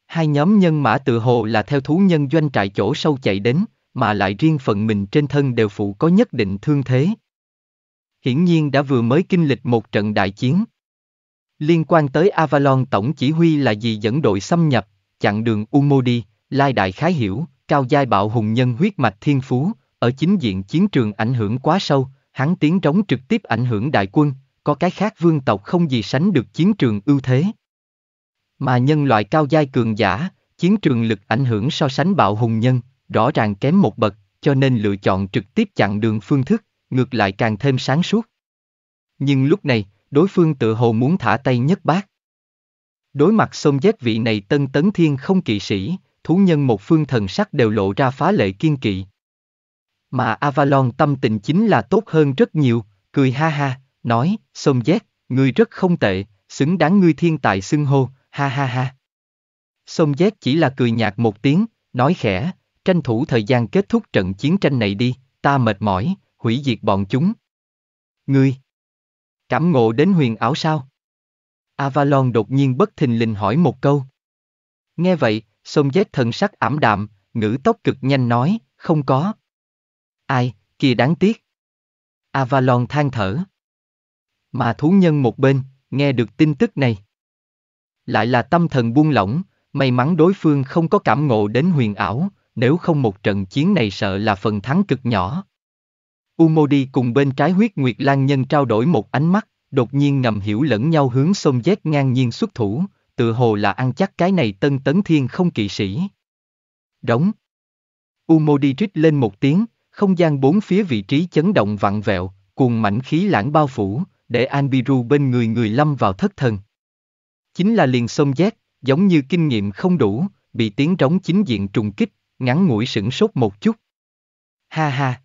Hai nhóm nhân mã tự hồ là theo thú nhân doanh trại chỗ sâu chạy đến, mà lại riêng phần mình trên thân đều phụ có nhất định thương thế. Hiển nhiên đã vừa mới kinh lịch một trận đại chiến. Liên quan tới Avalon tổng chỉ huy là gì dẫn đội xâm nhập, chặn đường Umodi, Lai Đại Khái Hiểu, Cao Giai Bạo Hùng Nhân huyết mạch thiên phú, ở chính diện chiến trường ảnh hưởng quá sâu, hắn tiếng trống trực tiếp ảnh hưởng đại quân, có cái khác vương tộc không gì sánh được chiến trường ưu thế. Mà nhân loại cao giai cường giả, chiến trường lực ảnh hưởng so sánh bạo hùng nhân, rõ ràng kém một bậc, cho nên lựa chọn trực tiếp chặn đường phương thức, ngược lại càng thêm sáng suốt. Nhưng lúc này, đối phương tự hồ muốn thả tay nhất bác. Đối mặt xông giết vị này tân tấn thiên không kỵ sĩ, thú nhân một phương thần sắc đều lộ ra phá lệ kiên kỵ mà Avalon tâm tình chính là tốt hơn rất nhiều, cười ha ha, nói, sông Z, ngươi rất không tệ, xứng đáng ngươi thiên tài xưng hô, ha ha ha. Sông Z chỉ là cười nhạt một tiếng, nói khẽ, tranh thủ thời gian kết thúc trận chiến tranh này đi, ta mệt mỏi, hủy diệt bọn chúng. Ngươi, cảm ngộ đến huyền ảo sao? Avalon đột nhiên bất thình lình hỏi một câu. Nghe vậy, sông Z thần sắc ảm đạm, ngữ tốc cực nhanh nói, không có. Ai, kìa đáng tiếc. Avalon than thở. Mà thú nhân một bên, nghe được tin tức này. Lại là tâm thần buông lỏng, may mắn đối phương không có cảm ngộ đến huyền ảo, nếu không một trận chiến này sợ là phần thắng cực nhỏ. Umodi cùng bên trái huyết Nguyệt Lan Nhân trao đổi một ánh mắt, đột nhiên ngầm hiểu lẫn nhau hướng sông dét ngang nhiên xuất thủ, tự hồ là ăn chắc cái này tân tấn thiên không kỵ sĩ. Đóng. Umodi rít lên một tiếng, không gian bốn phía vị trí chấn động vặn vẹo, cuồng mảnh khí lãng bao phủ, để Anbiru bên người người lâm vào thất thần. Chính là liền sông giác, giống như kinh nghiệm không đủ, bị tiếng trống chính diện trùng kích, ngắn ngủi sửng sốt một chút. Ha ha!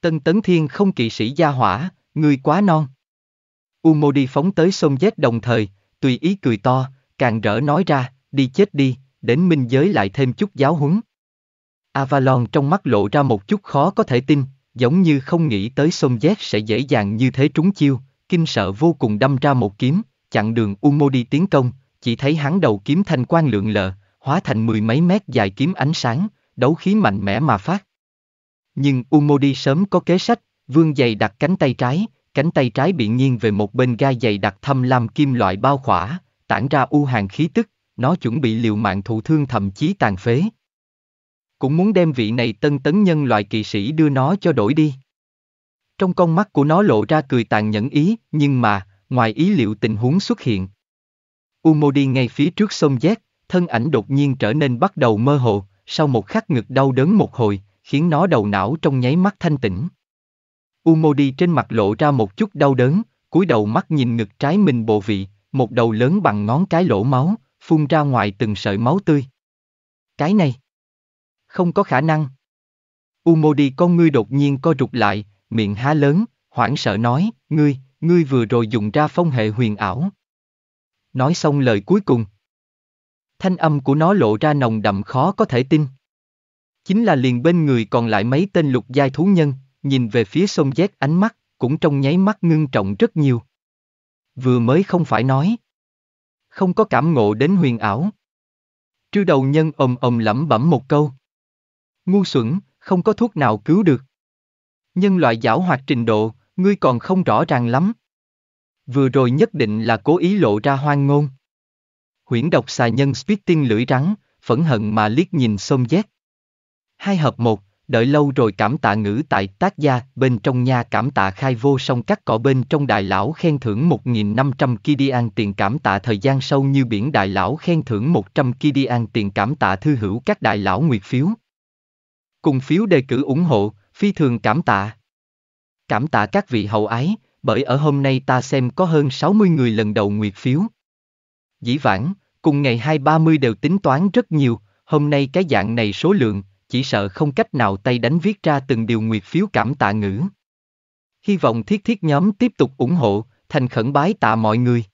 Tân Tấn Thiên không kỵ sĩ gia hỏa, người quá non. Umodi phóng tới sông Z đồng thời, tùy ý cười to, càng rỡ nói ra, đi chết đi, đến minh giới lại thêm chút giáo huấn. Avalon trong mắt lộ ra một chút khó có thể tin, giống như không nghĩ tới sông Z sẽ dễ dàng như thế trúng chiêu, kinh sợ vô cùng đâm ra một kiếm, chặn đường Umodi tiến công, chỉ thấy hắn đầu kiếm thanh quang lượng lờ, hóa thành mười mấy mét dài kiếm ánh sáng, đấu khí mạnh mẽ mà phát. Nhưng Umodi sớm có kế sách, vương giày đặt cánh tay trái, cánh tay trái bị nghiêng về một bên gai giày đặt thâm lam kim loại bao khỏa, tản ra u hàng khí tức, nó chuẩn bị liều mạng thụ thương thậm chí tàn phế, cũng muốn đem vị này tân tấn nhân loại kỵ sĩ đưa nó cho đổi đi. Trong con mắt của nó lộ ra cười tàn nhẫn ý, nhưng mà, ngoài ý liệu tình huống xuất hiện. Umodi ngay phía trước sông Z, thân ảnh đột nhiên trở nên bắt đầu mơ hồ, sau một khắc ngực đau đớn một hồi, khiến nó đầu não trong nháy mắt thanh tĩnh. Umodi trên mặt lộ ra một chút đau đớn, cúi đầu mắt nhìn ngực trái mình bộ vị, một đầu lớn bằng ngón cái lỗ máu, phun ra ngoài từng sợi máu tươi. Cái này không có khả năng. Umodi con ngươi đột nhiên co rụt lại, miệng há lớn, hoảng sợ nói, ngươi, ngươi vừa rồi dùng ra phong hệ huyền ảo. Nói xong lời cuối cùng. Thanh âm của nó lộ ra nồng đậm khó có thể tin. Chính là liền bên người còn lại mấy tên lục giai thú nhân, nhìn về phía sông Giác ánh mắt, cũng trong nháy mắt ngưng trọng rất nhiều. Vừa mới không phải nói. Không có cảm ngộ đến huyền ảo. Trư đầu nhân ồm ồm lẩm bẩm một câu ngu xuẩn, không có thuốc nào cứu được. Nhân loại giảo hoạt trình độ, ngươi còn không rõ ràng lắm. Vừa rồi nhất định là cố ý lộ ra hoang ngôn. Huyễn độc xà nhân spit tiên lưỡi rắn, phẫn hận mà liếc nhìn xông giác. Hai hợp một, đợi lâu rồi cảm tạ ngữ tại tác gia, bên trong nhà cảm tạ khai vô song cắt cỏ bên trong đại lão khen thưởng 1.500 kidian tiền cảm tạ thời gian sâu như biển đại lão khen thưởng 100 kidian tiền cảm tạ thư hữu các đại lão nguyệt phiếu. Cùng phiếu đề cử ủng hộ, phi thường cảm tạ. Cảm tạ các vị hậu ái, bởi ở hôm nay ta xem có hơn 60 người lần đầu nguyệt phiếu. Dĩ vãng, cùng ngày 2-30 đều tính toán rất nhiều, hôm nay cái dạng này số lượng, chỉ sợ không cách nào tay đánh viết ra từng điều nguyệt phiếu cảm tạ ngữ. Hy vọng thiết thiết nhóm tiếp tục ủng hộ, thành khẩn bái tạ mọi người.